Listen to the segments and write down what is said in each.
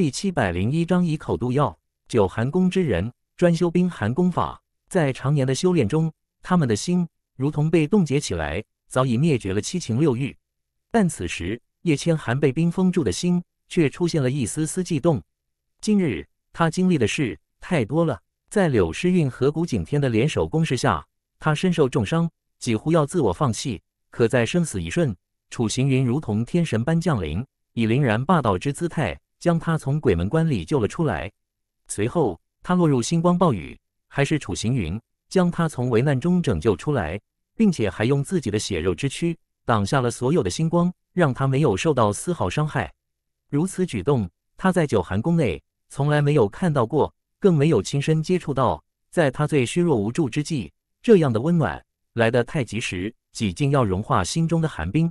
第七百零一章以口度药。九寒宫之人专修冰寒功法，在常年的修炼中，他们的心如同被冻结起来，早已灭绝了七情六欲。但此时，叶千寒被冰封住的心却出现了一丝丝悸动。今日他经历的事太多了，在柳诗韵和古景天的联手攻势下，他身受重伤，几乎要自我放弃。可在生死一瞬，楚行云如同天神般降临，以凌然霸道之姿态。将他从鬼门关里救了出来，随后他落入星光暴雨，还是楚行云将他从危难中拯救出来，并且还用自己的血肉之躯挡下了所有的星光，让他没有受到丝毫伤害。如此举动，他在九寒宫内从来没有看到过，更没有亲身接触到。在他最虚弱无助之际，这样的温暖来的太及时，几近要融化心中的寒冰。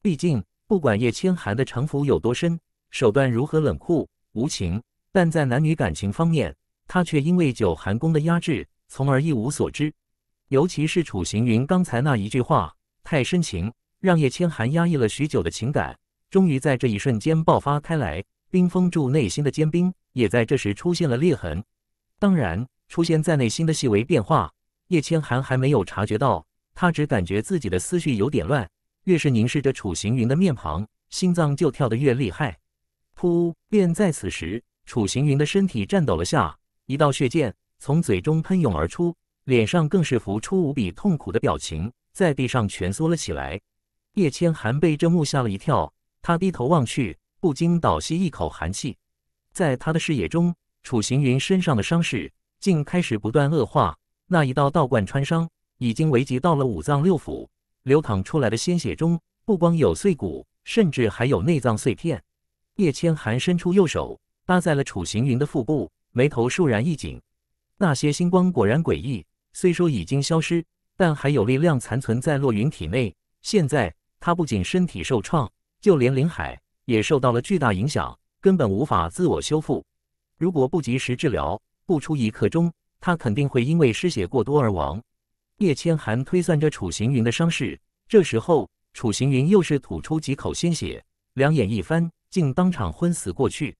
毕竟，不管叶千寒的城府有多深。手段如何冷酷无情，但在男女感情方面，他却因为九寒宫的压制，从而一无所知。尤其是楚行云刚才那一句话太深情，让叶千寒压抑了许久的情感，终于在这一瞬间爆发开来，冰封住内心的坚冰也在这时出现了裂痕。当然，出现在内心的细微变化，叶千寒还没有察觉到，他只感觉自己的思绪有点乱，越是凝视着楚行云的面庞，心脏就跳得越厉害。突，便在此时，楚行云的身体颤抖了下，一道血剑从嘴中喷涌而出，脸上更是浮出无比痛苦的表情，在地上蜷缩了起来。叶谦寒被这幕吓了一跳，他低头望去，不禁倒吸一口寒气。在他的视野中，楚行云身上的伤势竟开始不断恶化，那一道道贯穿伤已经危及到了五脏六腑，流淌出来的鲜血中不光有碎骨，甚至还有内脏碎片。叶千寒伸出右手搭在了楚行云的腹部，眉头倏然一紧。那些星光果然诡异，虽说已经消失，但还有力量残存在洛云体内。现在他不仅身体受创，就连灵海也受到了巨大影响，根本无法自我修复。如果不及时治疗，不出一刻钟，他肯定会因为失血过多而亡。叶千寒推算着楚行云的伤势，这时候楚行云又是吐出几口鲜血，两眼一翻。竟当场昏死过去。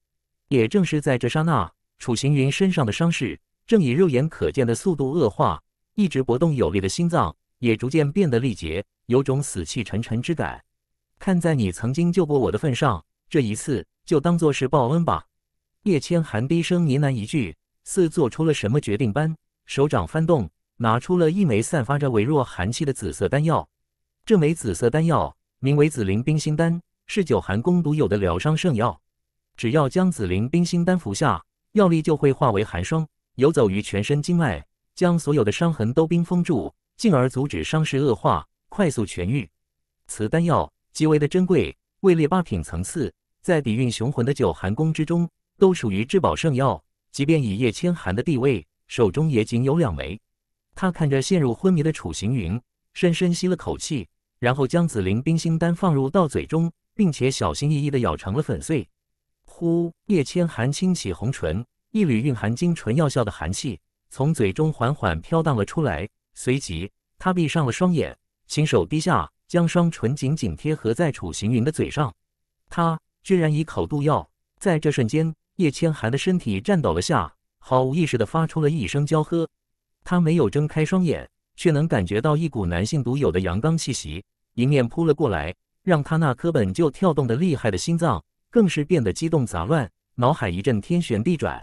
也正是在这刹那，楚行云身上的伤势正以肉眼可见的速度恶化，一直搏动有力的心脏也逐渐变得力竭，有种死气沉沉之感。看在你曾经救过我的份上，这一次就当做是报恩吧。叶千寒低声呢喃一句，似做出了什么决定般，手掌翻动，拿出了一枚散发着微弱寒气的紫色丹药。这枚紫色丹药名为紫灵冰心丹。是九寒宫独有的疗伤圣药，只要将紫灵冰心丹服下，药力就会化为寒霜，游走于全身经脉，将所有的伤痕都冰封住，进而阻止伤势恶化，快速痊愈。此丹药极为的珍贵，位列八品层次，在底蕴雄浑的九寒宫之中，都属于至宝圣药。即便以叶千寒的地位，手中也仅有两枚。他看着陷入昏迷的楚行云，深深吸了口气，然后将紫灵冰心丹放入到嘴中。并且小心翼翼地咬成了粉碎。呼，叶千寒轻启红唇，一缕蕴含精纯药效的寒气从嘴中缓缓飘荡了出来。随即，他闭上了双眼，轻手低下，将双唇紧紧贴合在楚行云的嘴上。他居然以口渡药！在这瞬间，叶千寒的身体颤抖了下，毫无意识地发出了一声娇喝。他没有睁开双眼，却能感觉到一股男性独有的阳刚气息迎面扑了过来。让他那颗本就跳动的厉害的心脏，更是变得激动杂乱，脑海一阵天旋地转。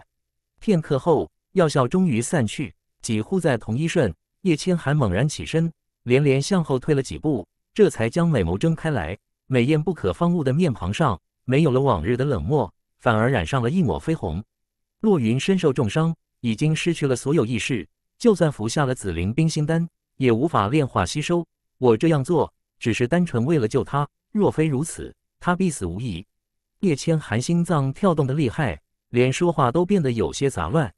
片刻后，药效终于散去，几乎在同一瞬，叶谦还猛然起身，连连向后退了几步，这才将美眸睁开来。美艳不可方物的面庞上，没有了往日的冷漠，反而染上了一抹绯红。洛云身受重伤，已经失去了所有意识，就算服下了紫灵冰心丹，也无法炼化吸收。我这样做，只是单纯为了救他。若非如此，他必死无疑。叶千寒心脏跳动的厉害，连说话都变得有些杂乱。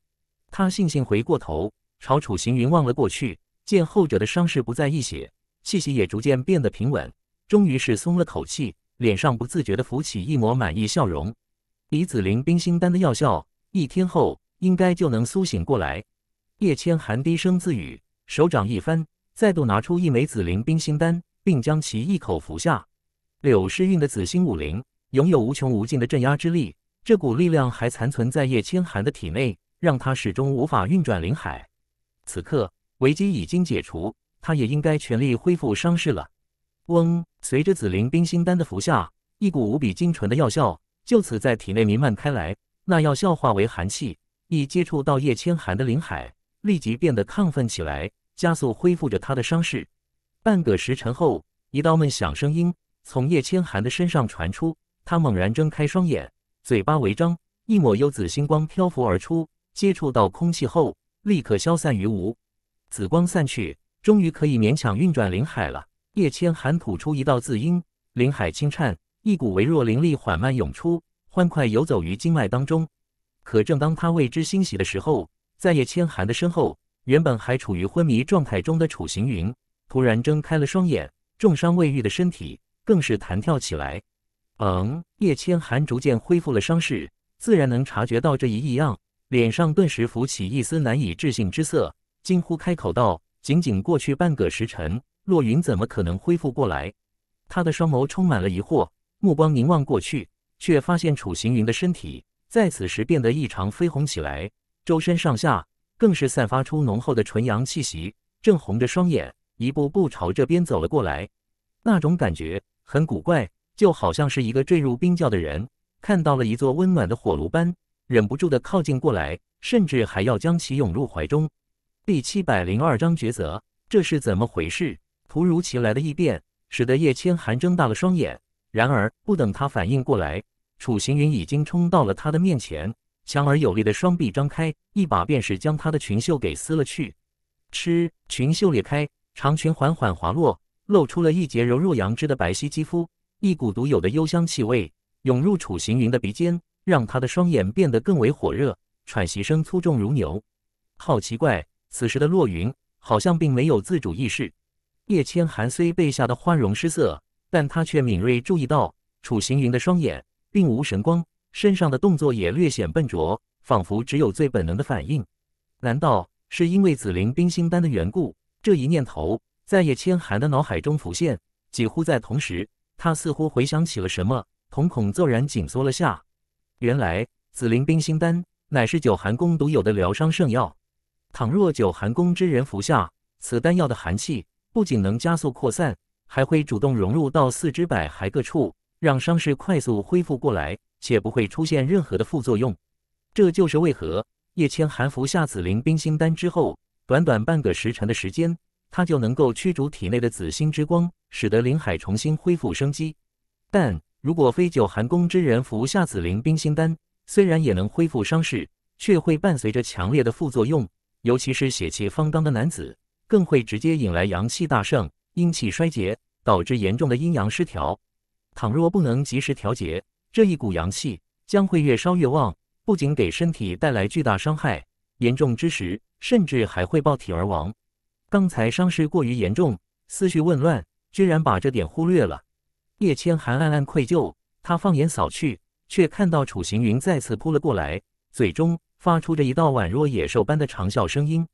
他悻悻回过头，朝楚行云望了过去，见后者的伤势不再溢血，气息也逐渐变得平稳，终于是松了口气，脸上不自觉地浮起一抹满意笑容。以紫灵冰心丹的药效，一天后应该就能苏醒过来。叶千寒低声自语，手掌一翻，再度拿出一枚紫灵冰心丹，并将其一口服下。柳诗韵的紫星武灵拥有无穷无尽的镇压之力，这股力量还残存在叶千寒的体内，让他始终无法运转灵海。此刻危机已经解除，他也应该全力恢复伤势了。嗡，随着紫灵冰心丹的服下，一股无比精纯的药效就此在体内弥漫开来。那药效化为寒气，一接触到叶千寒的灵海，立即变得亢奋起来，加速恢复着他的伤势。半个时辰后，一道闷响声音。从叶千寒的身上传出，他猛然睁开双眼，嘴巴微张，一抹幽紫星光漂浮而出，接触到空气后立刻消散于无。紫光散去，终于可以勉强运转灵海了。叶千寒吐出一道字音，灵海轻颤，一股微弱灵力缓慢涌出，欢快游走于经脉当中。可正当他为之欣喜的时候，在叶千寒的身后，原本还处于昏迷状态中的楚行云突然睁开了双眼，重伤未愈的身体。更是弹跳起来。嗯，叶千寒逐渐恢复了伤势，自然能察觉到这一异样，脸上顿时浮起一丝难以置信之色，惊呼开口道：“仅仅过去半个时辰，洛云怎么可能恢复过来？”他的双眸充满了疑惑，目光凝望过去，却发现楚行云的身体在此时变得异常绯红起来，周身上下更是散发出浓厚的纯阳气息，正红着双眼，一步步朝这边走了过来，那种感觉。很古怪，就好像是一个坠入冰窖的人看到了一座温暖的火炉般，忍不住的靠近过来，甚至还要将其拥入怀中。第七百零二章抉择，这是怎么回事？突如其来的异变使得叶千寒睁大了双眼，然而不等他反应过来，楚行云已经冲到了他的面前，强而有力的双臂张开，一把便是将他的裙袖给撕了去。吃，裙袖裂开，长裙缓缓滑落。露出了一截柔弱羊脂的白皙肌肤，一股独有的幽香气味涌入楚行云的鼻尖，让他的双眼变得更为火热，喘息声粗重如牛。好奇怪，此时的洛云好像并没有自主意识。叶千寒虽被吓得花容失色，但他却敏锐注意到楚行云的双眼并无神光，身上的动作也略显笨拙，仿佛只有最本能的反应。难道是因为紫灵冰心丹的缘故？这一念头。在叶千寒的脑海中浮现，几乎在同时，他似乎回想起了什么，瞳孔骤然紧缩了下。原来紫灵冰心丹乃是九寒宫独有的疗伤圣药，倘若九寒宫之人服下此丹药的寒气，不仅能加速扩散，还会主动融入到四肢百骸各处，让伤势快速恢复过来，且不会出现任何的副作用。这就是为何叶千寒服下紫灵冰心丹之后，短短半个时辰的时间。他就能够驱逐体内的紫星之光，使得灵海重新恢复生机。但如果非九寒宫之人服下紫灵冰心丹，虽然也能恢复伤势，却会伴随着强烈的副作用。尤其是血气方刚的男子，更会直接引来阳气大盛，阴气衰竭，导致严重的阴阳失调。倘若不能及时调节，这一股阳气将会越烧越旺，不仅给身体带来巨大伤害，严重之时甚至还会爆体而亡。刚才伤势过于严重，思绪紊乱，居然把这点忽略了。叶千寒暗暗愧疚，他放眼扫去，却看到楚行云再次扑了过来，嘴中发出着一道宛若野兽般的长啸声音。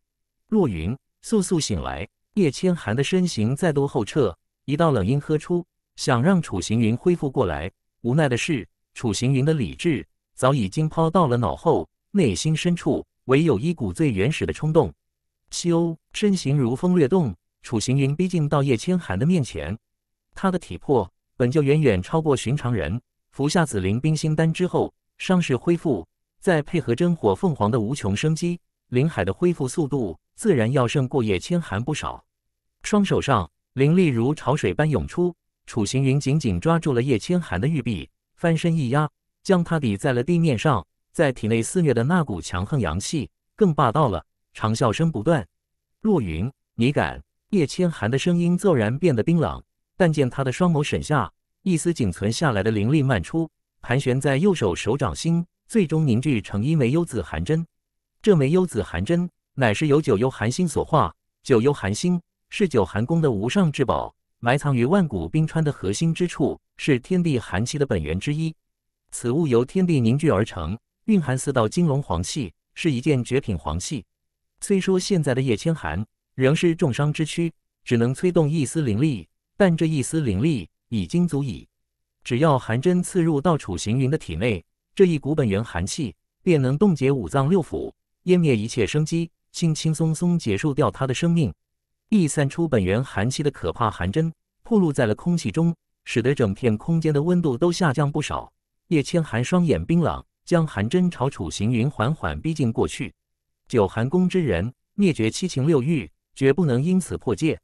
若云，速速醒来！叶千寒的身形再度后撤，一道冷音喝出，想让楚行云恢复过来。无奈的是，楚行云的理智早已经抛到了脑后，内心深处唯有一股最原始的冲动。修身形如风掠动，楚行云逼近到叶千寒的面前。他的体魄本就远远超过寻常人，服下紫灵冰心丹之后，伤势恢复，再配合真火凤凰的无穷生机，林海的恢复速度自然要胜过叶千寒不少。双手上灵力如潮水般涌出，楚行云紧紧抓住了叶千寒的玉臂，翻身一压，将他抵在了地面上。在体内肆虐的那股强横阳气更霸道了。长啸声不断，落云，你敢？叶千寒的声音骤然变得冰冷。但见他的双眸沈下，一丝仅存下来的灵力漫出，盘旋在右手手掌心，最终凝聚成一枚幽紫寒针。这枚幽紫寒针，乃是由九幽寒星所化。九幽寒星是九寒宫的无上至宝，埋藏于万古冰川的核心之处，是天地寒气的本源之一。此物由天地凝聚而成，蕴含四道金龙黄气，是一件绝品黄气。虽说现在的叶千寒仍是重伤之躯，只能催动一丝灵力，但这一丝灵力已经足以。只要寒针刺入到楚行云的体内，这一股本源寒气便能冻结五脏六腑，湮灭一切生机，轻轻松松结束掉他的生命。溢散出本源寒气的可怕寒针暴露在了空气中，使得整片空间的温度都下降不少。叶千寒双眼冰冷，将寒针朝楚行云缓缓逼近过去。九寒宫之人灭绝七情六欲，绝不能因此破戒。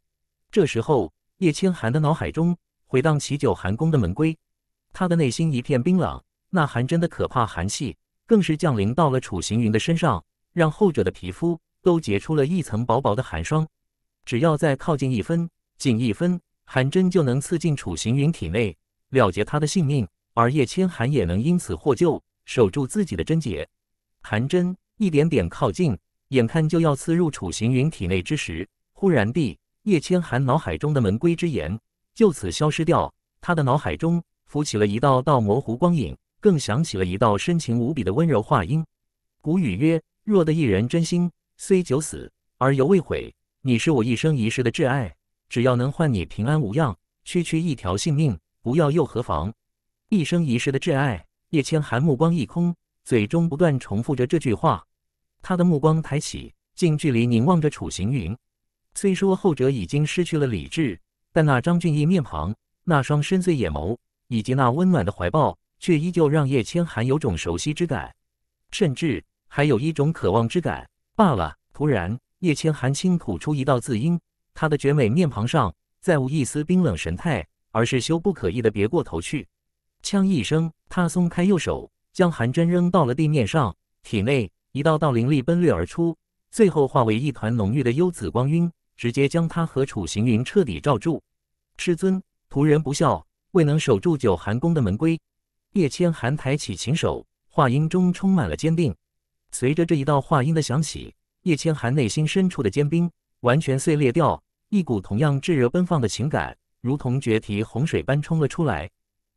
这时候，叶千寒的脑海中回荡起九寒宫的门规，他的内心一片冰冷。那寒针的可怕寒气更是降临到了楚行云的身上，让后者的皮肤都结出了一层薄薄的寒霜。只要再靠近一分，近一分，寒针就能刺进楚行云体内，了结他的性命，而叶千寒也能因此获救，守住自己的贞洁。寒针。一点点靠近，眼看就要刺入楚行云体内之时，忽然地，叶千寒脑海中的门规之言就此消失掉。他的脑海中浮起了一道道模糊光影，更响起了一道深情无比的温柔话音：“古语曰，若得一人真心，虽九死而犹未悔。你是我一生一世的挚爱，只要能换你平安无恙，区区一条性命，不要又何妨？一生一世的挚爱。”叶千寒目光一空。嘴中不断重复着这句话，他的目光抬起，近距离凝望着楚行云。虽说后者已经失去了理智，但那张俊逸面庞、那双深邃眼眸以及那温暖的怀抱，却依旧让叶千寒有种熟悉之感，甚至还有一种渴望之感罢了。突然，叶千寒轻吐出一道字音，他的绝美面庞上再无一丝冰冷神态，而是羞不可抑地别过头去。枪一声，他松开右手。将韩真扔到了地面上，体内一道道灵力奔掠而出，最后化为一团浓郁的幽紫光晕，直接将他和楚行云彻底罩住。师尊，徒人不孝，未能守住九寒宫的门规。叶千寒抬起琴手，话音中充满了坚定。随着这一道话音的响起，叶千寒内心深处的坚冰完全碎裂掉，一股同样炙热奔放的情感，如同决堤洪水般冲了出来。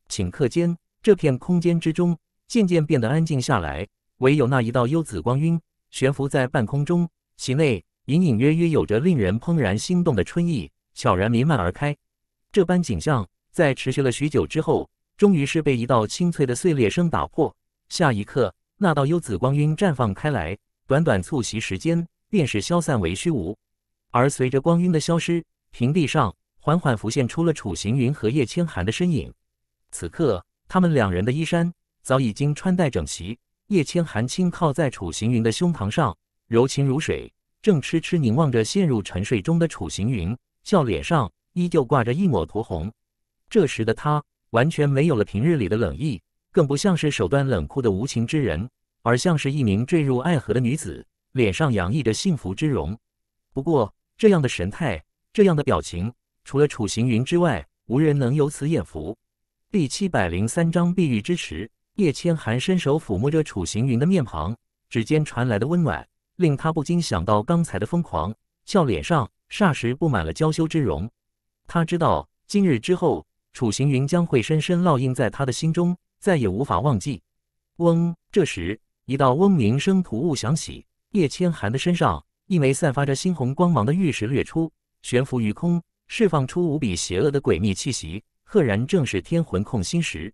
顷刻间，这片空间之中。渐渐变得安静下来，唯有那一道幽紫光晕悬浮在半空中，其内隐隐约约有着令人怦然心动的春意，悄然弥漫而开。这般景象在持续了许久之后，终于是被一道清脆的碎裂声打破。下一刻，那道幽紫光晕绽放开来，短短促膝时间，便是消散为虚无。而随着光晕的消失，平地上缓缓浮现出了楚行云和叶千寒的身影。此刻，他们两人的衣衫。早已经穿戴整齐，叶千寒轻靠在楚行云的胸膛上，柔情如水，正痴痴凝望着陷入沉睡中的楚行云，笑脸上依旧挂着一抹酡红。这时的他完全没有了平日里的冷意，更不像是手段冷酷的无情之人，而像是一名坠入爱河的女子，脸上洋溢着幸福之容。不过，这样的神态，这样的表情，除了楚行云之外，无人能有此眼福。第七百零三章碧玉之池。叶千寒伸手抚摸着楚行云的面庞，指尖传来的温暖令他不禁想到刚才的疯狂，笑脸上霎时布满了娇羞之容。他知道今日之后，楚行云将会深深烙印在他的心中，再也无法忘记。嗡，这时一道嗡鸣声突兀响起，叶千寒的身上一枚散发着猩红光芒的玉石掠出，悬浮于空，释放出无比邪恶的诡秘气息，赫然正是天魂控心石。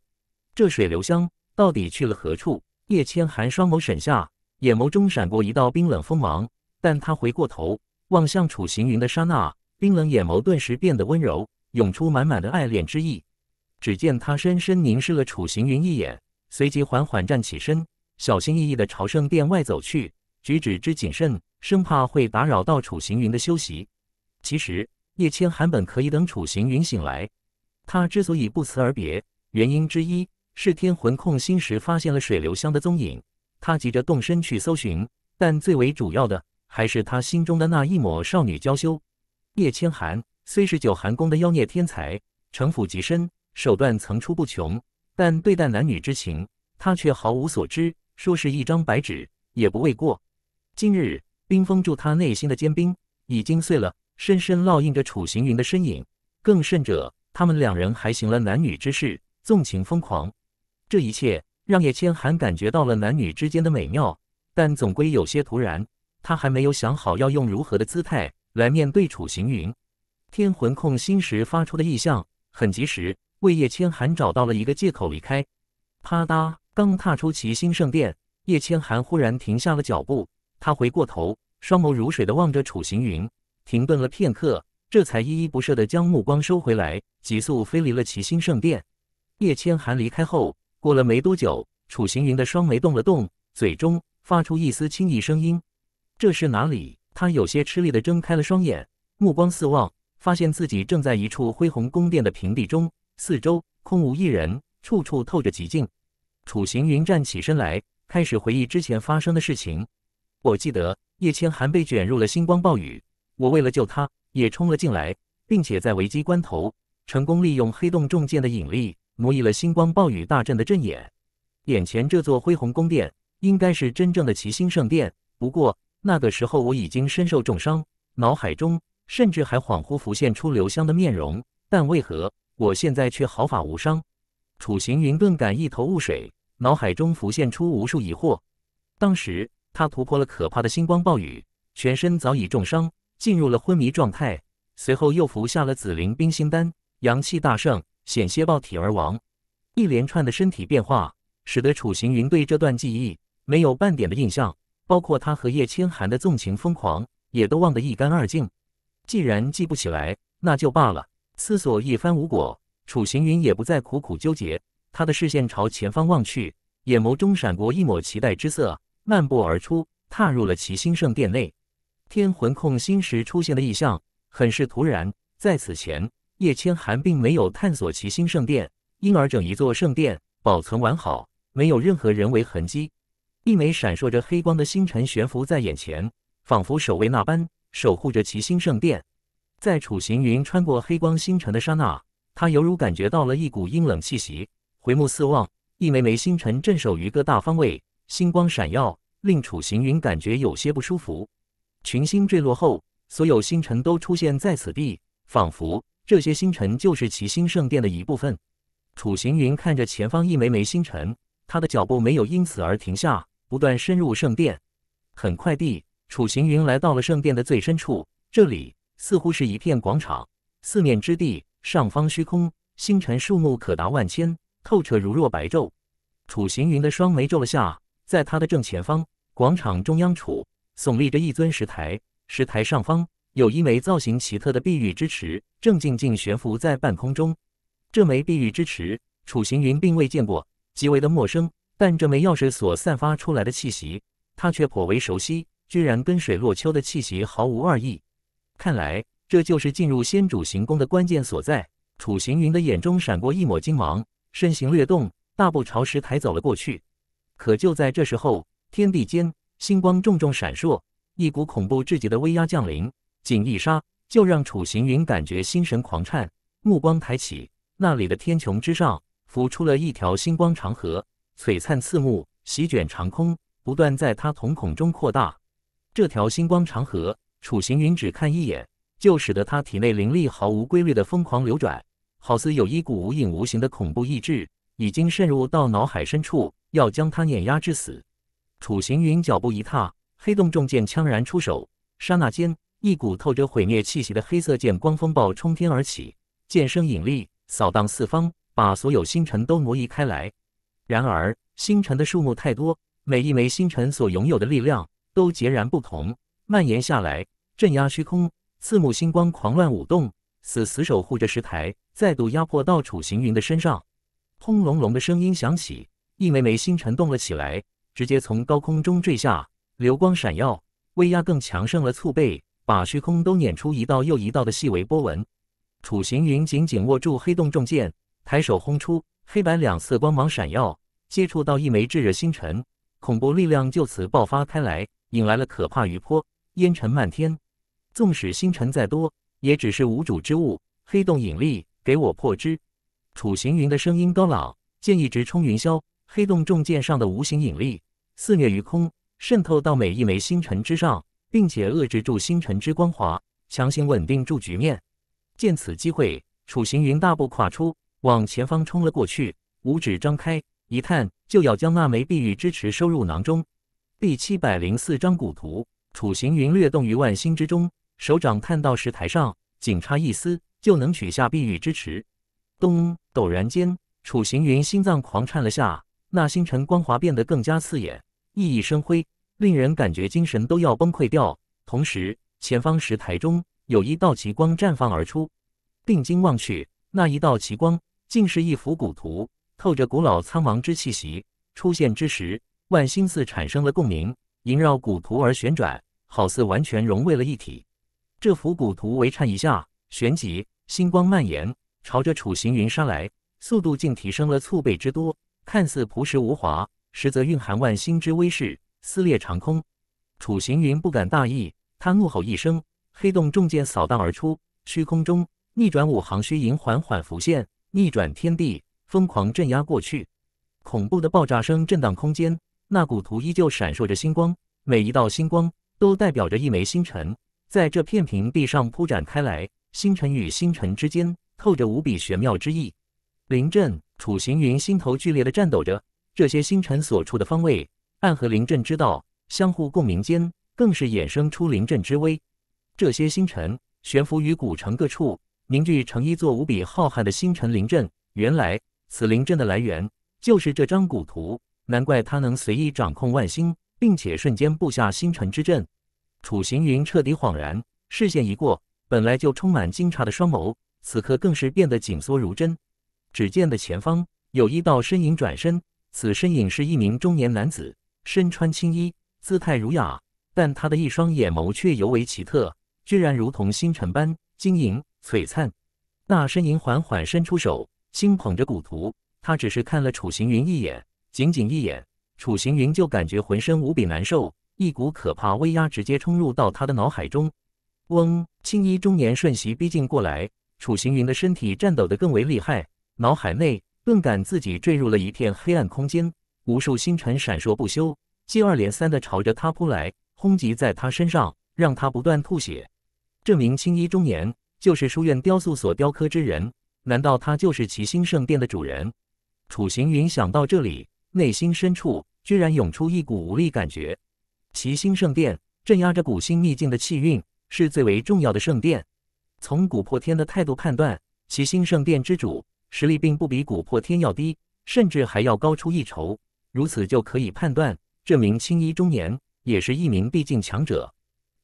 这水流香。到底去了何处？叶千寒双眸沈下，眼眸中闪过一道冰冷锋芒。但他回过头望向楚行云的刹那，冰冷眼眸顿时变得温柔，涌出满满的爱恋之意。只见他深深凝视了楚行云一眼，随即缓缓站起身，小心翼翼地朝圣殿外走去，举止之谨慎，生怕会打扰到楚行云的休息。其实，叶千寒本可以等楚行云醒来，他之所以不辞而别，原因之一。是天魂控心时发现了水流香的踪影，他急着动身去搜寻。但最为主要的，还是他心中的那一抹少女娇羞。叶千寒虽是九寒宫的妖孽天才，城府极深，手段层出不穷，但对待男女之情，他却毫无所知，说是一张白纸也不为过。今日冰封住他内心的坚冰已经碎了，深深烙印着楚行云的身影。更甚者，他们两人还行了男女之事，纵情疯狂。这一切让叶千寒感觉到了男女之间的美妙，但总归有些突然。他还没有想好要用如何的姿态来面对楚行云。天魂控心时发出的异象很及时，为叶千寒找到了一个借口离开。啪嗒，刚踏出七星圣殿，叶千寒忽然停下了脚步。他回过头，双眸如水的望着楚行云，停顿了片刻，这才依依不舍的将目光收回来，急速飞离了七星圣殿。叶千寒离开后。过了没多久，楚行云的双眉动了动，嘴中发出一丝轻异声音：“这是哪里？”他有些吃力地睁开了双眼，目光四望，发现自己正在一处恢宏宫殿的平地中，四周空无一人，处处透着寂静。楚行云站起身来，开始回忆之前发生的事情：“我记得叶千寒被卷入了星光暴雨，我为了救他，也冲了进来，并且在危机关头，成功利用黑洞重剑的引力。”模拟了星光暴雨大阵的阵眼，眼前这座恢宏宫殿应该是真正的齐星圣殿。不过那个时候我已经身受重伤，脑海中甚至还恍惚浮现出刘香的面容，但为何我现在却毫发无伤？楚行云顿感一头雾水，脑海中浮现出无数疑惑。当时他突破了可怕的星光暴雨，全身早已重伤，进入了昏迷状态，随后又服下了紫灵冰心丹，阳气大盛。险些爆体而亡，一连串的身体变化使得楚行云对这段记忆没有半点的印象，包括他和叶千寒的纵情疯狂也都忘得一干二净。既然记不起来，那就罢了。思索一番无果，楚行云也不再苦苦纠结，他的视线朝前方望去，眼眸中闪过一抹期待之色，漫步而出，踏入了齐心圣殿内。天魂控心时出现的异象很是突然，在此前。叶千寒并没有探索其星圣殿，因而整一座圣殿保存完好，没有任何人为痕迹。一枚闪烁着黑光的星辰悬浮在眼前，仿佛守卫那般守护着其星圣殿。在楚行云穿过黑光星辰的刹那，他犹如感觉到了一股阴冷气息。回目四望，一枚枚星辰镇守于各大方位，星光闪耀，令楚行云感觉有些不舒服。群星坠落后，所有星辰都出现在此地，仿佛。这些星辰就是其星圣殿的一部分。楚行云看着前方一枚枚星辰，他的脚步没有因此而停下，不断深入圣殿。很快地，楚行云来到了圣殿的最深处，这里似乎是一片广场，四面之地，上方虚空，星辰数目可达万千，透彻如若白昼。楚行云的双眉皱了下，在他的正前方，广场中央处耸立着一尊石台，石台上方。有一枚造型奇特的碧玉之匙，正静静悬浮在半空中。这枚碧玉之匙，楚行云并未见过，极为的陌生。但这枚钥匙所散发出来的气息，他却颇为熟悉，居然跟水落秋的气息毫无二异。看来这就是进入先主行宫的关键所在。楚行云的眼中闪过一抹金芒，身形略动，大步朝石台走了过去。可就在这时候，天地间星光重重闪烁，一股恐怖至极的威压降临。仅一刹，就让楚行云感觉心神狂颤，目光抬起，那里的天穹之上浮出了一条星光长河，璀璨刺目，席卷长空，不断在他瞳孔中扩大。这条星光长河，楚行云只看一眼，就使得他体内灵力毫无规律的疯狂流转，好似有一股无影无形的恐怖意志，已经渗入到脑海深处，要将他碾压致死。楚行云脚步一踏，黑洞重剑悄然出手，刹那间。一股透着毁灭气息的黑色剑光风暴冲天而起，剑声引力扫荡四方，把所有星辰都挪移开来。然而，星辰的数目太多，每一枚星辰所拥有的力量都截然不同，蔓延下来，镇压虚空，刺目星光狂乱舞动，死死守护着石台，再度压迫到楚行云的身上。轰隆隆的声音响起，一枚枚星辰动了起来，直接从高空中坠下，流光闪耀，威压更强盛了簇背。把虚空都碾出一道又一道的细微波纹，楚行云紧紧握住黑洞重剑，抬手轰出，黑白两色光芒闪耀，接触到一枚炙热星辰，恐怖力量就此爆发开来，引来了可怕余波，烟尘漫天。纵使星辰再多，也只是无主之物。黑洞引力，给我破之！楚行云的声音高朗，剑一直冲云霄，黑洞重剑上的无形引力肆虐于空，渗透到每一枚星辰之上。并且遏制住星辰之光华，强行稳定住局面。见此机会，楚行云大步跨出，往前方冲了过去，五指张开，一探就要将那枚碧玉之池收入囊中。第七百零四张古图，楚行云略动于万星之中，手掌探到石台上，仅差一丝就能取下碧玉之池。咚！陡然间，楚行云心脏狂颤了下，那星辰光华变得更加刺眼，熠熠生辉。令人感觉精神都要崩溃掉。同时，前方石台中有一道奇光绽放而出，定睛望去，那一道奇光竟是一幅古图，透着古老苍茫之气息。出现之时，万星似产生了共鸣，萦绕古图而旋转，好似完全融为了一体。这幅古图微颤一下，旋即星光蔓延，朝着楚行云杀来，速度竟提升了数倍之多。看似朴实无华，实则蕴含万星之威势。撕裂长空，楚行云不敢大意，他怒吼一声，黑洞重剑扫荡而出。虚空中，逆转五行虚影缓缓浮现，逆转天地，疯狂镇压过去。恐怖的爆炸声震荡空间，那古图依旧闪烁着星光，每一道星光都代表着一枚星辰，在这片平地上铺展开来。星辰与星辰之间透着无比玄妙之意。临阵，楚行云心头剧烈的颤抖着，这些星辰所处的方位。暗和灵阵之道相互共鸣间，更是衍生出灵阵之威。这些星辰悬浮于古城各处，凝聚成一座无比浩瀚的星辰灵阵。原来此灵阵的来源就是这张古图，难怪他能随意掌控万星，并且瞬间布下星辰之阵。楚行云彻底恍然，视线一过，本来就充满惊诧的双眸，此刻更是变得紧缩如针。只见的前方有一道身影转身，此身影是一名中年男子。身穿青衣，姿态儒雅，但他的一双眼眸却尤为奇特，居然如同星辰般晶莹璀璨。那身影缓缓伸出手，轻捧着古图。他只是看了楚行云一眼，仅仅一眼，楚行云就感觉浑身无比难受，一股可怕威压直接冲入到他的脑海中。嗡，青衣中年瞬息逼近过来，楚行云的身体颤抖得更为厉害，脑海内顿感自己坠入了一片黑暗空间。无数星辰闪烁不休，接二连三的朝着他扑来，轰击在他身上，让他不断吐血。这名青衣中年就是书院雕塑所雕刻之人，难道他就是齐星圣殿的主人？楚行云想到这里，内心深处居然涌出一股无力感觉。齐星圣殿镇压着古星秘境的气运，是最为重要的圣殿。从古破天的态度判断，齐星圣殿之主实力并不比古破天要低，甚至还要高出一筹。如此就可以判断，这名青衣中年也是一名毕竟强者。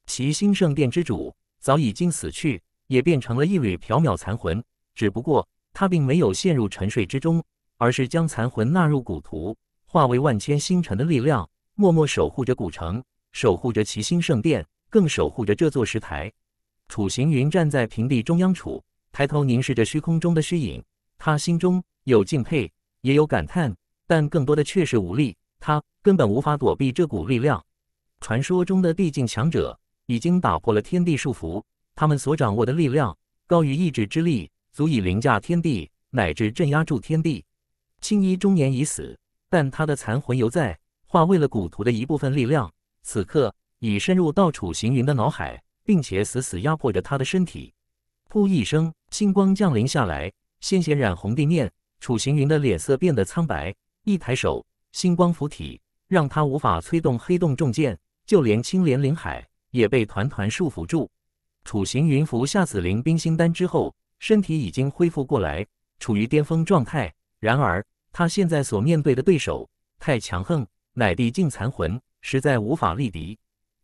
其心圣殿之主早已经死去，也变成了一缕缥缈残魂。只不过他并没有陷入沉睡之中，而是将残魂纳入古图，化为万千星辰的力量，默默守护着古城，守护着其心圣殿，更守护着这座石台。楚行云站在平地中央处，抬头凝视着虚空中的虚影，他心中有敬佩，也有感叹。但更多的却是武力，他根本无法躲避这股力量。传说中的地境强者已经打破了天地束缚，他们所掌握的力量高于一指之力，足以凌驾天地，乃至镇压住天地。青衣中年已死，但他的残魂犹在，化为了古图的一部分力量。此刻已深入到楚行云的脑海，并且死死压迫着他的身体。噗一声，星光降临下来，鲜血染红地面，楚行云的脸色变得苍白。一抬手，星光附体，让他无法催动黑洞重剑，就连青莲灵海也被团团束缚住。楚行云服下紫灵冰心丹之后，身体已经恢复过来，处于巅峰状态。然而，他现在所面对的对手太强横，乃地境残魂，实在无法力敌。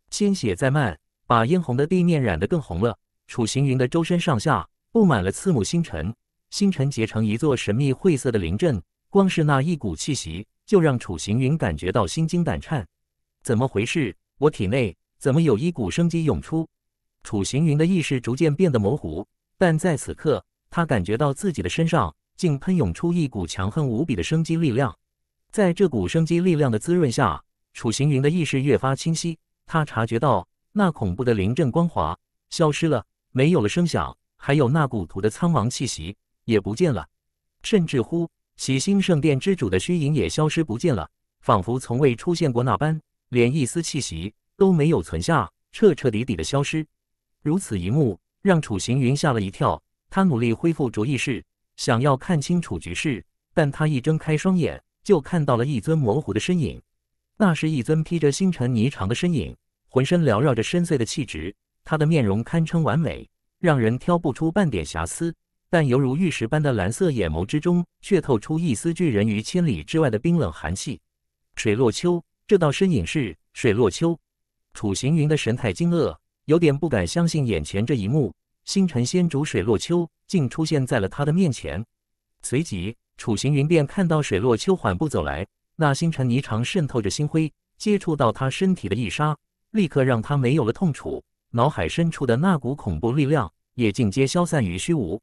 鲜血再漫，把嫣红的地面染得更红了。楚行云的周身上下布满了刺目星辰，星辰结成一座神秘晦涩的灵阵。光是那一股气息，就让楚行云感觉到心惊胆颤。怎么回事？我体内怎么有一股生机涌出？楚行云的意识逐渐变得模糊，但在此刻，他感觉到自己的身上竟喷涌出一股强横无比的生机力量。在这股生机力量的滋润下，楚行云的意识越发清晰。他察觉到，那恐怖的灵阵光华消失了，没有了声响，还有那古图的苍茫气息也不见了，甚至乎。喜星圣殿之主的虚影也消失不见了，仿佛从未出现过那般，连一丝气息都没有存下，彻彻底底的消失。如此一幕让楚行云吓了一跳，他努力恢复着意识，想要看清楚局势，但他一睁开双眼，就看到了一尊模糊的身影。那是一尊披着星辰霓裳的身影，浑身缭绕着深邃的气质，他的面容堪称完美，让人挑不出半点瑕疵。但犹如玉石般的蓝色眼眸之中，却透出一丝拒人于千里之外的冰冷寒气。水落秋，这道身影是水落秋。楚行云的神态惊愕，有点不敢相信眼前这一幕：星辰仙主水落秋竟出现在了他的面前。随即，楚行云便看到水落秋缓步走来，那星辰霓裳渗透着星辉，接触到他身体的一刹，立刻让他没有了痛楚，脑海深处的那股恐怖力量也尽皆消散于虚无。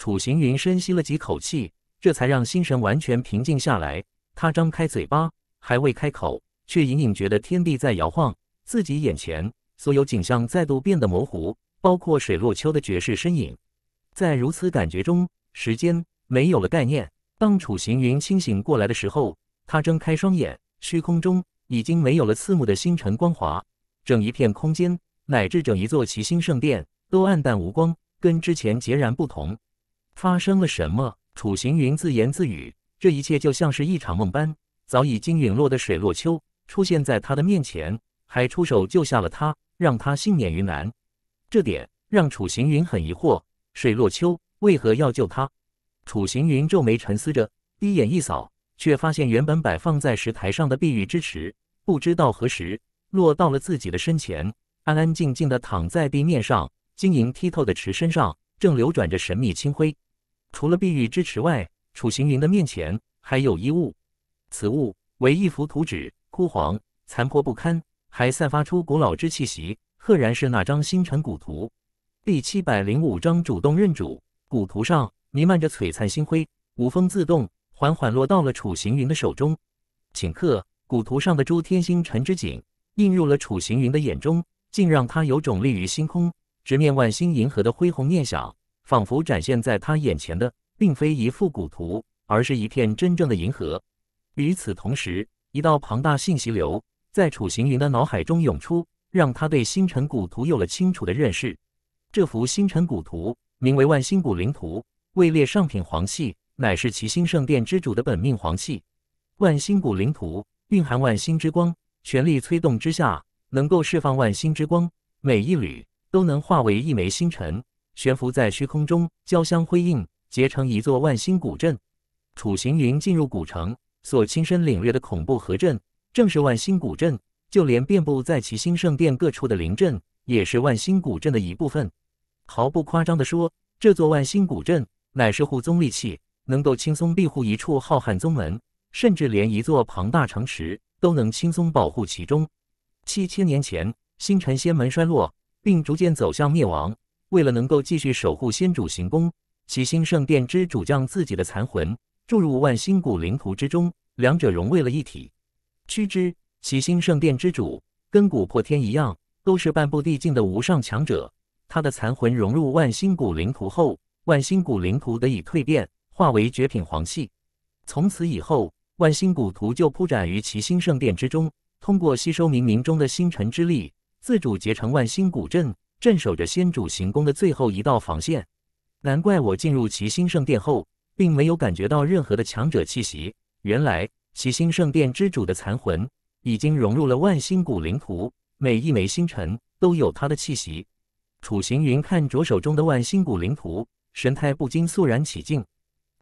楚行云深吸了几口气，这才让心神完全平静下来。他张开嘴巴，还未开口，却隐隐觉得天地在摇晃，自己眼前所有景象再度变得模糊，包括水落秋的绝世身影。在如此感觉中，时间没有了概念。当楚行云清醒过来的时候，他睁开双眼，虚空中已经没有了刺目的星辰光华，整一片空间乃至整一座奇星圣殿都暗淡无光，跟之前截然不同。发生了什么？楚行云自言自语，这一切就像是一场梦般。早已经陨落的水落秋出现在他的面前，还出手救下了他，让他幸免于难。这点让楚行云很疑惑，水落秋为何要救他？楚行云皱眉沉思着，低眼一扫，却发现原本摆放在石台上的碧玉之池，不知道何时落到了自己的身前，安安静静的躺在地面上，晶莹剔透的池身上正流转着神秘清辉。除了碧玉之池外，楚行云的面前还有一物。此物为一幅图纸，枯黄、残破不堪，还散发出古老之气息，赫然是那张星辰古图。第七百零五章主动认主。古图上弥漫着璀璨星辉，无风自动，缓缓落到了楚行云的手中。顷刻，古图上的诸天星辰之景映入了楚行云的眼中，竟让他有种立于星空、直面万星银河的恢宏念想。仿佛展现在他眼前的，并非一幅古图，而是一片真正的银河。与此同时，一道庞大信息流在楚行云的脑海中涌出，让他对星辰古图有了清楚的认识。这幅星辰古图名为万星古灵图，位列上品黄系，乃是其星圣殿之主的本命黄系。万星古灵图蕴含万星之光，全力催动之下，能够释放万星之光，每一缕都能化为一枚星辰。悬浮在虚空中，交相辉映，结成一座万星古镇。楚行云进入古城，所亲身领略的恐怖河阵，正是万星古镇。就连遍布在其兴圣殿各处的灵阵，也是万星古镇的一部分。毫不夸张地说，这座万星古镇乃是护宗利器，能够轻松庇护一处浩瀚宗门，甚至连一座庞大城池都能轻松保护其中。七千年前，星辰仙门衰落，并逐渐走向灭亡。为了能够继续守护先主行宫，七星圣殿之主将自己的残魂注入万星古灵图之中，两者融为了一体。须知，七星圣殿之主跟古破天一样，都是半步地境的无上强者。他的残魂融入万星古灵图后，万星古灵图得以蜕变，化为绝品黄器。从此以后，万星古图就铺展于七星圣殿之中，通过吸收冥冥中的星辰之力，自主结成万星古阵。镇守着先主行宫的最后一道防线，难怪我进入其星圣殿后，并没有感觉到任何的强者气息。原来其星圣殿之主的残魂已经融入了万星古灵图，每一枚星辰都有他的气息。楚行云看着手中的万星古灵图，神态不禁肃然起敬。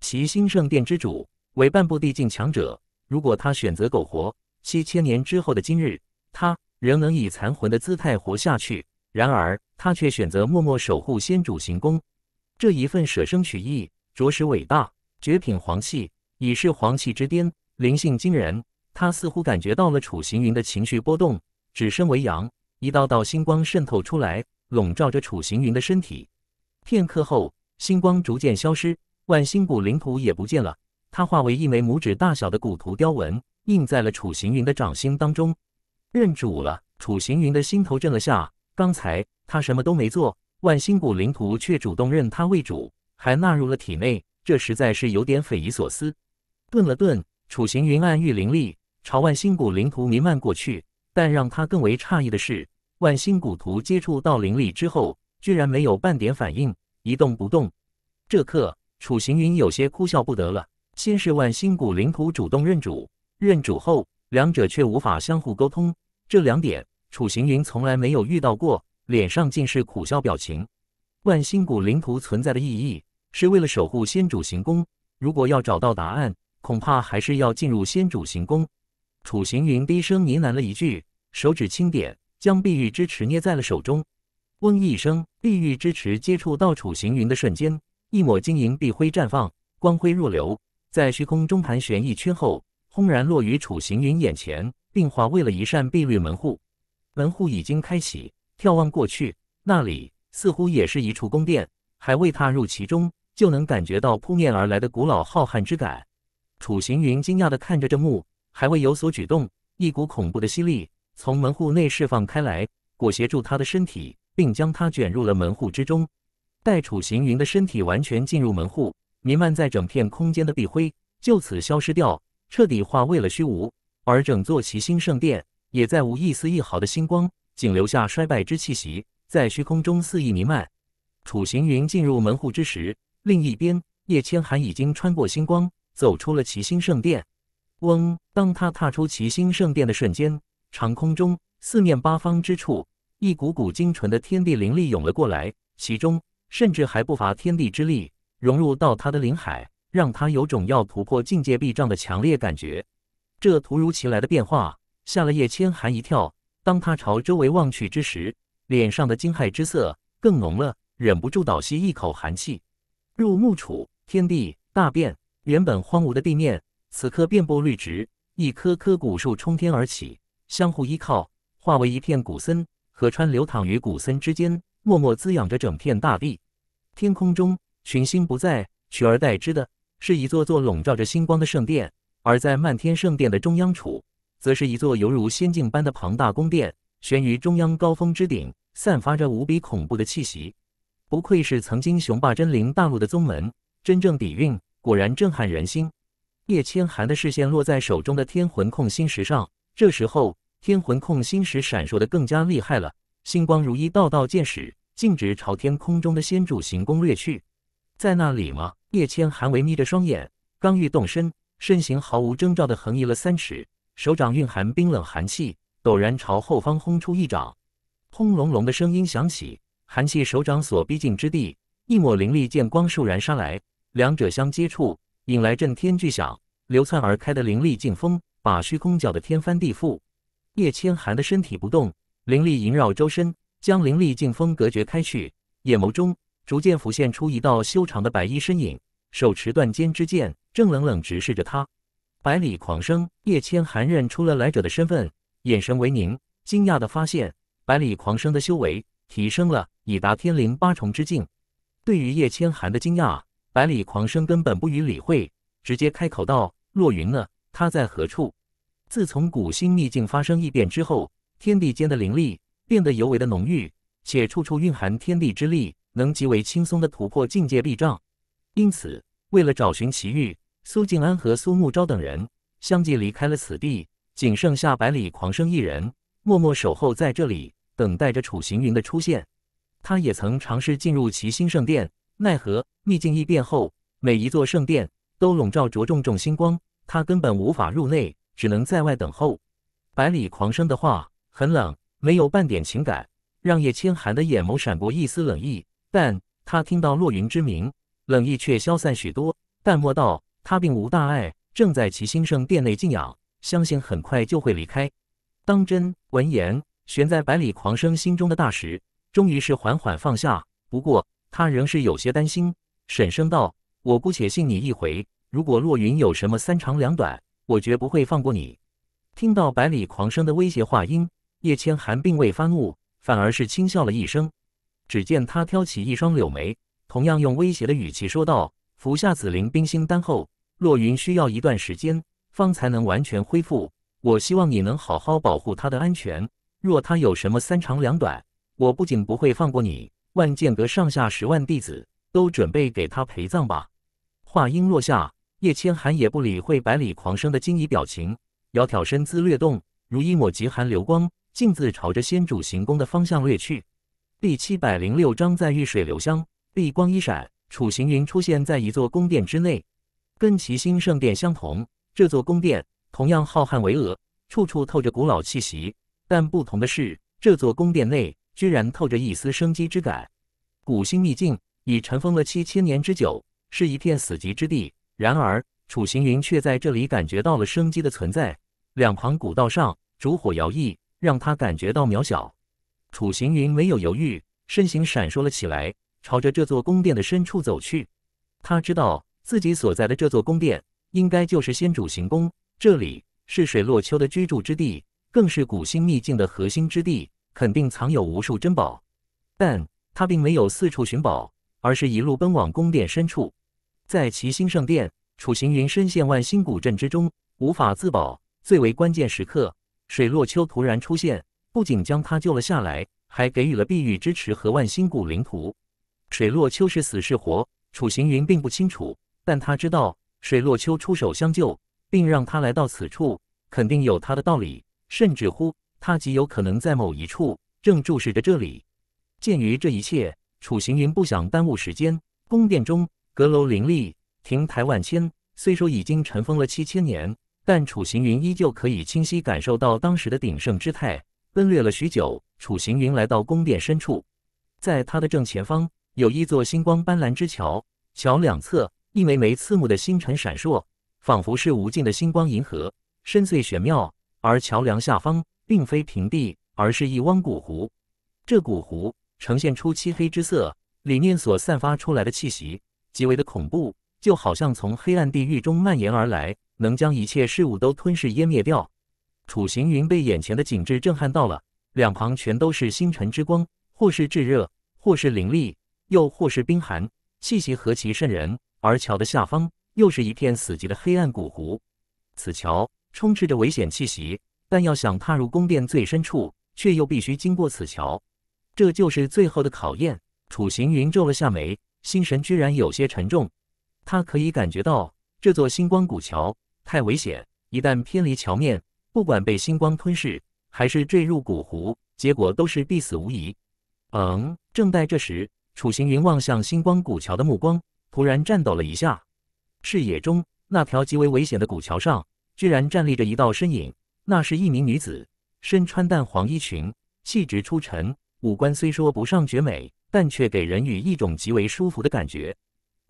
其星圣殿之主为半步地境强者，如果他选择苟活，七千年之后的今日，他仍能以残魂的姿态活下去。然而，他却选择默默守护先主行宫，这一份舍生取义，着实伟大。绝品皇气已是皇气之巅，灵性惊人。他似乎感觉到了楚行云的情绪波动，只身为阳，一道道星光渗透出来，笼罩着楚行云的身体。片刻后，星光逐渐消失，万星谷灵图也不见了。它化为一枚拇指大小的骨图雕纹，印在了楚行云的掌心当中。认主了，楚行云的心头震了下。刚才他什么都没做，万星谷灵图却主动认他为主，还纳入了体内，这实在是有点匪夷所思。顿了顿，楚行云暗喻灵力，朝万星谷灵图弥漫过去。但让他更为诧异的是，万星谷图接触到灵力之后，居然没有半点反应，一动不动。这刻，楚行云有些哭笑不得了。先是万星谷灵图主动认主，认主后，两者却无法相互沟通，这两点。楚行云从来没有遇到过，脸上尽是苦笑表情。万星谷灵图存在的意义是为了守护先主行宫，如果要找到答案，恐怕还是要进入先主行宫。楚行云低声呢喃了一句，手指轻点，将碧玉之池捏在了手中。嗡一声，碧玉之池接触到楚行云的瞬间，一抹晶莹碧辉绽放，光辉若流，在虚空中盘旋一圈后，轰然落于楚行云眼前，并化为了一扇碧绿门户。门户已经开启，眺望过去，那里似乎也是一处宫殿。还未踏入其中，就能感觉到扑面而来的古老浩瀚之感。楚行云惊讶地看着这幕，还未有所举动，一股恐怖的吸力从门户内释放开来，裹挟住他的身体，并将他卷入了门户之中。待楚行云的身体完全进入门户，弥漫在整片空间的碧辉就此消失掉，彻底化为了虚无。而整座齐星圣殿。也再无一丝一毫的星光，仅留下衰败之气息在虚空中肆意弥漫。楚行云进入门户之时，另一边叶千寒已经穿过星光，走出了齐星圣殿。嗡！当他踏出齐星圣殿的瞬间，长空中四面八方之处，一股股精纯的天地灵力涌了过来，其中甚至还不乏天地之力融入到他的灵海，让他有种要突破境界壁障的强烈感觉。这突如其来的变化。吓了叶千寒一跳。当他朝周围望去之时，脸上的惊骇之色更浓了，忍不住倒吸一口寒气。入暮楚，天地大变。原本荒芜的地面，此刻遍布绿植，一棵棵古树冲天而起，相互依靠，化为一片古森。河川流淌于古森之间，默默滋养着整片大地。天空中群星不在，取而代之的是一座座笼罩着星光的圣殿。而在漫天圣殿的中央处。则是一座犹如仙境般的庞大宫殿，悬于中央高峰之顶，散发着无比恐怖的气息。不愧是曾经雄霸真灵大陆的宗门，真正底蕴果然震撼人心。叶千寒的视线落在手中的天魂控心石上，这时候天魂控心石闪烁的更加厉害了，星光如一道道箭矢，径直朝天空中的仙主行宫掠去。在那里吗？叶千寒微眯着双眼，刚欲动身，身形毫无征兆的横移了三尺。手掌蕴含冰冷寒气，陡然朝后方轰出一掌，轰隆隆的声音响起。寒气手掌所逼近之地，一抹凌厉剑光骤然杀来，两者相接触，引来震天巨响。流窜而开的凌厉劲风，把虚空搅得天翻地覆。叶千寒的身体不动，灵力萦绕周身，将凌厉劲风隔绝开去。眼眸中逐渐浮现出一道修长的白衣身影，手持断剑之剑，正冷冷直视着他。百里狂生叶千寒认出了来者的身份，眼神为凝，惊讶的发现百里狂生的修为提升了，已达天灵八重之境。对于叶千寒的惊讶，百里狂生根本不予理会，直接开口道：“若云呢？他在何处？”自从古星秘境发生异变之后，天地间的灵力变得尤为的浓郁，且处处蕴含天地之力，能极为轻松的突破境界壁障。因此，为了找寻奇遇。苏静安和苏慕昭等人相继离开了此地，仅剩下百里狂生一人默默守候在这里，等待着楚行云的出现。他也曾尝试进入齐星圣殿，奈何秘境异变后，每一座圣殿都笼罩着重重星光，他根本无法入内，只能在外等候。百里狂生的话很冷，没有半点情感，让叶千寒的眼眸闪过一丝冷意。但他听到落云之名，冷意却消散许多，淡漠道。他并无大碍，正在其兴盛殿内静养，相信很快就会离开。当真？闻言，悬在百里狂生心中的大石终于是缓缓放下。不过，他仍是有些担心。沈声道：“我姑且信你一回，如果洛云有什么三长两短，我绝不会放过你。”听到百里狂生的威胁话音，叶千寒并未发怒，反而是轻笑了一声。只见他挑起一双柳眉，同样用威胁的语气说道：“服下紫灵冰心丹后。”洛云需要一段时间，方才能完全恢复。我希望你能好好保护他的安全。若他有什么三长两短，我不仅不会放过你，万剑阁上下十万弟子都准备给他陪葬吧。话音落下，叶千寒也不理会百里狂生的惊疑表情，窈窕身姿掠动，如一抹极寒流光，径自朝着先主行宫的方向掠去。第七百零六章，在遇水流香，碧光一闪，楚行云出现在一座宫殿之内。跟其星圣殿相同，这座宫殿同样浩瀚巍峨，处处透着古老气息。但不同的是，这座宫殿内居然透着一丝生机之感。古星秘境已尘封了七千年之久，是一片死寂之地。然而，楚行云却在这里感觉到了生机的存在。两旁古道上烛火摇曳，让他感觉到渺小。楚行云没有犹豫，身形闪烁了起来，朝着这座宫殿的深处走去。他知道。自己所在的这座宫殿，应该就是先主行宫。这里是水落秋的居住之地，更是古星秘境的核心之地，肯定藏有无数珍宝。但他并没有四处寻宝，而是一路奔往宫殿深处，在齐星圣殿，楚行云深陷万星古阵之中，无法自保。最为关键时刻，水落秋突然出现，不仅将他救了下来，还给予了碧玉支持和万星古灵图。水落秋是死是活，楚行云并不清楚。但他知道水落秋出手相救，并让他来到此处，肯定有他的道理。甚至乎，他极有可能在某一处正注视着这里。鉴于这一切，楚行云不想耽误时间。宫殿中阁楼林立，亭台万千。虽说已经尘封了七千年，但楚行云依旧可以清晰感受到当时的鼎盛之态。奔掠了许久，楚行云来到宫殿深处，在他的正前方有一座星光斑斓之桥，桥两侧。一枚枚刺目的星辰闪烁，仿佛是无尽的星光银河，深邃玄妙。而桥梁下方并非平地，而是一汪古湖。这古湖呈现出漆黑之色，里面所散发出来的气息极为的恐怖，就好像从黑暗地狱中蔓延而来，能将一切事物都吞噬湮灭掉。楚行云被眼前的景致震撼到了，两旁全都是星辰之光，或是炙热，或是凌厉，又或是冰寒，气息何其渗人。而桥的下方又是一片死寂的黑暗古湖，此桥充斥着危险气息，但要想踏入宫殿最深处，却又必须经过此桥，这就是最后的考验。楚行云皱了下眉，心神居然有些沉重。他可以感觉到这座星光古桥太危险，一旦偏离桥面，不管被星光吞噬还是坠入古湖，结果都是必死无疑。嗯，正待这时，楚行云望向星光古桥的目光。突然颤抖了一下，视野中那条极为危险的古桥上，居然站立着一道身影。那是一名女子，身穿淡黄衣裙，气质出尘。五官虽说不上绝美，但却给人以一种极为舒服的感觉。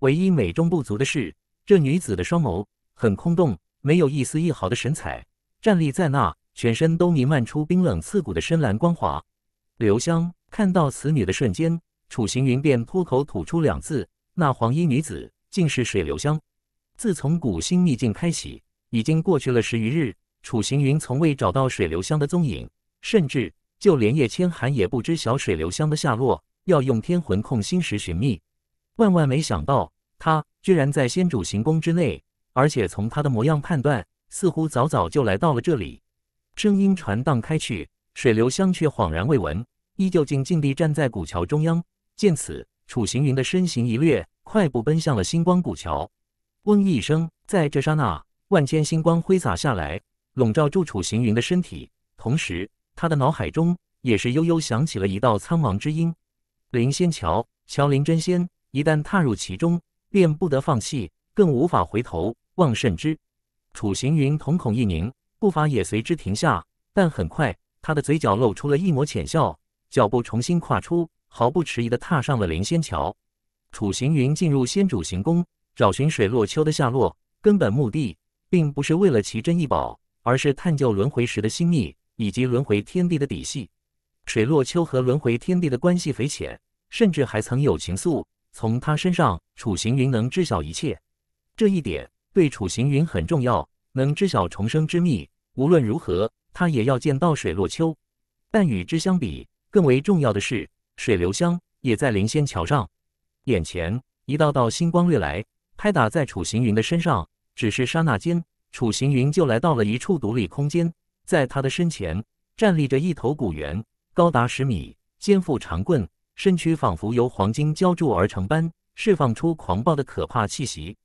唯一美中不足的是，这女子的双眸很空洞，没有一丝一毫的神采。站立在那，全身都弥漫出冰冷刺骨的深蓝光华。刘香看到此女的瞬间，楚行云便脱口吐出两字。那黄衣女子竟是水流香。自从古星秘境开启，已经过去了十余日，楚行云从未找到水流香的踪影，甚至就连叶千寒也不知晓水流香的下落，要用天魂控心石寻觅。万万没想到，她居然在先主行宫之内，而且从她的模样判断，似乎早早就来到了这里。声音传荡开去，水流香却恍然未闻，依旧静静地站在古桥中央。见此，楚行云的身形一掠，快步奔向了星光古桥。嗡一声，在这刹那，万千星光挥洒下来，笼罩住楚行云的身体。同时，他的脑海中也是悠悠响起了一道苍茫之音：“灵仙桥，桥灵真仙，一旦踏入其中，便不得放弃，更无法回头望甚之。”楚行云瞳孔一凝，步伐也随之停下。但很快，他的嘴角露出了一抹浅笑，脚步重新跨出。毫不迟疑地踏上了灵仙桥，楚行云进入先主行宫，找寻水落秋的下落。根本目的并不是为了奇珍异宝，而是探究轮回时的心秘以及轮回天地的底细。水落秋和轮回天地的关系匪浅，甚至还曾有情愫。从他身上，楚行云能知晓一切。这一点对楚行云很重要，能知晓重生之秘。无论如何，他也要见到水落秋。但与之相比，更为重要的是。水流香也在灵仙桥上，眼前一道道星光掠来，拍打在楚行云的身上。只是刹那间，楚行云就来到了一处独立空间，在他的身前站立着一头古猿，高达十米，肩负长棍，身躯仿佛由黄金浇铸而成般，释放出狂暴的可怕气息。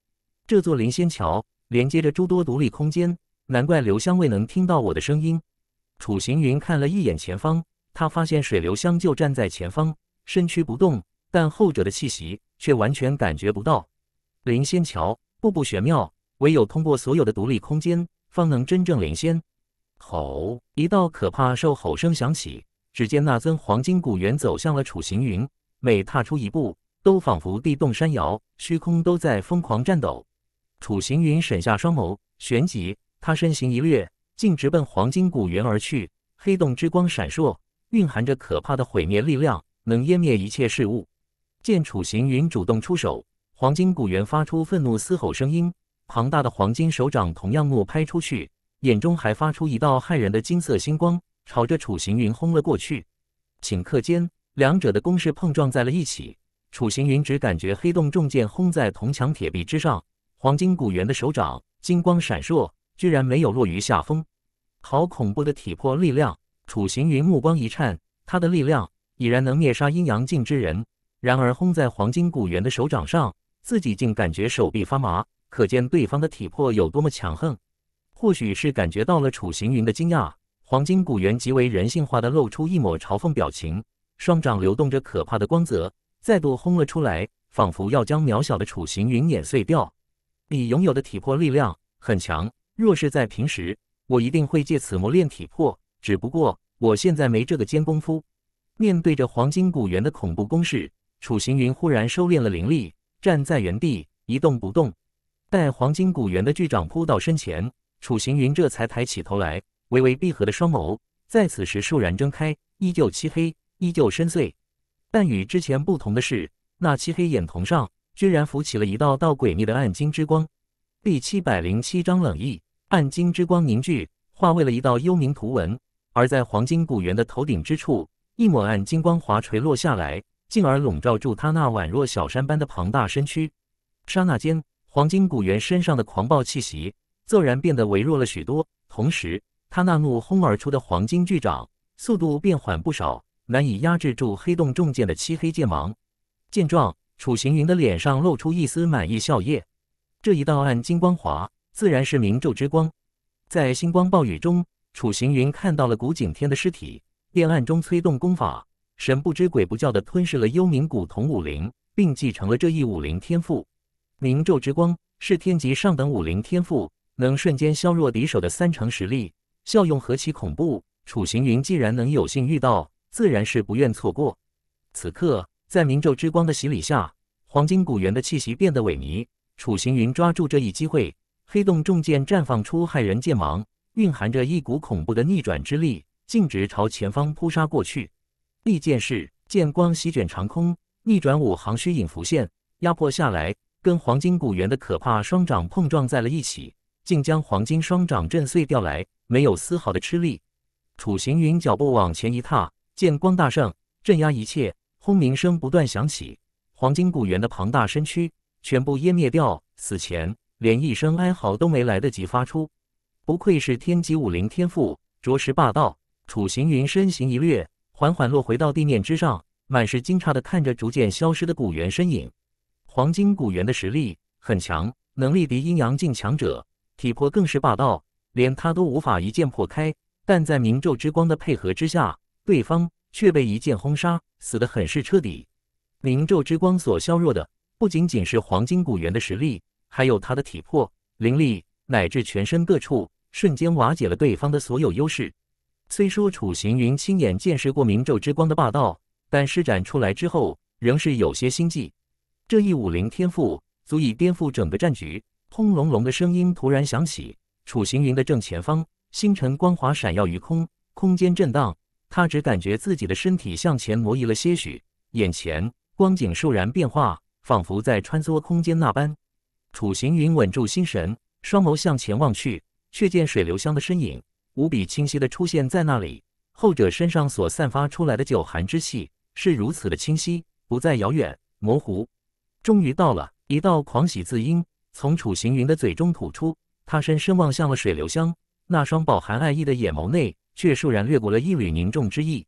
这座灵仙桥连接着诸多独立空间，难怪刘香未能听到我的声音。楚行云看了一眼前方。他发现水流香就站在前方，身躯不动，但后者的气息却完全感觉不到。灵仙桥步步玄妙，唯有通过所有的独立空间，方能真正领先。吼！一道可怕兽吼声响起，只见那尊黄金古猿走向了楚行云，每踏出一步，都仿佛地动山摇，虚空都在疯狂颤抖。楚行云沈下双眸，旋即他身形一掠，径直奔黄金古猿而去，黑洞之光闪烁。蕴含着可怕的毁灭力量，能湮灭一切事物。见楚行云主动出手，黄金古猿发出愤怒嘶吼声音，庞大的黄金手掌同样怒拍出去，眼中还发出一道骇人的金色星光，朝着楚行云轰了过去。顷刻间，两者的攻势碰撞在了一起。楚行云只感觉黑洞重剑轰在铜墙铁壁之上，黄金古猿的手掌金光闪烁，居然没有落于下风。好恐怖的体魄力量！楚行云目光一颤，他的力量已然能灭杀阴阳境之人，然而轰在黄金古猿的手掌上，自己竟感觉手臂发麻，可见对方的体魄有多么强横。或许是感觉到了楚行云的惊讶，黄金古猿极为人性化的露出一抹嘲讽表情，双掌流动着可怕的光泽，再度轰了出来，仿佛要将渺小的楚行云碾碎掉。你拥有的体魄力量很强，若是在平时，我一定会借此磨练体魄。只不过我现在没这个尖功夫。面对着黄金古猿的恐怖攻势，楚行云忽然收敛了灵力，站在原地一动不动。待黄金古猿的巨掌扑到身前，楚行云这才抬起头来，微微闭合的双眸在此时倏然睁开，依旧漆黑，依旧深邃。但与之前不同的是，那漆黑眼瞳上居然浮起了一道道诡秘的暗金之光。第七百零七章冷意，暗金之光凝聚，化为了一道幽冥图文。而在黄金古猿的头顶之处，一抹暗金光华垂落下来，进而笼罩住他那宛若小山般的庞大身躯。刹那间，黄金古猿身上的狂暴气息骤然变得微弱了许多，同时，他那怒轰而出的黄金巨掌速度变缓不少，难以压制住黑洞重剑的漆黑剑芒。见状，楚行云的脸上露出一丝满意笑靥。这一道暗金光华，自然是明昼之光，在星光暴雨中。楚行云看到了古景天的尸体，便暗中催动功法，神不知鬼不觉地吞噬了幽冥古同武灵，并继承了这一武灵天赋。明昼之光是天级上等武灵天赋，能瞬间削弱敌手的三成实力，效用何其恐怖！楚行云既然能有幸遇到，自然是不愿错过。此刻，在明昼之光的洗礼下，黄金古猿的气息变得萎靡。楚行云抓住这一机会，黑洞重剑绽放出骇人剑芒。蕴含着一股恐怖的逆转之力，径直朝前方扑杀过去。利剑式剑光席卷长空，逆转五行虚影浮现，压迫下来，跟黄金古猿的可怕双掌碰撞在了一起，竟将黄金双掌震碎掉来，没有丝毫的吃力。楚行云脚步往前一踏，剑光大盛，镇压一切，轰鸣声不断响起，黄金古猿的庞大身躯全部湮灭掉，死前连一声哀嚎都没来得及发出。不愧是天级武灵，天赋着实霸道。楚行云身形一掠，缓缓落回到地面之上，满是惊诧地看着逐渐消失的古猿身影。黄金古猿的实力很强，能力敌阴阳境强者，体魄更是霸道，连他都无法一剑破开。但在明昼之光的配合之下，对方却被一剑轰杀，死得很是彻底。明昼之光所削弱的不仅仅是黄金古猿的实力，还有他的体魄、灵力，乃至全身各处。瞬间瓦解了对方的所有优势。虽说楚行云亲眼见识过明昼之光的霸道，但施展出来之后，仍是有些心悸。这一武林天赋足以颠覆整个战局。轰隆隆的声音突然响起，楚行云的正前方星辰光华闪耀于空，空间震荡。他只感觉自己的身体向前挪移了些许，眼前光景骤然变化，仿佛在穿梭空间那般。楚行云稳住心神，双眸向前望去。却见水流香的身影无比清晰的出现在那里，后者身上所散发出来的九寒之气是如此的清晰，不再遥远模糊。终于到了，一道狂喜字音从楚行云的嘴中吐出，他深深望向了水流香，那双饱含爱意的眼眸内却倏然掠过了一缕凝重之意。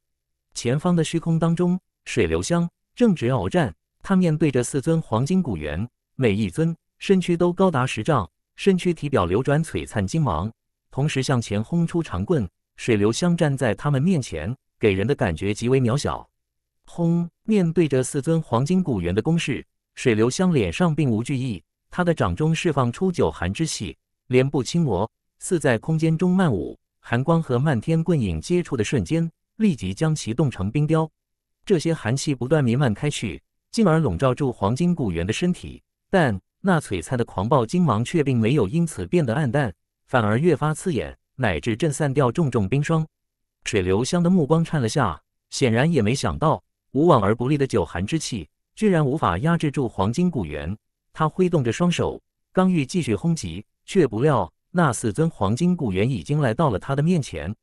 前方的虚空当中，水流香正直鏖战，他面对着四尊黄金古猿，每一尊身躯都高达十丈。身躯体表流转璀璨金芒，同时向前轰出长棍。水流香站在他们面前，给人的感觉极为渺小。轰！面对着四尊黄金古猿的攻势，水流香脸上并无惧意。他的掌中释放出九寒之气，脸部轻磨，似在空间中漫舞。寒光和漫天棍影接触的瞬间，立即将其冻成冰雕。这些寒气不断弥漫开去，进而笼罩住黄金古猿的身体，但。那璀璨的狂暴金芒却并没有因此变得暗淡，反而越发刺眼，乃至震散掉重重冰霜。水流香的目光颤了下，显然也没想到无往而不利的九寒之气居然无法压制住黄金古猿。他挥动着双手，刚欲继续轰击，却不料那四尊黄金古猿已经来到了他的面前。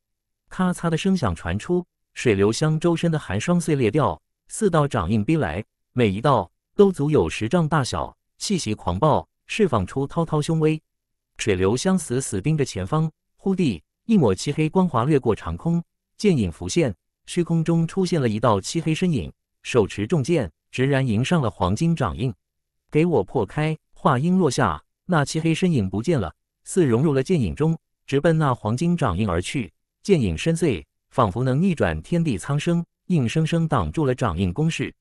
咔嚓的声响传出，水流香周身的寒霜碎裂掉，四道掌印逼来，每一道都足有十丈大小。气息狂暴，释放出滔滔凶威。水流相死死盯着前方，忽地一抹漆黑光华掠过长空，剑影浮现，虚空中出现了一道漆黑身影，手持重剑，直然迎上了黄金掌印。“给我破开！”话音落下，那漆黑身影不见了，似融入了剑影中，直奔那黄金掌印而去。剑影深邃，仿佛能逆转天地苍生，硬生生挡住了掌印攻势。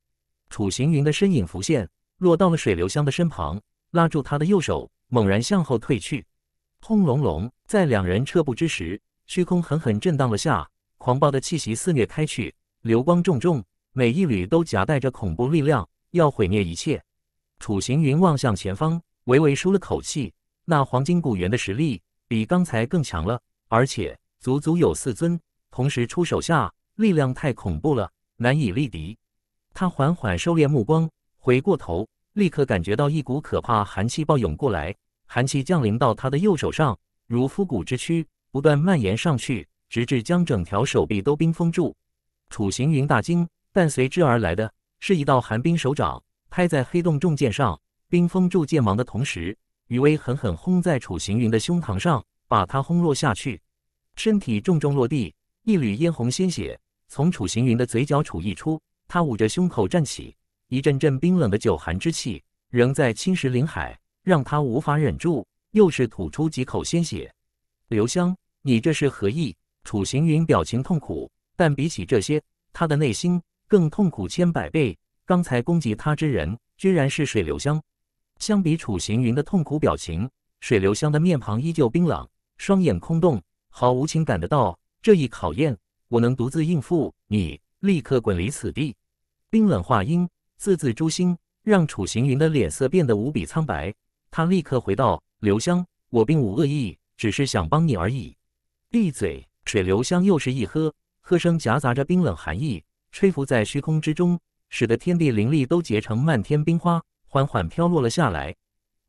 楚行云的身影浮现。落到了水流香的身旁，拉住他的右手，猛然向后退去。轰隆隆，在两人撤步之时，虚空狠狠震荡了下，狂暴的气息肆虐开去，流光重重，每一缕都夹带着恐怖力量，要毁灭一切。楚行云望向前方，微微舒了口气。那黄金古猿的实力比刚才更强了，而且足足有四尊，同时出手下，力量太恐怖了，难以力敌。他缓缓收敛目光。回过头，立刻感觉到一股可怕寒气暴涌过来，寒气降临到他的右手上，如枯骨之躯不断蔓延上去，直至将整条手臂都冰封住。楚行云大惊，但随之而来的是一道寒冰手掌拍在黑洞重剑上，冰封住剑芒的同时，余威狠狠轰在楚行云的胸膛上，把他轰落下去。身体重重落地，一缕嫣红鲜血从楚行云的嘴角处溢出，他捂着胸口站起。一阵阵冰冷的酒寒之气仍在侵蚀林海，让他无法忍住，又是吐出几口鲜血。刘香，你这是何意？楚行云表情痛苦，但比起这些，他的内心更痛苦千百倍。刚才攻击他之人，居然是水流香。相比楚行云的痛苦表情，水流香的面庞依旧冰冷，双眼空洞，毫无情感的道：“这一考验，我能独自应付。你立刻滚离此地。”冰冷话音。字字诛心，让楚行云的脸色变得无比苍白。他立刻回道：“留香，我并无恶意，只是想帮你而已。”闭嘴！水流香又是一喝，喝声夹杂着冰冷寒意，吹拂在虚空之中，使得天地灵力都结成漫天冰花，缓缓飘落了下来。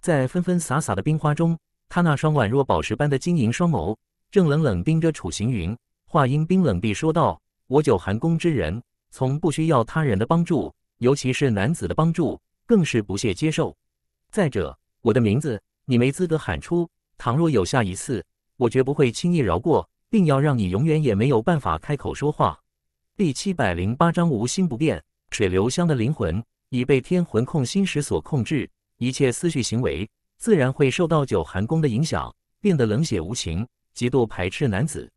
在纷纷洒洒的冰花中，他那双宛若宝石般的晶莹双眸，正冷冷盯着楚行云，话音冰冷地说道：“我九寒宫之人，从不需要他人的帮助。”尤其是男子的帮助，更是不屑接受。再者，我的名字，你没资格喊出。倘若有下一次，我绝不会轻易饶过，并要让你永远也没有办法开口说话。第七百零八章：无心不变。水流香的灵魂已被天魂控心石所控制，一切思绪行为自然会受到九寒宫的影响，变得冷血无情，极度排斥男子。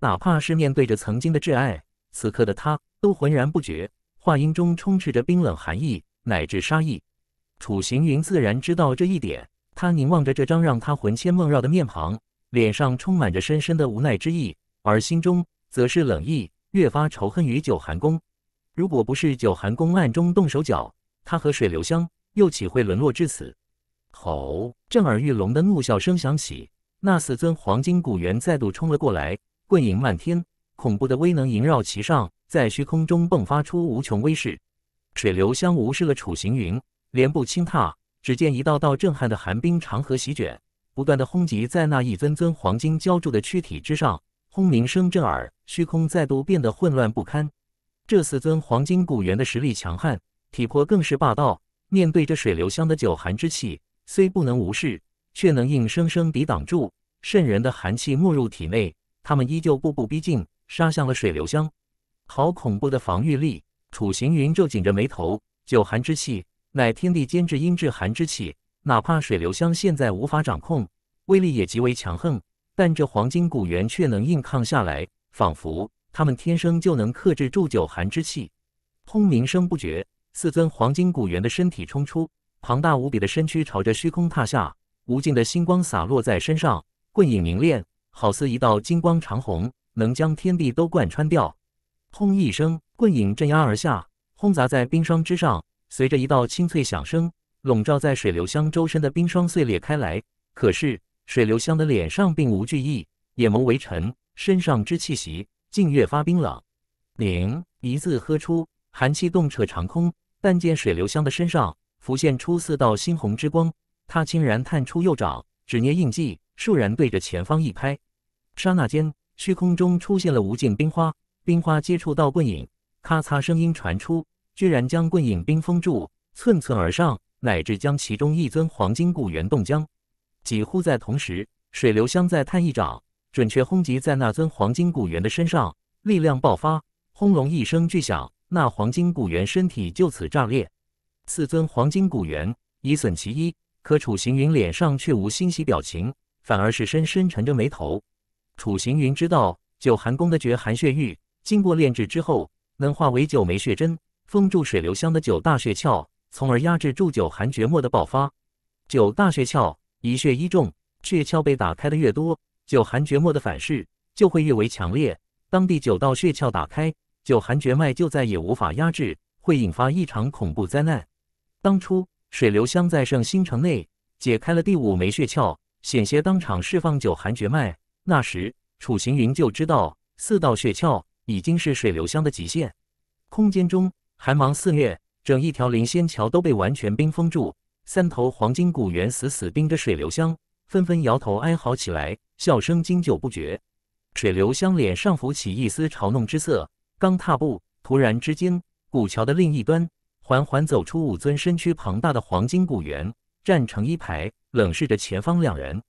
哪怕是面对着曾经的挚爱，此刻的他都浑然不觉。话音中充斥着冰冷寒意，乃至杀意。楚行云自然知道这一点，他凝望着这张让他魂牵梦绕的面庞，脸上充满着深深的无奈之意，而心中则是冷意越发仇恨于九寒宫。如果不是九寒宫暗中动手脚，他和水流香又岂会沦落至此？吼！震耳欲聋的怒啸声响起，那四尊黄金古猿再度冲了过来，棍影漫天，恐怖的威能萦绕其上。在虚空中迸发出无穷威势，水流香无视了楚行云，莲步轻踏，只见一道道震撼的寒冰长河席卷，不断的轰击在那一尊尊黄金浇筑的躯体之上，轰鸣声震耳，虚空再度变得混乱不堪。这四尊黄金古猿的实力强悍，体魄更是霸道，面对着水流香的九寒之气，虽不能无视，却能硬生生抵挡住渗人的寒气没入体内。他们依旧步步逼近，杀向了水流香。好恐怖的防御力！楚行云皱紧着眉头。九寒之气乃天地间至阴至寒之气，哪怕水流香现在无法掌控，威力也极为强横。但这黄金古猿却能硬抗下来，仿佛他们天生就能克制住九寒之气。轰鸣声不绝，四尊黄金古猿的身体冲出，庞大无比的身躯朝着虚空踏下，无尽的星光洒落在身上，棍影凝练，好似一道金光长虹，能将天地都贯穿掉。轰一声，棍影镇压而下，轰砸在冰霜之上。随着一道清脆响声，笼罩在水流香周身的冰霜碎裂开来。可是水流香的脸上并无惧意，眼眸微沉，身上之气息竟越发冰冷。凝一字喝出，寒气洞彻长空。但见水流香的身上浮现出四道猩红之光，他轻然探出右掌，指捏印记，倏然对着前方一拍。刹那间，虚空中出现了无尽冰花。冰花接触到棍影，咔嚓声音传出，居然将棍影冰封住，寸寸而上，乃至将其中一尊黄金古猿冻僵。几乎在同时，水流香再探一掌，准确轰击在那尊黄金古猿的身上，力量爆发，轰隆一声巨响，那黄金古猿身体就此炸裂。四尊黄金古猿已损其一，可楚行云脸上却无欣喜表情，反而是深深沉着眉头。楚行云知道九寒宫的绝寒血玉。经过炼制之后，能化为九枚血针，封住水流香的九大血窍，从而压制住九寒绝脉的爆发。九大血窍一血一重，血窍被打开的越多，九寒绝脉的反噬就会越为强烈。当第九道血窍打开，九寒绝脉就再也无法压制，会引发一场恐怖灾难。当初水流香在圣星城内解开了第五枚血窍，险些当场释放九寒绝脉。那时楚行云就知道四道血窍。已经是水流箱的极限。空间中寒芒肆虐，整一条灵仙桥都被完全冰封住。三头黄金古猿死死盯着水流箱，纷纷摇头哀嚎起来，笑声经久不绝。水流香脸上浮起一丝嘲弄之色，刚踏步，突然之间，古桥的另一端缓缓走出五尊身躯庞大的黄金古猿，站成一排，冷视着前方两人。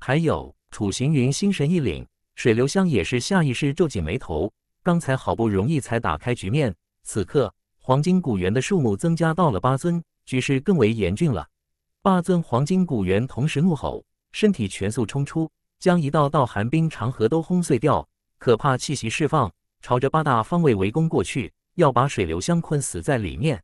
还有楚行云心神一凛，水流香也是下意识皱紧眉头。刚才好不容易才打开局面，此刻黄金古猿的数目增加到了八尊，局势更为严峻了。八尊黄金古猿同时怒吼，身体全速冲出，将一道道寒冰长河都轰碎掉，可怕气息释放，朝着八大方位围攻过去，要把水流香困死在里面。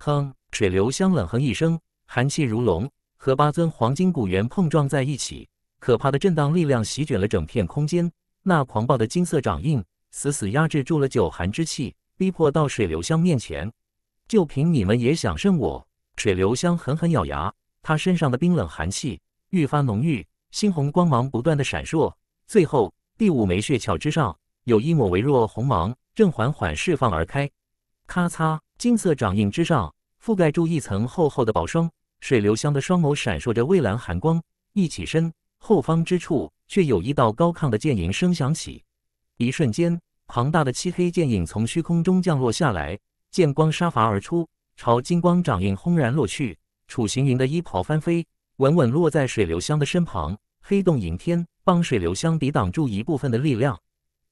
哼！水流香冷哼一声，寒气如龙，和八尊黄金古猿碰撞在一起，可怕的震荡力量席卷了整片空间，那狂暴的金色掌印。死死压制住了九寒之气，逼迫到水流香面前。就凭你们也想胜我？水流香狠狠咬牙，他身上的冰冷寒气愈发浓郁，猩红光芒不断的闪烁。最后，第五枚血巧之上有一抹微弱红芒，正缓缓释放而开。咔嚓，金色掌印之上覆盖住一层厚厚的薄霜。水流香的双眸闪烁着蔚蓝寒光，一起身后方之处却有一道高亢的剑吟声响起。一瞬间，庞大的漆黑剑影从虚空中降落下来，剑光杀伐而出，朝金光掌印轰然落去。楚行云的衣袍翻飞，稳稳落在水流香的身旁，黑洞引天，帮水流香抵挡住一部分的力量。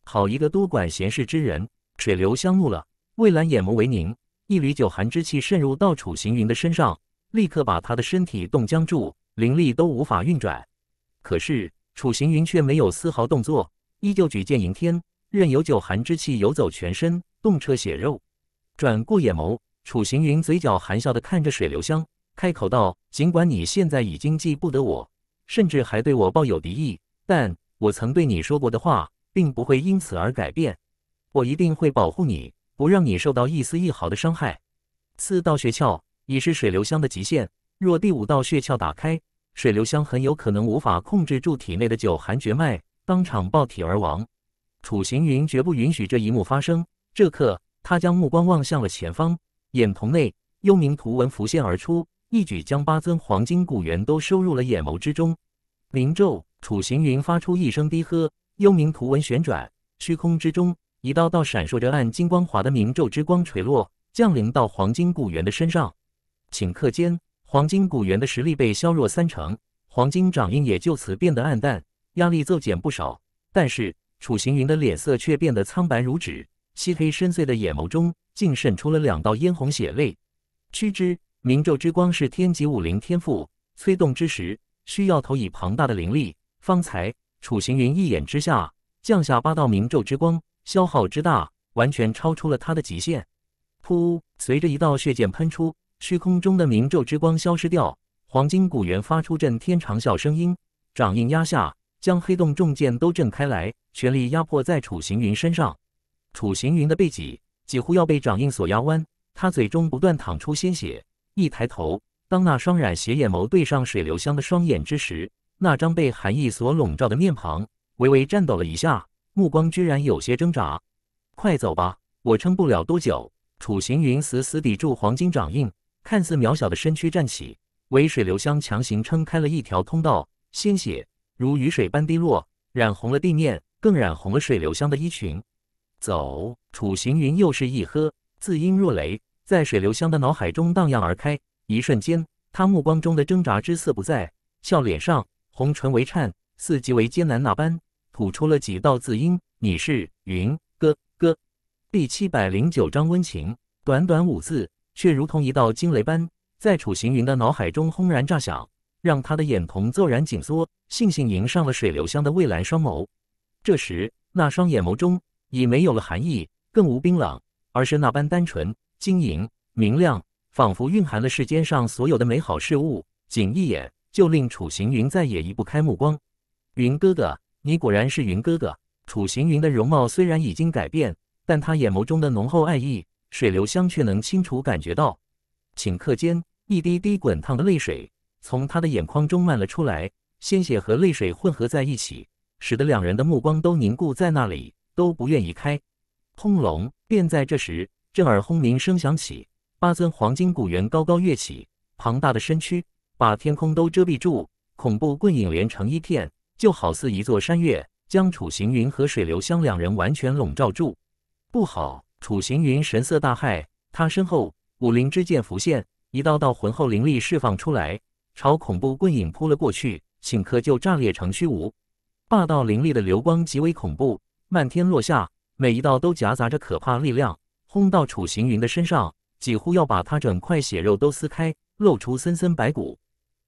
好一个多管闲事之人！水流香怒了，蔚蓝眼眸为凝，一缕九寒之气渗入到楚行云的身上，立刻把他的身体冻僵住，灵力都无法运转。可是楚行云却没有丝毫动作。依旧举剑迎天，任由九寒之气游走全身，冻彻血肉。转过眼眸，楚行云嘴角含笑的看着水流香，开口道：“尽管你现在已经记不得我，甚至还对我抱有敌意，但我曾对你说过的话，并不会因此而改变。我一定会保护你，不让你受到一丝一毫的伤害。”四道血窍已是水流香的极限，若第五道血窍打开，水流香很有可能无法控制住体内的九寒绝脉。当场爆体而亡，楚行云绝不允许这一幕发生。这刻，他将目光望向了前方，眼瞳内幽冥图文浮现而出，一举将八尊黄金古猿都收入了眼眸之中。灵咒，楚行云发出一声低喝，幽冥图文旋转，虚空之中一道道闪烁着暗金光华的明咒之光垂落，降临到黄金古猿的身上。顷刻间，黄金古猿的实力被削弱三成，黄金掌印也就此变得暗淡。压力骤减不少，但是楚行云的脸色却变得苍白如纸，漆黑深邃的眼眸中竟渗出了两道嫣红血泪。须知，明咒之光是天级武灵天赋，催动之时需要投以庞大的灵力。方才楚行云一眼之下降下八道明咒之光，消耗之大，完全超出了他的极限。噗！随着一道血剑喷出，虚空中的明咒之光消失掉，黄金古猿发出震天长啸，声音掌印压下。将黑洞重剑都震开来，全力压迫在楚行云身上。楚行云的背脊几乎要被掌印所压弯，他嘴中不断淌出鲜血。一抬头，当那双染血眼眸对上水流香的双眼之时，那张被寒意所笼罩的面庞微微颤抖了一下，目光居然有些挣扎。快走吧，我撑不了多久。楚行云死死抵住黄金掌印，看似渺小的身躯站起，为水流香强行撑开了一条通道。鲜血。如雨水般滴落，染红了地面，更染红了水流香的衣裙。走，楚行云又是一喝，字音若雷，在水流香的脑海中荡漾而开。一瞬间，他目光中的挣扎之色不在，笑脸上红唇微颤，似极为艰难那般，吐出了几道字音：“你是云哥哥。”第七百零九章温情，短短五字，却如同一道惊雷般，在楚行云的脑海中轰然炸响。让他的眼瞳骤然紧缩，悻悻迎上了水流香的蔚蓝双眸。这时，那双眼眸中已没有了寒意，更无冰冷，而是那般单纯、晶莹、明亮，仿佛蕴含了世间上所有的美好事物。仅一眼，就令楚行云再也移不开目光。云哥哥，你果然是云哥哥。楚行云的容貌虽然已经改变，但他眼眸中的浓厚爱意，水流香却能清楚感觉到。顷刻间，一滴滴滚烫的泪水。从他的眼眶中漫了出来，鲜血和泪水混合在一起，使得两人的目光都凝固在那里，都不愿意开。轰隆！便在这时，震耳轰鸣声响起，八尊黄金古猿高高跃起，庞大的身躯把天空都遮蔽住，恐怖棍影连成一片，就好似一座山岳，将楚行云和水流香两人完全笼罩住。不好！楚行云神色大骇，他身后武林之剑浮现，一道道浑厚灵力释放出来。朝恐怖棍影扑了过去，顷刻就炸裂成虚无。霸道凌厉的流光极为恐怖，漫天落下，每一道都夹杂着可怕力量，轰到楚行云的身上，几乎要把他整块血肉都撕开，露出森森白骨。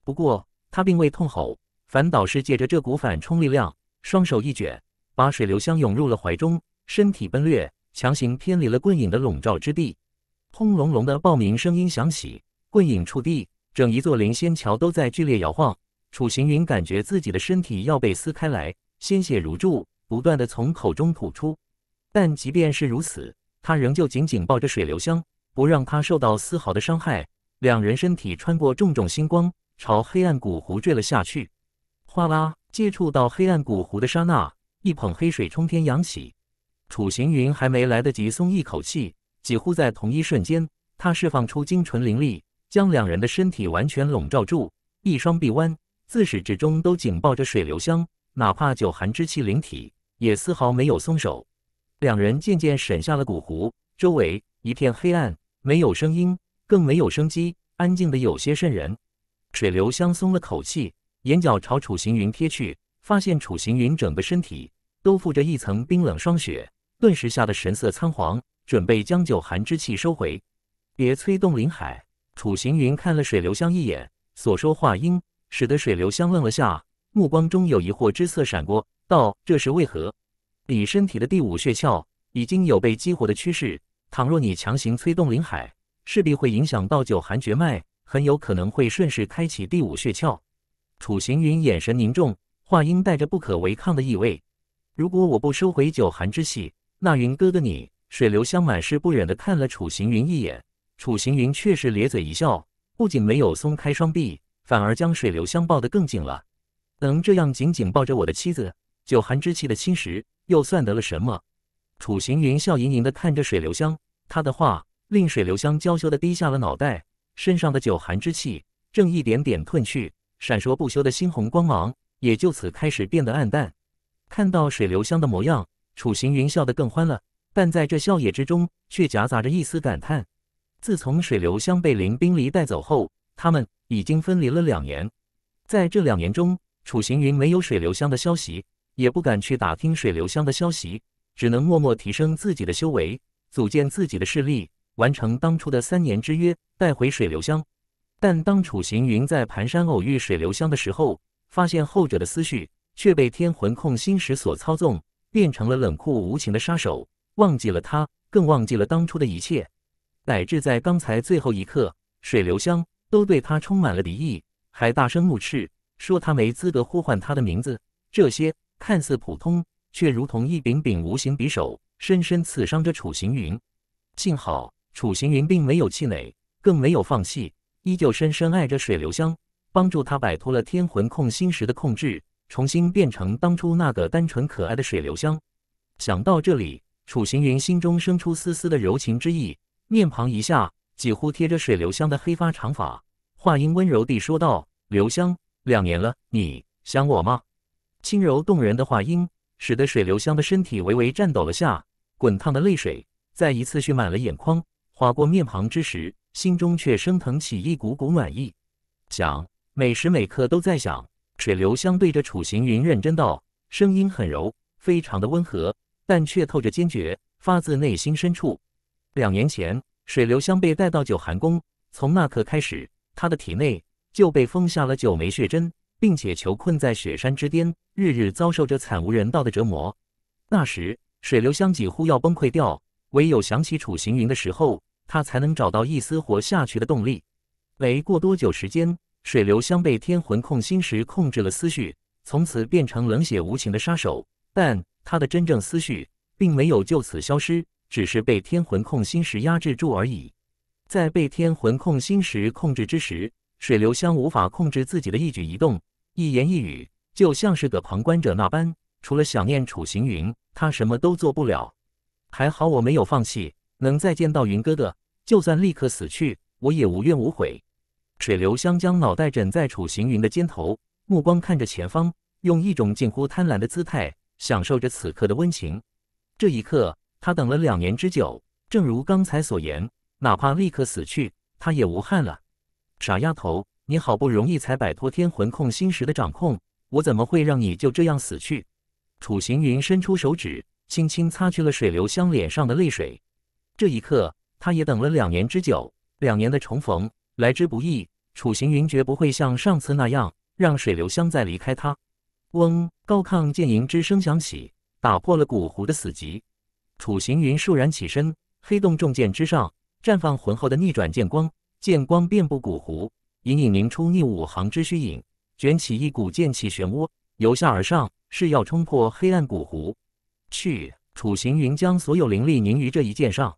不过他并未痛吼，反倒是借着这股反冲力量，双手一卷，把水流香涌入了怀中，身体奔掠，强行偏离了棍影的笼罩之地。轰隆隆的爆鸣声音响起，棍影触地。整一座灵仙桥都在剧烈摇晃，楚行云感觉自己的身体要被撕开来，鲜血如注，不断的从口中吐出。但即便是如此，他仍旧紧紧抱着水流香，不让他受到丝毫的伤害。两人身体穿过重重星光，朝黑暗古湖坠了下去。哗啦！接触到黑暗古湖的刹那，一捧黑水冲天扬起。楚行云还没来得及松一口气，几乎在同一瞬间，他释放出精纯灵力。将两人的身体完全笼罩住，一双臂弯自始至终都紧抱着水流香，哪怕九寒之气灵体也丝毫没有松手。两人渐渐沈下了古湖，周围一片黑暗，没有声音，更没有生机，安静的有些渗人。水流香松了口气，眼角朝楚行云贴去，发现楚行云整个身体都附着一层冰冷霜雪，顿时吓得神色仓皇，准备将九寒之气收回，别催动林海。楚行云看了水流香一眼，所说话音使得水流香愣了下，目光中有疑惑之色闪过，道：“这是为何？你身体的第五血窍已经有被激活的趋势，倘若你强行催动灵海，势必会影响到九寒绝脉，很有可能会顺势开启第五血窍。”楚行云眼神凝重，话音带着不可违抗的意味：“如果我不收回九寒之气，那云哥哥你……”水流香满是不忍的看了楚行云一眼。楚行云却是咧嘴一笑，不仅没有松开双臂，反而将水流香抱得更紧了。能这样紧紧抱着我的妻子，九寒之气的侵蚀又算得了什么？楚行云笑盈盈的看着水流香，他的话令水流香娇羞的低下了脑袋，身上的九寒之气正一点点褪去，闪烁不休的猩红光芒也就此开始变得暗淡。看到水流香的模样，楚行云笑得更欢了，但在这笑靥之中却夹杂着一丝感叹。自从水流香被林冰离带走后，他们已经分离了两年。在这两年中，楚行云没有水流香的消息，也不敢去打听水流香的消息，只能默默提升自己的修为，组建自己的势力，完成当初的三年之约，带回水流香。但当楚行云在盘山偶遇水流香的时候，发现后者的思绪却被天魂控心石所操纵，变成了冷酷无情的杀手，忘记了他，更忘记了当初的一切。乃至在刚才最后一刻，水流香都对他充满了敌意，还大声怒斥，说他没资格呼唤他的名字。这些看似普通，却如同一柄柄无形匕首，深深刺伤着楚行云。幸好楚行云并没有气馁，更没有放弃，依旧深深爱着水流香，帮助他摆脱了天魂控心石的控制，重新变成当初那个单纯可爱的水流香。想到这里，楚行云心中生出丝丝的柔情之意。面庞一下几乎贴着水流香的黑发长发，话音温柔地说道：“流香，两年了，你想我吗？”轻柔动人的话音，使得水流香的身体微微颤抖了下，滚烫的泪水再一次蓄满了眼眶，划过面庞之时，心中却升腾起一股股暖意。想，每时每刻都在想。水流香对着楚行云认真道，声音很柔，非常的温和，但却透着坚决，发自内心深处。两年前，水流香被带到九寒宫。从那刻开始，他的体内就被封下了九枚血针，并且囚困在雪山之巅，日日遭受着惨无人道的折磨。那时，水流香几乎要崩溃掉，唯有想起楚行云的时候，他才能找到一丝活下去的动力。没过多久，时间，水流香被天魂控心石控制了思绪，从此变成冷血无情的杀手。但他的真正思绪，并没有就此消失。只是被天魂控心石压制住而已。在被天魂控心石控制之时，水流香无法控制自己的一举一动、一言一语，就像是个旁观者那般。除了想念楚行云，他什么都做不了。还好我没有放弃，能再见到云哥的，就算立刻死去，我也无怨无悔。水流香将脑袋枕在楚行云的肩头，目光看着前方，用一种近乎贪婪的姿态享受着此刻的温情。这一刻。他等了两年之久，正如刚才所言，哪怕立刻死去，他也无憾了。傻丫头，你好不容易才摆脱天魂控心石的掌控，我怎么会让你就这样死去？楚行云伸出手指，轻轻擦去了水流香脸上的泪水。这一刻，他也等了两年之久，两年的重逢来之不易。楚行云绝不会像上次那样，让水流香再离开他。嗡，高亢剑吟之声响起，打破了古湖的死寂。楚行云倏然起身，黑洞重剑之上绽放浑厚的逆转剑光，剑光遍布古湖，隐隐凝出逆五行之虚影，卷起一股剑气漩涡，由下而上，是要冲破黑暗古湖。去！楚行云将所有灵力凝于这一剑上，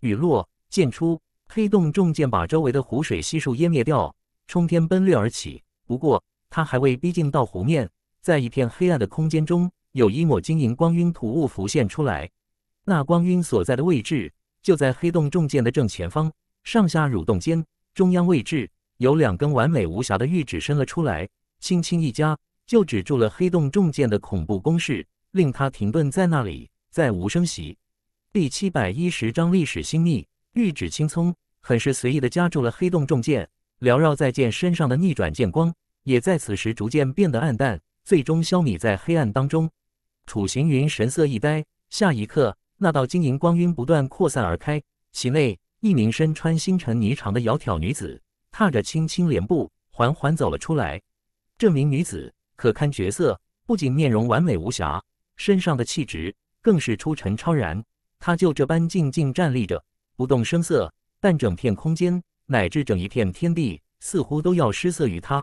雨落剑出，黑洞重剑把周围的湖水悉数湮灭掉，冲天奔掠而起。不过，他还未逼近到湖面，在一片黑暗的空间中，有一抹晶莹光晕突兀浮现出来。那光晕所在的位置就在黑洞重剑的正前方，上下蠕动间，中央位置有两根完美无瑕的玉指伸了出来，轻轻一夹，就止住了黑洞重剑的恐怖攻势，令他停顿在那里，再无声息。第七百一十章历史新秘，玉指青葱，很是随意的夹住了黑洞重剑，缭绕在剑身上的逆转剑光也在此时逐渐变得暗淡，最终消弭在黑暗当中。楚行云神色一呆，下一刻。那道晶莹光晕不断扩散而开，其内一名身穿星辰霓裳的窈窕女子，踏着青青莲步，缓缓走了出来。这名女子可堪绝色，不仅面容完美无瑕，身上的气质更是出尘超然。她就这般静静站立着，不动声色，但整片空间乃至整一片天地，似乎都要失色于她。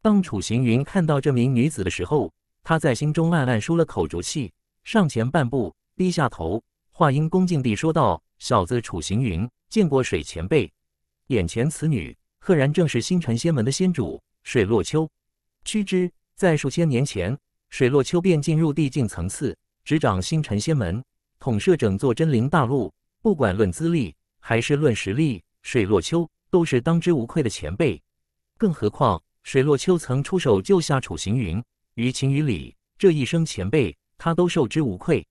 当楚行云看到这名女子的时候，他在心中暗暗舒了口浊气，上前半步。低下头，话音恭敬地说道：“小子楚行云见过水前辈。眼前此女赫然正是星辰仙门的仙主水落秋。须知，在数千年前，水落秋便进入地境层次，执掌星辰仙门，统摄整座真灵大陆。不管论资历还是论实力，水落秋都是当之无愧的前辈。更何况，水落秋曾出手救下楚行云，于情于理，这一生前辈，他都受之无愧。”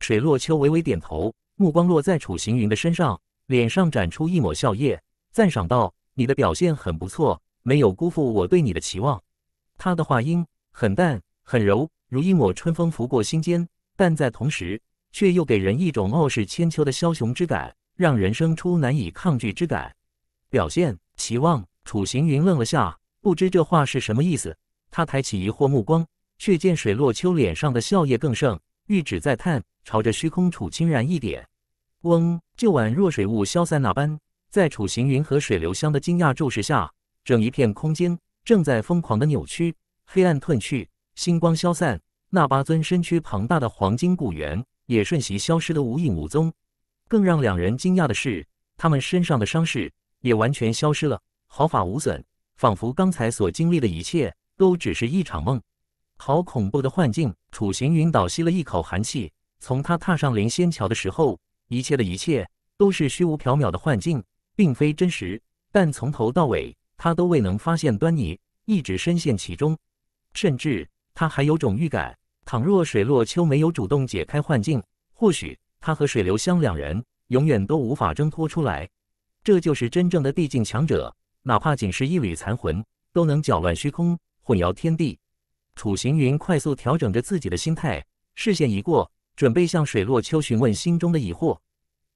水落秋微微点头，目光落在楚行云的身上，脸上展出一抹笑靥，赞赏道：“你的表现很不错，没有辜负我对你的期望。”他的话音很淡很柔，如一抹春风拂过心间，但在同时却又给人一种傲视千秋的枭雄之感，让人生出难以抗拒之感。表现期望，楚行云愣了下，不知这话是什么意思。他抬起疑惑目光，却见水落秋脸上的笑靥更盛。玉指再探，朝着虚空处轻然一点，嗡，就宛若水雾消散那般，在楚行云和水流香的惊讶注视下，整一片空间正在疯狂的扭曲，黑暗褪去，星光消散，那八尊身躯庞大的黄金古猿也瞬息消失的无影无踪。更让两人惊讶的是，他们身上的伤势也完全消失了，毫发无损，仿佛刚才所经历的一切都只是一场梦。好恐怖的幻境！楚行云倒吸了一口寒气。从他踏上灵仙桥的时候，一切的一切都是虚无缥缈的幻境，并非真实。但从头到尾，他都未能发现端倪，一直深陷其中。甚至他还有种预感：倘若水落秋没有主动解开幻境，或许他和水流香两人永远都无法挣脱出来。这就是真正的地境强者，哪怕仅是一缕残魂，都能搅乱虚空，混淆天地。楚行云快速调整着自己的心态，视线一过，准备向水落秋询问心中的疑惑。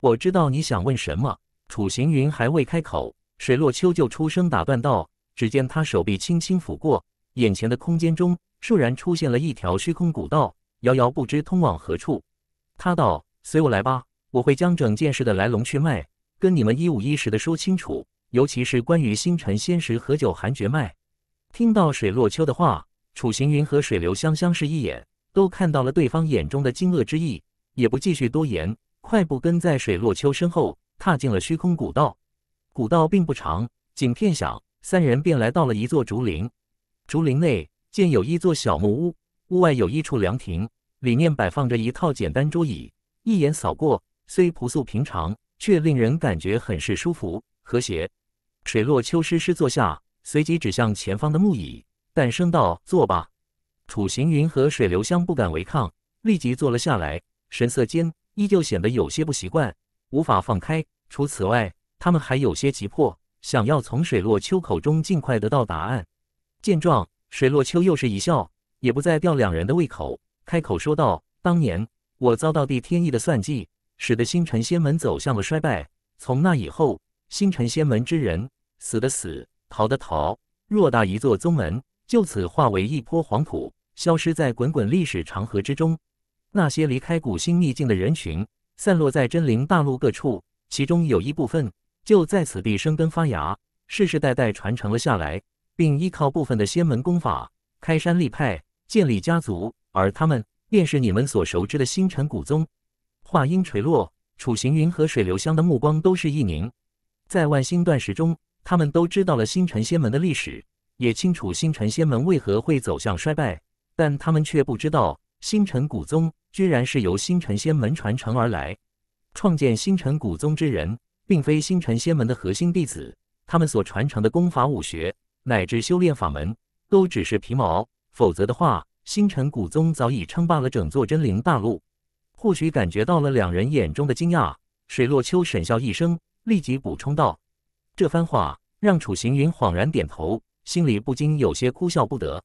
我知道你想问什么，楚行云还未开口，水落秋就出声打断道。只见他手臂轻轻抚过眼前的空间中，倏然出现了一条虚空古道，遥遥不知通往何处。他道：“随我来吧，我会将整件事的来龙去脉跟你们一五一十的说清楚，尤其是关于星辰仙石和九寒绝脉。”听到水落秋的话。楚行云和水流香相视一眼，都看到了对方眼中的惊愕之意，也不继续多言，快步跟在水落秋身后，踏进了虚空古道。古道并不长，景片响，三人便来到了一座竹林。竹林内建有一座小木屋，屋外有一处凉亭，里面摆放着一套简单桌椅。一眼扫过，虽朴素平常，却令人感觉很是舒服和谐。水落秋诗诗坐下，随即指向前方的木椅。诞声道：“坐吧。”楚行云和水流香不敢违抗，立即坐了下来，神色间依旧显得有些不习惯，无法放开。除此外，他们还有些急迫，想要从水落秋口中尽快得到答案。见状，水落秋又是一笑，也不再吊两人的胃口，开口说道：“当年我遭到帝天意的算计，使得星辰仙门走向了衰败。从那以后，星辰仙门之人死的死，逃的逃，偌大一座宗门。”就此化为一坡黄土，消失在滚滚历史长河之中。那些离开古星秘境的人群，散落在真灵大陆各处，其中有一部分就在此地生根发芽，世世代代传承了下来，并依靠部分的仙门功法，开山立派，建立家族。而他们，便是你们所熟知的星辰古宗。话音垂落，楚行云和水流香的目光都是一凝。在万星断石中，他们都知道了星辰仙门的历史。也清楚星辰仙门为何会走向衰败，但他们却不知道，星辰古宗居然是由星辰仙门传承而来。创建星辰古宗之人，并非星辰仙门的核心弟子，他们所传承的功法武学乃至修炼法门，都只是皮毛。否则的话，星辰古宗早已称霸了整座真灵大陆。或许感觉到了两人眼中的惊讶，水落秋沈笑一声，立即补充道：“这番话让楚行云恍然点头。”心里不禁有些哭笑不得。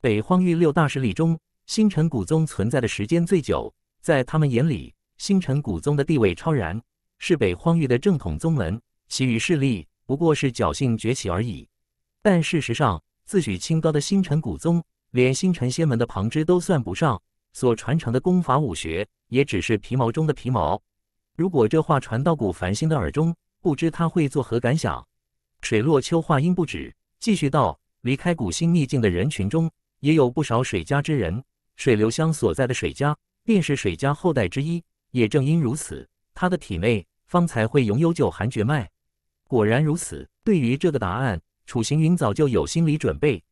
北荒域六大势力中，星辰古宗存在的时间最久，在他们眼里，星辰古宗的地位超然，是北荒域的正统宗门。其余势力不过是侥幸崛起而已。但事实上，自诩清高的星辰古宗，连星辰仙门的旁支都算不上，所传承的功法武学也只是皮毛中的皮毛。如果这话传到古繁星的耳中，不知他会作何感想？水落秋话音不止。继续道，离开古星秘境的人群中，也有不少水家之人。水流香所在的水家，便是水家后代之一。也正因如此，他的体内方才会拥有九寒绝脉。果然如此，对于这个答案，楚行云早就有心理准备。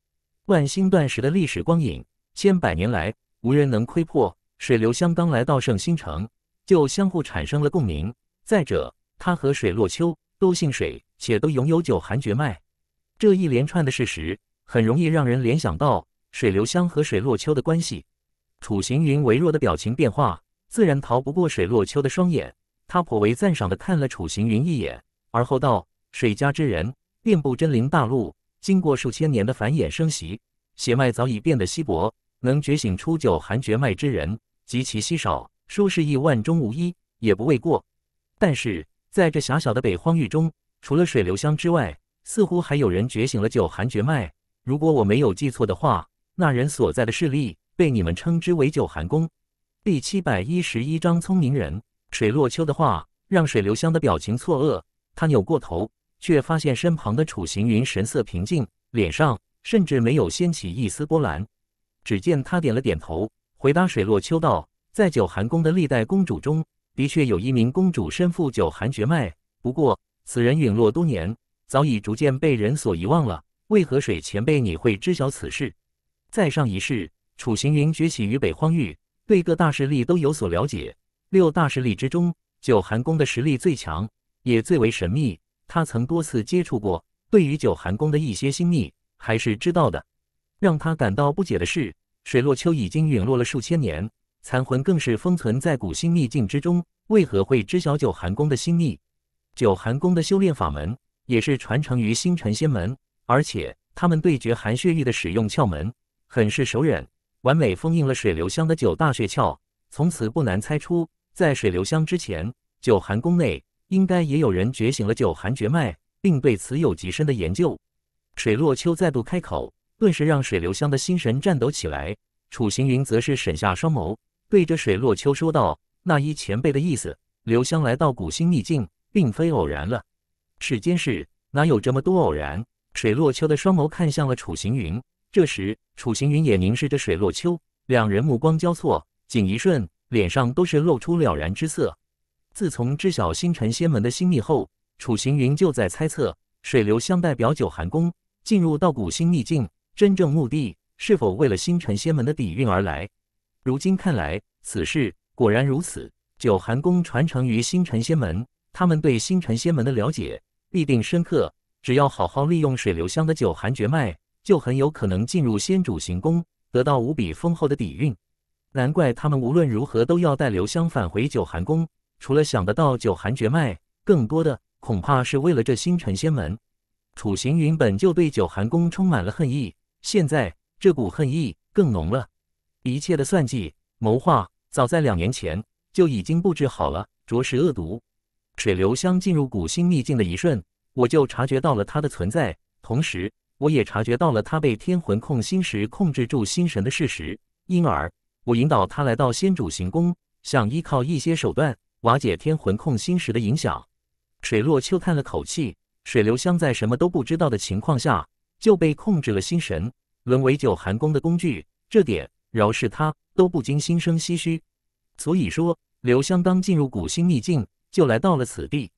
万星断石的历史光影，千百年来无人能窥破。水流香刚来到圣星城，就相互产生了共鸣。再者，他和水落秋都姓水，且都拥有九寒绝脉。这一连串的事实很容易让人联想到水流香和水落秋的关系。楚行云微弱的表情变化自然逃不过水落秋的双眼，他颇为赞赏的看了楚行云一眼，而后道：“水家之人遍布真灵大陆，经过数千年的繁衍生息，血脉早已变得稀薄，能觉醒出九寒绝脉之人极其稀少，说是亿万中无一也不为过。但是在这狭小的北荒域中，除了水流香之外，似乎还有人觉醒了九寒绝脉。如果我没有记错的话，那人所在的势力被你们称之为九寒宫。第七百一十一章聪明人。水落秋的话让水流香的表情错愕，他扭过头，却发现身旁的楚行云神色平静，脸上甚至没有掀起一丝波澜。只见他点了点头，回答水落秋道：“在九寒宫的历代公主中，的确有一名公主身负九寒绝脉，不过此人陨落多年。”早已逐渐被人所遗忘了。为何水前辈你会知晓此事？在上一世，楚行云崛起于北荒域，对各大势力都有所了解。六大势力之中，九寒宫的实力最强，也最为神秘。他曾多次接触过，对于九寒宫的一些心秘还是知道的。让他感到不解的是，水落秋已经陨落了数千年，残魂更是封存在古心秘境之中，为何会知晓九寒宫的心秘？九寒宫的修炼法门。也是传承于星辰仙门，而且他们对决寒血玉的使用窍门很是熟稔，完美封印了水流香的九大穴窍。从此不难猜出，在水流香之前，九寒宫内应该也有人觉醒了九寒绝脉，并对此有极深的研究。水落秋再度开口，顿时让水流香的心神颤抖起来。楚行云则是沈下双眸，对着水落秋说道：“那依前辈的意思，柳香来到古星秘境，并非偶然了。”世间事哪有这么多偶然？水落秋的双眸看向了楚行云，这时楚行云也凝视着水落秋，两人目光交错，仅一瞬，脸上都是露出了然之色。自从知晓星辰仙门的心意后，楚行云就在猜测水流香代表九寒宫进入到古星秘境，真正目的是否为了星辰仙门的底蕴而来？如今看来，此事果然如此。九寒宫传承于星辰仙门，他们对星辰仙门的了解。必定深刻。只要好好利用水流香的九寒绝脉，就很有可能进入先主行宫，得到无比丰厚的底蕴。难怪他们无论如何都要带留香返回九寒宫，除了想得到九寒绝脉，更多的恐怕是为了这星辰仙门。楚行云本就对九寒宫充满了恨意，现在这股恨意更浓了。一切的算计谋划，早在两年前就已经布置好了，着实恶毒。水流香进入古星秘境的一瞬，我就察觉到了它的存在，同时我也察觉到了它被天魂控心石控制住心神的事实。因而，我引导他来到先主行宫，想依靠一些手段瓦解天魂控心石的影响。水落秋叹了口气，水流香在什么都不知道的情况下就被控制了心神，沦为九寒宫的工具，这点饶是他都不禁心生唏嘘。所以说，刘香刚进入古星秘境。就来到了此地，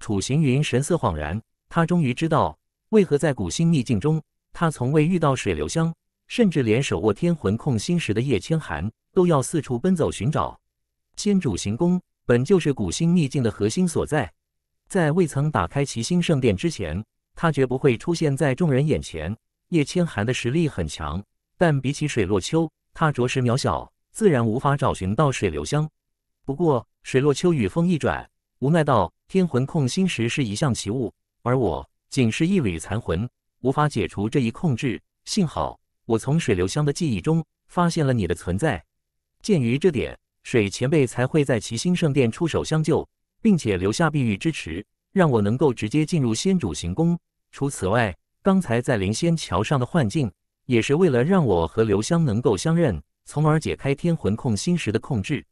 楚行云神色恍然，他终于知道为何在古星秘境中，他从未遇到水流香，甚至连手握天魂控心石的叶千寒都要四处奔走寻找。仙主行宫本就是古星秘境的核心所在，在未曾打开齐星圣殿之前，他绝不会出现在众人眼前。叶千寒的实力很强，但比起水落秋，他着实渺小，自然无法找寻到水流香。不过，水落秋与风一转。无奈道：“天魂控心石是一项奇物，而我仅是一缕残魂，无法解除这一控制。幸好我从水流香的记忆中发现了你的存在，鉴于这点，水前辈才会在奇星圣殿出手相救，并且留下碧玉之持，让我能够直接进入先主行宫。除此外，刚才在灵仙桥上的幻境，也是为了让我和刘香能够相认，从而解开天魂控心石的控制。”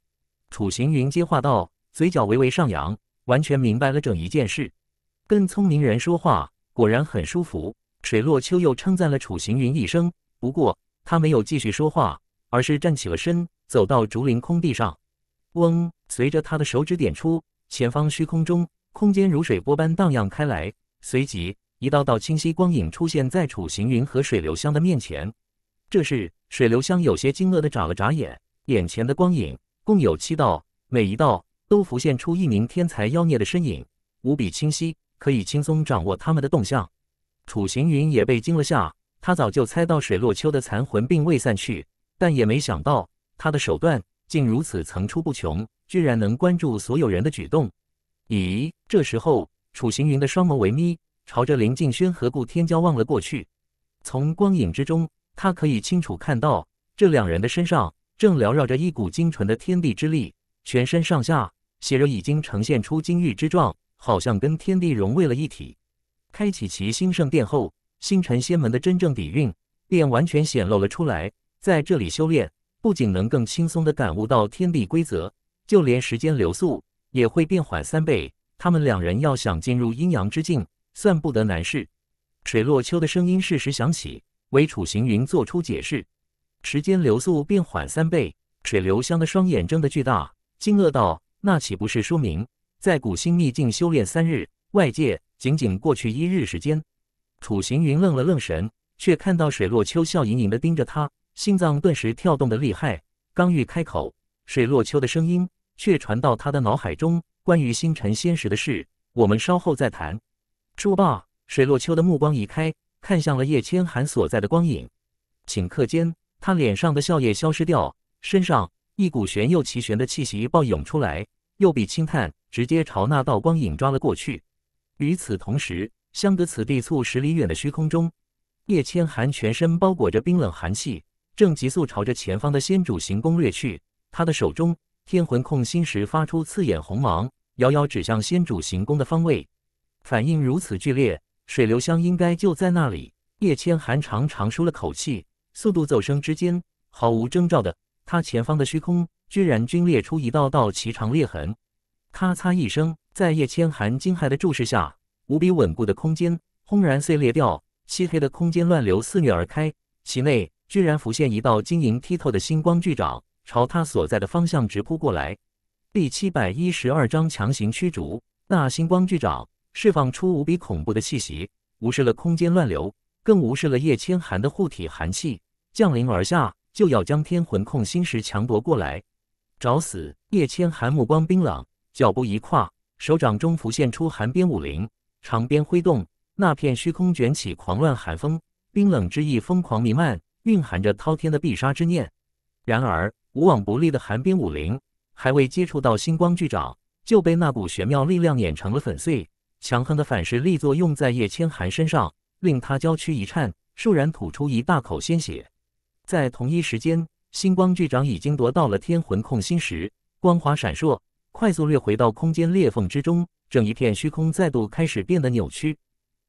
楚行云接话道，嘴角微微上扬。完全明白了整一件事，跟聪明人说话果然很舒服。水落秋又称赞了楚行云一声，不过他没有继续说话，而是站起了身，走到竹林空地上。嗡，随着他的手指点出，前方虚空中空间如水波般荡漾开来，随即一道道清晰光影出现在楚行云和水流香的面前。这时，水流香有些惊愕地眨了眨眼，眼前的光影共有七道，每一道。都浮现出一名天才妖孽的身影，无比清晰，可以轻松掌握他们的动向。楚行云也被惊了下，他早就猜到水落秋的残魂并未散去，但也没想到他的手段竟如此层出不穷，居然能关注所有人的举动。咦，这时候楚行云的双眸微眯，朝着林敬轩和顾天骄望了过去。从光影之中，他可以清楚看到这两人的身上正缭绕着一股精纯的天地之力，全身上下。血肉已经呈现出金玉之状，好像跟天地融为了一体。开启其新圣殿后，星辰仙门的真正底蕴便完全显露了出来。在这里修炼，不仅能更轻松地感悟到天地规则，就连时间流速也会变缓三倍。他们两人要想进入阴阳之境，算不得难事。水落秋的声音适时响起，为楚行云做出解释：时间流速变缓三倍。水流香的双眼睁得巨大，惊愕道。那岂不是说明，在古星秘境修炼三日，外界仅仅过去一日时间？楚行云愣了愣神，却看到水落秋笑盈盈地盯着他，心脏顿时跳动的厉害。刚欲开口，水落秋的声音却传到他的脑海中：“关于星辰仙石的事，我们稍后再谈。”说罢，水落秋的目光移开，看向了叶千寒所在的光影。顷刻间，他脸上的笑靥消失掉，身上。一股玄又奇玄的气息暴涌出来，右臂轻探，直接朝那道光影抓了过去。与此同时，相隔此地数十里远的虚空中，叶千寒全身包裹着冰冷寒气，正急速朝着前方的先主行宫掠去。他的手中天魂控心石发出刺眼红芒，遥遥指向先主行宫的方位。反应如此剧烈，水流香应该就在那里。叶千寒长长舒了口气，速度骤升之间，毫无征兆的。他前方的虚空居然龟裂出一道道奇长裂痕，咔嚓一声，在叶千寒惊骇的注视下，无比稳固的空间轰然碎裂掉，漆黑的空间乱流肆虐而开，其内居然浮现一道晶莹剔透的星光巨掌，朝他所在的方向直扑过来。第七百一十二章强行驱逐，那星光巨掌释放出无比恐怖的气息，无视了空间乱流，更无视了叶千寒的护体寒气，降临而下。就要将天魂控心石强夺过来，找死！叶千寒目光冰冷，脚步一跨，手掌中浮现出寒冰武灵，长鞭挥动，那片虚空卷起狂乱寒风，冰冷之意疯狂弥漫，蕴含着滔天的必杀之念。然而，无往不利的寒冰武灵还未接触到星光巨掌，就被那股玄妙力量碾成了粉碎。强横的反噬力作用在叶千寒身上，令他娇躯一颤，倏然吐出一大口鲜血。在同一时间，星光巨掌已经夺到了天魂控心石，光华闪烁，快速掠回到空间裂缝之中。整一片虚空再度开始变得扭曲。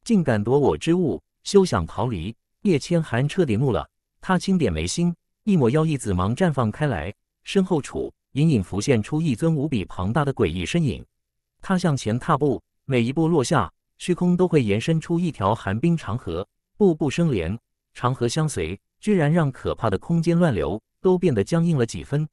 竟敢夺我之物，休想逃离！叶千寒彻底怒了，他轻点眉心，一抹妖异紫芒绽放开来，身后处隐隐浮现出一尊无比庞大的诡异身影。他向前踏步，每一步落下，虚空都会延伸出一条寒冰长河，步步生莲，长河相随。居然让可怕的空间乱流都变得僵硬了几分。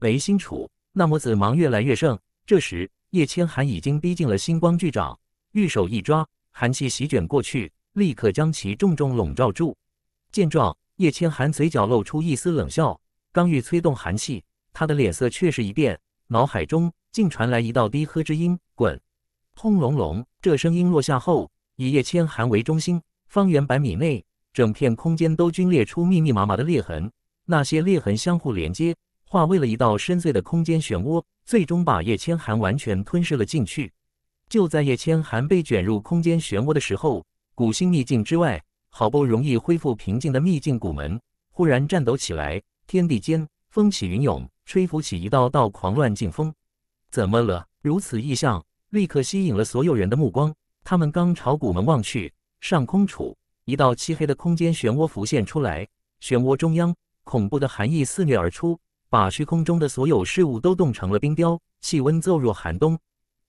雷星楚那么子芒越来越盛，这时叶千寒已经逼近了星光巨掌，玉手一抓，寒气席卷过去，立刻将其重重笼罩住。见状，叶千寒嘴角露出一丝冷笑，刚欲催动寒气，他的脸色却是一变，脑海中竟传来一道低喝之音：“滚！”轰隆隆，这声音落下后，以叶千寒为中心，方圆百米内。整片空间都龟裂出密密麻麻的裂痕，那些裂痕相互连接，化为了一道深邃的空间漩涡，最终把叶千寒完全吞噬了进去。就在叶千寒被卷入空间漩涡的时候，古星秘境之外，好不容易恢复平静的秘境古门忽然颤抖起来，天地间风起云涌，吹拂起一道道狂乱劲风。怎么了？如此异象立刻吸引了所有人的目光。他们刚朝古门望去，上空处。一道漆黑的空间漩涡浮现出来，漩涡中央，恐怖的寒意肆虐而出，把虚空中的所有事物都冻成了冰雕，气温骤若寒冬。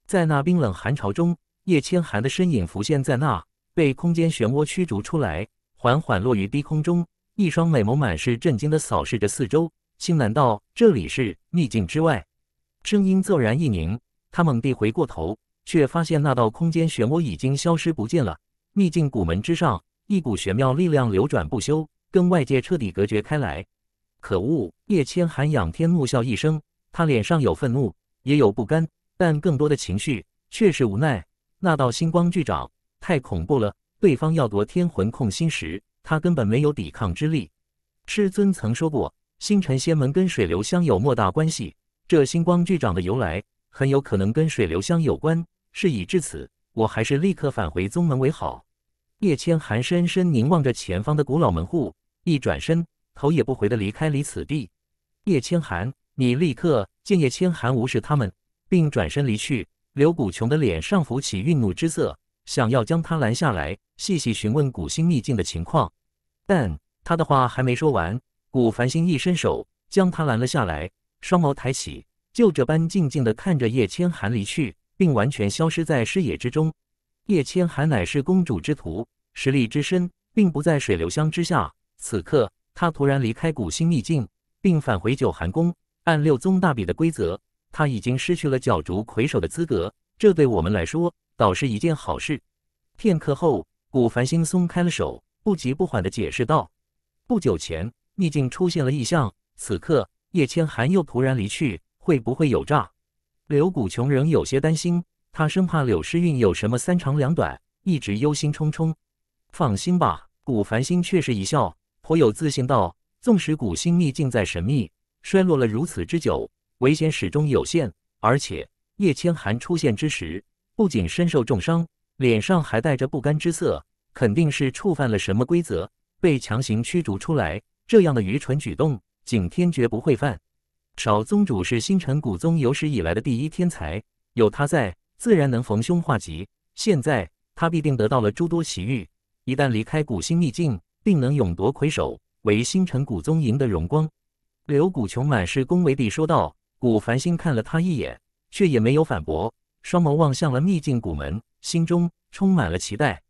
在那冰冷寒潮中，叶千寒的身影浮现在那，被空间漩涡驱逐出来，缓缓落于低空中，一双美眸满是震惊的扫视着四周。心难道这里是秘境之外？声音骤然一凝，他猛地回过头，却发现那道空间漩涡已经消失不见了。秘境古门之上。一股玄妙力量流转不休，跟外界彻底隔绝开来。可恶！叶千寒仰天怒笑一声，他脸上有愤怒，也有不甘，但更多的情绪却是无奈。那道星光巨掌太恐怖了，对方要夺天魂控心时，他根本没有抵抗之力。师尊曾说过，星辰仙门跟水流香有莫大关系，这星光巨掌的由来很有可能跟水流香有关。事已至此，我还是立刻返回宗门为好。叶千寒深深凝望着前方的古老门户，一转身，头也不回的离开离此地。叶千寒，你立刻见叶千寒无视他们，并转身离去。刘古琼的脸上浮起愠怒之色，想要将他拦下来，细细询问古星秘境的情况，但他的话还没说完，古繁星一伸手将他拦了下来，双眸抬起，就这般静静的看着叶千寒离去，并完全消失在视野之中。叶千寒乃是公主之徒，实力之深，并不在水流香之下。此刻，他突然离开古星秘境，并返回九寒宫。按六宗大比的规则，他已经失去了角逐魁首的资格。这对我们来说，倒是一件好事。片刻后，古繁星松开了手，不急不缓地解释道：“不久前，秘境出现了异象。此刻，叶千寒又突然离去，会不会有诈？”刘古琼仍有些担心。他生怕柳诗韵有什么三长两短，一直忧心忡忡。放心吧，古凡心却是一笑，颇有自信道：“纵使古星秘境再神秘，衰落了如此之久，危险始终有限。而且叶千寒出现之时，不仅身受重伤，脸上还带着不甘之色，肯定是触犯了什么规则，被强行驱逐出来。这样的愚蠢举动，景天绝不会犯。少宗主是星辰古宗有史以来的第一天才，有他在。”自然能逢凶化吉。现在他必定得到了诸多奇遇，一旦离开古星秘境，定能勇夺魁首，为星辰古宗赢得荣光。刘古琼满是恭维地说道。古繁星看了他一眼，却也没有反驳，双眸望向了秘境古门，心中充满了期待。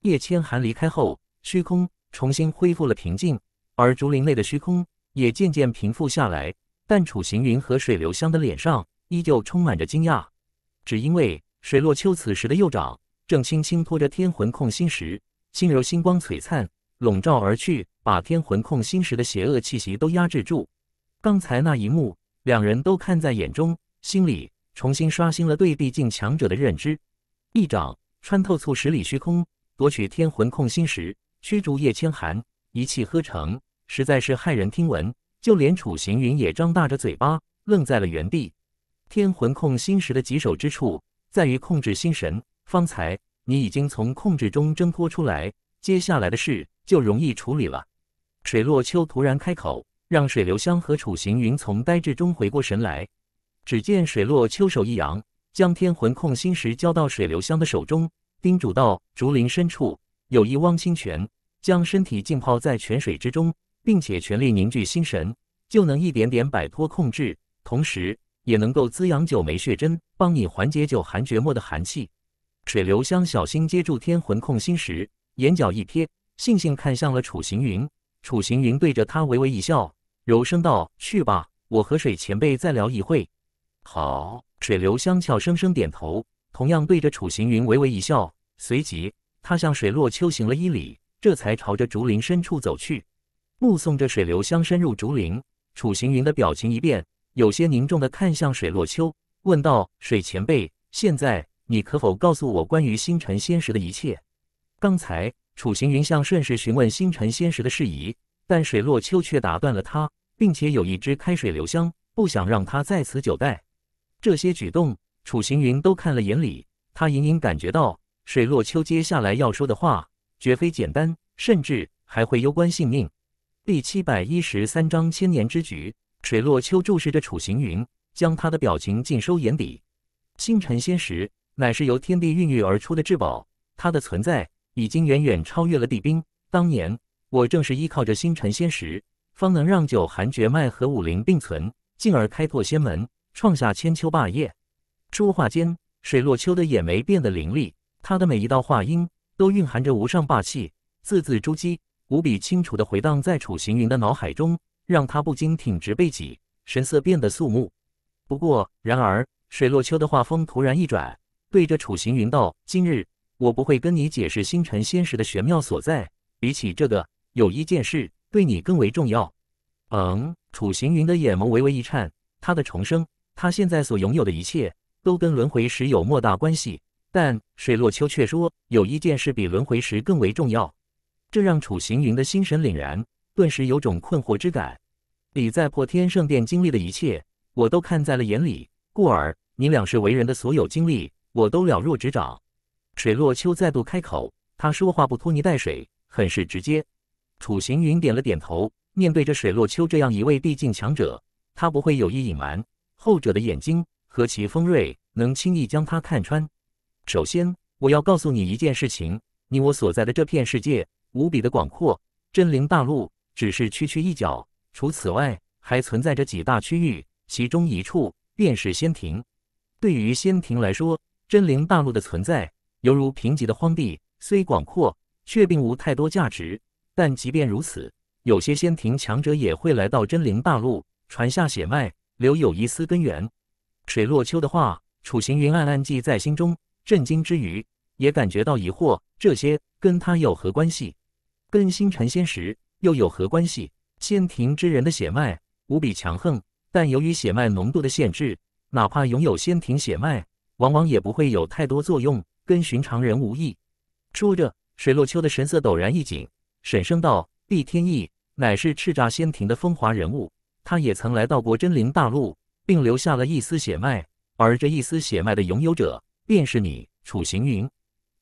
叶千寒离开后，虚空重新恢复了平静，而竹林内的虚空也渐渐平复下来。但楚行云和水流香的脸上依旧充满着惊讶。只因为水落秋此时的右掌正轻轻托着天魂控心石，心柔星光璀璨笼罩而去，把天魂控心石的邪恶气息都压制住。刚才那一幕，两人都看在眼中，心里重新刷新了对毕境强者的认知。一掌穿透促十里虚空，夺取天魂控心石，驱逐叶千寒，一气呵成，实在是骇人听闻。就连楚行云也张大着嘴巴，愣在了原地。天魂控心石的棘手之处在于控制心神。方才你已经从控制中挣脱出来，接下来的事就容易处理了。水落秋突然开口，让水流香和楚行云从呆滞中回过神来。只见水落秋手一扬，将天魂控心石交到水流香的手中，叮嘱道：“竹林深处有一汪清泉，将身体浸泡在泉水之中，并且全力凝聚心神，就能一点点摆脱控制。同时。”也能够滋养九枚血针，帮你缓解九寒绝末的寒气。水流香小心接住天魂控心时，眼角一瞥，悻悻看向了楚行云。楚行云对着他微微一笑，柔声道：“去吧，我和水前辈再聊一会。”好。水流香俏生生点头，同样对着楚行云微微一笑，随即他向水落秋行了一礼，这才朝着竹林深处走去。目送着水流香深入竹林，楚行云的表情一变。有些凝重的看向水落秋，问道：“水前辈，现在你可否告诉我关于星辰仙石的一切？”刚才楚行云向顺势询问星辰仙石的事宜，但水落秋却打断了他，并且有一支开水留香，不想让他在此久待。这些举动，楚行云都看了眼里，他隐隐感觉到水落秋接下来要说的话绝非简单，甚至还会攸关性命。第七百一十三章：千年之局。水落秋注视着楚行云，将他的表情尽收眼底。星辰仙石乃是由天地孕育而出的至宝，它的存在已经远远超越了地兵。当年我正是依靠着星辰仙石，方能让九寒绝脉和武灵并存，进而开拓仙门，创下千秋霸业。说话间，水落秋的眼眉变得凌厉，他的每一道话音都蕴含着无上霸气，字字珠玑，无比清楚地回荡在楚行云的脑海中。让他不禁挺直背脊，神色变得肃穆。不过，然而水落秋的画风突然一转，对着楚行云道：“今日我不会跟你解释星辰仙石的玄妙所在。比起这个，有一件事对你更为重要。”嗯，楚行云的眼眸微微一颤，他的重生，他现在所拥有的一切，都跟轮回石有莫大关系。但水落秋却说有一件事比轮回石更为重要，这让楚行云的心神凛然。顿时有种困惑之感。你在破天圣殿经历的一切，我都看在了眼里，故而你两世为人的所有经历，我都了若指掌。水落秋再度开口，他说话不拖泥带水，很是直接。楚行云点了点头，面对着水落秋这样一位地境强者，他不会有意隐瞒。后者的眼睛何其锋锐，能轻易将他看穿。首先，我要告诉你一件事情：你我所在的这片世界无比的广阔，真灵大陆。只是区区一角，除此外，还存在着几大区域，其中一处便是仙庭。对于仙庭来说，真灵大陆的存在犹如贫瘠的荒地，虽广阔，却并无太多价值。但即便如此，有些仙庭强者也会来到真灵大陆，传下血脉，留有一丝根源。水落秋的话，楚行云暗暗记在心中，震惊之余，也感觉到疑惑：这些跟他有何关系？更新辰仙时。又有何关系？仙庭之人的血脉无比强横，但由于血脉浓度的限制，哪怕拥有仙庭血脉，往往也不会有太多作用，跟寻常人无异。说着，水落秋的神色陡然一紧，沈声道：“厉天意乃是叱咤仙庭的风华人物，他也曾来到过真灵大陆，并留下了一丝血脉。而这一丝血脉的拥有者，便是你，楚行云。”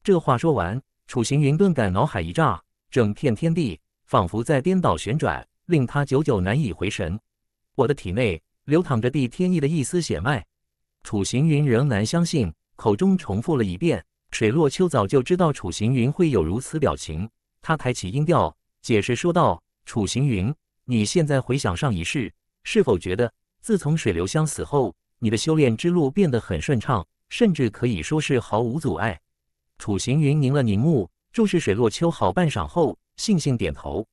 这话说完，楚行云顿感脑海一炸，整片天地。仿佛在颠倒旋转，令他久久难以回神。我的体内流淌着帝天意的一丝血脉，楚行云仍难相信，口中重复了一遍。水落秋早就知道楚行云会有如此表情，他抬起音调解释说道：“楚行云，你现在回想上一世，是否觉得自从水流香死后，你的修炼之路变得很顺畅，甚至可以说是毫无阻碍？”楚行云凝了凝目，注视水落秋好半晌后。悻悻点头。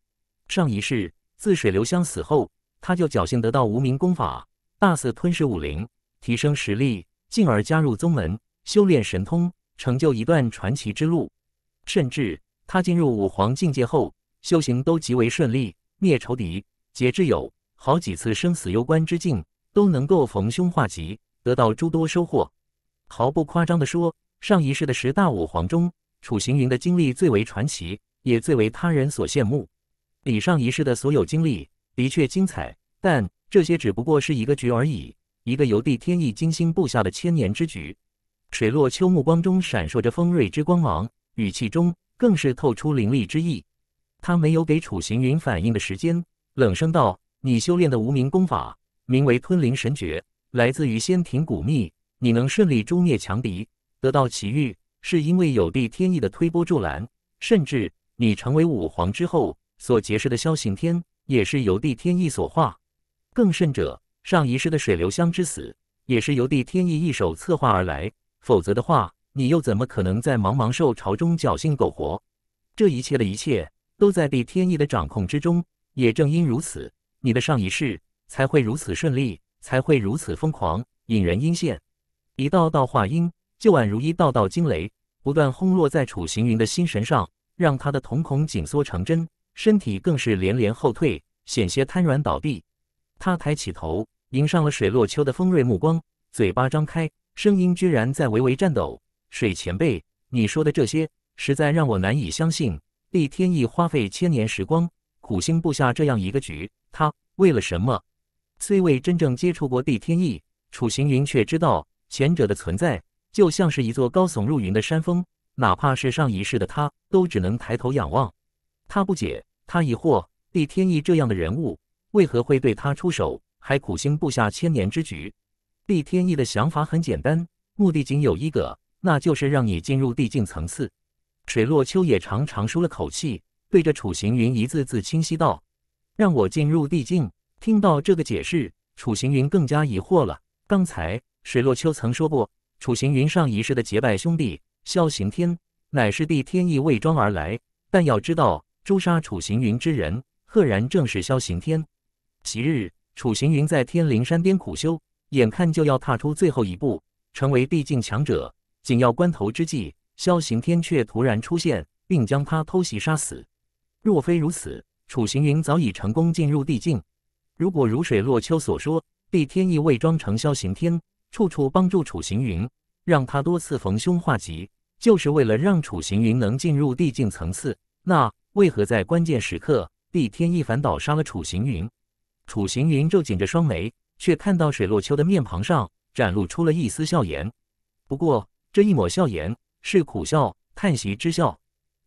上一世，自水流香死后，他就侥幸得到无名功法，大肆吞噬武灵，提升实力，进而加入宗门，修炼神通，成就一段传奇之路。甚至他进入武皇境界后，修行都极为顺利，灭仇敌，结挚友，好几次生死攸关之境，都能够逢凶化吉，得到诸多收获。毫不夸张地说，上一世的十大武皇中，楚行云的经历最为传奇。也最为他人所羡慕。以上一世的所有经历的确精彩，但这些只不过是一个局而已，一个由帝天意精心布下的千年之局。水落秋目光中闪烁着锋锐之光芒，语气中更是透出凌厉之意。他没有给楚行云反应的时间，冷声道：“你修炼的无名功法名为吞灵神诀，来自于仙庭古秘。你能顺利诛灭强敌，得到奇遇，是因为有帝天意的推波助澜，甚至……”你成为武皇之后所结识的萧行天，也是由帝天意所化。更甚者，上一世的水流香之死，也是由帝天意一手策划而来。否则的话，你又怎么可能在茫茫兽潮中侥幸苟活？这一切的一切，都在帝天意的掌控之中。也正因如此，你的上一世才会如此顺利，才会如此疯狂，引人阴险。一道道话音，就宛如一道道惊雷，不断轰落在楚行云的心神上。让他的瞳孔紧缩成针，身体更是连连后退，险些瘫软倒地。他抬起头，迎上了水落秋的锋锐目光，嘴巴张开，声音居然在微微颤抖。水前辈，你说的这些，实在让我难以相信。帝天意花费千年时光，苦心布下这样一个局，他为了什么？虽未真正接触过帝天意，楚行云却知道前者的存在，就像是一座高耸入云的山峰。哪怕是上一世的他，都只能抬头仰望。他不解，他疑惑，厉天意这样的人物，为何会对他出手，还苦心布下千年之局？厉天意的想法很简单，目的仅有一个，那就是让你进入帝境层次。水落秋也长长舒了口气，对着楚行云一字字清晰道：“让我进入帝境。”听到这个解释，楚行云更加疑惑了。刚才水落秋曾说过，楚行云上一世的结拜兄弟。萧刑天乃是帝天意伪装而来，但要知道，诛杀楚行云之人，赫然正是萧刑天。其日，楚行云在天灵山巅苦修，眼看就要踏出最后一步，成为帝境强者。紧要关头之际，萧刑天却突然出现，并将他偷袭杀死。若非如此，楚行云早已成功进入帝境。如果如水落秋所说，帝天意伪装成萧刑天，处处帮助楚行云，让他多次逢凶化吉。就是为了让楚行云能进入地境层次，那为何在关键时刻，帝天意反倒杀了楚行云？楚行云皱紧着双眉，却看到水落秋的面庞上展露出了一丝笑颜。不过这一抹笑颜是苦笑、叹息之笑。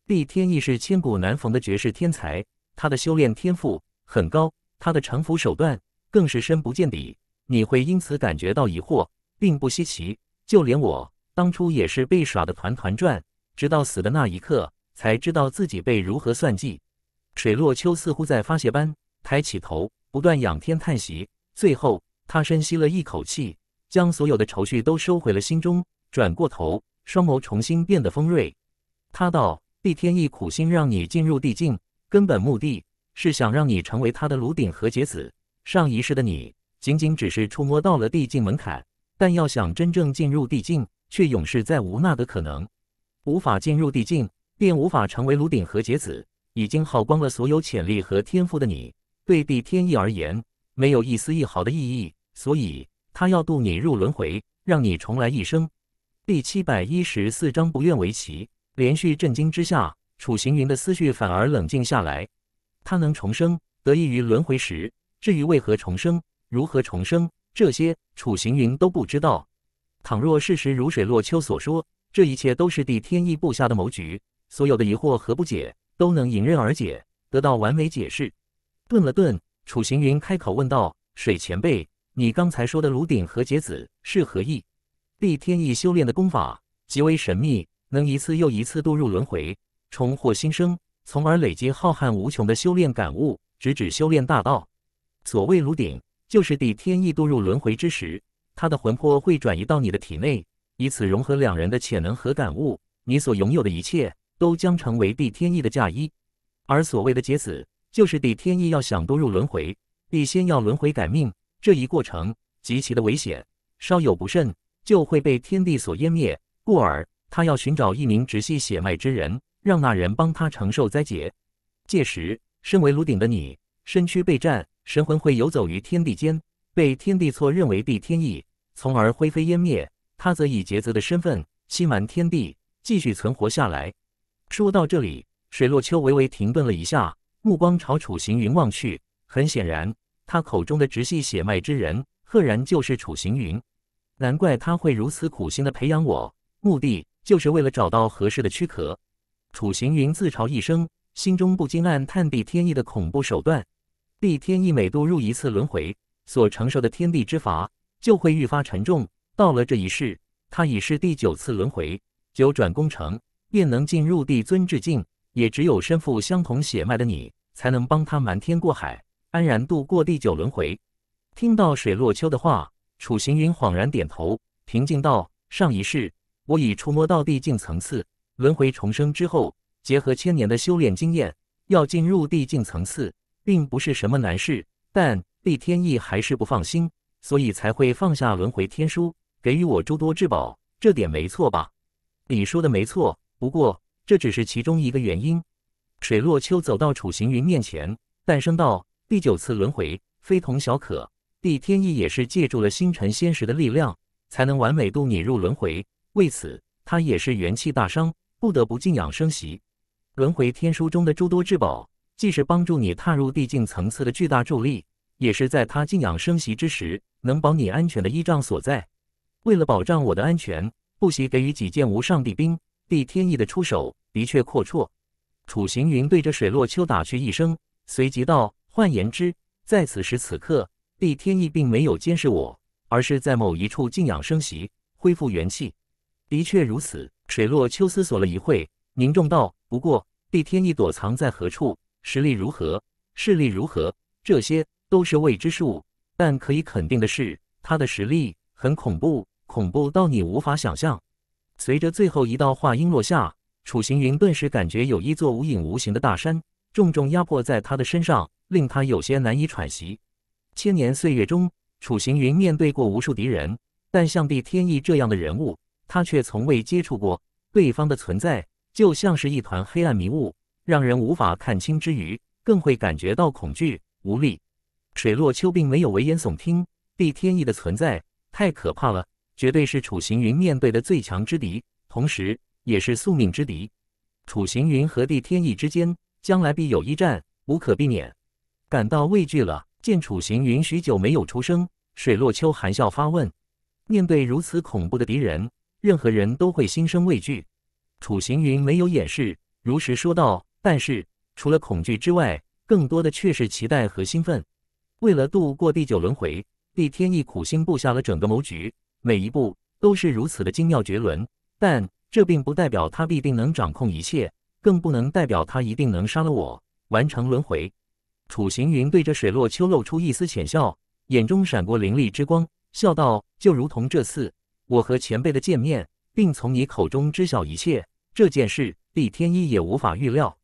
帝天意是千古难逢的绝世天才，他的修炼天赋很高，他的城府手段更是深不见底。你会因此感觉到疑惑，并不稀奇。就连我。当初也是被耍得团团转，直到死的那一刻才知道自己被如何算计。水落秋似乎在发泄般抬起头，不断仰天叹息。最后，他深吸了一口气，将所有的愁绪都收回了心中，转过头，双眸重新变得锋锐。他道：“帝天意苦心让你进入帝境，根本目的是想让你成为他的炉鼎和结子。上一世的你仅仅只是触摸到了帝境门槛，但要想真正进入帝境。”却永世再无那个可能，无法进入地境，便无法成为炉鼎和结子。已经耗光了所有潜力和天赋的你，对帝天意而言，没有一丝一毫的意义。所以，他要渡你入轮回，让你重来一生。第七百一十四章，不愿为棋。连续震惊之下，楚行云的思绪反而冷静下来。他能重生，得益于轮回石。至于为何重生，如何重生，这些楚行云都不知道。倘若事实如水落秋所说，这一切都是帝天意布下的谋局，所有的疑惑和不解都能迎刃而解，得到完美解释。顿了顿，楚行云开口问道：“水前辈，你刚才说的炉鼎和劫子是何意？”帝天意修炼的功法极为神秘，能一次又一次渡入轮回，重获新生，从而累积浩瀚无穷的修炼感悟，直指修炼大道。所谓炉鼎，就是帝天意渡入轮回之时。他的魂魄会转移到你的体内，以此融合两人的潜能和感悟。你所拥有的一切都将成为帝天意的嫁衣。而所谓的劫死，就是帝天意要想多入轮回，必先要轮回改命。这一过程极其的危险，稍有不慎就会被天地所湮灭。故而他要寻找一名直系血脉之人，让那人帮他承受灾劫。届时，身为炉鼎的你，身躯被占，神魂会游走于天地间，被天地错认为帝天意。从而灰飞烟灭，他则以劫泽的身份欺瞒天地，继续存活下来。说到这里，水落秋微微停顿了一下，目光朝楚行云望去。很显然，他口中的直系血脉之人，赫然就是楚行云。难怪他会如此苦心的培养我，目的就是为了找到合适的躯壳。楚行云自嘲一声，心中不禁暗叹：地天意的恐怖手段，地天意每度入一次轮回，所承受的天地之罚。就会愈发沉重。到了这一世，他已是第九次轮回，九转功成便能进入帝尊之境。也只有身负相同血脉的你，才能帮他瞒天过海，安然度过第九轮回。听到水落秋的话，楚行云恍然点头，平静道：“上一世我已触摸到帝境层次，轮回重生之后，结合千年的修炼经验，要进入帝境层次，并不是什么难事。但厉天意还是不放心。”所以才会放下轮回天书，给予我诸多至宝，这点没错吧？你说的没错，不过这只是其中一个原因。水落秋走到楚行云面前，诞生道：“第九次轮回非同小可，帝天意也是借助了星辰仙石的力量，才能完美度你入轮回。为此，他也是元气大伤，不得不静养生息。轮回天书中的诸多至宝，既是帮助你踏入帝境层次的巨大助力。”也是在他静养生息之时，能保你安全的依仗所在。为了保障我的安全，不惜给予几件无上帝兵。帝天意的出手的确阔绰。楚行云对着水落秋打趣一声，随即道：“换言之，在此时此刻，帝天意并没有监视我，而是在某一处静养生息，恢复元气。的确如此。”水落秋思索了一会，凝重道：“不过，帝天意躲藏在何处？实力如何？势力如何？这些？”都是未知数，但可以肯定的是，他的实力很恐怖，恐怖到你无法想象。随着最后一道话音落下，楚行云顿时感觉有一座无影无形的大山重重压迫在他的身上，令他有些难以喘息。千年岁月中，楚行云面对过无数敌人，但像帝天意这样的人物，他却从未接触过。对方的存在就像是一团黑暗迷雾，让人无法看清，之余更会感觉到恐惧无力。水落秋并没有危言耸听，帝天意的存在太可怕了，绝对是楚行云面对的最强之敌，同时也是宿命之敌。楚行云和帝天意之间将来必有一战，无可避免，感到畏惧了。见楚行云许久没有出声，水落秋含笑发问：面对如此恐怖的敌人，任何人都会心生畏惧。楚行云没有掩饰，如实说道：但是除了恐惧之外，更多的却是期待和兴奋。为了度过第九轮回，帝天一苦心布下了整个谋局，每一步都是如此的精妙绝伦。但这并不代表他必定能掌控一切，更不能代表他一定能杀了我，完成轮回。楚行云对着水落秋露出一丝浅笑，眼中闪过凌厉之光，笑道：“就如同这次我和前辈的见面，并从你口中知晓一切这件事，帝天一也无法预料。”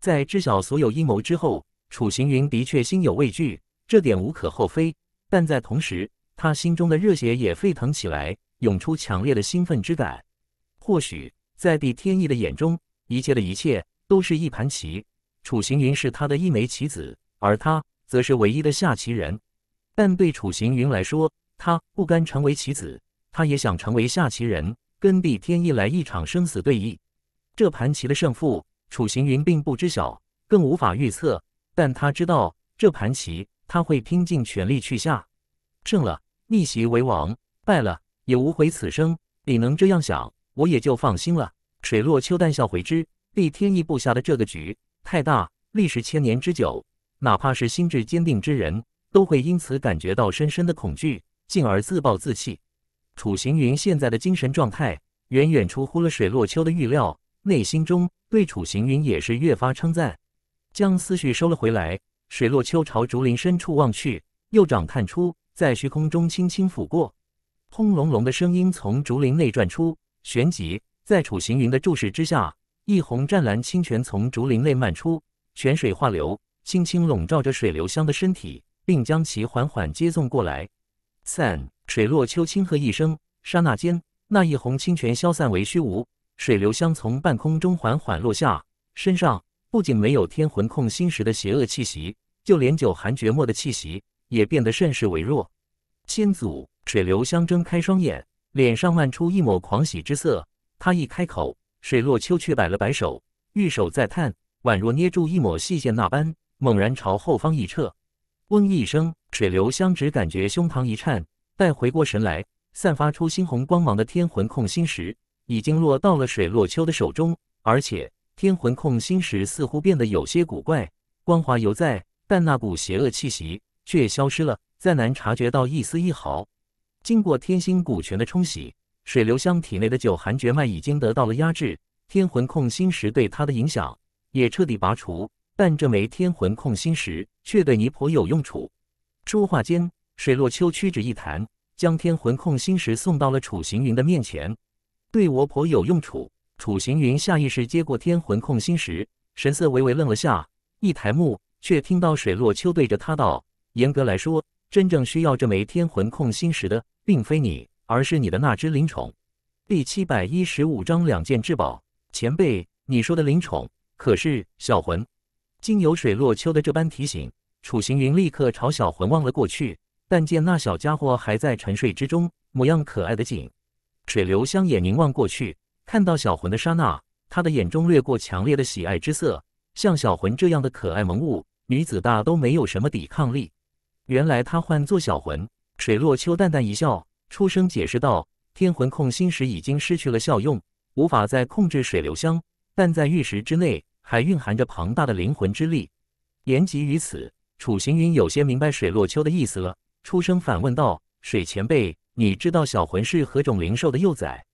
在知晓所有阴谋之后，楚行云的确心有畏惧。这点无可厚非，但在同时，他心中的热血也沸腾起来，涌出强烈的兴奋之感。或许在毕天意的眼中，一切的一切都是一盘棋，楚行云是他的一枚棋子，而他则是唯一的下棋人。但对楚行云来说，他不甘成为棋子，他也想成为下棋人，跟毕天意来一场生死对弈。这盘棋的胜负，楚行云并不知晓，更无法预测，但他知道这盘棋。他会拼尽全力去下，胜了逆袭为王，败了也无悔此生。你能这样想，我也就放心了。水落秋淡笑回之，立天意布下的这个局太大，历时千年之久，哪怕是心智坚定之人都会因此感觉到深深的恐惧，进而自暴自弃。楚行云现在的精神状态，远远出乎了水落秋的预料，内心中对楚行云也是越发称赞，将思绪收了回来。水落秋朝竹林深处望去，右掌探出，在虚空中轻轻抚过。轰隆隆的声音从竹林内传出，旋即在楚行云的注视之下，一泓湛蓝清泉从竹林内漫出，泉水化流，轻轻笼罩着水流香的身体，并将其缓缓接送过来。散！水落秋轻喝一声，刹那间，那一泓清泉消散为虚无。水流香从半空中缓缓落下，身上。不仅没有天魂控心石的邪恶气息，就连九寒绝墨的气息也变得甚是微弱。先祖水流香睁开双眼，脸上漫出一抹狂喜之色。他一开口，水落秋却摆了摆手，玉手在探，宛若捏住一抹细线那般，猛然朝后方一撤。嗡一声，水流香只感觉胸膛一颤，待回过神来，散发出猩红光芒的天魂控心石已经落到了水落秋的手中，而且。天魂控心石似乎变得有些古怪，光滑犹在，但那股邪恶气息却消失了，再难察觉到一丝一毫。经过天心古泉的冲洗，水流香体内的九寒绝脉已经得到了压制，天魂控心石对他的影响也彻底拔除。但这枚天魂控心石却对你颇有用处。说话间，水落秋屈指一弹，将天魂控心石送到了楚行云的面前，对我颇有用处。楚行云下意识接过天魂控心石，神色微微愣了下，一抬目，却听到水落秋对着他道：“严格来说，真正需要这枚天魂控心石的，并非你，而是你的那只灵宠。”第七百一十五章两件至宝。前辈，你说的灵宠，可是小魂？经由水落秋的这般提醒，楚行云立刻朝小魂望了过去，但见那小家伙还在沉睡之中，模样可爱的紧。水流香也凝望过去。看到小魂的刹那，他的眼中掠过强烈的喜爱之色。像小魂这样的可爱萌物，女子大都没有什么抵抗力。原来他唤作小魂。水落秋淡淡一笑，出声解释道：“天魂控心石已经失去了效用，无法再控制水流香，但在玉石之内还蕴含着庞大的灵魂之力。”言及于此，楚行云有些明白水落秋的意思了，出声反问道：“水前辈，你知道小魂是何种灵兽的幼崽？”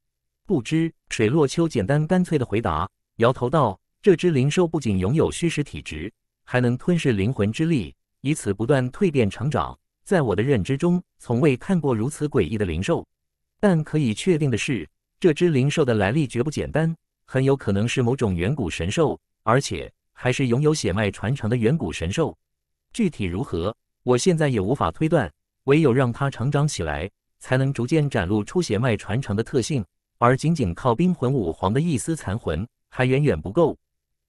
不知水落秋简单干脆的回答，摇头道：“这只灵兽不仅拥有虚实体质，还能吞噬灵魂之力，以此不断蜕变成长。在我的认知中，从未看过如此诡异的灵兽。但可以确定的是，这只灵兽的来历绝不简单，很有可能是某种远古神兽，而且还是拥有血脉传承的远古神兽。具体如何，我现在也无法推断。唯有让它成长起来，才能逐渐展露出血脉传承的特性。”而仅仅靠冰魂武皇的一丝残魂还远远不够，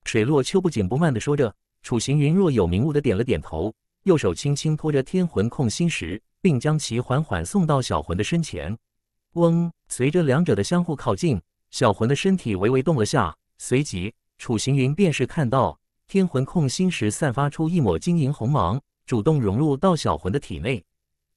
水落秋不紧不慢地说着。楚行云若有明悟地点了点头，右手轻轻托着天魂控心石，并将其缓缓送到小魂的身前。嗡，随着两者的相互靠近，小魂的身体微微动了下，随即楚行云便是看到天魂控心石散发出一抹晶莹红芒，主动融入到小魂的体内。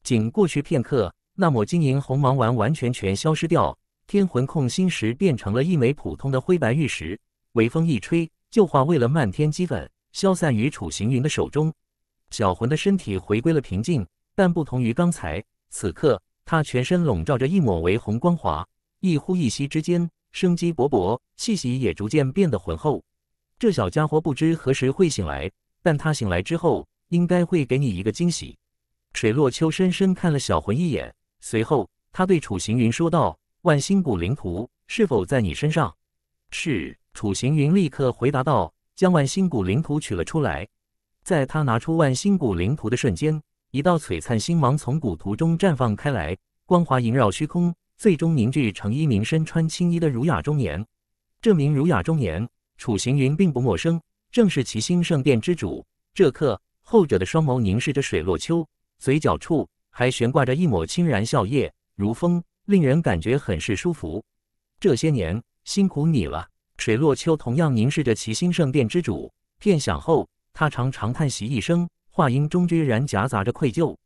仅过去片刻，那抹晶莹红芒完完全全消失掉。天魂控心石变成了一枚普通的灰白玉石，微风一吹就化为了漫天齑粉，消散于楚行云的手中。小魂的身体回归了平静，但不同于刚才，此刻他全身笼罩着一抹微红光华，一呼一吸之间生机勃勃，气息也逐渐变得浑厚。这小家伙不知何时会醒来，但他醒来之后应该会给你一个惊喜。水落秋深深看了小魂一眼，随后他对楚行云说道。万星谷灵图是否在你身上？是，楚行云立刻回答道，将万星谷灵图取了出来。在他拿出万星谷灵图的瞬间，一道璀璨星芒从古图中绽放开来，光华萦绕虚空，最终凝聚成一名身穿青衣的儒雅中年。这名儒雅中年，楚行云并不陌生，正是其星圣殿之主。这刻，后者的双眸凝视着水落秋，嘴角处还悬挂着一抹轻然笑靥，如风。令人感觉很是舒服。这些年辛苦你了。水落秋同样凝视着齐心圣殿之主，片刻后，他长长叹息一声，话音中居然夹杂着愧疚。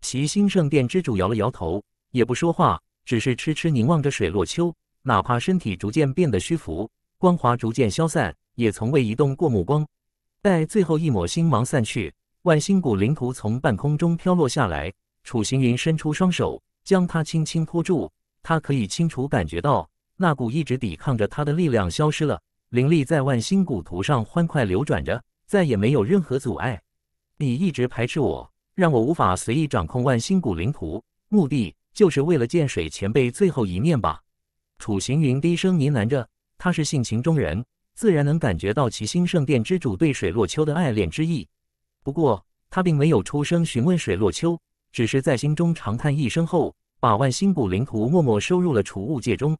齐心圣殿之主摇了摇头，也不说话，只是痴痴凝望着水落秋。哪怕身体逐渐变得虚浮，光华逐渐消散，也从未移动过目光。待最后一抹星芒散去，万星谷灵图从半空中飘落下来，楚行云伸出双手。将他轻轻托住，他可以清楚感觉到那股一直抵抗着他的力量消失了，灵力在万星古图上欢快流转着，再也没有任何阻碍。你一直排斥我，让我无法随意掌控万星古灵图，目的就是为了见水前辈最后一面吧？楚行云低声呢喃着，他是性情中人，自然能感觉到其星圣殿之主对水落秋的爱恋之意。不过他并没有出声询问水落秋。只是在心中长叹一声后，把万星谷灵图默默收入了储物戒中。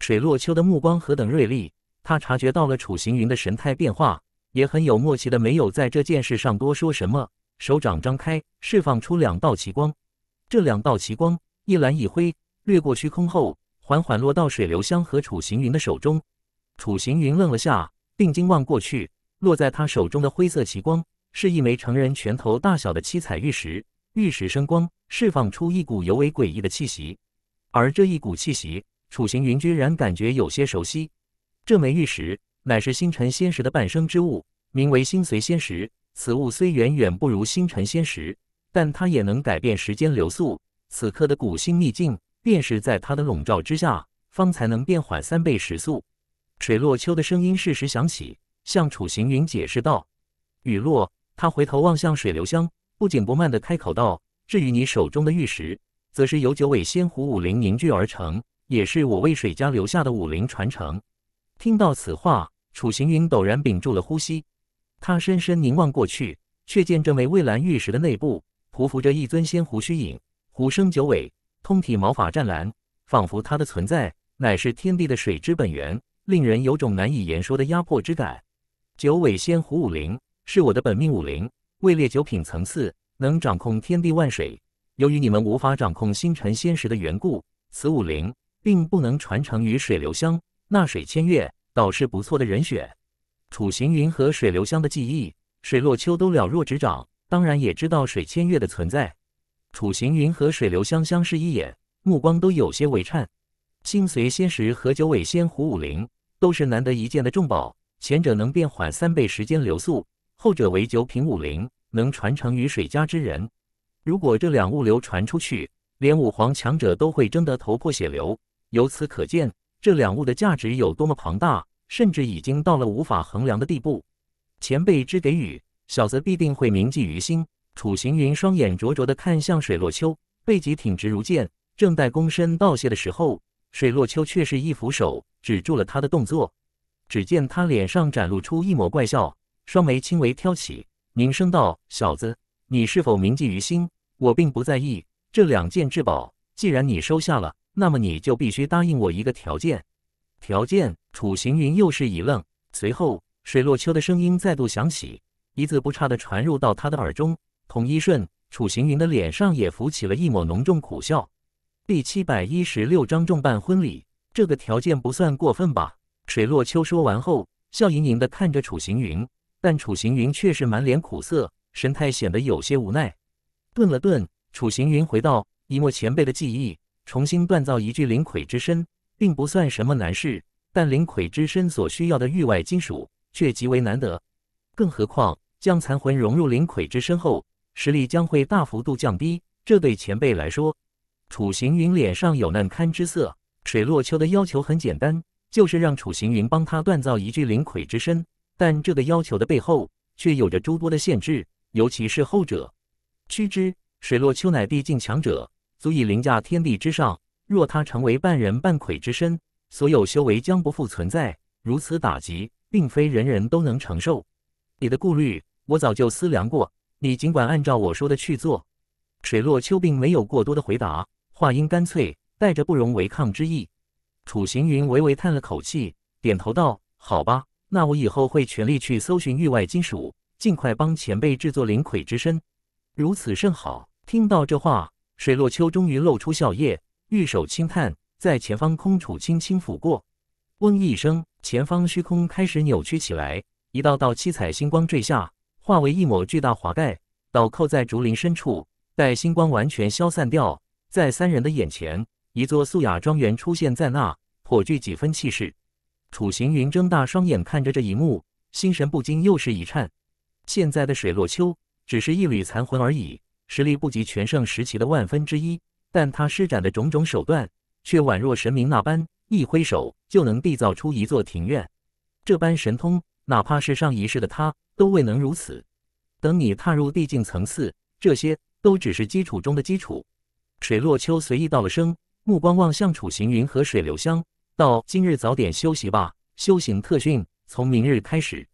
水落秋的目光何等锐利，他察觉到了楚行云的神态变化，也很有默契的没有在这件事上多说什么。手掌张开，释放出两道奇光。这两道奇光，一蓝一灰，掠过虚空后，缓缓落到水流香和楚行云的手中。楚行云愣了下，定睛望过去，落在他手中的灰色奇光，是一枚成人拳头大小的七彩玉石。玉石生光，释放出一股尤为诡异的气息，而这一股气息，楚行云居然感觉有些熟悉。这枚玉石乃是星辰仙石的伴生之物，名为星随仙石。此物虽远远不如星辰仙石，但它也能改变时间流速。此刻的古星秘境便是在它的笼罩之下，方才能变缓三倍时速。水落秋的声音适时响起，向楚行云解释道：“雨落，他回头望向水流香。”不紧不慢地开口道：“至于你手中的玉石，则是由九尾仙狐武灵凝聚而成，也是我为水家留下的武灵传承。”听到此话，楚行云陡然屏住了呼吸。他深深凝望过去，却见这枚蔚蓝玉石的内部匍匐着一尊仙狐虚影，虎生九尾，通体毛发湛蓝，仿佛它的存在乃是天地的水之本源，令人有种难以言说的压迫之感。九尾仙狐武灵是我的本命武灵。位列九品层次，能掌控天地万水。由于你们无法掌控星辰仙石的缘故，此五灵并不能传承于水流香。那水千月倒是不错的人选。楚行云和水流香的记忆，水落秋都了若指掌，当然也知道水千月的存在。楚行云和水流香相视一眼，目光都有些微颤。星随仙石和九尾仙狐五灵都是难得一见的重宝，前者能变缓三倍时间流速。后者为九品武灵，能传承于水家之人。如果这两物流传出去，连武皇强者都会争得头破血流。由此可见，这两物的价值有多么庞大，甚至已经到了无法衡量的地步。前辈之给予，小则必定会铭记于心。楚行云双眼灼灼的看向水落秋，背脊挺直如剑，正待躬身道谢的时候，水落秋却是一扶手，止住了他的动作。只见他脸上展露出一抹怪笑。双眉轻微挑起，凝声道：“小子，你是否铭记于心？我并不在意这两件至宝，既然你收下了，那么你就必须答应我一个条件。”条件，楚行云又是一愣，随后水落秋的声音再度响起，一字不差的传入到他的耳中。同一瞬，楚行云的脸上也浮起了一抹浓重苦笑。第七百一十六章重办婚礼，这个条件不算过分吧？水落秋说完后，笑盈盈的看着楚行云。但楚行云却是满脸苦涩，神态显得有些无奈。顿了顿，楚行云回道：“一墨前辈的记忆，重新锻造一具灵魁之身，并不算什么难事。但灵魁之身所需要的域外金属却极为难得。更何况，将残魂融入灵魁之身后，实力将会大幅度降低。这对前辈来说……”楚行云脸上有难堪之色。水落秋的要求很简单，就是让楚行云帮他锻造一具灵魁之身。但这个要求的背后却有着诸多的限制，尤其是后者。屈之水落秋乃地境强者，足以凌驾天地之上。若他成为半人半鬼之身，所有修为将不复存在。如此打击，并非人人都能承受。你的顾虑，我早就思量过。你尽管按照我说的去做。水落秋并没有过多的回答，话音干脆，带着不容违抗之意。楚行云微微叹了口气，点头道：“好吧。”那我以后会全力去搜寻域外金属，尽快帮前辈制作灵魁之身。如此甚好。听到这话，水落秋终于露出笑靥，玉手轻探在前方空处轻轻抚过。嗡一声，前方虚空开始扭曲起来，一道道七彩星光坠下，化为一抹巨大华盖，倒扣在竹林深处。待星光完全消散掉，在三人的眼前，一座素雅庄园出现在那，颇具几分气势。楚行云睁大双眼看着这一幕，心神不禁又是一颤。现在的水落秋只是一缕残魂而已，实力不及全盛时期的万分之一。但他施展的种种手段，却宛若神明那般，一挥手就能缔造出一座庭院。这般神通，哪怕是上一世的他，都未能如此。等你踏入地境层次，这些都只是基础中的基础。水落秋随意道了声，目光望向楚行云和水流香。到今日早点休息吧。修行特训从明日开始。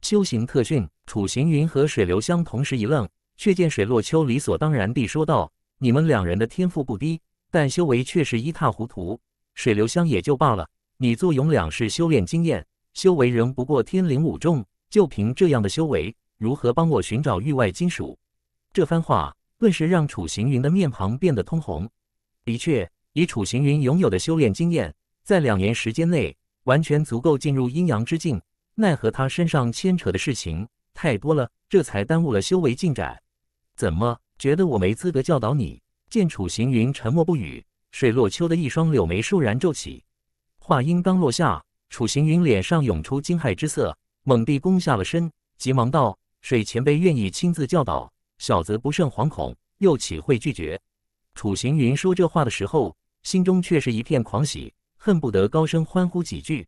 修行特训，楚行云和水流香同时一愣，却见水落秋理所当然地说道：“你们两人的天赋不低，但修为却是一塌糊涂。水流香也就罢了，你做勇两世修炼经验，修为仍不过天灵五重。就凭这样的修为，如何帮我寻找域外金属？”这番话顿时让楚行云的面庞变得通红。的确，以楚行云拥有的修炼经验。在两年时间内，完全足够进入阴阳之境。奈何他身上牵扯的事情太多了，这才耽误了修为进展。怎么觉得我没资格教导你？见楚行云沉默不语，水落秋的一双柳眉倏然皱起。话音刚落下，楚行云脸上涌出惊骇之色，猛地躬下了身，急忙道：“水前辈愿意亲自教导小子，不胜惶恐，又岂会拒绝？”楚行云说这话的时候，心中却是一片狂喜。恨不得高声欢呼几句。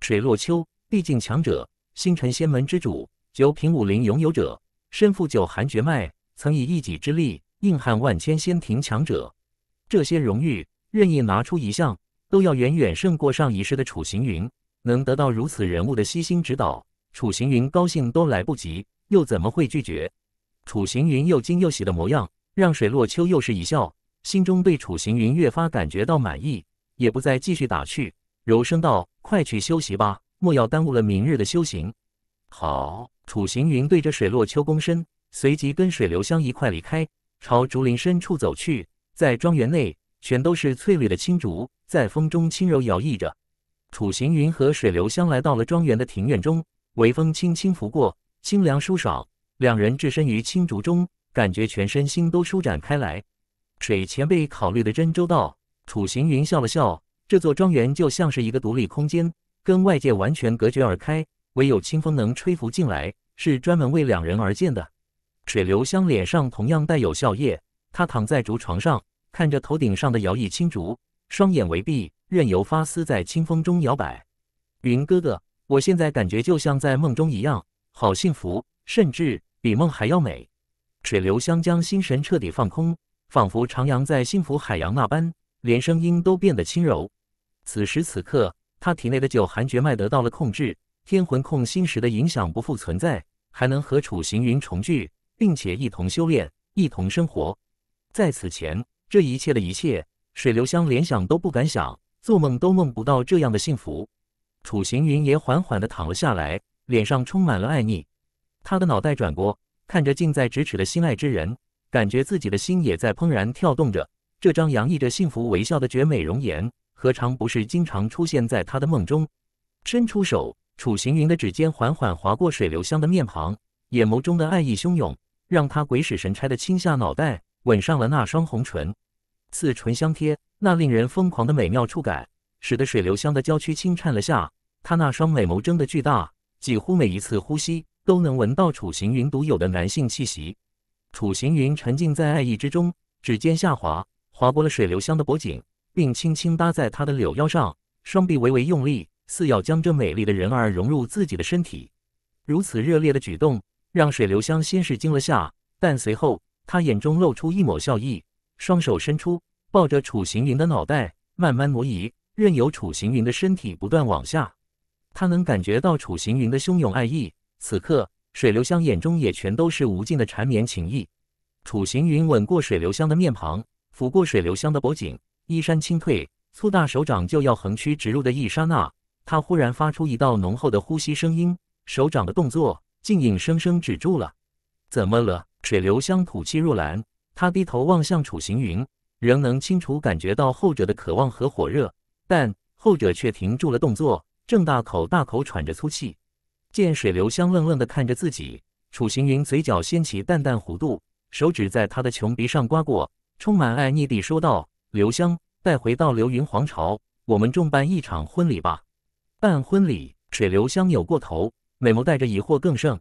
水落秋，毕竟强者，星辰仙门之主，九品武林拥有者，身负九寒绝脉，曾以一己之力硬撼万千仙庭强者。这些荣誉，任意拿出一项，都要远远胜过上一世的楚行云。能得到如此人物的悉心指导，楚行云高兴都来不及，又怎么会拒绝？楚行云又惊又喜的模样，让水落秋又是一笑，心中对楚行云越发感觉到满意。也不再继续打趣，柔声道：“快去休息吧，莫要耽误了明日的修行。”好，楚行云对着水落秋躬身，随即跟水流香一块离开，朝竹林深处走去。在庄园内，全都是翠绿的青竹，在风中轻柔摇曳着。楚行云和水流香来到了庄园的庭院中，微风轻轻拂过，清凉舒爽。两人置身于青竹中，感觉全身心都舒展开来。水前辈考虑的真周到。楚行云笑了笑，这座庄园就像是一个独立空间，跟外界完全隔绝而开，唯有清风能吹拂进来，是专门为两人而建的。水流香脸上同样带有笑靥，他躺在竹床上，看着头顶上的摇曳青竹，双眼微闭，任由发丝在清风中摇摆。云哥哥，我现在感觉就像在梦中一样，好幸福，甚至比梦还要美。水流香将心神彻底放空，仿佛徜徉在幸福海洋那般。连声音都变得轻柔。此时此刻，他体内的九寒绝脉得到了控制，天魂控心石的影响不复存在，还能和楚行云重聚，并且一同修炼，一同生活。在此前，这一切的一切，水流香连想都不敢想，做梦都梦不到这样的幸福。楚行云也缓缓地躺了下来，脸上充满了爱意。他的脑袋转过，看着近在咫尺的心爱之人，感觉自己的心也在怦然跳动着。这张洋溢着幸福微笑的绝美容颜，何尝不是经常出现在他的梦中？伸出手，楚行云的指尖缓缓划过水流香的面庞，眼眸中的爱意汹涌，让他鬼使神差地亲下脑袋，吻上了那双红唇。似唇相贴，那令人疯狂的美妙触感，使得水流香的娇躯轻颤了下。他那双美眸睁的巨大，几乎每一次呼吸都能闻到楚行云独有的男性气息。楚行云沉浸在爱意之中，指尖下滑。划过了水流香的脖颈，并轻轻搭在她的柳腰上，双臂微微用力，似要将这美丽的人儿融入自己的身体。如此热烈的举动，让水流香先是惊了下，但随后她眼中露出一抹笑意，双手伸出，抱着楚行云的脑袋，慢慢挪移，任由楚行云的身体不断往下。她能感觉到楚行云的汹涌爱意，此刻水流香眼中也全都是无尽的缠绵情意。楚行云吻过水流香的面庞。抚过水流香的脖颈，衣衫轻退，粗大手掌就要横驱直入的一刹那，他忽然发出一道浓厚的呼吸声音，手掌的动作竟硬生生止住了。怎么了？水流香吐气若兰，他低头望向楚行云，仍能清楚感觉到后者的渴望和火热，但后者却停住了动作，正大口大口喘着粗气。见水流香愣愣地看着自己，楚行云嘴角掀起淡淡弧度，手指在他的穷鼻上刮过。充满爱意地说道：“留香，带回到流云皇朝，我们重办一场婚礼吧。办婚礼。”水留香有过头，美眸带着疑惑更盛。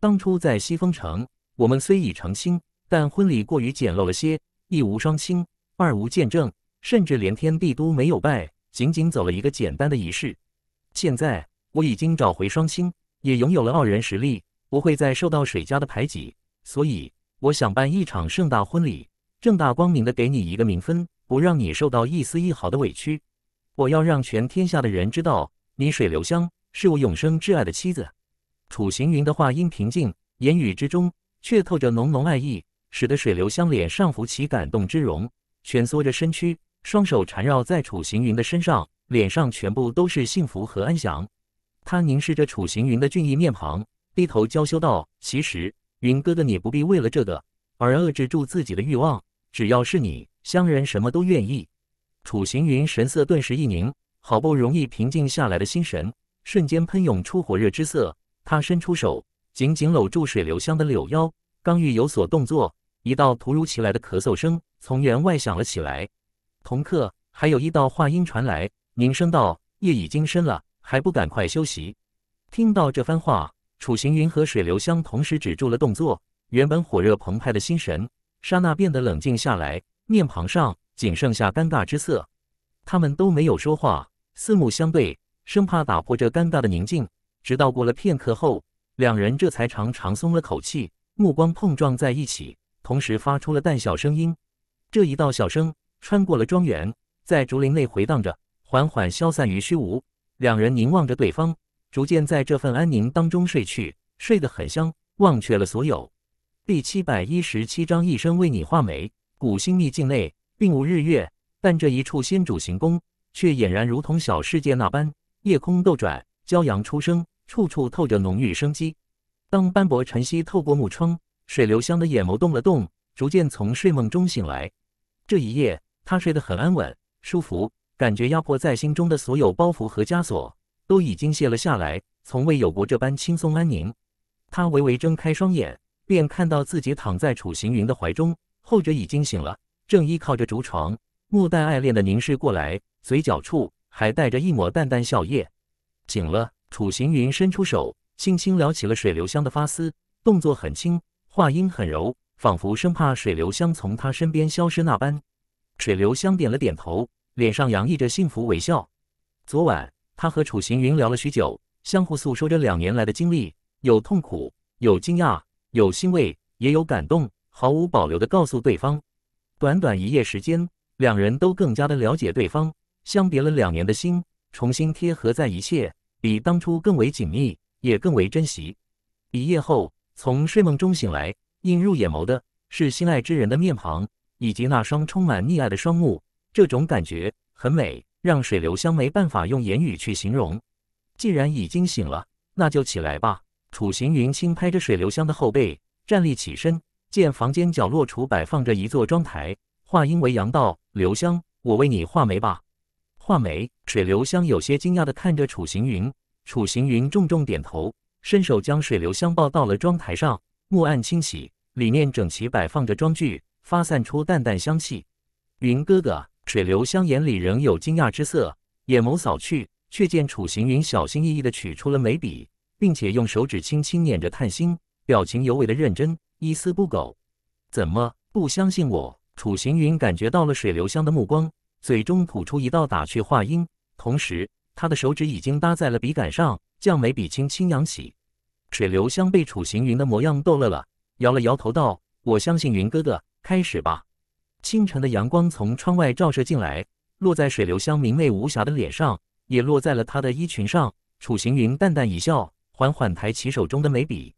当初在西风城，我们虽已成亲，但婚礼过于简陋了些，一无双亲，二无见证，甚至连天地都没有拜，仅仅走了一个简单的仪式。现在我已经找回双亲，也拥有了傲人实力，不会再受到水家的排挤，所以我想办一场盛大婚礼。正大光明的给你一个名分，不让你受到一丝一毫的委屈。我要让全天下的人知道，你水流香是我永生挚爱的妻子。楚行云的话音平静，言语之中却透着浓浓爱意，使得水流香脸上浮起感动之容，蜷缩着身躯，双手缠绕在楚行云的身上，脸上全部都是幸福和安详。他凝视着楚行云的俊逸面庞，低头娇羞道：“其实，云哥哥，你不必为了这个而遏制住自己的欲望。”只要是你乡人，什么都愿意。楚行云神色顿时一凝，好不容易平静下来的心神瞬间喷涌出火热之色。他伸出手，紧紧搂住水流香的柳腰。刚欲有所动作，一道突如其来的咳嗽声从园外响了起来。同刻，还有一道话音传来，凝声道：“夜已经深了，还不赶快休息？”听到这番话，楚行云和水流香同时止住了动作，原本火热澎湃的心神。莎娜变得冷静下来，面庞上仅剩下尴尬之色。他们都没有说话，四目相对，生怕打破这尴尬的宁静。直到过了片刻后，两人这才长长松了口气，目光碰撞在一起，同时发出了淡笑声音。这一道笑声穿过了庄园，在竹林内回荡着，缓缓消散于虚无。两人凝望着对方，逐渐在这份安宁当中睡去，睡得很香，忘却了所有。第七百一十七章，一生为你画眉。古星秘境内并无日月，但这一处仙主行宫却俨然如同小世界那般，夜空斗转，骄阳初升，处处透着浓郁生机。当斑驳晨曦透过木窗，水流香的眼眸动了动，逐渐从睡梦中醒来。这一夜，他睡得很安稳、舒服，感觉压迫在心中的所有包袱和枷锁都已经卸了下来，从未有过这般轻松安宁。他微微睁开双眼。便看到自己躺在楚行云的怀中，后者已经醒了，正依靠着竹床，目带爱恋的凝视过来，嘴角处还带着一抹淡淡笑靥。醒了，楚行云伸出手，轻轻撩起了水流香的发丝，动作很轻，话音很柔，仿佛生怕水流香从他身边消失那般。水流香点了点头，脸上洋溢着幸福微笑。昨晚他和楚行云聊了许久，相互诉说着两年来的经历，有痛苦，有惊讶。有欣慰，也有感动，毫无保留地告诉对方。短短一夜时间，两人都更加的了解对方。相别了两年的心，重新贴合在一切，比当初更为紧密，也更为珍惜。一夜后，从睡梦中醒来，映入眼眸的是心爱之人的面庞，以及那双充满溺爱的双目。这种感觉很美，让水流香没办法用言语去形容。既然已经醒了，那就起来吧。楚行云轻拍着水流香的后背，站立起身。见房间角落处摆放着一座妆台，话音为扬道：“留香，我为你画眉吧。”画眉。水流香有些惊讶地看着楚行云。楚行云重重点头，伸手将水流香抱到了妆台上。木案清洗，里面整齐摆放着妆具，发散出淡淡香气。云哥哥，水流香眼里仍有惊讶之色，眼眸扫去，却见楚行云小心翼翼地取出了眉笔。并且用手指轻轻捻着炭芯，表情尤为的认真，一丝不苟。怎么不相信我？楚行云感觉到了水流香的目光，嘴中吐出一道打趣话音，同时他的手指已经搭在了笔杆上，将眉笔轻轻扬起。水流香被楚行云的模样逗乐了，摇了摇头道：“我相信云哥哥，开始吧。”清晨的阳光从窗外照射进来，落在水流香明媚无瑕的脸上，也落在了她的衣裙上。楚行云淡淡一笑。缓缓抬起手中的眉笔，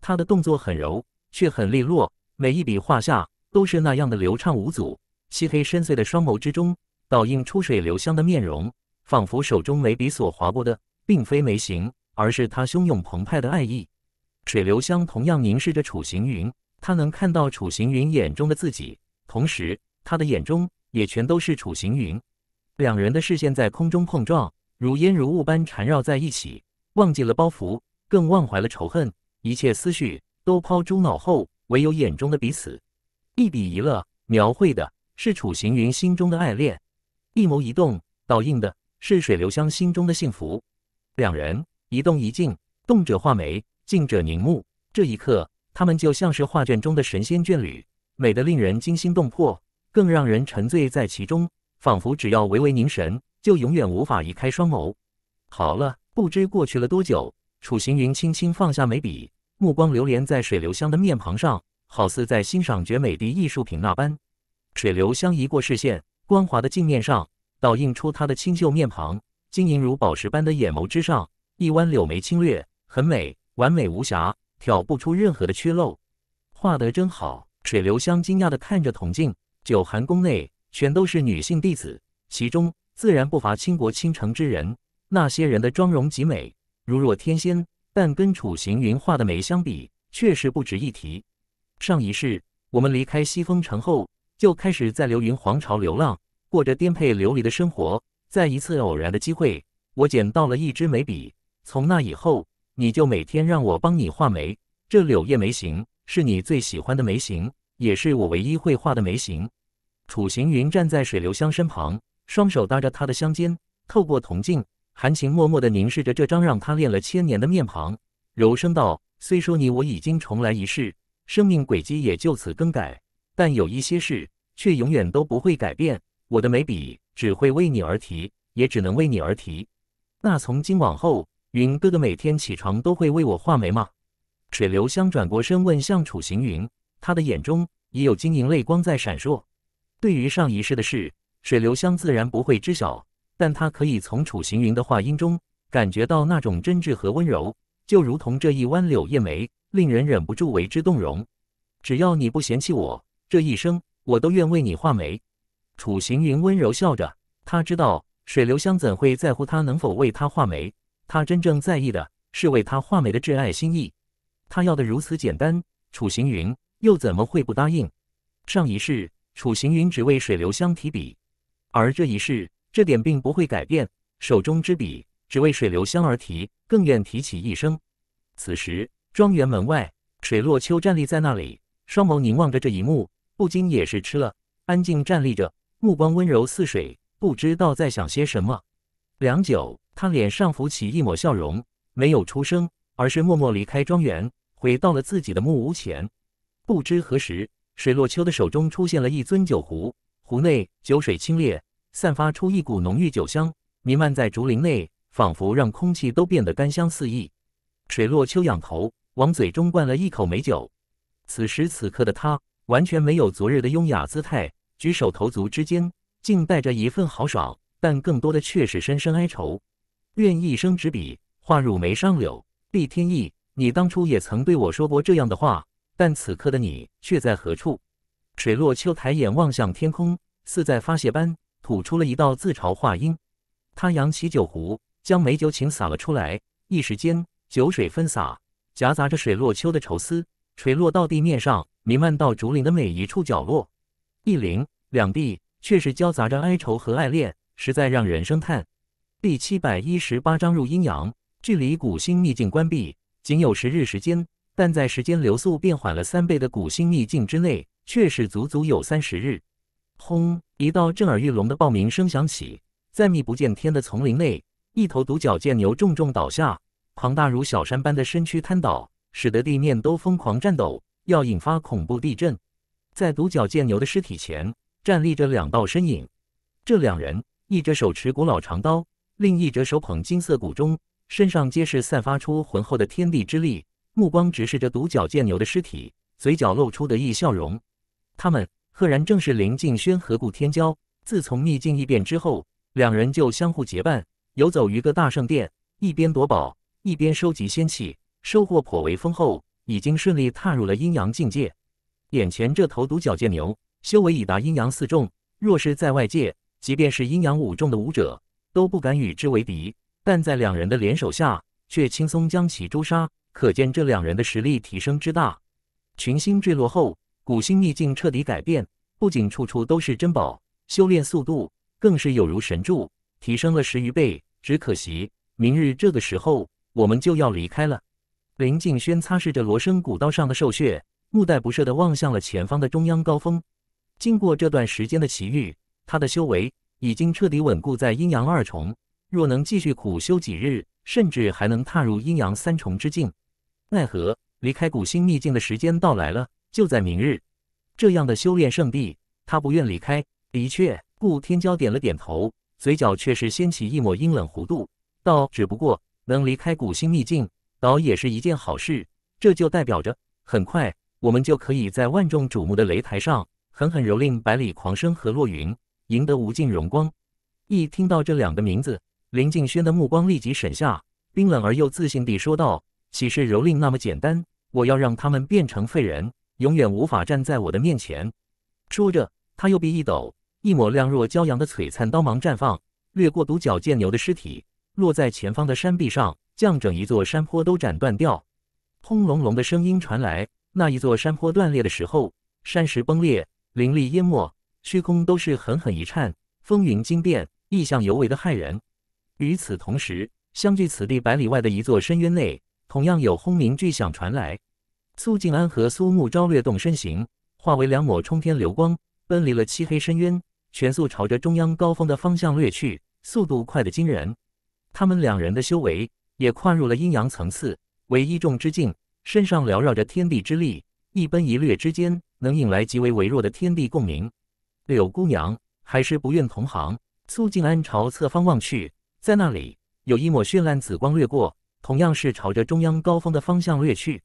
他的动作很柔，却很利落，每一笔画下都是那样的流畅无阻。漆黑深邃的双眸之中，倒映出水流香的面容，仿佛手中眉笔所划过的，并非眉形，而是他汹涌澎湃的爱意。水流香同样凝视着楚行云，他能看到楚行云眼中的自己，同时他的眼中也全都是楚行云。两人的视线在空中碰撞，如烟如雾般缠绕在一起。忘记了包袱，更忘怀了仇恨，一切思绪都抛诸脑后，唯有眼中的彼此。一笔一乐描绘的是楚行云心中的爱恋；一眸一动，倒映的是水流香心中的幸福。两人一动一静，动者画眉，静者凝目。这一刻，他们就像是画卷中的神仙眷侣，美得令人惊心动魄，更让人沉醉在其中，仿佛只要微微凝神，就永远无法移开双眸。好了。不知过去了多久，楚行云轻轻放下眉笔，目光流连在水流香的面庞上，好似在欣赏绝美的艺术品那般。水流香移过视线，光滑的镜面上倒映出她的清秀面庞，晶莹如宝石般的眼眸之上，一弯柳眉轻掠，很美，完美无瑕，挑不出任何的缺漏。画得真好！水流香惊讶地看着铜镜，九寒宫内全都是女性弟子，其中自然不乏倾国倾城之人。那些人的妆容极美，如若天仙，但跟楚行云画的眉相比，确实不值一提。上一世，我们离开西风城后，就开始在流云皇朝流浪，过着颠沛流离的生活。在一次偶然的机会，我捡到了一支眉笔。从那以后，你就每天让我帮你画眉。这柳叶眉形是你最喜欢的眉形，也是我唯一会画的眉形。楚行云站在水流香身旁，双手搭着她的香肩，透过铜镜。含情脉脉地凝视着这张让他练了千年的面庞，柔声道：“虽说你我已经重来一世，生命轨迹也就此更改，但有一些事却永远都不会改变。我的眉笔只会为你而提，也只能为你而提。那从今往后，云哥哥每天起床都会为我画眉吗？”水流香转过身问向楚行云，他的眼中已有晶莹泪光在闪烁。对于上一世的事，水流香自然不会知晓。但他可以从楚行云的话音中感觉到那种真挚和温柔，就如同这一弯柳叶眉，令人忍不住为之动容。只要你不嫌弃我，这一生我都愿为你画眉。楚行云温柔笑着，他知道水流香怎会在乎他能否为他画眉，他真正在意的是为他画眉的挚爱心意。他要的如此简单，楚行云又怎么会不答应？上一世，楚行云只为水流香提笔，而这一世。这点并不会改变。手中之笔，只为水流香而提，更愿提起一生。此时，庄园门外，水落秋站立在那里，双眸凝望着这一幕，不禁也是吃了。安静站立着，目光温柔似水，不知道在想些什么。良久，他脸上浮起一抹笑容，没有出声，而是默默离开庄园，回到了自己的木屋前。不知何时，水落秋的手中出现了一樽酒壶，壶内酒水清冽。散发出一股浓郁酒香，弥漫在竹林内，仿佛让空气都变得甘香四溢。水落秋仰头，往嘴中灌了一口美酒。此时此刻的他，完全没有昨日的优雅姿态，举手投足之间，竟带着一份豪爽，但更多的却是深深哀愁。愿一生执笔，画入眉上柳。毕天意，你当初也曾对我说过这样的话，但此刻的你却在何处？水落秋抬眼望向天空，似在发泄般。吐出了一道自嘲话音，他扬起酒壶，将美酒倾洒了出来，一时间酒水分洒，夹杂着水落秋的愁思，垂落到地面上，弥漫到竹林的每一处角落。一林两臂却是交杂着哀愁和爱恋，实在让人生叹。第七百一十八章入阴阳，距离古星秘境关闭仅有十日时间，但在时间流速变缓了三倍的古星秘境之内，却是足足有三十日。轰！一道震耳欲聋的爆鸣声响起，在密不见天的丛林内，一头独角剑牛重重倒下，庞大如小山般的身躯瘫倒，使得地面都疯狂颤抖，要引发恐怖地震。在独角剑牛的尸体前，站立着两道身影，这两人一者手持古老长刀，另一者手捧金色古钟，身上皆是散发出浑厚的天地之力，目光直视着独角剑牛的尸体，嘴角露出得意笑容，他们。赫然正是林敬轩和顾天骄。自从秘境异变之后，两人就相互结伴，游走于各大圣殿，一边夺宝，一边收集仙器，收获颇为丰厚，已经顺利踏入了阴阳境界。眼前这头独角剑牛，修为已达阴阳四重，若是在外界，即便是阴阳五重的武者都不敢与之为敌，但在两人的联手下，却轻松将其诛杀，可见这两人的实力提升之大。群星坠落后。古星秘境彻底改变，不仅处处都是珍宝，修炼速度更是有如神助，提升了十余倍。只可惜，明日这个时候我们就要离开了。林敬轩擦拭着罗生古刀上的兽血，目带不舍地望向了前方的中央高峰。经过这段时间的奇遇，他的修为已经彻底稳固在阴阳二重，若能继续苦修几日，甚至还能踏入阴阳三重之境。奈何离开古星秘境的时间到来了。就在明日，这样的修炼圣地，他不愿离开。的确，顾天骄点了点头，嘴角却是掀起一抹阴冷弧度，道：“只不过能离开古星秘境，倒也是一件好事。这就代表着，很快我们就可以在万众瞩目的擂台上，狠狠蹂躏百里狂生和落云，赢得无尽荣光。”一听到这两个名字，林敬轩的目光立即闪下，冰冷而又自信地说道：“岂是蹂躏那么简单？我要让他们变成废人！”永远无法站在我的面前。说着，他右臂一抖，一抹亮若骄阳的璀璨刀芒绽放，掠过独角剑牛的尸体，落在前方的山壁上，将整一座山坡都斩断掉。轰隆隆的声音传来，那一座山坡断裂的时候，山石崩裂，灵力淹没，虚空都是狠狠一颤，风云惊变，异象尤为的骇人。与此同时，相距此地百里外的一座深渊内，同样有轰鸣巨响传来。苏静安和苏慕昭略动身形，化为两抹冲天流光，奔离了漆黑深渊，全速朝着中央高峰的方向掠去，速度快得惊人。他们两人的修为也跨入了阴阳层次，为一众之境，身上缭绕着天地之力，一奔一掠之间，能引来极为微弱的天地共鸣。柳姑娘还是不愿同行。苏静安朝侧方望去，在那里有一抹绚烂紫光掠过，同样是朝着中央高峰的方向掠去。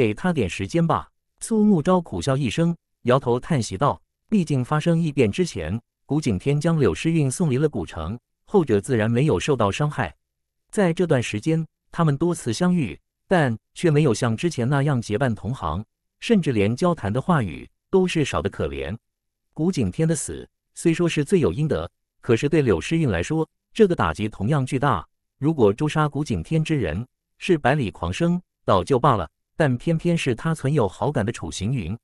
给他点时间吧。苏慕昭苦笑一声，摇头叹息道：“毕竟发生异变之前，古景天将柳诗韵送离了古城，后者自然没有受到伤害。在这段时间，他们多次相遇，但却没有像之前那样结伴同行，甚至连交谈的话语都是少得可怜。”古景天的死虽说是罪有应得，可是对柳诗韵来说，这个打击同样巨大。如果诛杀古景天之人是百里狂生，早就罢了。但偏偏是他存有好感的楚行云，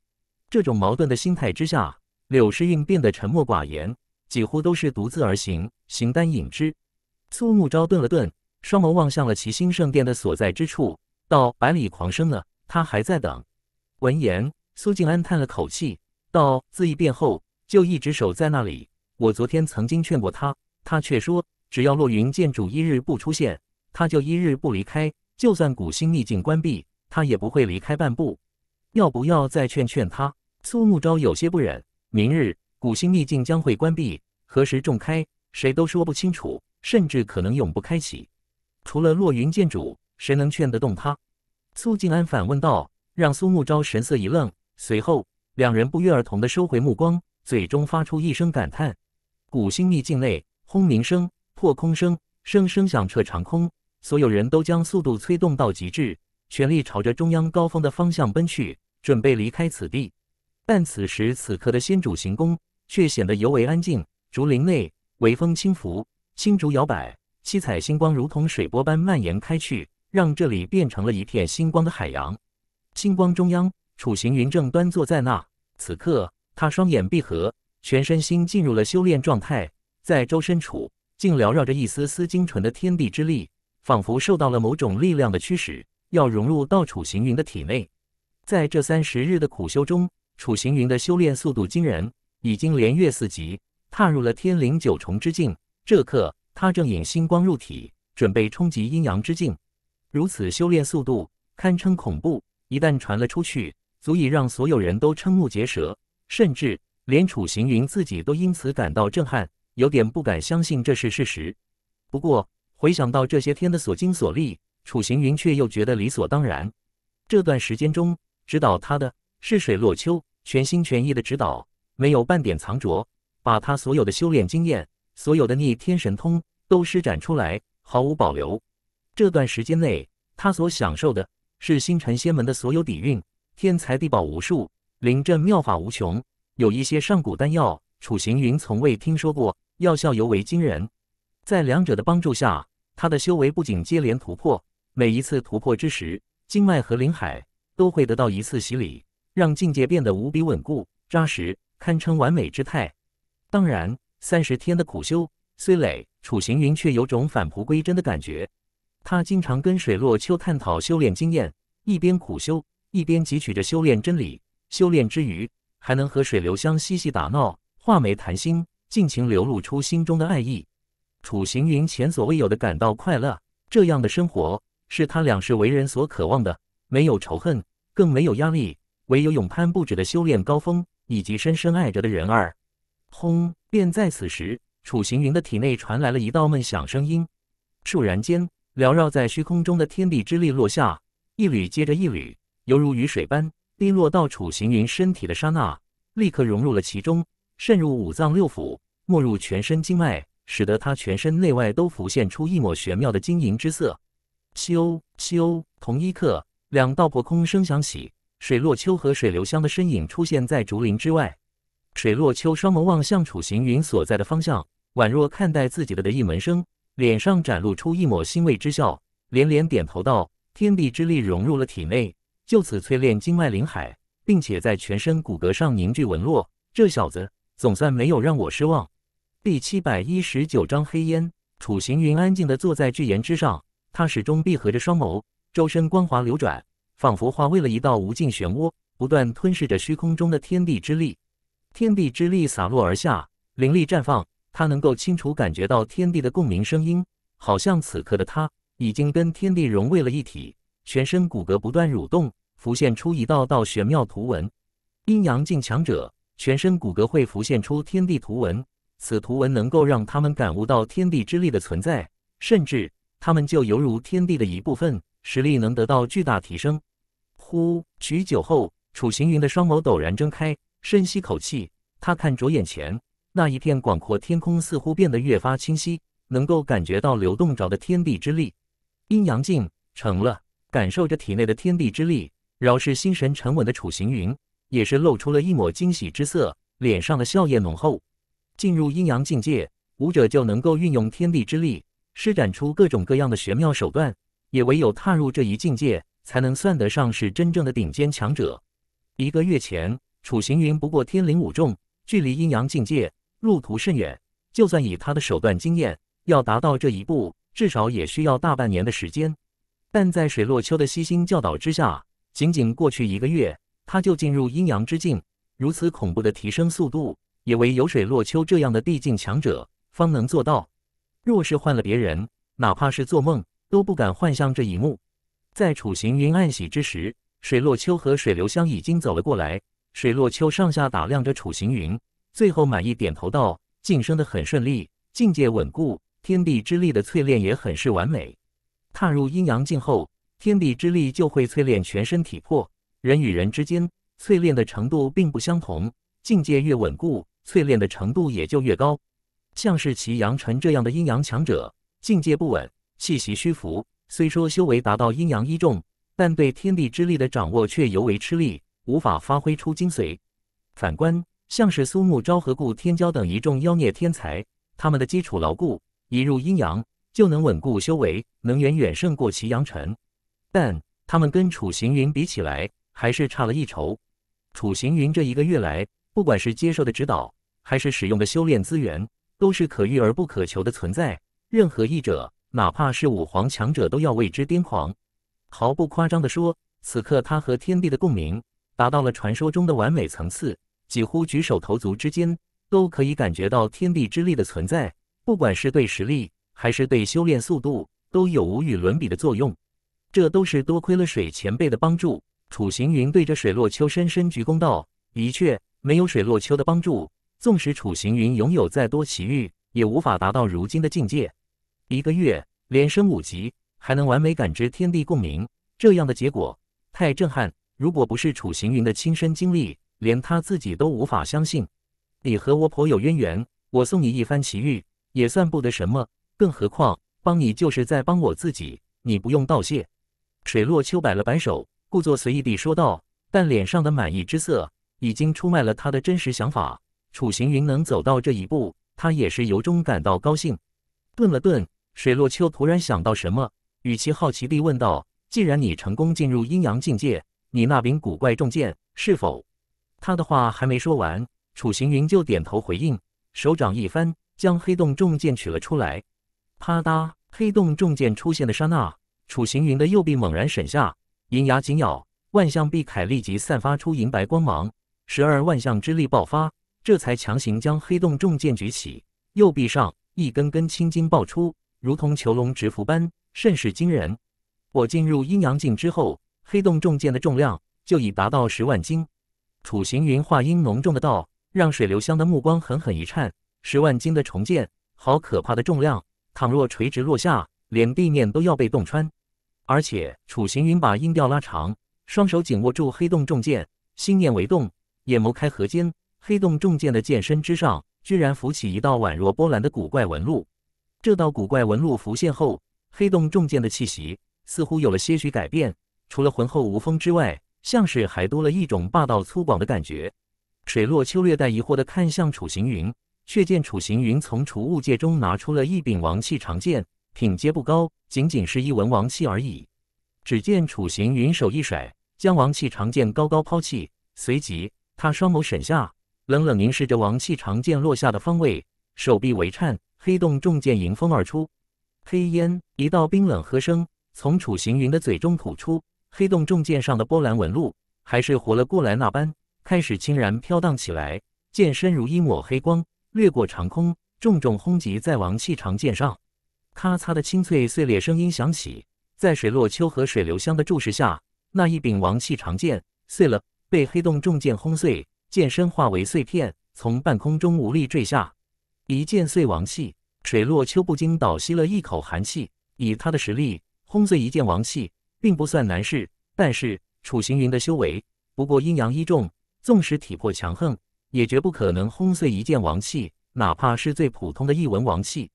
这种矛盾的心态之下，柳诗应变得沉默寡言，几乎都是独自而行，形单影只。苏慕昭顿了顿，双眸望向了其星圣殿的所在之处。到百里狂生呢？他还在等。闻言，苏静安叹了口气，道：“字一变后，就一直守在那里。我昨天曾经劝过他，他却说，只要落云剑主一日不出现，他就一日不离开。就算古星秘境关闭。”他也不会离开半步，要不要再劝劝他？苏慕昭有些不忍。明日古星秘境将会关闭，何时重开，谁都说不清楚，甚至可能永不开启。除了落云剑主，谁能劝得动他？苏静安反问道，让苏慕昭神色一愣。随后，两人不约而同地收回目光，嘴中发出一声感叹。古星秘境内，轰鸣声、破空声，声声响彻长空。所有人都将速度催动到极致。全力朝着中央高峰的方向奔去，准备离开此地。但此时此刻的先主行宫却显得尤为安静。竹林内，微风轻拂，青竹摇摆，七彩星光如同水波般蔓延开去，让这里变成了一片星光的海洋。星光中央，楚行云正端坐在那。此刻，他双眼闭合，全身心进入了修炼状态，在周身处竟缭绕着一丝丝精纯的天地之力，仿佛受到了某种力量的驱使。要融入到楚行云的体内，在这三十日的苦修中，楚行云的修炼速度惊人，已经连越四级，踏入了天灵九重之境。这刻，他正引星光入体，准备冲击阴阳之境。如此修炼速度，堪称恐怖。一旦传了出去，足以让所有人都瞠目结舌，甚至连楚行云自己都因此感到震撼，有点不敢相信这是事实。不过，回想到这些天的所经所历，楚行云却又觉得理所当然。这段时间中，指导他的是水落秋，全心全意的指导，没有半点藏拙，把他所有的修炼经验、所有的逆天神通都施展出来，毫无保留。这段时间内，他所享受的是星辰仙门的所有底蕴，天才地宝无数，灵阵妙法无穷。有一些上古丹药，楚行云从未听说过，药效尤为惊人。在两者的帮助下，他的修为不仅接连突破。每一次突破之时，经脉和灵海都会得到一次洗礼，让境界变得无比稳固扎实，堪称完美之态。当然，三十天的苦修虽累，楚行云却有种返璞归真的感觉。他经常跟水落秋探讨修炼经验，一边苦修，一边汲取着修炼真理。修炼之余，还能和水流香嬉戏打闹、画眉谈心，尽情流露出心中的爱意。楚行云前所未有的感到快乐，这样的生活。是他俩世为人所渴望的，没有仇恨，更没有压力，唯有勇攀不止的修炼高峰以及深深爱着的人儿。轰！便在此时，楚行云的体内传来了一道闷响声音，倏然间，缭绕在虚空中的天地之力落下，一缕接着一缕，犹如雨水般滴落到楚行云身体的刹那，立刻融入了其中，渗入五脏六腑，没入全身经脉，使得他全身内外都浮现出一抹玄妙的晶莹之色。咻欧，同一刻，两道破空声响起，水落秋和水流香的身影出现在竹林之外。水落秋双眸望向楚行云所在的方向，宛若看待自己的得意门生，脸上展露出一抹欣慰之笑，连连点头道：“天地之力融入了体内，就此淬炼经脉灵海，并且在全身骨骼上凝聚纹络。这小子总算没有让我失望。”第七百一十九章黑烟。楚行云安静地坐在巨岩之上。他始终闭合着双眸，周身光滑流转，仿佛化为了一道无尽漩涡，不断吞噬着虚空中的天地之力。天地之力洒落而下，灵力绽放，他能够清楚感觉到天地的共鸣声音，好像此刻的他已经跟天地融为了一体。全身骨骼不断蠕动，浮现出一道道玄妙图文。阴阳境强者全身骨骼会浮现出天地图文，此图文能够让他们感悟到天地之力的存在，甚至。他们就犹如天地的一部分，实力能得到巨大提升。呼，许久后，楚行云的双眸陡然睁开，深吸口气，他看着眼前那一片广阔天空，似乎变得越发清晰，能够感觉到流动着的天地之力。阴阳境成了，感受着体内的天地之力，饶是心神沉稳的楚行云，也是露出了一抹惊喜之色，脸上的笑靥浓厚。进入阴阳境界，武者就能够运用天地之力。施展出各种各样的玄妙手段，也唯有踏入这一境界，才能算得上是真正的顶尖强者。一个月前，楚行云不过天灵五重，距离阴阳境界路途甚远。就算以他的手段经验，要达到这一步，至少也需要大半年的时间。但在水落秋的悉心教导之下，仅仅过去一个月，他就进入阴阳之境。如此恐怖的提升速度，也唯有水落秋这样的地境强者方能做到。若是换了别人，哪怕是做梦都不敢幻想这一幕。在楚行云暗喜之时，水落秋和水流香已经走了过来。水落秋上下打量着楚行云，最后满意点头道：“晋升的很顺利，境界稳固，天地之力的淬炼也很是完美。踏入阴阳境后，天地之力就会淬炼全身体魄。人与人之间淬炼的程度并不相同，境界越稳固，淬炼的程度也就越高。”像是祁阳辰这样的阴阳强者，境界不稳，气息虚浮。虽说修为达到阴阳一重，但对天地之力的掌握却尤为吃力，无法发挥出精髓。反观像是苏木、昭和顾天骄等一众妖孽天才，他们的基础牢固，一入阴阳就能稳固修为，能远远胜过祁阳辰。但他们跟楚行云比起来，还是差了一筹。楚行云这一个月来，不管是接受的指导，还是使用的修炼资源，都是可遇而不可求的存在，任何一者，哪怕是武皇强者，都要为之癫狂。毫不夸张地说，此刻他和天地的共鸣达到了传说中的完美层次，几乎举手投足之间都可以感觉到天地之力的存在。不管是对实力，还是对修炼速度，都有无与伦比的作用。这都是多亏了水前辈的帮助。楚行云对着水落秋深深鞠躬道：“的确，没有水落秋的帮助。”纵使楚行云拥有再多奇遇，也无法达到如今的境界。一个月连升五级，还能完美感知天地共鸣，这样的结果太震撼。如果不是楚行云的亲身经历，连他自己都无法相信。你和我颇有渊源，我送你一番奇遇也算不得什么。更何况帮你就是在帮我自己，你不用道谢。水落秋摆了摆手，故作随意地说道，但脸上的满意之色已经出卖了他的真实想法。楚行云能走到这一步，他也是由衷感到高兴。顿了顿，水落秋突然想到什么，语气好奇地问道：“既然你成功进入阴阳境界，你那柄古怪重剑是否？”他的话还没说完，楚行云就点头回应，手掌一翻，将黑洞重剑取了出来。啪嗒，黑洞重剑出现的刹那，楚行云的右臂猛然闪下，银牙紧咬，万象碧铠立即散发出银白光芒，十二万象之力爆发。这才强行将黑洞重剑举起，右臂上一根根青筋爆出，如同囚笼直伏般，甚是惊人。我进入阴阳境之后，黑洞重剑的重量就已达到十万斤。楚行云话音浓重的道，让水流香的目光狠狠一颤。十万斤的重剑，好可怕的重量！倘若垂直落下，连地面都要被洞穿。而且楚行云把音调拉长，双手紧握住黑洞重剑，心念为动，眼眸开合间。黑洞重剑的剑身之上，居然浮起一道宛若波澜的古怪纹路。这道古怪纹路浮现后，黑洞重剑的气息似乎有了些许改变，除了浑厚无风之外，像是还多了一种霸道粗犷的感觉。水落秋略带疑惑地看向楚行云，却见楚行云从储物戒中拿出了一柄王器长剑，品阶不高，仅仅是一文王器而已。只见楚行云手一甩，将王器长剑高高抛弃，随即他双眸沈下。冷冷凝视着王气长剑落下的方位，手臂微颤，黑洞重剑迎风而出。黑烟，一道冰冷喝声从楚行云的嘴中吐出。黑洞重剑上的波澜纹路，还是活了过来那般，开始轻然飘荡起来。剑身如一抹黑光掠过长空，重重轰击在王气长剑上。咔嚓的清脆碎裂声音响起，在水落秋和水流香的注视下，那一柄王气长剑碎了，被黑洞重剑轰碎。剑身化为碎片，从半空中无力坠下。一剑碎王气，水落秋不禁倒吸了一口寒气。以他的实力，轰碎一件王气并不算难事。但是楚行云的修为不过阴阳一重，纵使体魄强横，也绝不可能轰碎一件王气，哪怕是最普通的一文王气。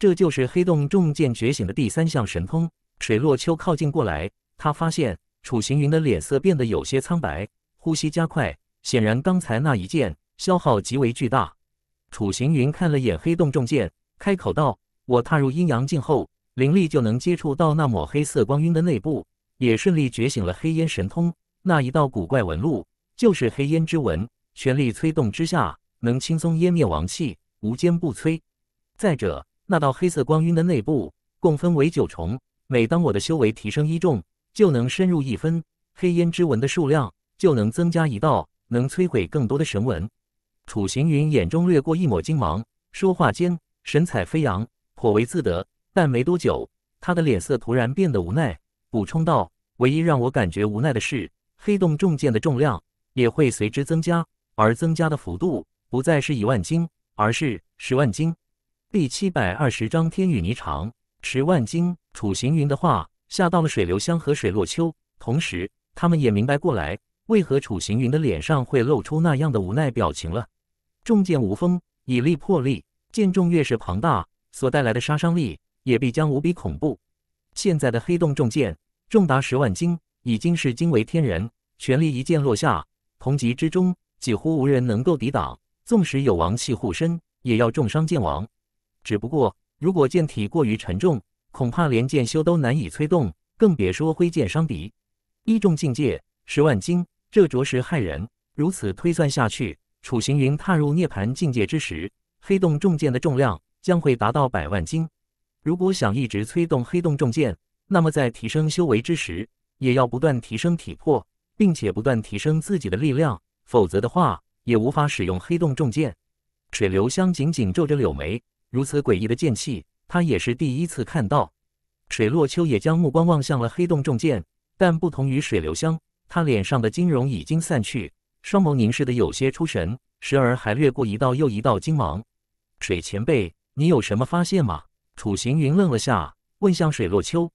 这就是黑洞重剑觉醒的第三项神通。水落秋靠近过来，他发现楚行云的脸色变得有些苍白，呼吸加快。显然，刚才那一剑消耗极为巨大。楚行云看了眼黑洞重剑，开口道：“我踏入阴阳境后，灵力就能接触到那抹黑色光晕的内部，也顺利觉醒了黑烟神通。那一道古怪纹路，就是黑烟之纹。全力催动之下，能轻松湮灭王气，无坚不摧。再者，那道黑色光晕的内部共分为九重，每当我的修为提升一重，就能深入一分，黑烟之纹的数量就能增加一道。”能摧毁更多的神纹。楚行云眼中掠过一抹金芒，说话间神采飞扬，颇为自得。但没多久，他的脸色突然变得无奈，补充道：“唯一让我感觉无奈的是，黑洞重剑的重量也会随之增加，而增加的幅度不再是一万斤，而是十万斤。”第七百二十章天宇霓裳。十万斤！楚行云的话吓到了水流香和水落秋，同时他们也明白过来。为何楚行云的脸上会露出那样的无奈表情了？重剑无锋，以力破力，剑重越是庞大，所带来的杀伤力也必将无比恐怖。现在的黑洞重剑重达十万斤，已经是惊为天人。全力一剑落下，同级之中几乎无人能够抵挡。纵使有王气护身，也要重伤剑王。只不过，如果剑体过于沉重，恐怕连剑修都难以催动，更别说挥剑伤敌。一重境界，十万斤。这着实骇人。如此推算下去，楚行云踏入涅槃境界之时，黑洞重剑的重量将会达到百万斤。如果想一直催动黑洞重剑，那么在提升修为之时，也要不断提升体魄，并且不断提升自己的力量，否则的话，也无法使用黑洞重剑。水流香紧紧皱着柳眉，如此诡异的剑气，他也是第一次看到。水落秋也将目光望向了黑洞重剑，但不同于水流香。他脸上的金容已经散去，双眸凝视的有些出神，时而还掠过一道又一道金芒。水前辈，你有什么发现吗？楚行云愣了下，问向水落秋。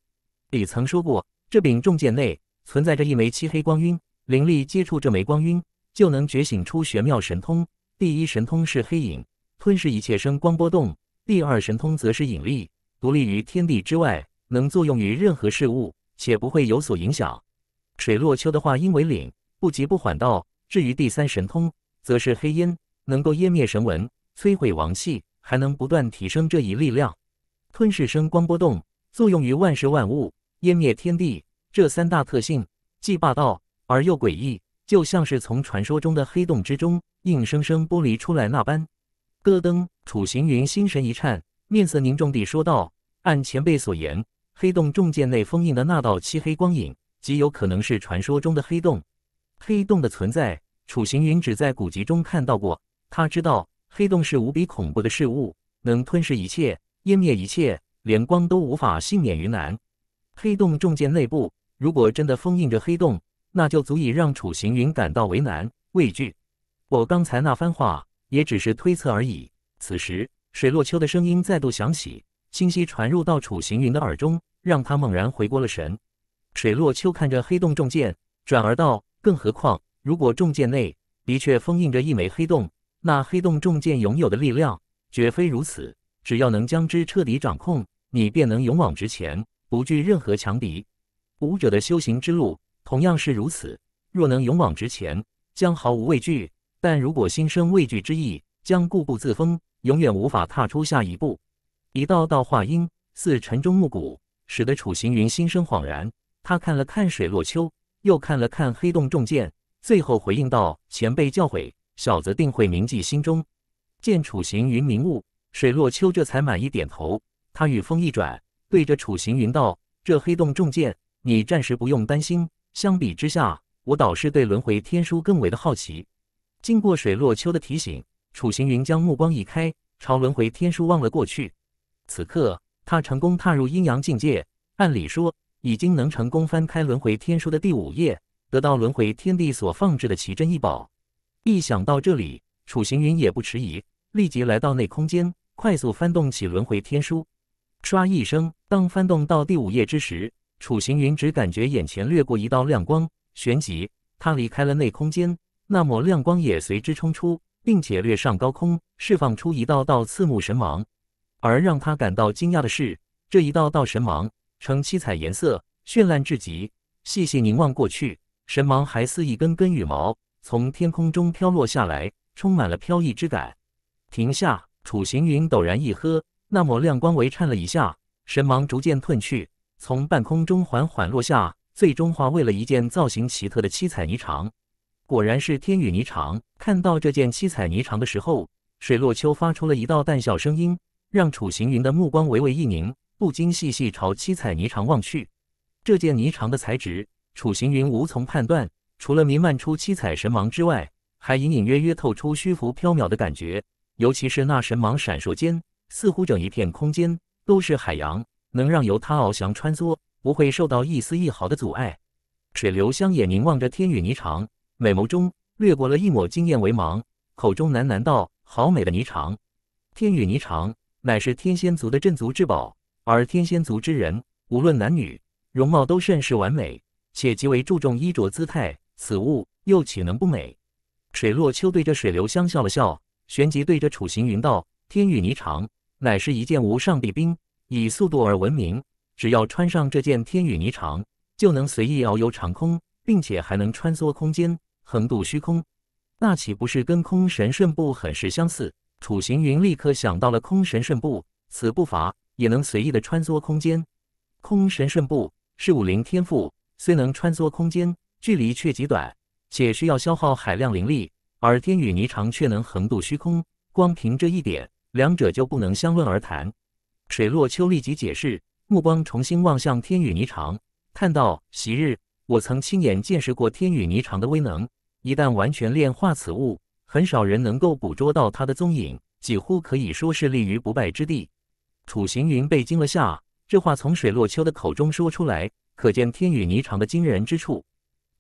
你曾说过，这柄重剑内存在着一枚漆黑光晕，灵力接触这枚光晕，就能觉醒出玄妙神通。第一神通是黑影，吞噬一切声光波动；第二神通则是引力，独立于天地之外，能作用于任何事物，且不会有所影响。水落秋的话音为领，不急不缓道：“至于第三神通，则是黑烟，能够湮灭神纹，摧毁王气，还能不断提升这一力量，吞噬声光波动，作用于万事万物，湮灭天地。这三大特性，既霸道而又诡异，就像是从传说中的黑洞之中硬生生剥离出来那般。”戈登楚行云心神一颤，面色凝重地说道：“按前辈所言，黑洞重剑内封印的那道漆黑光影。”极有可能是传说中的黑洞。黑洞的存在，楚行云只在古籍中看到过。他知道黑洞是无比恐怖的事物，能吞噬一切，湮灭一切，连光都无法幸免于难。黑洞重剑内部，如果真的封印着黑洞，那就足以让楚行云感到为难、畏惧。我刚才那番话也只是推测而已。此时，水落秋的声音再度响起，清晰传入到楚行云的耳中，让他猛然回过了神。水落秋看着黑洞重剑，转而道：“更何况，如果重剑内的确封印着一枚黑洞，那黑洞重剑拥有的力量绝非如此。只要能将之彻底掌控，你便能勇往直前，不惧任何强敌。武者的修行之路同样是如此，若能勇往直前，将毫无畏惧；但如果心生畏惧之意，将固步自封，永远无法踏出下一步。”一道道话音似晨钟暮鼓，使得楚行云心生恍然。他看了看水落秋，又看了看黑洞重剑，最后回应道：“前辈教诲，小子定会铭记心中。”见楚行云明悟，水落秋这才满意点头。他与风一转，对着楚行云道：“这黑洞重剑，你暂时不用担心。相比之下，我导师对轮回天书更为的好奇。”经过水落秋的提醒，楚行云将目光移开，朝轮回天书望了过去。此刻，他成功踏入阴阳境界。按理说，已经能成功翻开轮回天书的第五页，得到轮回天地所放置的奇珍异宝。一想到这里，楚行云也不迟疑，立即来到内空间，快速翻动起轮回天书。唰一声，当翻动到第五页之时，楚行云只感觉眼前掠过一道亮光，旋即他离开了内空间，那抹亮光也随之冲出，并且掠上高空，释放出一道道刺目神芒。而让他感到惊讶的是，这一道道神芒。呈七彩颜色，绚烂至极。细细凝望过去，神芒还似一根根羽毛，从天空中飘落下来，充满了飘逸之感。停下，楚行云陡然一喝，那抹亮光微颤了一下，神芒逐渐褪去，从半空中缓缓落下，最终化为了一件造型奇特的七彩霓裳。果然是天宇霓裳。看到这件七彩霓裳的时候，水落秋发出了一道淡笑声音，让楚行云的目光微微一凝。不禁细细朝七彩霓裳望去，这件霓裳的材质，楚行云无从判断。除了弥漫出七彩神芒之外，还隐隐约约透出虚浮缥缈的感觉。尤其是那神芒闪烁间，似乎整一片空间都是海洋，能让由它翱翔穿梭，不会受到一丝一毫的阻碍。水流香也凝望着天宇霓裳，美眸中掠过了一抹惊艳为芒，口中喃喃道：“好美的霓裳！”天宇霓裳乃是天仙族的镇族之宝。而天仙族之人，无论男女，容貌都甚是完美，且极为注重衣着姿态。此物又岂能不美？水落秋对着水流香笑了笑，旋即对着楚行云道：“天与霓裳乃是一件无上帝兵，以速度而闻名。只要穿上这件天与霓裳，就能随意遨游长空，并且还能穿梭空间，横渡虚空。那岂不是跟空神顺步很是相似？”楚行云立刻想到了空神顺步此步伐。也能随意的穿梭空间，空神瞬步是武林天赋，虽能穿梭空间，距离却极短，且需要消耗海量灵力。而天宇霓裳却能横渡虚空，光凭这一点，两者就不能相论而谈。水落秋立即解释，目光重新望向天宇霓裳，叹道：“昔日我曾亲眼见识过天宇霓裳的威能，一旦完全炼化此物，很少人能够捕捉到它的踪影，几乎可以说是立于不败之地。”楚行云被惊了下，这话从水落秋的口中说出来，可见天宇霓裳的惊人之处。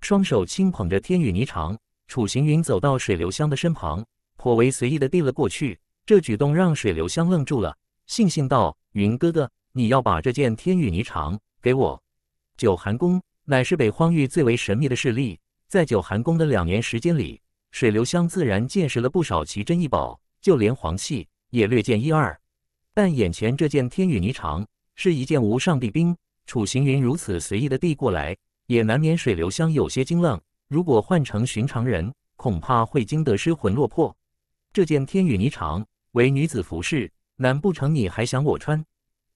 双手轻捧着天宇霓裳，楚行云走到水流香的身旁，颇为随意的递了过去。这举动让水流香愣住了，悻悻道：“云哥哥，你要把这件天宇霓裳给我？”九寒宫乃是北荒域最为神秘的势力，在九寒宫的两年时间里，水流香自然见识了不少奇珍异宝，就连黄器也略见一二。但眼前这件天羽霓裳是一件无上帝兵，楚行云如此随意的递过来，也难免水流香有些惊愣。如果换成寻常人，恐怕会惊得失魂落魄。这件天羽霓裳为女子服饰，难不成你还想我穿？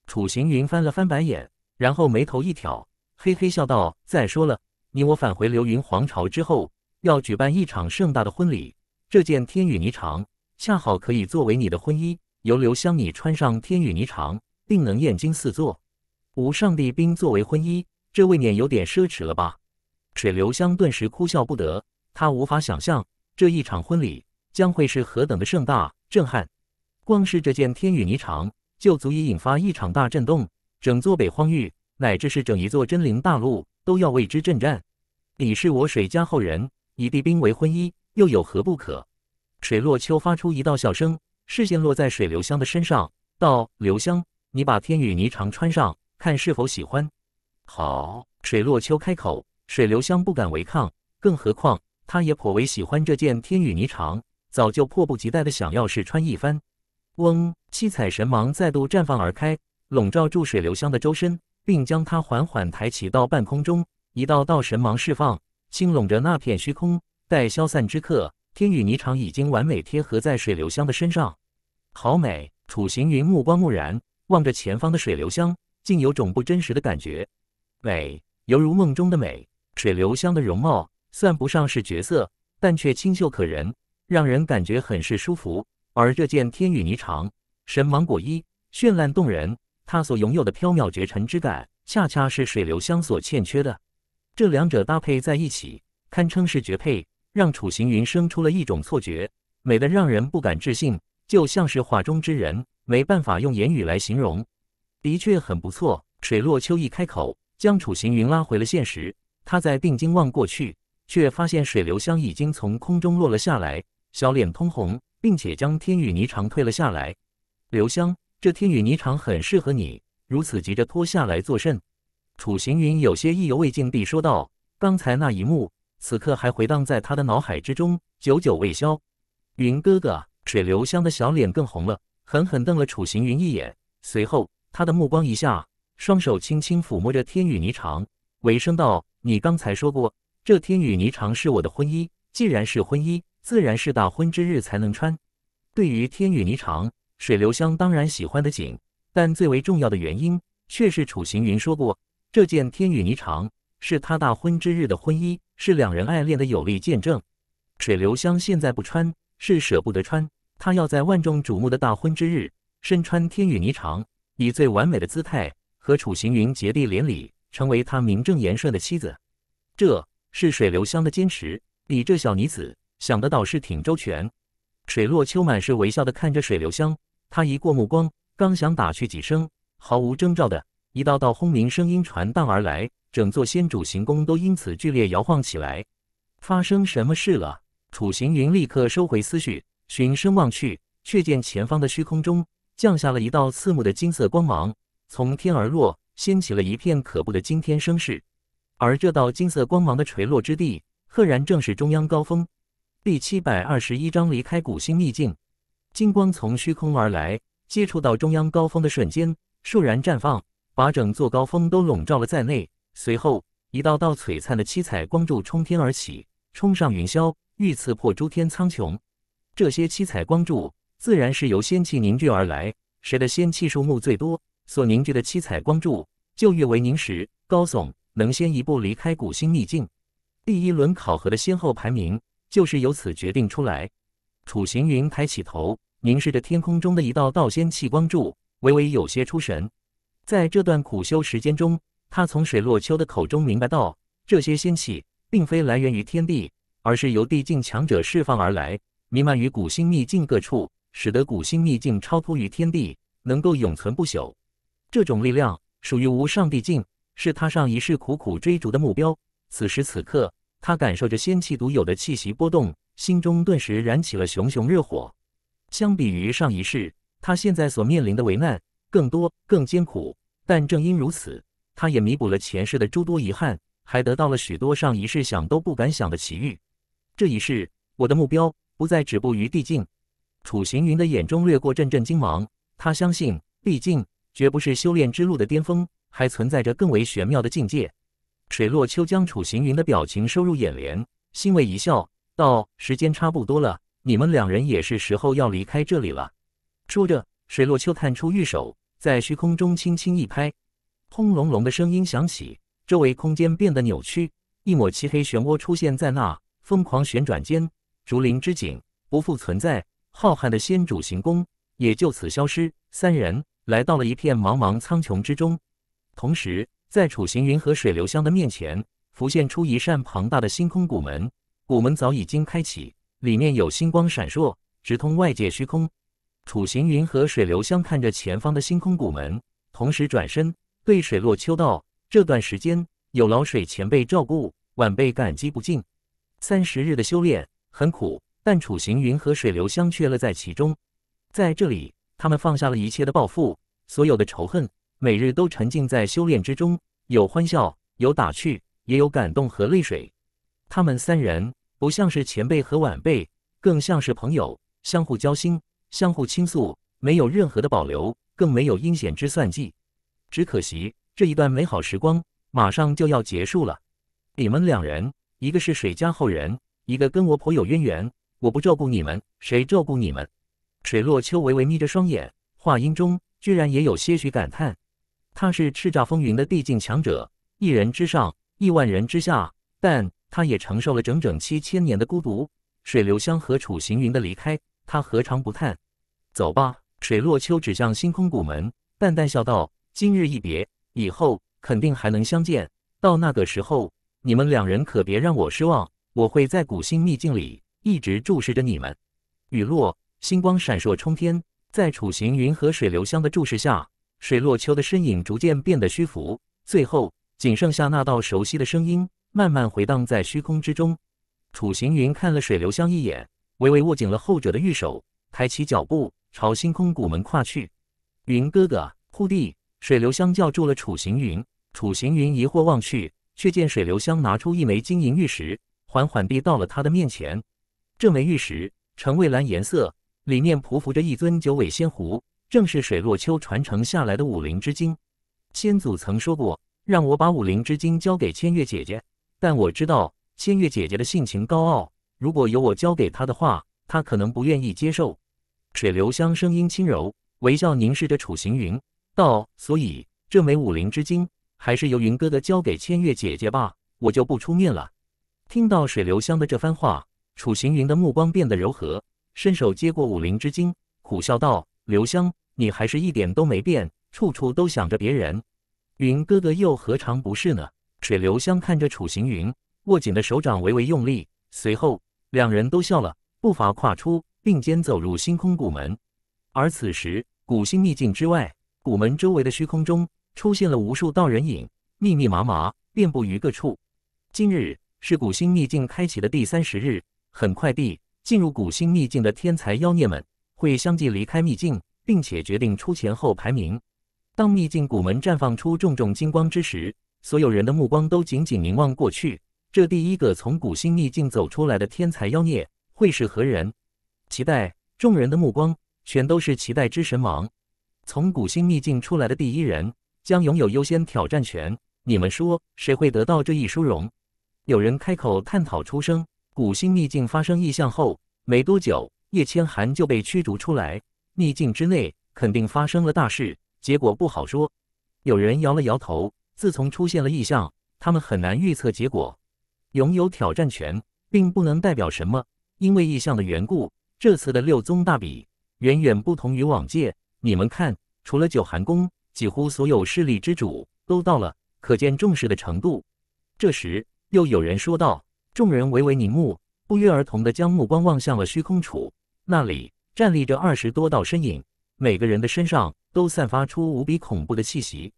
楚行云翻了翻白眼，然后眉头一挑，嘿嘿笑道：“再说了，你我返回流云皇朝之后，要举办一场盛大的婚礼，这件天羽霓裳恰好可以作为你的婚衣。”由刘香，你穿上天羽霓裳，定能艳惊四座。无上帝兵作为婚衣，这未免有点奢侈了吧？水流香顿时哭笑不得，他无法想象这一场婚礼将会是何等的盛大震撼。光是这件天羽霓裳，就足以引发一场大震动，整座北荒域乃至是整一座真灵大陆都要为之震颤。你是我水家后人，以地兵为婚衣，又有何不可？水落秋发出一道笑声。视线落在水流香的身上，道：“流香，你把天羽霓裳穿上，看是否喜欢。”好，水落秋开口，水流香不敢违抗，更何况她也颇为喜欢这件天羽霓裳，早就迫不及待的想要试穿一番。嗡，七彩神芒再度绽放而开，笼罩住水流香的周身，并将它缓缓抬起到半空中，一道道神芒释放，轻拢着那片虚空。待消散之刻，天羽霓裳已经完美贴合在水流香的身上。好美，楚行云目光木然望着前方的水流香，竟有种不真实的感觉。美，犹如梦中的美。水流香的容貌算不上是绝色，但却清秀可人，让人感觉很是舒服。而这件天羽霓裳、神芒果衣，绚烂动人，她所拥有的飘渺绝尘之感，恰恰是水流香所欠缺的。这两者搭配在一起，堪称是绝配，让楚行云生出了一种错觉，美的让人不敢置信。就像是画中之人，没办法用言语来形容，的确很不错。水落秋一开口，将楚行云拉回了现实。他在定睛望过去，却发现水流香已经从空中落了下来，小脸通红，并且将天羽霓裳退了下来。流香，这天羽霓裳很适合你，如此急着脱下来作甚？楚行云有些意犹未尽地说道。刚才那一幕，此刻还回荡在他的脑海之中，久久未消。云哥哥。水流香的小脸更红了，狠狠瞪了楚行云一眼，随后他的目光一下，双手轻轻抚摸着天宇霓裳，尾声道：“你刚才说过，这天宇霓裳是我的婚衣。既然是婚衣，自然是大婚之日才能穿。”对于天宇霓裳，水流香当然喜欢的紧，但最为重要的原因却是楚行云说过，这件天宇霓裳是他大婚之日的婚衣，是两人爱恋的有力见证。水流香现在不穿。是舍不得穿，他要在万众瞩目的大婚之日，身穿天羽霓裳，以最完美的姿态和楚行云结缔连理，成为他名正言顺的妻子。这是水流香的坚持，你这小妮子想的倒是挺周全。水落秋满是微笑的看着水流香，他一过目光，刚想打趣几声，毫无征兆的一道道轰鸣声音传荡而来，整座仙主行宫都因此剧烈摇晃起来。发生什么事了？楚行云立刻收回思绪，循声望去，却见前方的虚空中降下了一道刺目的金色光芒，从天而落，掀起了一片可怖的惊天声势。而这道金色光芒的垂落之地，赫然正是中央高峰。第七百二十一章离开古星秘境。金光从虚空而来，接触到中央高峰的瞬间，骤然绽放，把整座高峰都笼罩了在内。随后，一道道璀璨的七彩光柱冲天而起，冲上云霄。欲刺破诸天苍穹，这些七彩光柱自然是由仙气凝聚而来。谁的仙气数目最多，所凝聚的七彩光柱就越为凝实高耸，能先一步离开古星秘境。第一轮考核的先后排名就是由此决定出来。楚行云抬起头，凝视着天空中的一道道仙气光柱，微微有些出神。在这段苦修时间中，他从水落秋的口中明白到，这些仙气并非来源于天地。而是由地境强者释放而来，弥漫于古星秘境各处，使得古星秘境超脱于天地，能够永存不朽。这种力量属于无上帝境，是他上一世苦苦追逐的目标。此时此刻，他感受着仙气独有的气息波动，心中顿时燃起了熊熊热火。相比于上一世，他现在所面临的危难更多、更艰苦，但正因如此，他也弥补了前世的诸多遗憾，还得到了许多上一世想都不敢想的奇遇。这一世，我的目标不再止步于地境。楚行云的眼中掠过阵阵金芒，他相信地境绝不是修炼之路的巅峰，还存在着更为玄妙的境界。水落秋将楚行云的表情收入眼帘，欣慰一笑，道：“时间差不多了，你们两人也是时候要离开这里了。”说着，水落秋探出玉手，在虚空中轻轻一拍，轰隆隆的声音响起，周围空间变得扭曲，一抹漆黑漩涡出现在那。疯狂旋转间，竹林之景不复存在，浩瀚的仙主行宫也就此消失。三人来到了一片茫茫苍穹之中，同时在楚行云和水流香的面前浮现出一扇庞大的星空古门，古门早已经开启，里面有星光闪烁，直通外界虚空。楚行云和水流香看着前方的星空古门，同时转身对水落秋道：“这段时间有老水前辈照顾，晚辈感激不尽。”三十日的修炼很苦，但楚行云和水流香却乐在其中。在这里，他们放下了一切的抱负，所有的仇恨，每日都沉浸在修炼之中。有欢笑，有打趣，也有感动和泪水。他们三人不像是前辈和晚辈，更像是朋友，相互交心，相互倾诉，没有任何的保留，更没有阴险之算计。只可惜，这一段美好时光马上就要结束了。你们两人。一个是水家后人，一个跟我颇有渊源。我不照顾你们，谁照顾你们？水落秋微微眯着双眼，话音中居然也有些许感叹。他是叱咤风云的地境强者，一人之上，亿万人之下。但他也承受了整整七千年的孤独。水流香和楚行云的离开，他何尝不叹？走吧，水落秋指向星空古门，淡淡笑道：“今日一别，以后肯定还能相见。到那个时候。”你们两人可别让我失望，我会在古星秘境里一直注视着你们。雨落，星光闪烁冲天，在楚行云和水流香的注视下，水落秋的身影逐渐变得虚浮，最后仅剩下那道熟悉的声音慢慢回荡在虚空之中。楚行云看了水流香一眼，微微握紧了后者的玉手，抬起脚步朝星空古门跨去。云哥哥，护弟，水流香叫住了楚行云。楚行云疑惑望去。却见水流香拿出一枚金银玉石，缓缓递到了他的面前。这枚玉石呈蔚蓝颜色，里面匍匐着一尊九尾仙狐，正是水落秋传承下来的武灵之精。先祖曾说过，让我把武灵之精交给千月姐姐，但我知道千月姐姐的性情高傲，如果有我交给她的话，她可能不愿意接受。水流香声音轻柔，微笑凝视着楚行云，道：“所以这枚武灵之精。”还是由云哥哥交给千月姐姐吧，我就不出面了。听到水流香的这番话，楚行云的目光变得柔和，伸手接过武灵之晶，苦笑道：“流香，你还是一点都没变，处处都想着别人。云哥哥又何尝不是呢？”水流香看着楚行云握紧的手掌，微微用力，随后两人都笑了，步伐跨出，并肩走入星空古门。而此时，古星秘境之外，古门周围的虚空中。出现了无数道人影，密密麻麻，遍布于各处。今日是古星秘境开启的第三十日，很快地，进入古星秘境的天才妖孽们会相继离开秘境，并且决定出前后排名。当秘境古门绽放出重重金光之时，所有人的目光都紧紧凝望过去。这第一个从古星秘境走出来的天才妖孽会是何人？期待众人的目光，全都是期待之神王从古星秘境出来的第一人。将拥有优先挑战权，你们说谁会得到这一殊荣？有人开口探讨出生古星秘境发生异象后没多久，叶千寒就被驱逐出来。秘境之内肯定发生了大事，结果不好说。有人摇了摇头。自从出现了异象，他们很难预测结果。拥有挑战权并不能代表什么，因为异象的缘故，这次的六宗大比远远不同于往届。你们看，除了九寒宫。几乎所有势力之主都到了，可见重视的程度。这时，又有人说道：“众人唯唯凝目，不约而同的将目光望向了虚空处，那里站立着二十多道身影，每个人的身上都散发出无比恐怖的气息。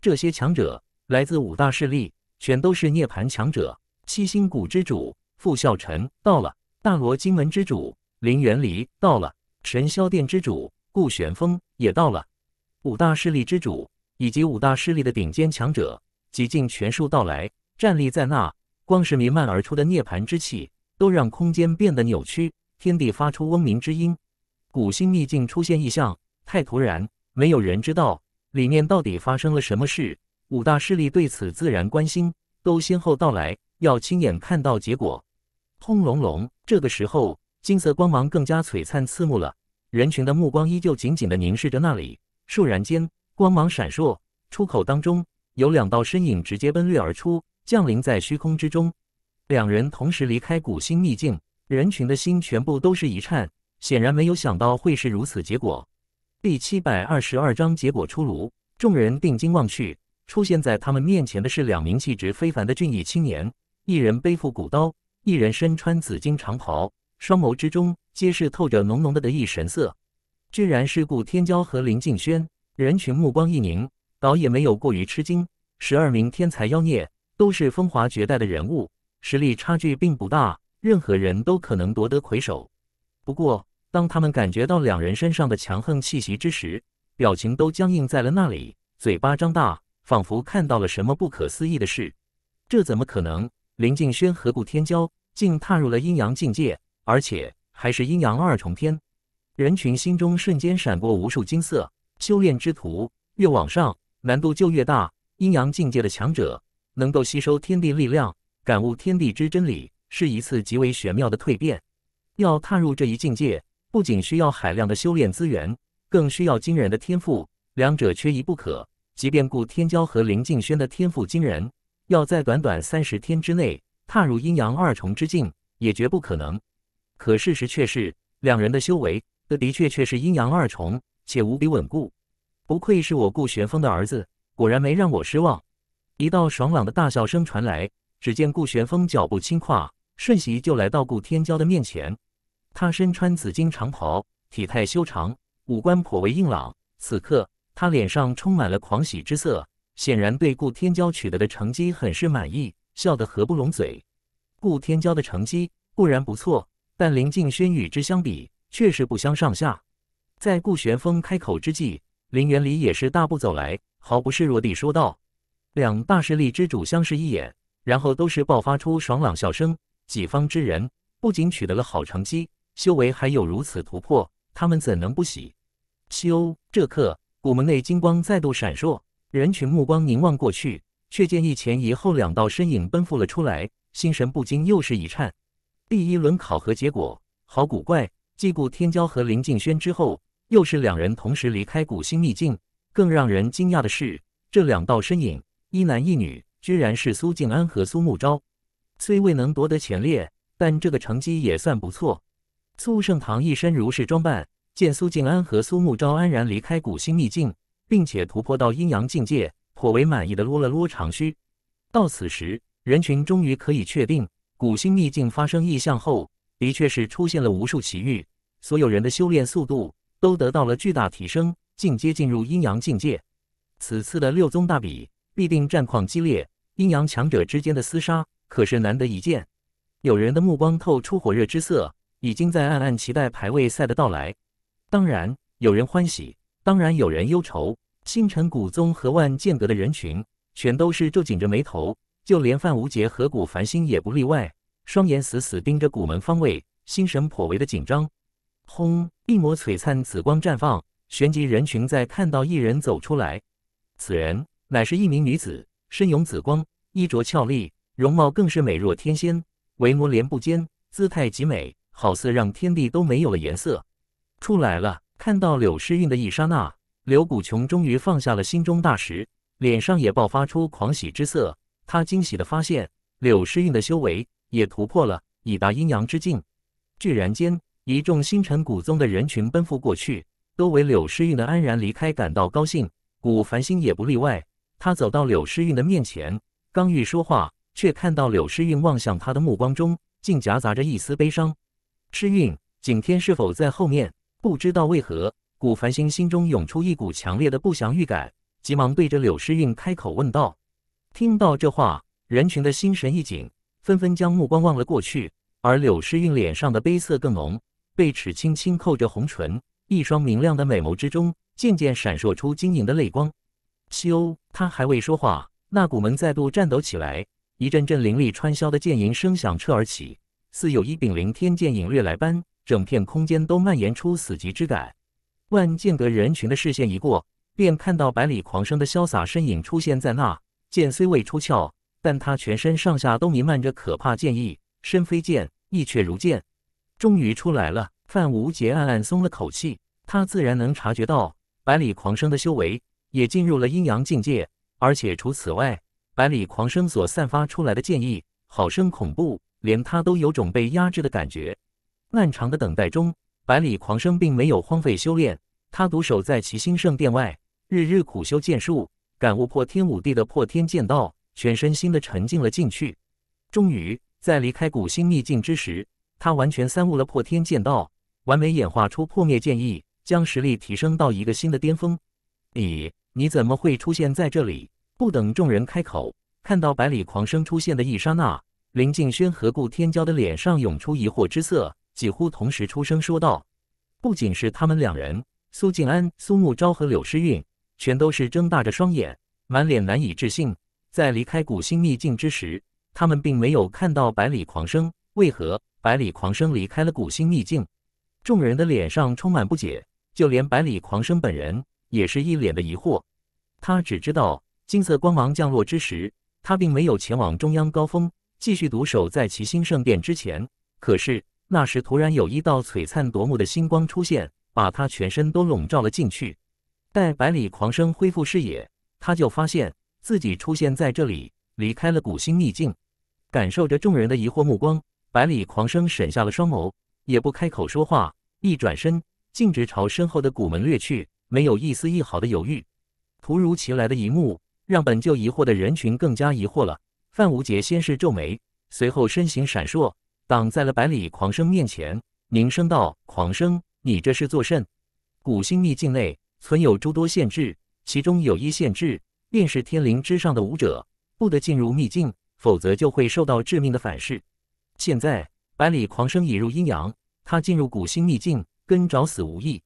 这些强者来自五大势力，全都是涅槃强者。七星谷之主傅孝臣到了，大罗金门之主林元离到了，神霄殿之主顾玄风也到了。”五大势力之主以及五大势力的顶尖强者几近全数到来，站立在那，光是弥漫而出的涅槃之气，都让空间变得扭曲，天地发出嗡鸣之音。古星秘境出现异象，太突然，没有人知道里面到底发生了什么事。五大势力对此自然关心，都先后到来，要亲眼看到结果。轰隆隆，这个时候金色光芒更加璀璨刺目了，人群的目光依旧紧紧的凝视着那里。倏然间，光芒闪烁，出口当中有两道身影直接奔掠而出，降临在虚空之中。两人同时离开古星秘境，人群的心全部都是一颤，显然没有想到会是如此结果。第七百二十二章结果出炉，众人定睛望去，出现在他们面前的是两名气质非凡的俊逸青年，一人背负古刀，一人身穿紫金长袍，双眸之中皆是透着浓浓的得意神色。居然是顾天骄和林靖轩！人群目光一凝，倒也没有过于吃惊。十二名天才妖孽都是风华绝代的人物，实力差距并不大，任何人都可能夺得魁首。不过，当他们感觉到两人身上的强横气息之时，表情都僵硬在了那里，嘴巴张大，仿佛看到了什么不可思议的事。这怎么可能？林靖轩和顾天骄竟踏入了阴阳境界，而且还是阴阳二重天！人群心中瞬间闪过无数金色。修炼之途越往上，难度就越大。阴阳境界的强者能够吸收天地力量，感悟天地之真理，是一次极为玄妙的蜕变。要踏入这一境界，不仅需要海量的修炼资源，更需要惊人的天赋，两者缺一不可。即便顾天骄和林敬轩的天赋惊人，要在短短三十天之内踏入阴阳二重之境，也绝不可能。可事实却是，两人的修为。这的确却是阴阳二重，且无比稳固，不愧是我顾玄风的儿子，果然没让我失望。一道爽朗的大笑声传来，只见顾玄风脚步轻跨，瞬息就来到顾天骄的面前。他身穿紫金长袍，体态修长，五官颇为硬朗。此刻他脸上充满了狂喜之色，显然对顾天骄取得的成绩很是满意，笑得合不拢嘴。顾天骄的成绩固然不错，但林敬轩与之相比。确实不相上下。在顾玄风开口之际，林元礼也是大步走来，毫不示弱地说道：“两大势力之主相视一眼，然后都是爆发出爽朗笑声。己方之人不仅取得了好成绩，修为还有如此突破，他们怎能不喜？”修这刻，古门内金光再度闪烁，人群目光凝望过去，却见一前一后两道身影奔赴了出来，心神不禁又是一颤。第一轮考核结果好古怪。继顾天骄和林敬轩之后，又是两人同时离开古星秘境。更让人惊讶的是，这两道身影，一男一女，居然是苏静安和苏慕昭。虽未能夺得前列，但这个成绩也算不错。苏盛堂一身如是装扮，见苏静安和苏慕昭安然离开古星秘境，并且突破到阴阳境界，颇为满意的撸了撸长须。到此时，人群终于可以确定，古星秘境发生异象后。的确是出现了无数奇遇，所有人的修炼速度都得到了巨大提升，进阶进入阴阳境界。此次的六宗大比必定战况激烈，阴阳强者之间的厮杀可是难得一见。有人的目光透出火热之色，已经在暗暗期待排位赛的到来。当然，有人欢喜，当然有人忧愁。星辰古宗和万剑阁的人群全都是皱紧着眉头，就连范无杰和古繁星也不例外。双眼死死盯着古门方位，心神颇为的紧张。轰！一抹璀璨紫光绽放，旋即人群在看到一人走出来。此人乃是一名女子，身拥紫光，衣着俏丽，容貌更是美若天仙，帷幕莲不间，姿态极美，好似让天地都没有了颜色。出来了！看到柳诗韵的一刹那，柳谷琼终于放下了心中大石，脸上也爆发出狂喜之色。他惊喜的发现柳诗韵的修为。也突破了，已达阴阳之境。骤然间，一众星辰古宗的人群奔赴过去，都为柳诗韵的安然离开感到高兴。古繁星也不例外，他走到柳诗韵的面前，刚欲说话，却看到柳诗韵望向他的目光中，竟夹杂着一丝悲伤。诗韵，景天是否在后面？不知道为何，古繁星心中涌出一股强烈的不祥预感，急忙对着柳诗韵开口问道。听到这话，人群的心神一紧。纷纷将目光望了过去，而柳诗韵脸上的悲色更浓，被齿轻轻扣着红唇，一双明亮的美眸之中渐渐闪烁出晶莹的泪光。咻，他还未说话，那古门再度颤抖起来，一阵阵凌厉穿霄的剑吟声响彻而起，似有一柄凌天剑影掠来般，整片空间都蔓延出死寂之感。万剑阁人群的视线一过，便看到百里狂生的潇洒身影出现在那，剑虽未出鞘。但他全身上下都弥漫着可怕剑意，身非剑意却如剑，终于出来了。范无杰暗暗松了口气，他自然能察觉到百里狂生的修为也进入了阴阳境界，而且除此外，百里狂生所散发出来的剑意好生恐怖，连他都有种被压制的感觉。漫长的等待中，百里狂生并没有荒废修炼，他独守在齐心圣殿外，日日苦修剑术，感悟破天武帝的破天剑道。全身心的沉浸了进去，终于在离开古星秘境之时，他完全参悟了破天剑道，完美演化出破灭剑意，将实力提升到一个新的巅峰。你你怎么会出现在这里？不等众人开口，看到百里狂生出现的一刹那，林敬轩和顾天骄的脸上涌出疑惑之色，几乎同时出声说道。不仅是他们两人，苏静安、苏慕昭和柳诗韵全都是睁大着双眼，满脸难以置信。在离开古星秘境之时，他们并没有看到百里狂生。为何百里狂生离开了古星秘境？众人的脸上充满不解，就连百里狂生本人也是一脸的疑惑。他只知道金色光芒降落之时，他并没有前往中央高峰，继续独守在七星圣殿之前。可是那时突然有一道璀璨夺目的星光出现，把他全身都笼罩了进去。待百里狂生恢复视野，他就发现。自己出现在这里，离开了古星秘境，感受着众人的疑惑目光，百里狂生沈下了双眸，也不开口说话，一转身，径直朝身后的古门掠去，没有一丝一毫的犹豫。突如其来的一幕，让本就疑惑的人群更加疑惑了。范无杰先是皱眉，随后身形闪烁，挡在了百里狂生面前，凝声道：“狂生，你这是作甚？古星秘境内存有诸多限制，其中有一限制。”便是天灵之上的武者，不得进入秘境，否则就会受到致命的反噬。现在百里狂生已入阴阳，他进入古星秘境，跟找死无异。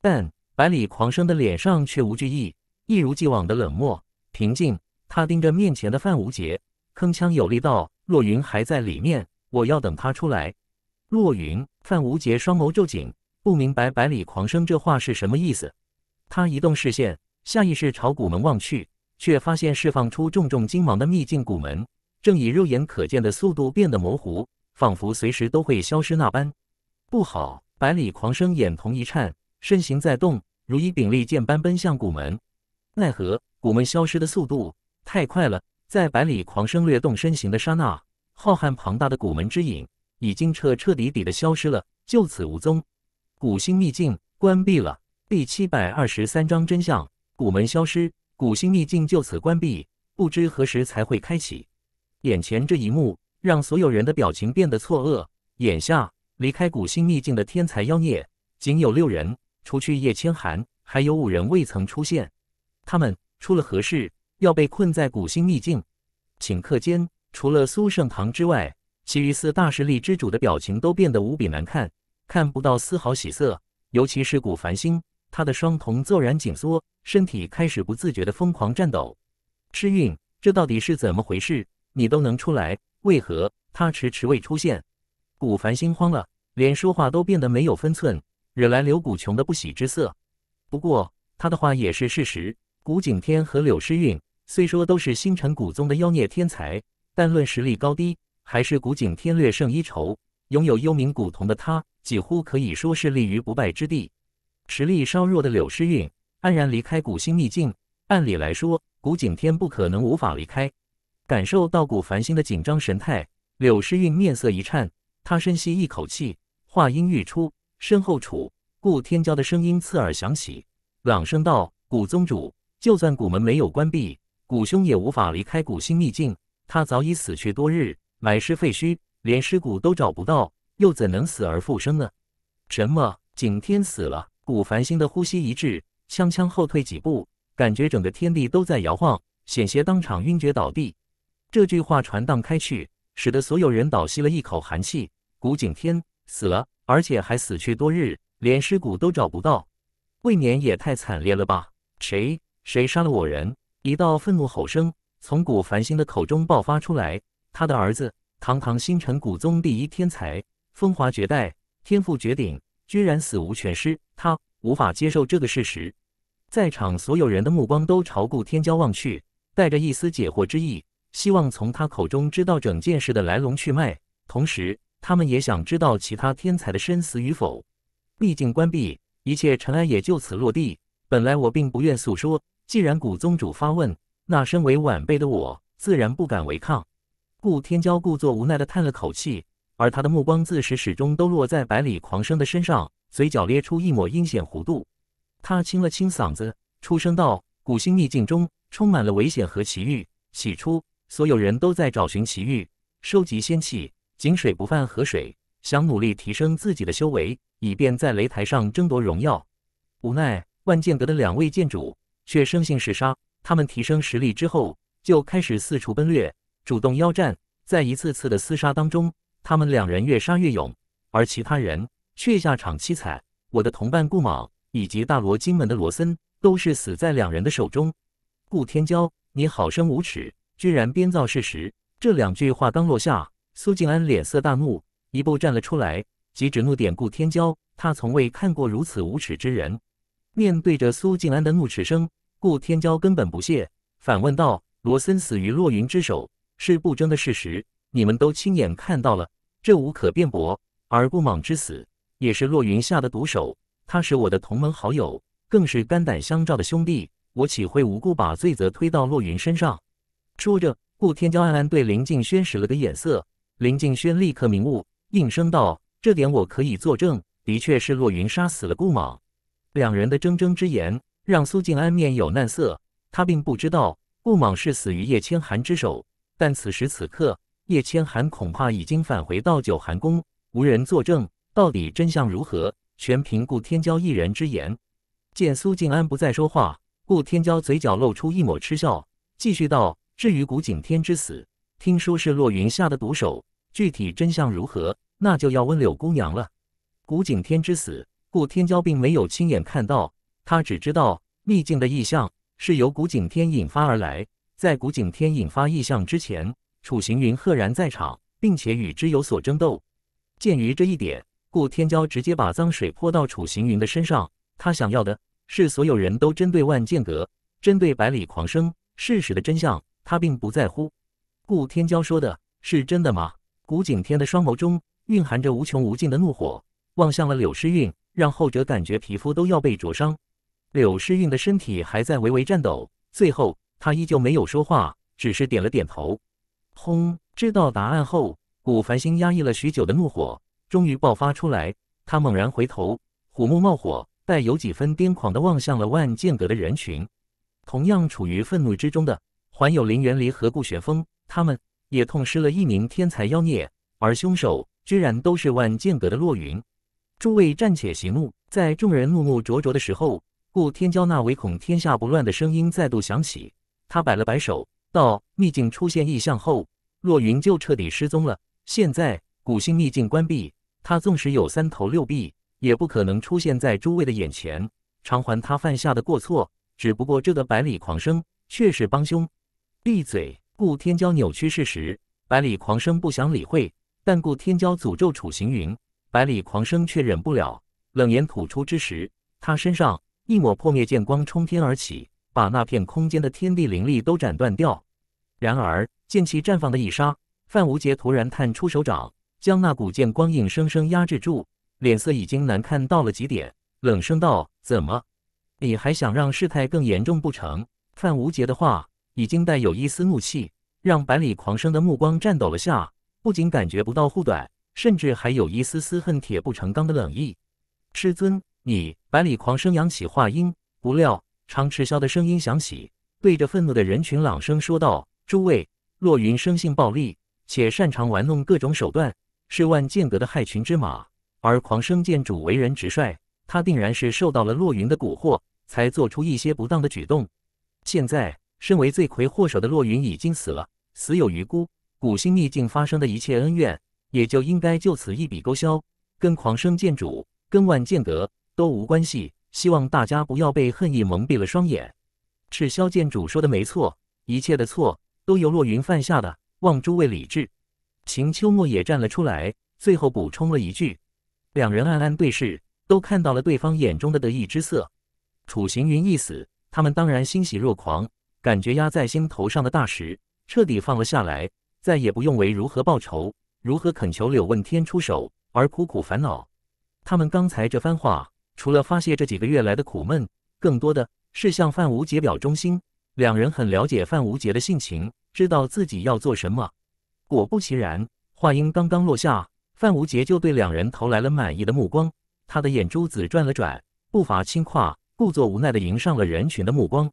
但百里狂生的脸上却无惧意，一如既往的冷漠平静。他盯着面前的范无杰，铿锵有力道：“若云还在里面，我要等他出来。”若云，范无杰双眸皱紧，不明白百里狂生这话是什么意思。他移动视线，下意识朝古门望去。却发现释放出重重金芒的秘境古门，正以肉眼可见的速度变得模糊，仿佛随时都会消失那般。不好！百里狂生眼瞳一颤，身形在动，如一柄利剑般奔向古门。奈何古门消失的速度太快了，在百里狂生掠动身形的刹那，浩瀚庞大的古门之影已经彻彻底底的消失了，就此无踪。古星秘境关闭了。第七百二十三章真相：古门消失。古星秘境就此关闭，不知何时才会开启。眼前这一幕让所有人的表情变得错愕。眼下离开古星秘境的天才妖孽仅有六人，除去叶千寒，还有五人未曾出现。他们出了何事，要被困在古星秘境？顷刻间，除了苏盛堂之外，其余四大势力之主的表情都变得无比难看，看不到丝毫喜色。尤其是古繁星。他的双瞳骤然紧缩，身体开始不自觉的疯狂颤抖。诗韵，这到底是怎么回事？你都能出来，为何他迟迟未出现？古凡心慌了，连说话都变得没有分寸，惹来柳古琼的不喜之色。不过他的话也是事实。古景天和柳诗韵虽说都是星辰古宗的妖孽天才，但论实力高低，还是古景天略胜一筹。拥有幽冥古瞳的他，几乎可以说是立于不败之地。实力稍弱的柳诗韵黯然离开古星秘境。按理来说，古景天不可能无法离开。感受到古繁星的紧张神态，柳诗韵面色一颤。她深吸一口气，话音欲出，身后楚顾天骄的声音刺耳响起，朗声道：“古宗主，就算古门没有关闭，古兄也无法离开古星秘境。他早已死去多日，埋尸废墟，连尸骨都找不到，又怎能死而复生呢？”什么？景天死了？古繁星的呼吸一滞，枪枪后退几步，感觉整个天地都在摇晃，险些当场晕厥倒地。这句话传荡开去，使得所有人倒吸了一口寒气。古景天死了，而且还死去多日，连尸骨都找不到，未免也太惨烈了吧？谁谁杀了我人？一道愤怒吼声从古繁星的口中爆发出来。他的儿子，堂堂星辰古宗第一天才，风华绝代，天赋绝顶。居然死无全尸，他无法接受这个事实。在场所有人的目光都朝顾天骄望去，带着一丝解惑之意，希望从他口中知道整件事的来龙去脉。同时，他们也想知道其他天才的生死与否。毕竟关闭，一切尘埃也就此落地。本来我并不愿诉说，既然古宗主发问，那身为晚辈的我自然不敢违抗。顾天骄故作无奈地叹了口气。而他的目光自始始终都落在百里狂生的身上，嘴角咧出一抹阴险弧度。他清了清嗓子，出声道：“古星秘境中充满了危险和奇遇。起初，所有人都在找寻奇遇，收集仙气，井水不犯河水，想努力提升自己的修为，以便在擂台上争夺荣耀。无奈，万剑阁的两位剑主却生性嗜杀。他们提升实力之后，就开始四处奔掠，主动邀战，在一次次的厮杀当中。”他们两人越杀越勇，而其他人却下场凄惨。我的同伴顾某以及大罗金门的罗森都是死在两人的手中。顾天骄，你好生无耻，居然编造事实！这两句话刚落下，苏静安脸色大怒，一步站了出来，急指怒点顾天骄。他从未看过如此无耻之人。面对着苏静安的怒斥声，顾天骄根本不屑，反问道：“罗森死于落云之手，是不争的事实，你们都亲眼看到了。”这无可辩驳，而顾莽之死也是洛云下的毒手。他是我的同门好友，更是肝胆相照的兄弟，我岂会无故把罪责推到洛云身上？说着，顾天骄暗暗对林静轩使了个眼色，林静轩立刻明悟，应声道：“这点我可以作证，的确是洛云杀死了顾莽。”两人的铮铮之言，让苏静安面有难色。他并不知道顾莽是死于叶千寒之手，但此时此刻。叶千寒恐怕已经返回到九寒宫，无人作证，到底真相如何，全凭顾天骄一人之言。见苏静安不再说话，顾天骄嘴角露出一抹嗤笑，继续道：“至于古景天之死，听说是洛云下的毒手，具体真相如何，那就要问柳姑娘了。”古景天之死，顾天骄并没有亲眼看到，他只知道秘境的异象是由古景天引发而来，在古景天引发异象之前。楚行云赫然在场，并且与之有所争斗。鉴于这一点，顾天骄直接把脏水泼到楚行云的身上。他想要的是所有人都针对万剑阁，针对百里狂生。事实的真相，他并不在乎。顾天骄说的是真的吗？古景天的双眸中蕴含着无穷无尽的怒火，望向了柳诗韵，让后者感觉皮肤都要被灼伤。柳诗韵的身体还在微微颤抖，最后他依旧没有说话，只是点了点头。轰！知道答案后，古繁星压抑了许久的怒火终于爆发出来。他猛然回头，虎目冒火，带有几分癫狂的望向了万剑阁的人群。同样处于愤怒之中的还有林元离和顾玄风，他们也痛失了一名天才妖孽，而凶手居然都是万剑阁的洛云。诸位暂且息怒，在众人怒目灼灼的时候，顾天骄那唯恐天下不乱的声音再度响起。他摆了摆手。到秘境出现异象后，若云就彻底失踪了。现在古星秘境关闭，他纵使有三头六臂，也不可能出现在诸位的眼前，偿还他犯下的过错。只不过这个百里狂生却是帮凶。闭嘴！顾天骄扭曲事实。百里狂生不想理会，但顾天骄诅咒楚行云，百里狂生却忍不了，冷言吐出之时，他身上一抹破灭剑光冲天而起。把那片空间的天地灵力都斩断掉。然而剑气绽放的一刹，范无杰突然探出手掌，将那股剑光硬生生压制住，脸色已经难看到了极点，冷声道：“怎么？你还想让事态更严重不成？”范无杰的话已经带有一丝怒气，让百里狂生的目光颤抖了下，不仅感觉不到护短，甚至还有一丝丝恨铁不成钢的冷意。“师尊，你……”百里狂生扬起话音，不料。常赤霄的声音响起，对着愤怒的人群朗声说道：“诸位，洛云生性暴戾，且擅长玩弄各种手段，是万剑阁的害群之马。而狂生剑主为人直率，他定然是受到了洛云的蛊惑，才做出一些不当的举动。现在，身为罪魁祸首的洛云已经死了，死有余辜。古心秘境发生的一切恩怨，也就应该就此一笔勾销，跟狂生剑主、跟万剑阁都无关系。”希望大家不要被恨意蒙蔽了双眼。赤霄剑主说的没错，一切的错都由落云犯下的。望诸位理智。秦秋末也站了出来，最后补充了一句。两人暗暗对视，都看到了对方眼中的得意之色。楚行云一死，他们当然欣喜若狂，感觉压在心头上的大石彻底放了下来，再也不用为如何报仇、如何恳求柳问天出手而苦苦烦恼。他们刚才这番话。除了发泄这几个月来的苦闷，更多的是向范无杰表忠心。两人很了解范无杰的性情，知道自己要做什么。果不其然，话音刚刚落下，范无杰就对两人投来了满意的目光。他的眼珠子转了转，步伐轻跨，故作无奈地迎上了人群的目光。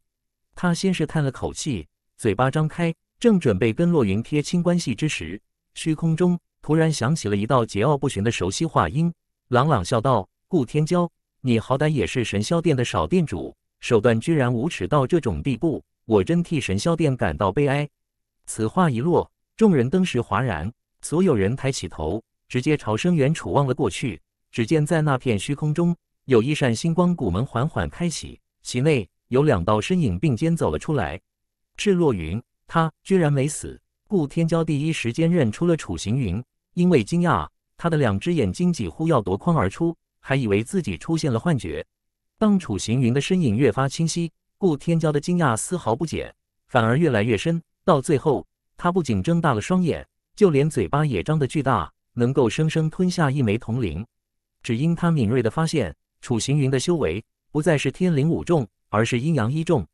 他先是叹了口气，嘴巴张开，正准备跟洛云撇清关系之时，虚空中突然响起了一道桀骜不驯的熟悉话音，朗朗笑道：“顾天骄。”你好歹也是神霄殿的少殿主，手段居然无耻到这种地步，我真替神霄殿感到悲哀。此话一落，众人登时哗然，所有人抬起头，直接朝声远楚望了过去。只见在那片虚空中，有一扇星光古门缓缓开启，其内有两道身影并肩走了出来。赤落云，他居然没死！顾天骄第一时间认出了楚行云，因为惊讶，他的两只眼睛几乎要夺眶而出。还以为自己出现了幻觉，当楚行云的身影越发清晰，顾天骄的惊讶丝毫不减，反而越来越深。到最后，他不仅睁大了双眼，就连嘴巴也张得巨大，能够生生吞下一枚铜铃。只因他敏锐地发现，楚行云的修为不再是天灵五重，而是阴阳一重。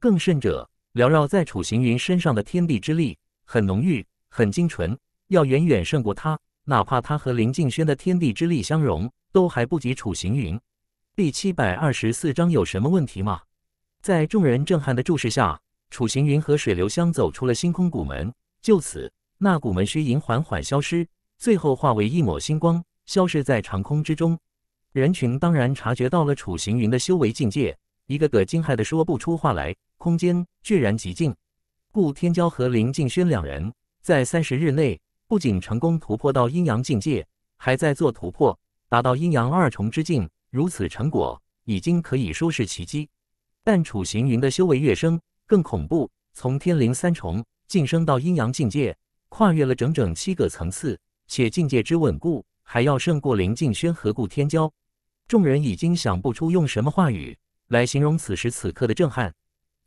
更甚者，缭绕在楚行云身上的天地之力很浓郁，很精纯，要远远胜过他。哪怕他和林敬轩的天地之力相融，都还不及楚行云。第七百二十四章有什么问题吗？在众人震撼的注视下，楚行云和水流香走出了星空古门，就此那古门虚影缓缓消失，最后化为一抹星光，消失在长空之中。人群当然察觉到了楚行云的修为境界，一个个惊骇的说不出话来。空间居然极静。顾天骄和林敬轩两人在三十日内。不仅成功突破到阴阳境界，还在做突破，达到阴阳二重之境。如此成果，已经可以说是奇迹。但楚行云的修为跃升更恐怖，从天灵三重晋升到阴阳境界，跨越了整整七个层次，且境界之稳固，还要胜过林敬轩和顾天骄。众人已经想不出用什么话语来形容此时此刻的震撼。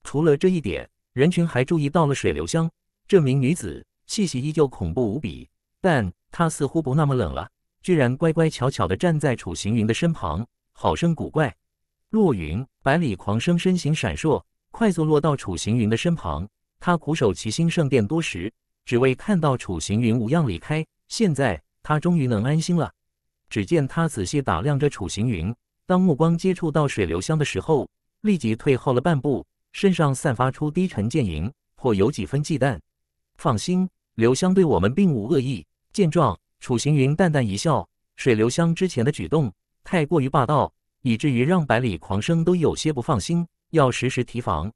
除了这一点，人群还注意到了水流香这名女子。气息依旧恐怖无比，但他似乎不那么冷了，居然乖乖巧巧的站在楚行云的身旁，好生古怪。落云百里狂生身形闪烁，快速落到楚行云的身旁。他苦守齐星圣殿多时，只为看到楚行云无恙离开。现在他终于能安心了。只见他仔细打量着楚行云，当目光接触到水流香的时候，立即退后了半步，身上散发出低沉剑影，或有几分忌惮。放心。刘湘对我们并无恶意。见状，楚行云淡淡一笑。水流香之前的举动太过于霸道，以至于让百里狂生都有些不放心，要时时提防。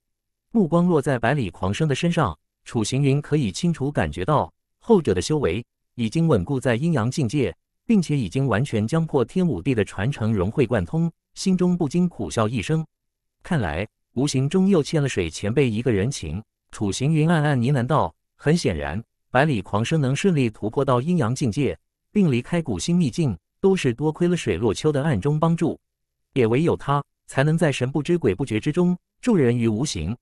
目光落在百里狂生的身上，楚行云可以清楚感觉到后者的修为已经稳固在阴阳境界，并且已经完全将破天武帝的传承融会贯通，心中不禁苦笑一声。看来无形中又欠了水前辈一个人情。楚行云暗暗呢喃道：“很显然。”百里狂生能顺利突破到阴阳境界，并离开古星秘境，都是多亏了水落秋的暗中帮助。也唯有他，才能在神不知鬼不觉之中助人于无形。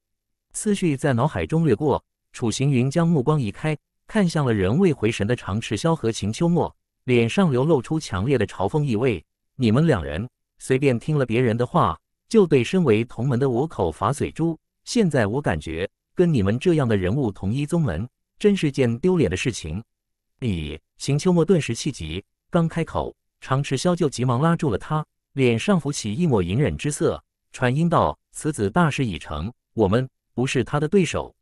思绪在脑海中掠过，楚行云将目光移开，看向了仍未回神的长赤霄和秦秋末，脸上流露出强烈的嘲讽意味：“你们两人随便听了别人的话，就对身为同门的我口伐嘴诛。现在我感觉，跟你们这样的人物同一宗门。”真是件丢脸的事情！李秦秋末顿时气急，刚开口，常迟霄就急忙拉住了他，脸上浮起一抹隐忍之色，传音道：“此子大事已成，我们不是他的对手。”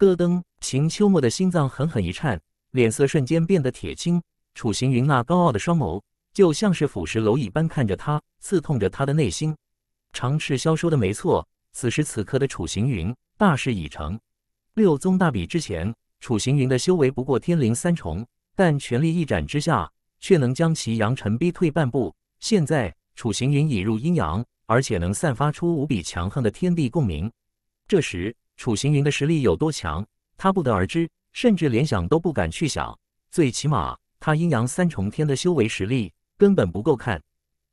咯噔！秦秋末的心脏狠狠一颤，脸色瞬间变得铁青。楚行云那高傲的双眸，就像是腐蚀蝼蚁般看着他，刺痛着他的内心。常赤霄说的没错，此时此刻的楚行云大势已成，六宗大比之前。楚行云的修为不过天灵三重，但全力一展之下，却能将其扬尘逼退半步。现在楚行云已入阴阳，而且能散发出无比强横的天地共鸣。这时楚行云的实力有多强，他不得而知，甚至连想都不敢去想。最起码他阴阳三重天的修为实力根本不够看。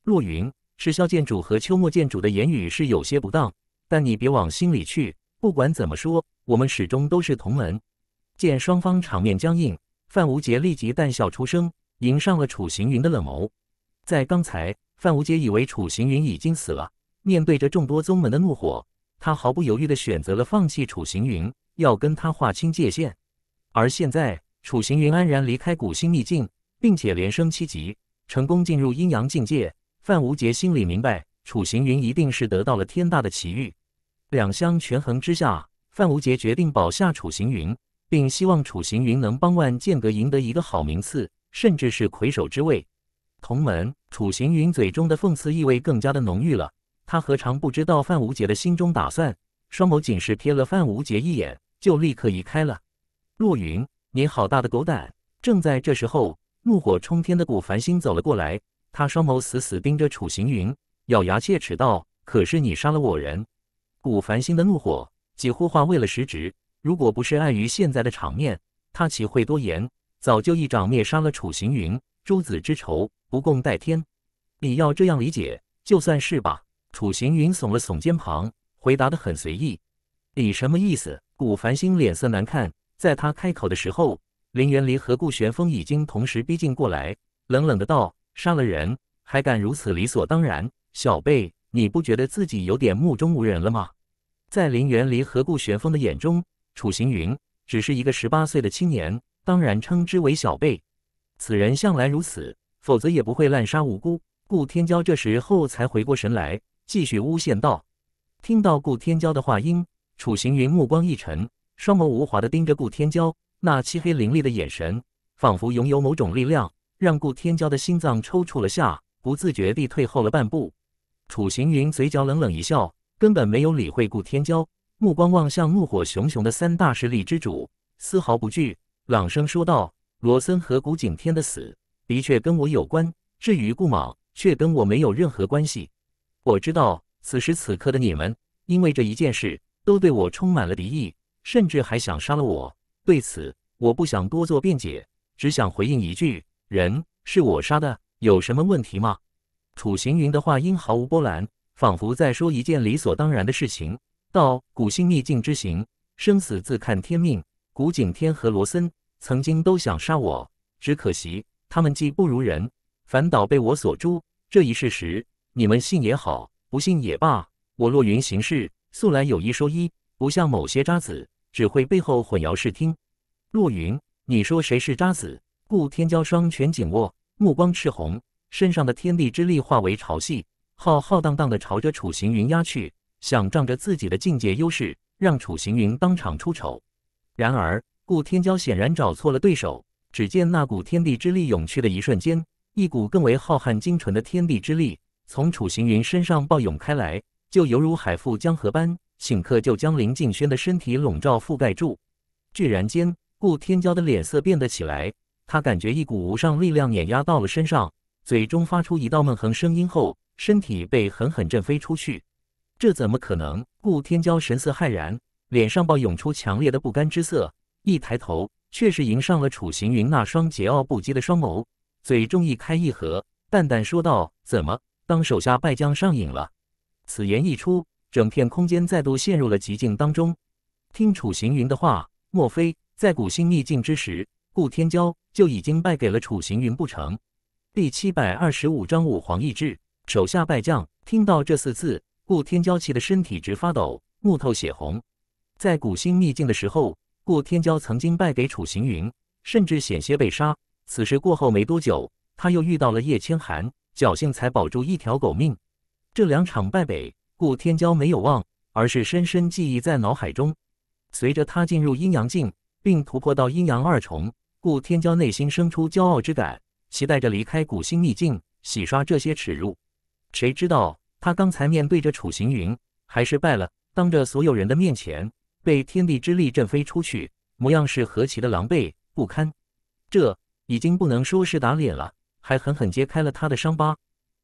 若云，赤霄剑主和秋末剑主的言语是有些不当，但你别往心里去。不管怎么说，我们始终都是同门。见双方场面僵硬，范无杰立即淡笑出声，迎上了楚行云的冷眸。在刚才，范无杰以为楚行云已经死了，面对着众多宗门的怒火，他毫不犹豫地选择了放弃楚行云，要跟他划清界限。而现在，楚行云安然离开古星秘境，并且连升七级，成功进入阴阳境界。范无杰心里明白，楚行云一定是得到了天大的奇遇。两相权衡之下，范无杰决定保下楚行云。并希望楚行云能帮万剑阁赢得一个好名次，甚至是魁首之位。同门，楚行云嘴中的讽刺意味更加的浓郁了。他何尝不知道范无杰的心中打算？双眸仅是瞥了范无杰一眼，就立刻移开了。洛云，你好大的狗胆！正在这时候，怒火冲天的古凡星走了过来，他双眸死死盯着楚行云，咬牙切齿道：“可是你杀了我人！”古凡星的怒火几乎化为了实质。如果不是碍于现在的场面，他岂会多言？早就一掌灭杀了楚行云，诸子之仇不共戴天。你要这样理解，就算是吧。楚行云耸了耸肩膀，回答得很随意。你什么意思？古繁星脸色难看，在他开口的时候，林元离和顾玄风已经同时逼近过来，冷冷的道：“杀了人，还敢如此理所当然？小贝，你不觉得自己有点目中无人了吗？”在林元离和顾玄风的眼中。楚行云只是一个十八岁的青年，当然称之为小辈。此人向来如此，否则也不会滥杀无辜。顾天骄这时候才回过神来，继续诬陷道：“听到顾天骄的话音，楚行云目光一沉，双眸无华的盯着顾天骄，那漆黑凌厉的眼神仿佛拥有某种力量，让顾天骄的心脏抽搐了下，不自觉地退后了半步。楚行云嘴角冷冷一笑，根本没有理会顾天骄。”目光望向怒火熊熊的三大势力之主，丝毫不惧，朗声说道：“罗森和古景天的死的确跟我有关，至于顾莽，却跟我没有任何关系。我知道，此时此刻的你们，因为这一件事，都对我充满了敌意，甚至还想杀了我。对此，我不想多做辩解，只想回应一句：人是我杀的，有什么问题吗？”楚行云的话音毫无波澜，仿佛在说一件理所当然的事情。到古星秘境之行，生死自看天命。古景天和罗森曾经都想杀我，只可惜他们技不如人，反倒被我所诛。这一事实，你们信也好，不信也罢，我落云行事，素来有一说一，不像某些渣子只会背后混淆视听。落云，你说谁是渣子？顾天骄双拳紧握，目光赤红，身上的天地之力化为潮汐，浩浩荡荡的朝着楚行云压去。想仗着自己的境界优势，让楚行云当场出丑。然而，顾天骄显然找错了对手。只见那股天地之力涌去的一瞬间，一股更为浩瀚精纯的天地之力从楚行云身上暴涌开来，就犹如海覆江河般，顷刻就将林敬轩的身体笼罩覆盖住。骤然间，顾天骄的脸色变得起来，他感觉一股无上力量碾压到了身上，嘴中发出一道闷哼声音后，身体被狠狠震飞出去。这怎么可能？顾天骄神色骇然，脸上暴涌出强烈的不甘之色，一抬头却是迎上了楚行云那双桀骜不羁的双眸，嘴中一开一合，淡淡说道：“怎么，当手下败将上瘾了？”此言一出，整片空间再度陷入了寂静当中。听楚行云的话，莫非在古星秘境之时，顾天骄就已经败给了楚行云不成？第七百二十五章五皇意志，手下败将。听到这四字。顾天骄气得身体直发抖，木头血红。在古星秘境的时候，顾天骄曾经败给楚行云，甚至险些被杀。此时过后没多久，他又遇到了叶千寒，侥幸才保住一条狗命。这两场败北，顾天骄没有忘，而是深深记忆在脑海中。随着他进入阴阳境，并突破到阴阳二重，顾天骄内心生出骄傲之感，期待着离开古星秘境，洗刷这些耻辱。谁知道？他刚才面对着楚行云，还是败了，当着所有人的面前被天地之力震飞出去，模样是何其的狼狈不堪。这已经不能说是打脸了，还狠狠揭开了他的伤疤。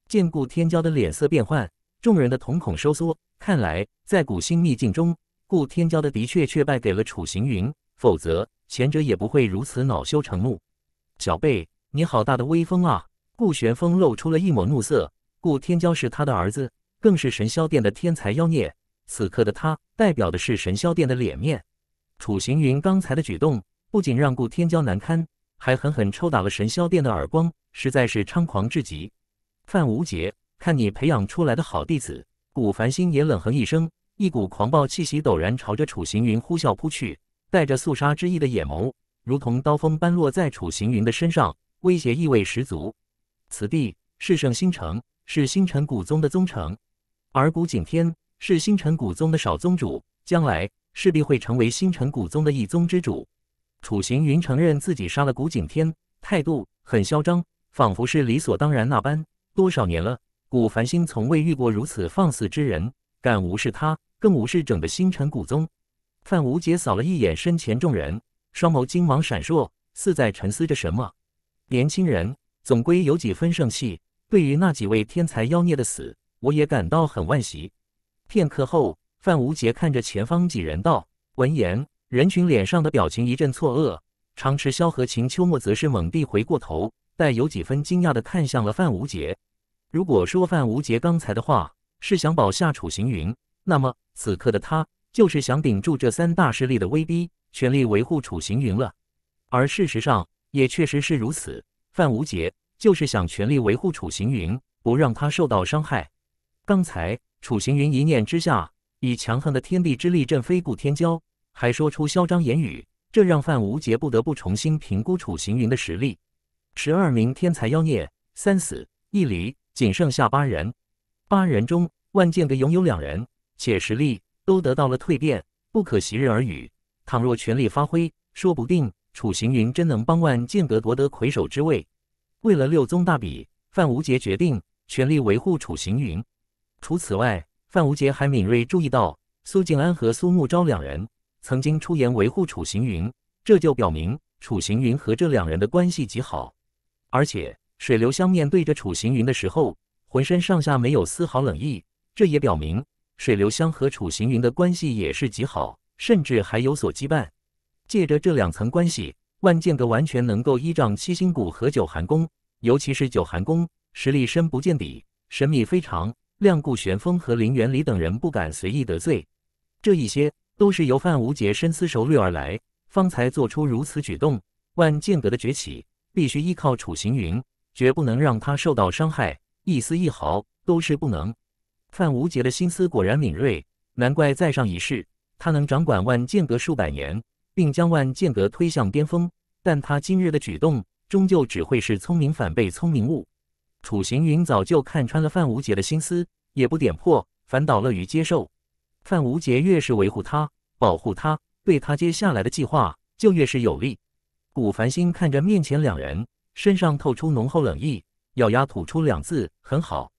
见顾天骄的脸色变幻，众人的瞳孔收缩。看来在古星秘境中，顾天骄的的确却败给了楚行云，否则前者也不会如此恼羞成怒。小贝，你好大的威风啊！顾玄风露出了一抹怒色。顾天骄是他的儿子，更是神霄殿的天才妖孽。此刻的他代表的是神霄殿的脸面。楚行云刚才的举动不仅让顾天骄难堪，还狠狠抽打了神霄殿的耳光，实在是猖狂至极。范无杰，看你培养出来的好弟子古凡星也冷哼一声，一股狂暴气息陡然朝着楚行云呼啸扑去，带着肃杀之意的眼眸如同刀锋般落在楚行云的身上，威胁意味十足。此地是圣星城。是星辰古宗的宗城，而古景天是星辰古宗的少宗主，将来势必会成为星辰古宗的一宗之主。楚行云承认自己杀了古景天，态度很嚣张，仿佛是理所当然那般。多少年了，古凡星从未遇过如此放肆之人，敢无视他，更无视整个星辰古宗。范无杰扫了一眼身前众人，双眸金芒闪烁，似在沉思着什么。年轻人总归有几分盛气。对于那几位天才妖孽的死，我也感到很惋惜。片刻后，范无杰看着前方几人道。闻言，人群脸上的表情一阵错愕。长池萧和秦秋莫则是猛地回过头，带有几分惊讶地看向了范无杰。如果说范无杰刚才的话是想保下楚行云，那么此刻的他就是想顶住这三大势力的威逼，全力维护楚行云了。而事实上，也确实是如此。范无杰。就是想全力维护楚行云，不让他受到伤害。刚才楚行云一念之下，以强横的天地之力震飞顾天骄，还说出嚣张言语，这让范无杰不得不重新评估楚行云的实力。十二名天才妖孽，三死一离，仅剩下八人。八人中，万剑阁拥有两人，且实力都得到了蜕变，不可一日而语。倘若全力发挥，说不定楚行云真能帮万剑阁夺得魁首之位。为了六宗大比，范无杰决定全力维护楚行云。除此外，范无杰还敏锐注意到苏静安和苏慕昭两人曾经出言维护楚行云，这就表明楚行云和这两人的关系极好。而且水流香面对着楚行云的时候，浑身上下没有丝毫冷意，这也表明水流香和楚行云的关系也是极好，甚至还有所羁绊。借着这两层关系。万剑阁完全能够依仗七星谷和九寒宫，尤其是九寒宫实力深不见底，神秘非常。亮顾玄风和林元礼等人不敢随意得罪，这一些都是由范无杰深思熟虑而来，方才做出如此举动。万剑阁的崛起必须依靠楚行云，绝不能让他受到伤害，一丝一毫都是不能。范无杰的心思果然敏锐，难怪在上一世他能掌管万剑阁数百年。并将万剑阁推向巅峰，但他今日的举动终究只会是聪明反被聪明误。楚行云早就看穿了范无杰的心思，也不点破，反倒乐于接受。范无杰越是维护他、保护他，对他接下来的计划就越是有利。古凡星看着面前两人，身上透出浓厚冷意，咬牙吐出两字：“很好。”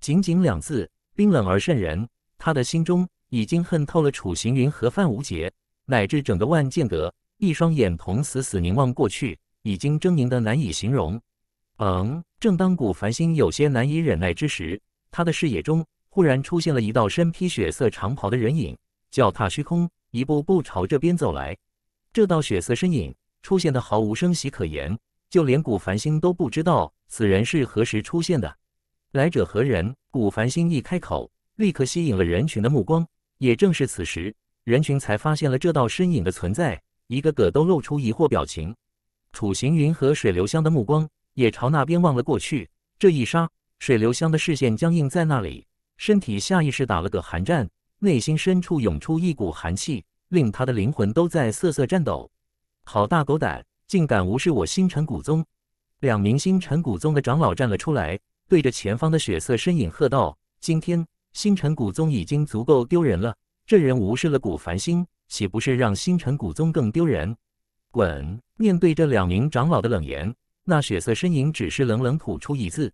仅仅两字，冰冷而渗人。他的心中已经恨透了楚行云和范无杰。乃至整个万剑阁，一双眼瞳死死凝望过去，已经狰狞的难以形容。嗯，正当古繁星有些难以忍耐之时，他的视野中忽然出现了一道身披血色长袍的人影，脚踏虚空，一步步朝这边走来。这道血色身影出现的毫无声息可言，就连古繁星都不知道此人是何时出现的。来者何人？古繁星一开口，立刻吸引了人群的目光。也正是此时。人群才发现了这道身影的存在，一个个都露出疑惑表情。楚行云和水流香的目光也朝那边望了过去。这一刹，水流香的视线僵硬在那里，身体下意识打了个寒战，内心深处涌出一股寒气，令他的灵魂都在瑟瑟颤抖。好大狗胆，竟敢无视我星辰古宗！两名星辰古宗的长老站了出来，对着前方的血色身影喝道：“今天星辰古宗已经足够丢人了。”这人无视了古繁星，岂不是让星辰古宗更丢人？滚！面对这两名长老的冷言，那血色身影只是冷冷吐出一字。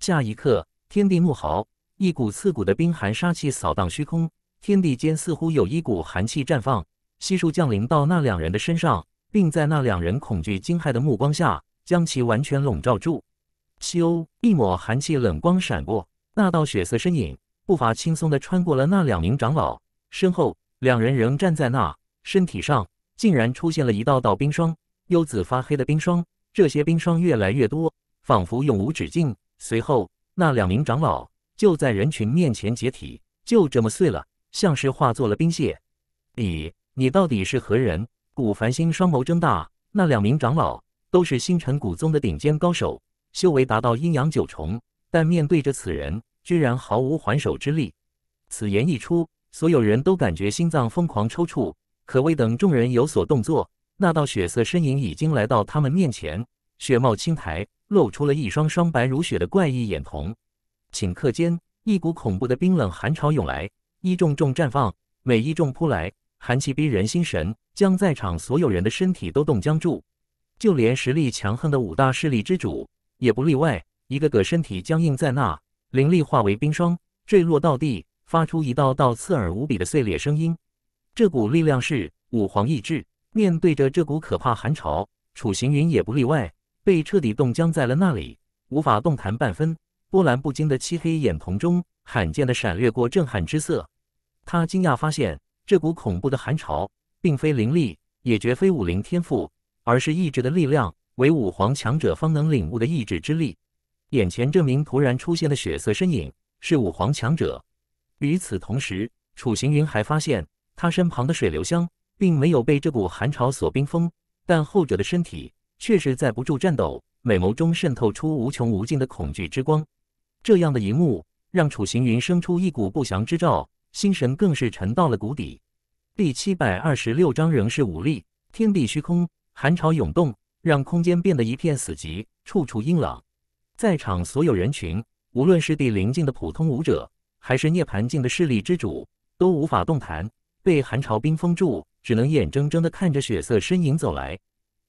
下一刻，天地怒嚎，一股刺骨的冰寒杀气扫荡虚空，天地间似乎有一股寒气绽放，悉数降临到那两人的身上，并在那两人恐惧惊骇的目光下，将其完全笼罩住。咻！一抹寒气冷光闪过，那道血色身影步伐轻松的穿过了那两名长老。身后，两人仍站在那，身体上竟然出现了一道道冰霜，幽紫发黑的冰霜。这些冰霜越来越多，仿佛永无止境。随后，那两名长老就在人群面前解体，就这么碎了，像是化作了冰屑。你，你到底是何人？古繁星双眸睁大，那两名长老都是星辰古宗的顶尖高手，修为达到阴阳九重，但面对着此人，居然毫无还手之力。此言一出。所有人都感觉心脏疯狂抽搐，可未等众人有所动作，那道血色身影已经来到他们面前，血冒青苔，露出了一双双白如雪的怪异眼瞳。顷刻间，一股恐怖的冰冷寒潮涌来，一重重绽放，每一重扑来，寒气逼人心神，将在场所有人的身体都冻僵住。就连实力强横的五大势力之主也不例外，一个个身体僵硬在那，灵力化为冰霜，坠落到地。发出一道道刺耳无比的碎裂声音，这股力量是武皇意志。面对着这股可怕寒潮，楚行云也不例外，被彻底冻僵在了那里，无法动弹半分。波澜不惊的漆黑眼瞳中，罕见的闪掠过震撼之色。他惊讶发现，这股恐怖的寒潮并非灵力，也绝非武灵天赋，而是意志的力量，为武皇强者方能领悟的意志之力。眼前这名突然出现的血色身影，是武皇强者。与此同时，楚行云还发现他身旁的水流香并没有被这股寒潮所冰封，但后者的身体却是在不住颤抖，美眸中渗透出无穷无尽的恐惧之光。这样的一幕让楚行云生出一股不祥之兆，心神更是沉到了谷底。第七百二十六章仍是武力，天地虚空寒潮涌动，让空间变得一片死寂，处处阴冷。在场所有人群，无论是地灵境的普通武者。还是涅槃境的势力之主都无法动弹，被寒潮冰封住，只能眼睁睁地看着血色身影走来。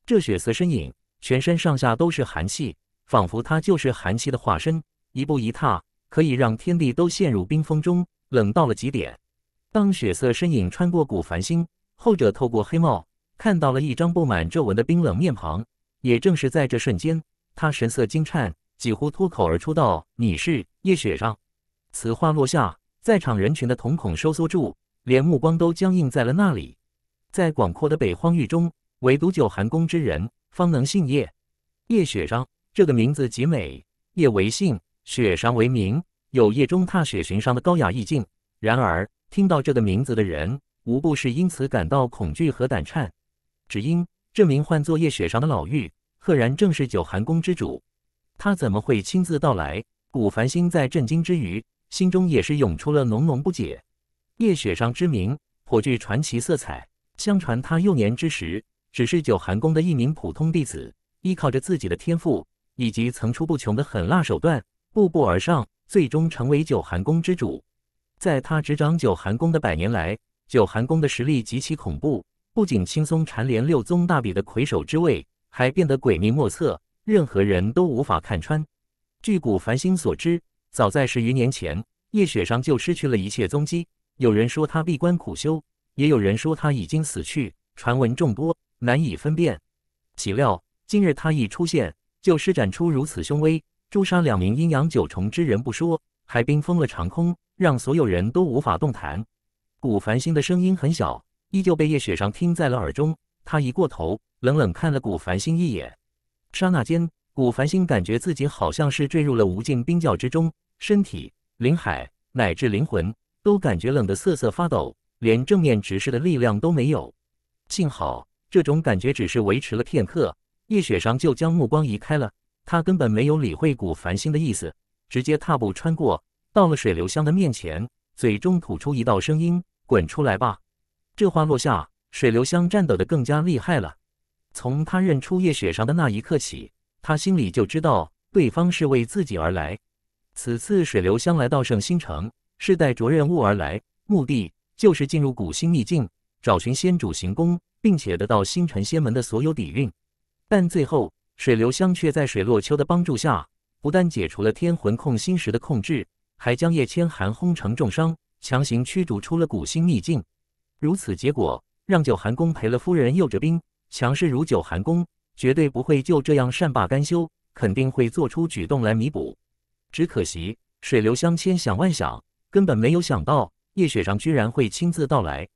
这血色身影全身上下都是寒气，仿佛他就是寒气的化身，一步一踏可以让天地都陷入冰封中，冷到了极点。当血色身影穿过古繁星，后者透过黑帽看到了一张布满皱纹的冰冷面庞。也正是在这瞬间，他神色惊颤，几乎脱口而出道：“你是叶雪上。”此话落下，在场人群的瞳孔收缩住，连目光都僵硬在了那里。在广阔的北荒域中，唯独九寒宫之人方能姓叶。叶雪裳这个名字极美，叶为姓，雪裳为名，有叶中踏雪寻殇的高雅意境。然而，听到这个名字的人，无不是因此感到恐惧和胆颤，只因这名唤作叶雪裳的老妪，赫然正是九寒宫之主。他怎么会亲自到来？古凡星在震惊之余。心中也是涌出了浓浓不解。叶雪裳之名颇具传奇色彩，相传他幼年之时只是九寒宫的一名普通弟子，依靠着自己的天赋以及层出不穷的狠辣手段，步步而上，最终成为九寒宫之主。在他执掌九寒宫的百年来，九寒宫的实力极其恐怖，不仅轻松蝉联六宗大比的魁首之位，还变得诡秘莫测，任何人都无法看穿。据古繁星所知。早在十余年前，叶雪裳就失去了一切踪迹。有人说他闭关苦修，也有人说他已经死去，传闻众多，难以分辨。岂料今日他一出现，就施展出如此凶威，诛杀两名阴阳九重之人不说，还冰封了长空，让所有人都无法动弹。古凡星的声音很小，依旧被叶雪裳听在了耳中。他一过头，冷冷看了古凡星一眼，刹那间。古繁星感觉自己好像是坠入了无尽冰窖之中，身体、灵海乃至灵魂都感觉冷得瑟瑟发抖，连正面直视的力量都没有。幸好这种感觉只是维持了片刻，叶雪裳就将目光移开了。他根本没有理会古繁星的意思，直接踏步穿过，到了水流香的面前，嘴中吐出一道声音：“滚出来吧！”这话落下，水流香颤抖得更加厉害了。从他认出叶雪裳的那一刻起。他心里就知道对方是为自己而来。此次水流香来到圣星城，是带着任务而来，目的就是进入古星秘境，找寻先主行宫，并且得到星辰仙门的所有底蕴。但最后，水流香却在水落秋的帮助下，不但解除了天魂控心石的控制，还将叶千寒轰成重伤，强行驱逐出了古星秘境。如此结果，让九寒宫赔了夫人又折兵，强势如九寒宫。绝对不会就这样善罢甘休，肯定会做出举动来弥补。只可惜水流香千想万想，根本没有想到叶雪裳居然会亲自到来。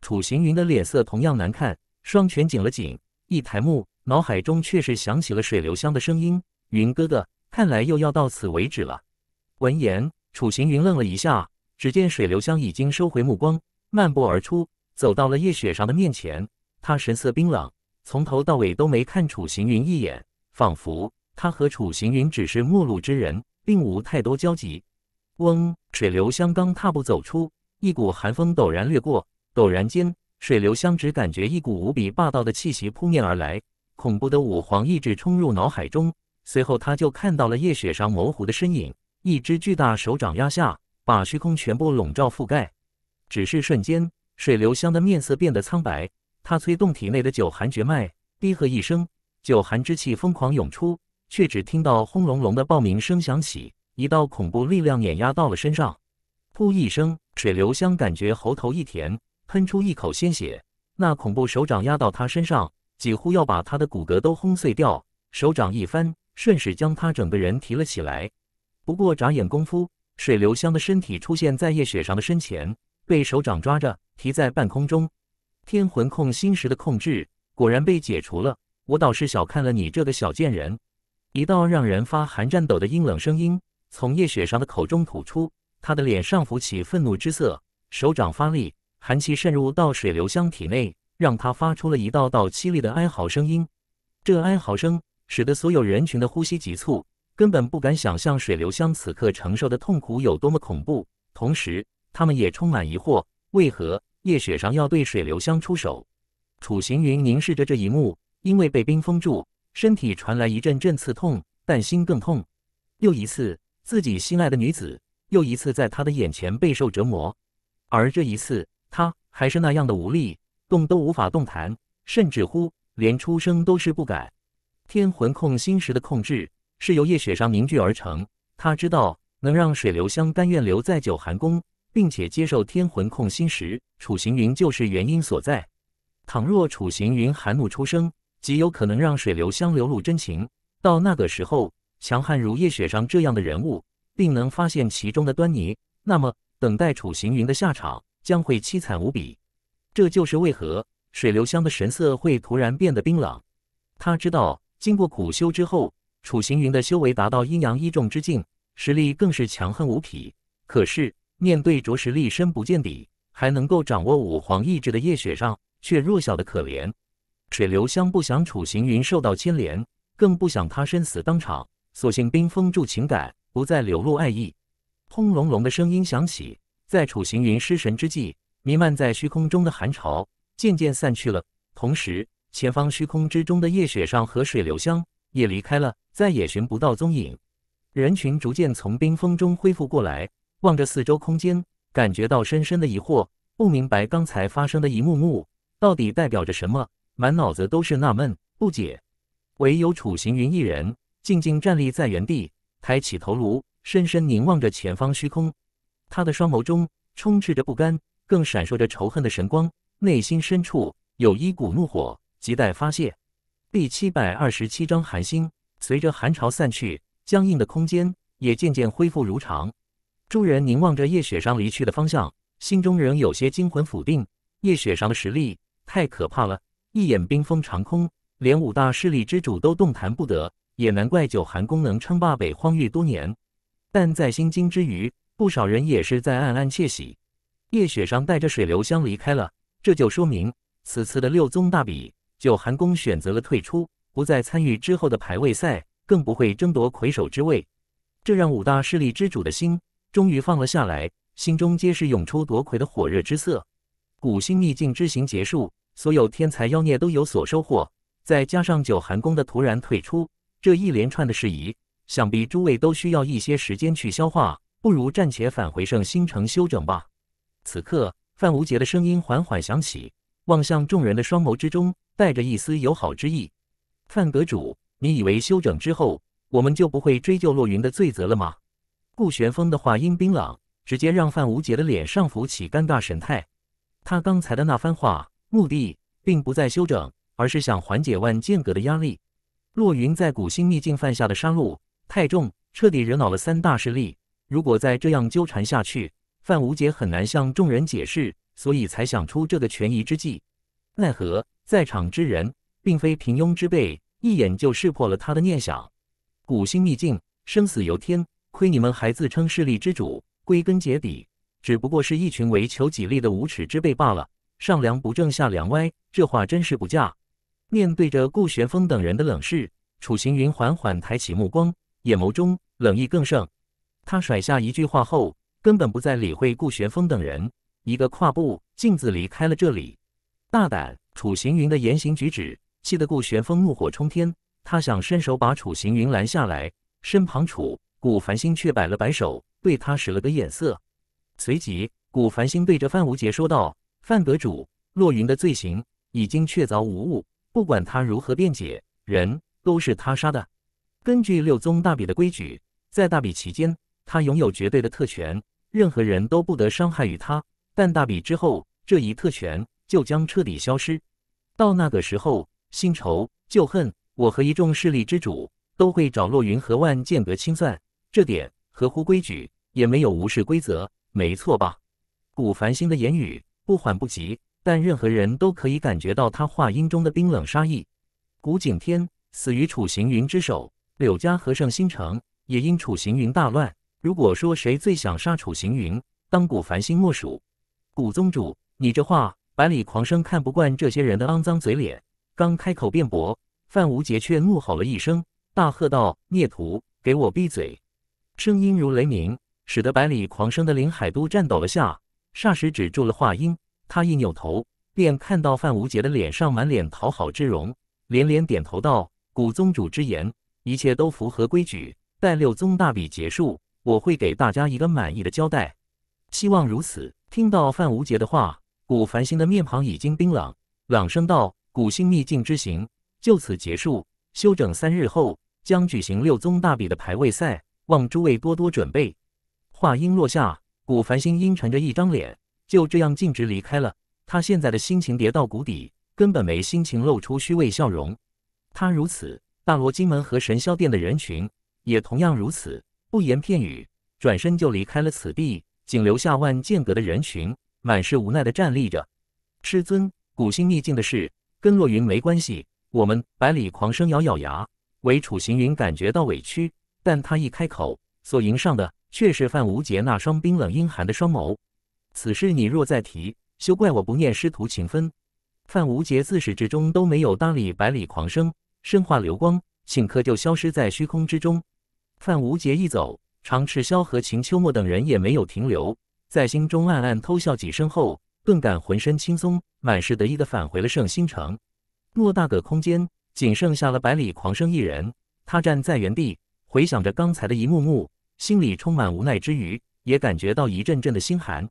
楚行云的脸色同样难看，双拳紧了紧，一抬目，脑海中却是想起了水流香的声音：“云哥哥，看来又要到此为止了。”闻言，楚行云愣了一下，只见水流香已经收回目光，漫步而出，走到了叶雪裳的面前，他神色冰冷。从头到尾都没看楚行云一眼，仿佛他和楚行云只是陌路之人，并无太多交集。嗡，水流香刚踏步走出，一股寒风陡然掠过，陡然间，水流香只感觉一股无比霸道的气息扑面而来，恐怖的五皇意志冲入脑海中，随后他就看到了叶雪裳模糊的身影，一只巨大手掌压下，把虚空全部笼罩覆盖。只是瞬间，水流香的面色变得苍白。他催动体内的九寒绝脉，低喝一声，九寒之气疯狂涌出，却只听到轰隆隆的爆鸣声响起，一道恐怖力量碾压到了身上。噗一声，水流香感觉喉头一甜，喷出一口鲜血。那恐怖手掌压到他身上，几乎要把他的骨骼都轰碎掉。手掌一翻，顺势将他整个人提了起来。不过眨眼功夫，水流香的身体出现在叶雪裳的身前，被手掌抓着提在半空中。天魂控心石的控制果然被解除了，我倒是小看了你这个小贱人！一道让人发寒颤抖的阴冷声音从叶雪裳的口中吐出，她的脸上浮起愤怒之色，手掌发力，寒气渗入到水流香体内，让她发出了一道道凄厉的哀嚎声音。这哀嚎声使得所有人群的呼吸急促，根本不敢想象水流香此刻承受的痛苦有多么恐怖。同时，他们也充满疑惑：为何？叶雪裳要对水流香出手，楚行云凝视着这一幕，因为被冰封住，身体传来一阵阵刺痛，但心更痛。又一次，自己心爱的女子，又一次在他的眼前备受折磨，而这一次，他还是那样的无力，动都无法动弹，甚至乎连出声都是不敢。天魂控心石的控制是由叶雪裳凝聚而成，他知道能让水流香甘愿留在九寒宫。并且接受天魂控心时，楚行云就是原因所在。倘若楚行云含怒出声，极有可能让水流香流露真情。到那个时候，强悍如叶雪裳这样的人物，定能发现其中的端倪。那么，等待楚行云的下场将会凄惨无比。这就是为何水流香的神色会突然变得冰冷。他知道，经过苦修之后，楚行云的修为达到阴阳一重之境，实力更是强横无匹。可是。面对着实力深不见底，还能够掌握五皇意志的叶雪上，却弱小的可怜。水流香不想楚行云受到牵连，更不想他身死当场，索性冰封住情感，不再流露爱意。轰隆隆的声音响起，在楚行云失神之际，弥漫在虚空中的寒潮渐渐散去了。同时，前方虚空之中的叶雪上和水流香也离开了，再也寻不到踪影。人群逐渐从冰封中恢复过来。望着四周空间，感觉到深深的疑惑，不明白刚才发生的一幕幕到底代表着什么，满脑子都是纳闷不解。唯有楚行云一人静静站立在原地，抬起头颅，深深凝望着前方虚空。他的双眸中充斥着不甘，更闪烁着仇恨的神光，内心深处有一股怒火亟待发泄。第七百二十七章寒星。随着寒潮散去，僵硬的空间也渐渐恢复如常。众人凝望着叶雪裳离去的方向，心中仍有些惊魂甫定。叶雪裳的实力太可怕了，一眼冰封长空，连五大势力之主都动弹不得，也难怪九寒宫能称霸北荒域多年。但在心惊之余，不少人也是在暗暗窃喜。叶雪裳带着水流香离开了，这就说明此次的六宗大比，九寒宫选择了退出，不再参与之后的排位赛，更不会争夺魁首之位。这让五大势力之主的心。终于放了下来，心中皆是涌出夺魁的火热之色。古星秘境之行结束，所有天才妖孽都有所收获。再加上九寒宫的突然退出，这一连串的事宜，想必诸位都需要一些时间去消化。不如暂且返回圣星城休整吧。此刻，范无杰的声音缓缓响起，望向众人的双眸之中带着一丝友好之意。范阁主，你以为休整之后，我们就不会追究洛云的罪责了吗？顾玄风的话音冰冷，直接让范无杰的脸上浮起尴尬神态。他刚才的那番话目的并不在修整，而是想缓解万剑阁的压力。落云在古星秘境犯下的杀戮太重，彻底惹恼了三大势力。如果再这样纠缠下去，范无杰很难向众人解释，所以才想出这个权宜之计。奈何在场之人并非平庸之辈，一眼就识破了他的念想。古星秘境，生死由天。亏你们还自称势力之主，归根结底，只不过是一群为求己利的无耻之辈罢了。上梁不正下梁歪，这话真是不假。面对着顾玄风等人的冷视，楚行云缓缓抬起目光，眼眸中冷意更盛。他甩下一句话后，根本不再理会顾玄风等人，一个跨步径自离开了这里。大胆！楚行云的言行举止，气得顾玄风怒火冲天。他想伸手把楚行云拦下来，身旁楚。古凡星却摆了摆手，对他使了个眼色，随即古凡星对着范无杰说道：“范阁主，洛云的罪行已经确凿无误，不管他如何辩解，人都是他杀的。根据六宗大比的规矩，在大比期间，他拥有绝对的特权，任何人都不得伤害于他。但大比之后，这一特权就将彻底消失。到那个时候，新仇旧恨，我和一众势力之主都会找洛云和万剑阁清算。”这点合乎规矩，也没有无视规则，没错吧？古繁星的言语不缓不急，但任何人都可以感觉到他话音中的冰冷杀意。古景天死于楚行云之手，柳家和盛新城也因楚行云大乱。如果说谁最想杀楚行云，当古繁星莫属。古宗主，你这话，百里狂生看不惯这些人的肮脏嘴脸，刚开口辩驳，范无杰却怒吼了一声，大喝道：“孽徒，给我闭嘴！”声音如雷鸣，使得百里狂生的林海都颤抖了下，霎时止住了话音。他一扭头，便看到范无杰的脸上满脸讨好之容，连连点头道：“古宗主之言，一切都符合规矩。待六宗大比结束，我会给大家一个满意的交代。”希望如此。听到范无杰的话，古繁星的面庞已经冰冷，朗声道：“古星秘境之行就此结束，休整三日后，将举行六宗大比的排位赛。”望诸位多多准备。话音落下，古繁星阴沉着一张脸，就这样径直离开了。他现在的心情跌到谷底，根本没心情露出虚伪笑容。他如此，大罗金门和神霄殿的人群也同样如此，不言片语，转身就离开了此地，仅留下万剑阁的人群，满是无奈的站立着。师尊，古星逆境的事跟洛云没关系。我们百里狂生咬咬牙，为楚行云感觉到委屈。但他一开口，所迎上的却是范无杰那双冰冷阴寒的双眸。此事你若再提，休怪我不念师徒情分。范无杰自始至终都没有搭理百里狂生，身化流光，顷刻就消失在虚空之中。范无杰一走，常赤霄和秦秋莫等人也没有停留，在心中暗暗偷笑几声后，顿感浑身轻松，满是得意的返回了圣星城。偌大个空间，仅剩下了百里狂生一人，他站在原地。回想着刚才的一幕幕，心里充满无奈之余，也感觉到一阵阵的心寒。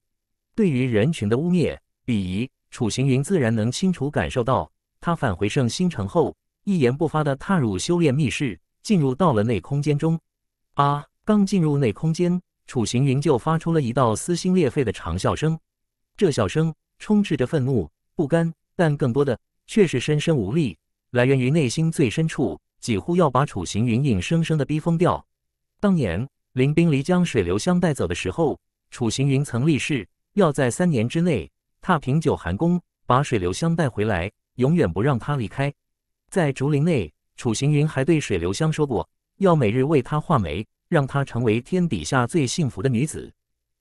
对于人群的污蔑、鄙夷，楚行云自然能清楚感受到。他返回圣星城后，一言不发地踏入修炼密室，进入到了内空间中。啊！刚进入内空间，楚行云就发出了一道撕心裂肺的长笑声。这笑声充斥着愤怒、不甘，但更多的却是深深无力，来源于内心最深处。几乎要把楚行云硬生生的逼疯掉。当年林冰离将水流香带走的时候，楚行云曾立誓要在三年之内踏平九寒宫，把水流香带回来，永远不让他离开。在竹林内，楚行云还对水流香说过，要每日为她画眉，让她成为天底下最幸福的女子。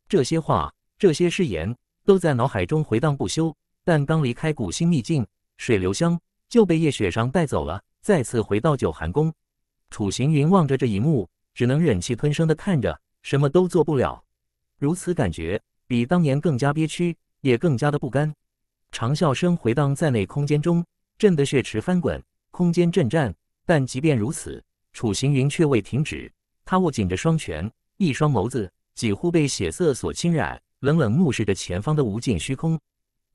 这些话，这些誓言，都在脑海中回荡不休。但刚离开古星秘境，水流香就被叶雪裳带走了。再次回到九寒宫，楚行云望着这一幕，只能忍气吞声的看着，什么都做不了。如此感觉比当年更加憋屈，也更加的不甘。长啸声回荡在内空间中，震得血池翻滚，空间震颤。但即便如此，楚行云却未停止。他握紧着双拳，一双眸子几乎被血色所侵染，冷冷目视着前方的无尽虚空。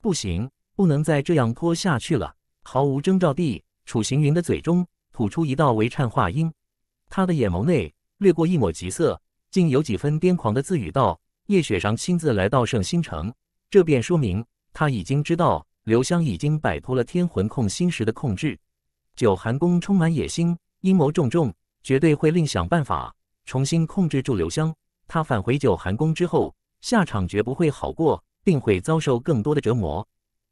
不行，不能再这样拖下去了。毫无征兆地。楚行云的嘴中吐出一道微颤话音，他的眼眸内掠过一抹急色，竟有几分癫狂的自语道：“叶雪裳亲自来到圣星城，这便说明他已经知道刘香已经摆脱了天魂控心石的控制。九寒宫充满野心，阴谋重重，绝对会另想办法重新控制住刘香。他返回九寒宫之后，下场绝不会好过，定会遭受更多的折磨。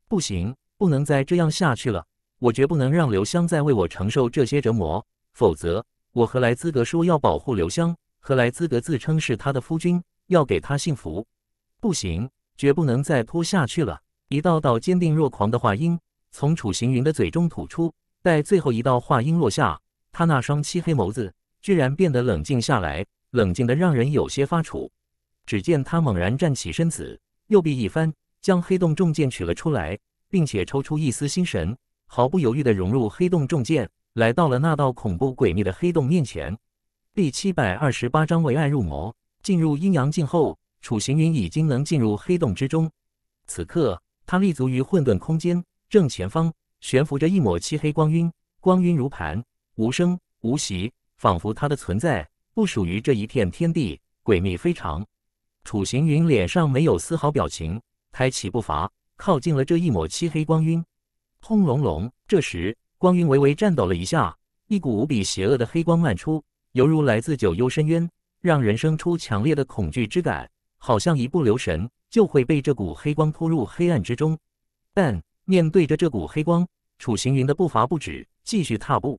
不行，不能再这样下去了。”我绝不能让刘湘再为我承受这些折磨，否则我何来资格说要保护刘湘？何来资格自称是他的夫君？要给他幸福？不行，绝不能再拖下去了！一道道坚定若狂的话音从楚行云的嘴中吐出。待最后一道话音落下，他那双漆黑眸子居然变得冷静下来，冷静的让人有些发怵。只见他猛然站起身子，右臂一翻，将黑洞重剑取了出来，并且抽出一丝心神。毫不犹豫地融入黑洞重剑，来到了那道恐怖诡秘的黑洞面前。第七百二十八章为爱入魔。进入阴阳境后，楚行云已经能进入黑洞之中。此刻，他立足于混沌空间正前方，悬浮着一抹漆黑光晕，光晕如盘，无声无息，仿佛它的存在不属于这一片天地，诡秘非常。楚行云脸上没有丝毫表情，抬起步伐，靠近了这一抹漆黑光晕。轰隆隆！这时，光晕微微颤抖了一下，一股无比邪恶的黑光漫出，犹如来自九幽深渊，让人生出强烈的恐惧之感，好像一不留神就会被这股黑光拖入黑暗之中。但面对着这股黑光，楚行云的步伐不止，继续踏步。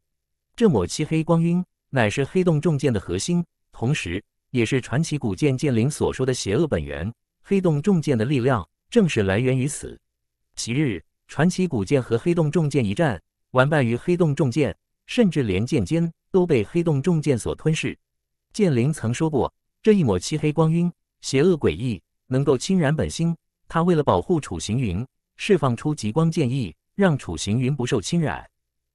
这抹漆黑光晕，乃是黑洞重剑的核心，同时也是传奇古剑剑灵所说的邪恶本源。黑洞重剑的力量，正是来源于此。昔日。传奇古剑和黑洞重剑一战，完败于黑洞重剑，甚至连剑尖都被黑洞重剑所吞噬。剑灵曾说过，这一抹漆黑光晕，邪恶诡异，能够侵染本心。他为了保护楚行云，释放出极光剑意，让楚行云不受侵染。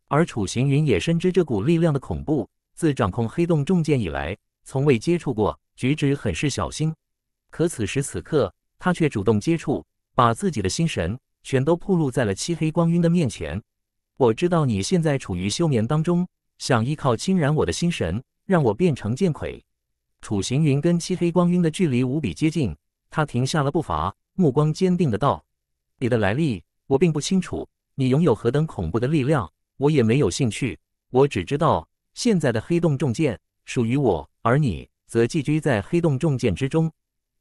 而楚行云也深知这股力量的恐怖，自掌控黑洞重剑以来，从未接触过，举止很是小心。可此时此刻，他却主动接触，把自己的心神。全都暴露在了漆黑光晕的面前。我知道你现在处于休眠当中，想依靠侵染我的心神，让我变成剑傀。楚行云跟漆黑光晕的距离无比接近，他停下了步伐，目光坚定的道：“你的来历我并不清楚，你拥有何等恐怖的力量，我也没有兴趣。我只知道，现在的黑洞重剑属于我，而你则寄居在黑洞重剑之中。”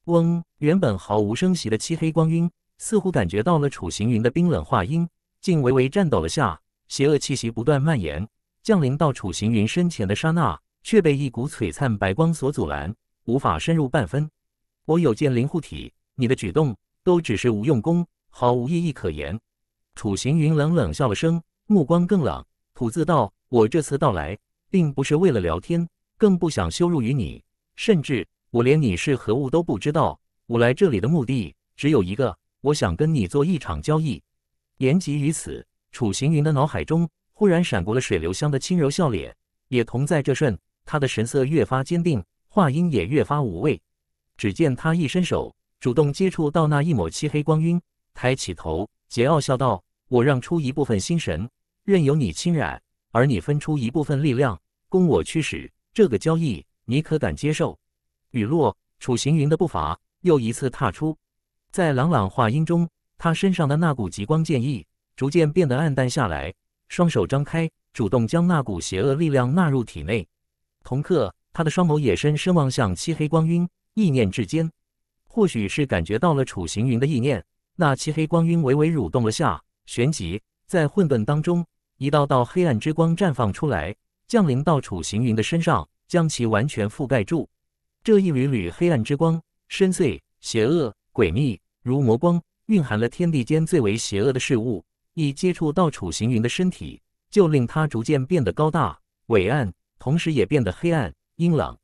嗡，原本毫无声息的漆黑光晕。似乎感觉到了楚行云的冰冷话音，竟微微颤抖了下。邪恶气息不断蔓延，降临到楚行云身前的刹那，却被一股璀璨白光所阻拦，无法深入半分。我有剑灵护体，你的举动都只是无用功，毫无意义可言。楚行云冷冷笑了声，目光更冷，吐字道：“我这次到来，并不是为了聊天，更不想羞辱于你，甚至我连你是何物都不知道。我来这里的目的只有一个。”我想跟你做一场交易。言及于此，楚行云的脑海中忽然闪过了水流香的轻柔笑脸，也同在这瞬，他的神色越发坚定，话音也越发无畏。只见他一伸手，主动接触到那一抹漆黑光晕，抬起头，桀骜笑道：“我让出一部分心神，任由你侵染；而你分出一部分力量，供我驱使。这个交易，你可敢接受？”雨落，楚行云的步伐又一次踏出。在朗朗话音中，他身上的那股极光剑意逐渐变得暗淡下来，双手张开，主动将那股邪恶力量纳入体内。同刻，他的双眸也深深望向漆黑光晕，意念之间，或许是感觉到了楚行云的意念，那漆黑光晕微微蠕动了下，旋即在混沌当中，一道道黑暗之光绽放出来，降临到楚行云的身上，将其完全覆盖住。这一缕缕黑暗之光，深邃、邪恶、诡秘。如魔光，蕴含了天地间最为邪恶的事物。一接触到楚行云的身体，就令他逐渐变得高大伟岸，同时也变得黑暗阴冷。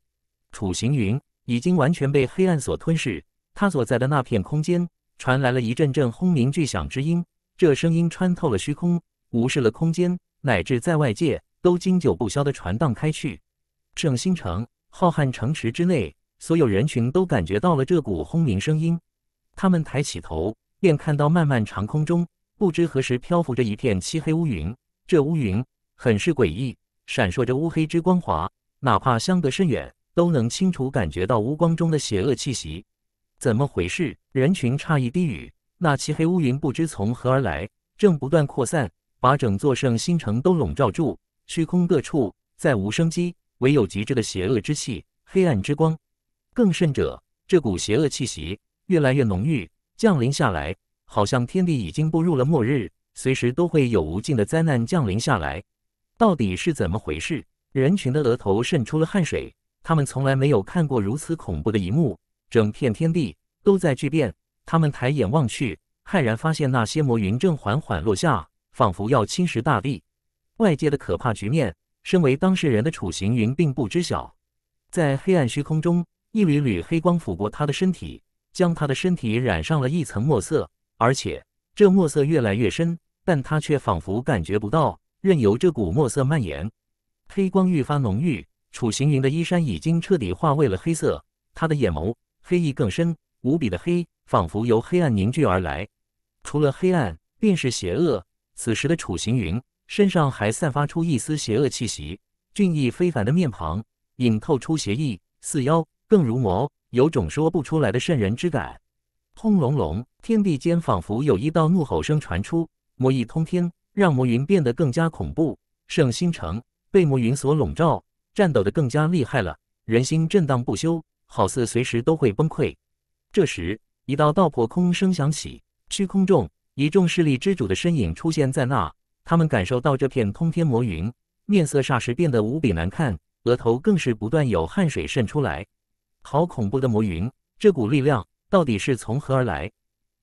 楚行云已经完全被黑暗所吞噬。他所在的那片空间，传来了一阵阵轰鸣巨响之音。这声音穿透了虚空，无视了空间，乃至在外界都经久不消的传荡开去。圣星城，浩瀚城池之内，所有人群都感觉到了这股轰鸣声音。他们抬起头，便看到漫漫长空中不知何时漂浮着一片漆黑乌云。这乌云很是诡异，闪烁着乌黑之光华，哪怕相隔甚远，都能清楚感觉到乌光中的邪恶气息。怎么回事？人群诧异低语。那漆黑乌云不知从何而来，正不断扩散，把整座圣星城都笼罩住。虚空各处再无生机，唯有极致的邪恶之气、黑暗之光。更甚者，这股邪恶气息。越来越浓郁，降临下来，好像天地已经步入了末日，随时都会有无尽的灾难降临下来。到底是怎么回事？人群的额头渗出了汗水，他们从来没有看过如此恐怖的一幕。整片天地都在巨变，他们抬眼望去，骇然发现那些魔云正缓缓落下，仿佛要侵蚀大地。外界的可怕局面，身为当事人的楚行云并不知晓。在黑暗虚空中，一缕缕黑光抚过他的身体。将他的身体染上了一层墨色，而且这墨色越来越深，但他却仿佛感觉不到，任由这股墨色蔓延。黑光愈发浓郁，楚行云的衣衫已经彻底化为了黑色，他的眼眸黑意更深，无比的黑，仿佛由黑暗凝聚而来。除了黑暗，便是邪恶。此时的楚行云身上还散发出一丝邪恶气息，俊逸非凡的面庞隐透出邪意，似妖更如魔。有种说不出来的渗人之感。轰隆隆，天地间仿佛有一道怒吼声传出，魔意通天，让魔云变得更加恐怖。圣心城被魔云所笼罩，战斗的更加厉害了，人心震荡不休，好似随时都会崩溃。这时，一道道破空声响起，虚空中一众势力之主的身影出现在那，他们感受到这片通天魔云，面色霎时变得无比难看，额头更是不断有汗水渗出来。好恐怖的魔云！这股力量到底是从何而来？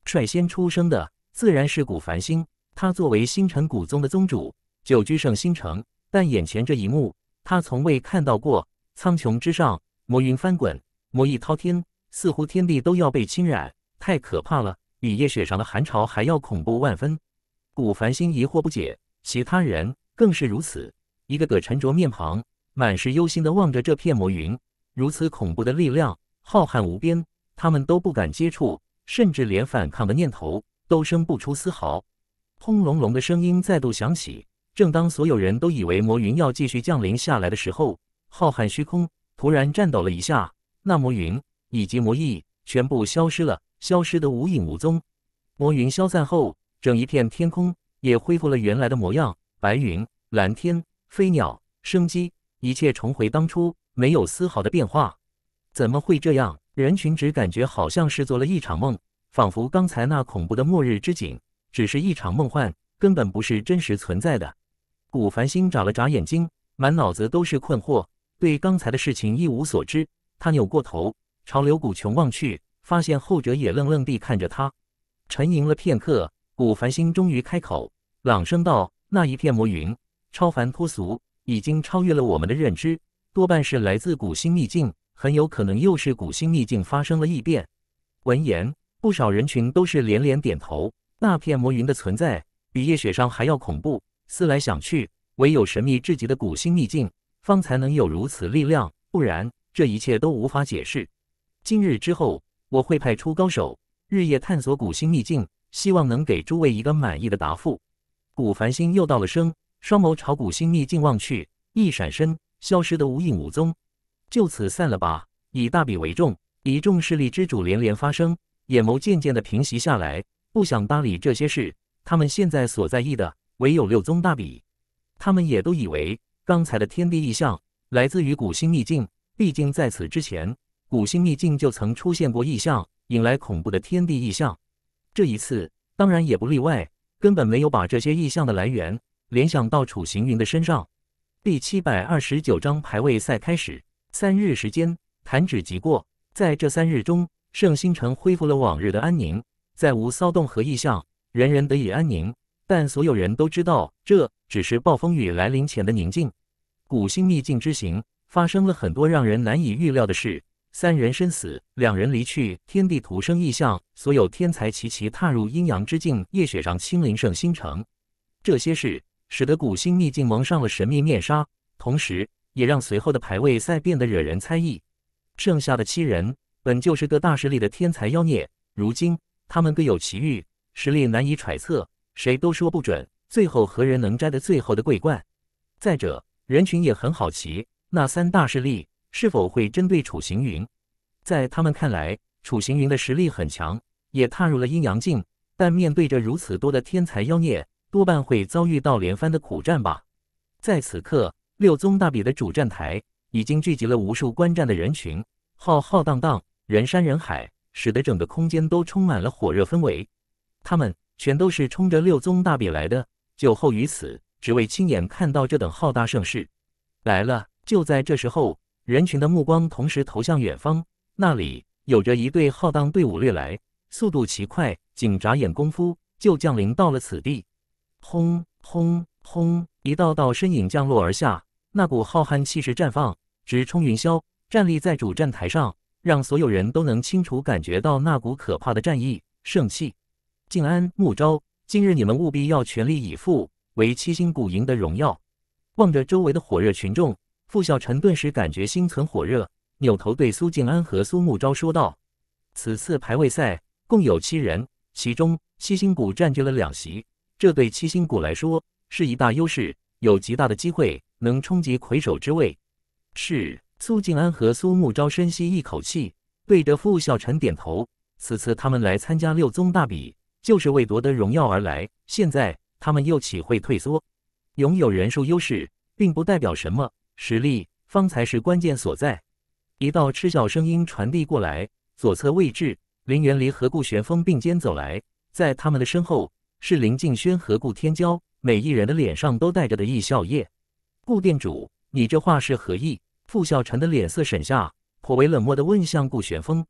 率先出生的自然是古凡星，他作为星辰古宗的宗主，久居圣星城，但眼前这一幕他从未看到过。苍穹之上，魔云翻滚，魔意滔天，似乎天地都要被侵染，太可怕了，比夜雪上的寒潮还要恐怖万分。古凡星疑惑不解，其他人更是如此，一个个沉着面庞，满是忧心的望着这片魔云。如此恐怖的力量，浩瀚无边，他们都不敢接触，甚至连反抗的念头都生不出丝毫。轰隆隆的声音再度响起。正当所有人都以为魔云要继续降临下来的时候，浩瀚虚空突然颤抖了一下，那魔云以及魔翼全部消失了，消失的无影无踪。魔云消散后，整一片天空也恢复了原来的模样，白云、蓝天、飞鸟、生机，一切重回当初。没有丝毫的变化，怎么会这样？人群只感觉好像是做了一场梦，仿佛刚才那恐怖的末日之景，只是一场梦幻，根本不是真实存在的。古凡星眨了眨眼睛，满脑子都是困惑，对刚才的事情一无所知。他扭过头朝刘古琼望去，发现后者也愣愣地看着他。沉吟了片刻，古凡星终于开口，朗声道：“那一片魔云，超凡脱俗，已经超越了我们的认知。”多半是来自古星秘境，很有可能又是古星秘境发生了异变。闻言，不少人群都是连连点头。那片魔云的存在比夜雪殇还要恐怖。思来想去，唯有神秘至极的古星秘境方才能有如此力量，不然这一切都无法解释。今日之后，我会派出高手日夜探索古星秘境，希望能给诸位一个满意的答复。古凡星又道了声，双眸朝古星秘境望去，一闪身。消失得无影无踪，就此散了吧。以大比为重，一众势力之主连连发声，眼眸渐渐的平息下来，不想搭理这些事。他们现在所在意的唯有六宗大比。他们也都以为刚才的天地异象来自于古星秘境，毕竟在此之前，古星秘境就曾出现过异象，引来恐怖的天地异象。这一次当然也不例外，根本没有把这些异象的来源联想到楚行云的身上。第七百二十九章排位赛开始。三日时间，弹指即过。在这三日中，圣星城恢复了往日的安宁，再无骚动和异象，人人得以安宁。但所有人都知道，这只是暴风雨来临前的宁静。古星秘境之行发生了很多让人难以预料的事：三人身死，两人离去，天地徒生异象，所有天才齐齐踏入阴阳之境。夜雪上亲临圣星城，这些事。使得古星秘境蒙上了神秘面纱，同时也让随后的排位赛变得惹人猜疑。剩下的七人本就是各大势力的天才妖孽，如今他们各有奇遇，实力难以揣测，谁都说不准最后何人能摘得最后的桂冠。再者，人群也很好奇，那三大势力是否会针对楚行云？在他们看来，楚行云的实力很强，也踏入了阴阳境，但面对着如此多的天才妖孽。多半会遭遇到连番的苦战吧。在此刻，六宗大比的主战台已经聚集了无数观战的人群，浩浩荡荡，人山人海，使得整个空间都充满了火热氛围。他们全都是冲着六宗大比来的，酒后于此，只为亲眼看到这等浩大盛世。来了！就在这时候，人群的目光同时投向远方，那里有着一队浩荡队伍掠来，速度奇快，仅眨眼功夫就降临到了此地。轰轰轰！一道道身影降落而下，那股浩瀚气势绽放，直冲云霄。站立在主站台上，让所有人都能清楚感觉到那股可怕的战意、盛气。静安、穆昭，今日你们务必要全力以赴，为七星谷赢得荣耀。望着周围的火热群众，傅小晨顿时感觉心存火热，扭头对苏静安和苏穆昭说道：“此次排位赛共有七人，其中七星谷占据了两席。”这对七星谷来说是一大优势，有极大的机会能冲击魁首之位。是苏静安和苏慕昭深吸一口气，对着傅小臣点头。此次他们来参加六宗大比，就是为夺得荣耀而来。现在他们又岂会退缩？拥有人数优势，并不代表什么，实力方才是关键所在。一道嗤笑声音传递过来，左侧位置，林元离和顾玄风并肩走来，在他们的身后。是林靖轩和顾天骄，每一人的脸上都带着的异笑靥。顾店主，你这话是何意？傅孝晨的脸色沈下，颇为冷漠的问向顾玄风：“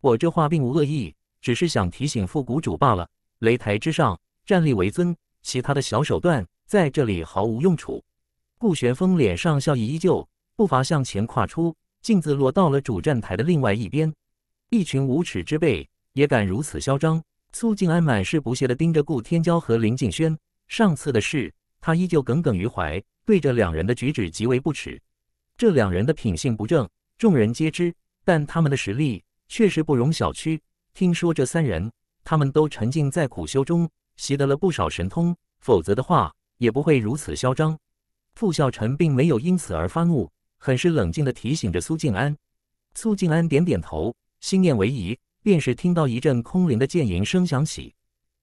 我这话并无恶意，只是想提醒傅谷主罢了。”擂台之上，战力为尊，其他的小手段在这里毫无用处。顾玄风脸上笑意依旧，步伐向前跨出，径自落到了主战台的另外一边。一群无耻之辈，也敢如此嚣张？苏静安满是不屑地盯着顾天骄和林静轩，上次的事他依旧耿耿于怀，对着两人的举止极为不耻。这两人的品性不正，众人皆知，但他们的实力确实不容小觑。听说这三人，他们都沉浸在苦修中，习得了不少神通，否则的话也不会如此嚣张。傅孝臣并没有因此而发怒，很是冷静地提醒着苏静安。苏静安点点头，心念为疑。便是听到一阵空灵的剑吟声响起，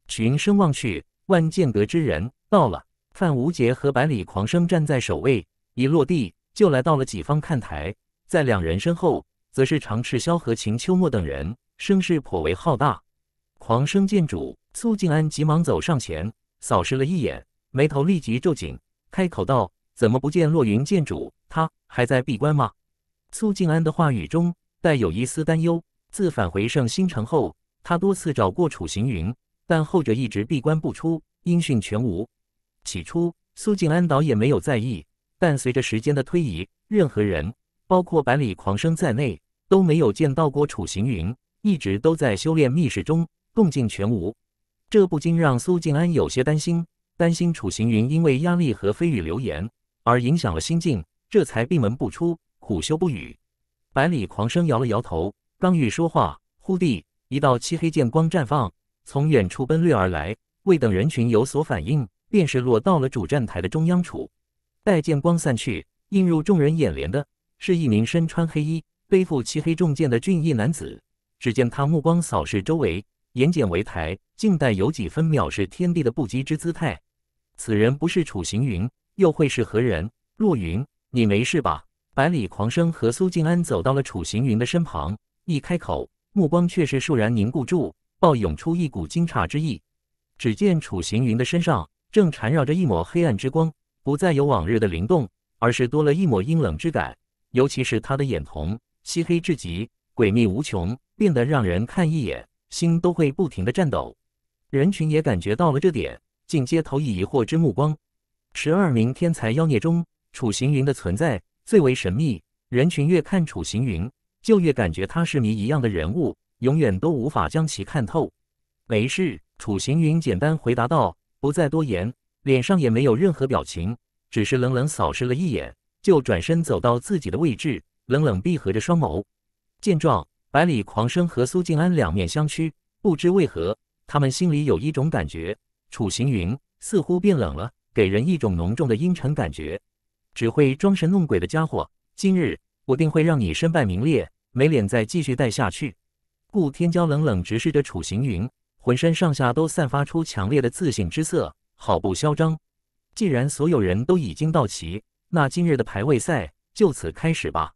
循声望去，万剑阁之人到了。范无杰和百里狂生站在首位，一落地就来到了己方看台。在两人身后，则是长赤霄和秦秋莫等人，声势颇为浩大。狂生剑主苏静安急忙走上前，扫视了一眼，眉头立即皱紧，开口道：“怎么不见落云剑主？他还在闭关吗？”苏静安的话语中带有一丝担忧。自返回圣心城后，他多次找过楚行云，但后者一直闭关不出，音讯全无。起初，苏静安倒也没有在意，但随着时间的推移，任何人，包括百里狂生在内，都没有见到过楚行云，一直都在修炼密室中，动静全无。这不禁让苏静安有些担心，担心楚行云因为压力和蜚语流言而影响了心境，这才闭门不出，苦修不语。百里狂生摇了摇头。刚欲说话，忽地一道漆黑剑光绽放，从远处奔掠而来。未等人群有所反应，便是落到了主战台的中央处。待剑光散去，映入众人眼帘的是一名身穿黑衣、背负漆黑重剑的俊逸男子。只见他目光扫视周围，眼睑微抬，竟带有几分藐视天地的不羁之姿态。此人不是楚行云，又会是何人？若云，你没事吧？百里狂生和苏静安走到了楚行云的身旁。一开口，目光却是倏然凝固住，爆涌出一股惊诧之意。只见楚行云的身上正缠绕着一抹黑暗之光，不再有往日的灵动，而是多了一抹阴冷之感。尤其是他的眼瞳，漆黑至极，诡秘无穷，变得让人看一眼心都会不停的颤抖。人群也感觉到了这点，紧皆投以疑惑之目光。十二名天才妖孽中，楚行云的存在最为神秘。人群越看楚行云。就越感觉他是谜一样的人物，永远都无法将其看透。没事，楚行云简单回答道，不再多言，脸上也没有任何表情，只是冷冷扫视了一眼，就转身走到自己的位置，冷冷闭合着双眸。见状，百里狂生和苏静安两面相觑，不知为何，他们心里有一种感觉，楚行云似乎变冷了，给人一种浓重的阴沉感觉。只会装神弄鬼的家伙，今日。我定会让你身败名裂，没脸再继续待下去。顾天骄冷冷直视着楚行云，浑身上下都散发出强烈的自信之色，好不嚣张。既然所有人都已经到齐，那今日的排位赛就此开始吧。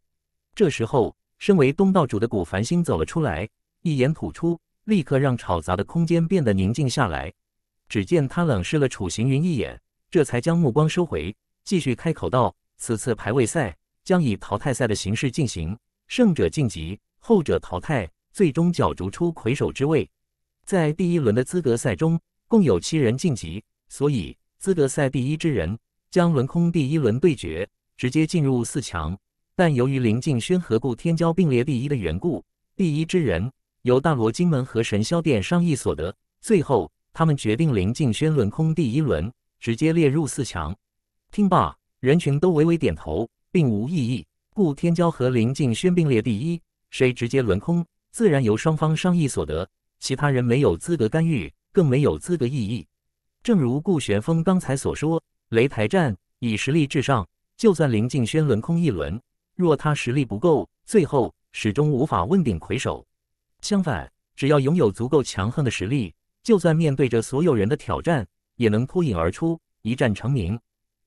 这时候，身为东道主的古繁星走了出来，一言吐出，立刻让吵杂的空间变得宁静下来。只见他冷视了楚行云一眼，这才将目光收回，继续开口道：“此次排位赛。”将以淘汰赛的形式进行，胜者晋级，后者淘汰，最终角逐出魁首之位。在第一轮的资格赛中，共有七人晋级，所以资格赛第一之人将轮空第一轮对决，直接进入四强。但由于林敬轩和顾天骄并列第一的缘故，第一之人由大罗金门和神霄殿商议所得，最后他们决定林敬轩轮空第一轮，直接列入四强。听罢，人群都微微点头。并无异议，故天骄和林敬轩并列第一，谁直接轮空，自然由双方商议所得。其他人没有资格干预，更没有资格异议。正如顾玄风刚才所说，擂台战以实力至上，就算林敬轩轮空一轮，若他实力不够，最后始终无法问鼎魁首。相反，只要拥有足够强横的实力，就算面对着所有人的挑战，也能脱颖而出，一战成名。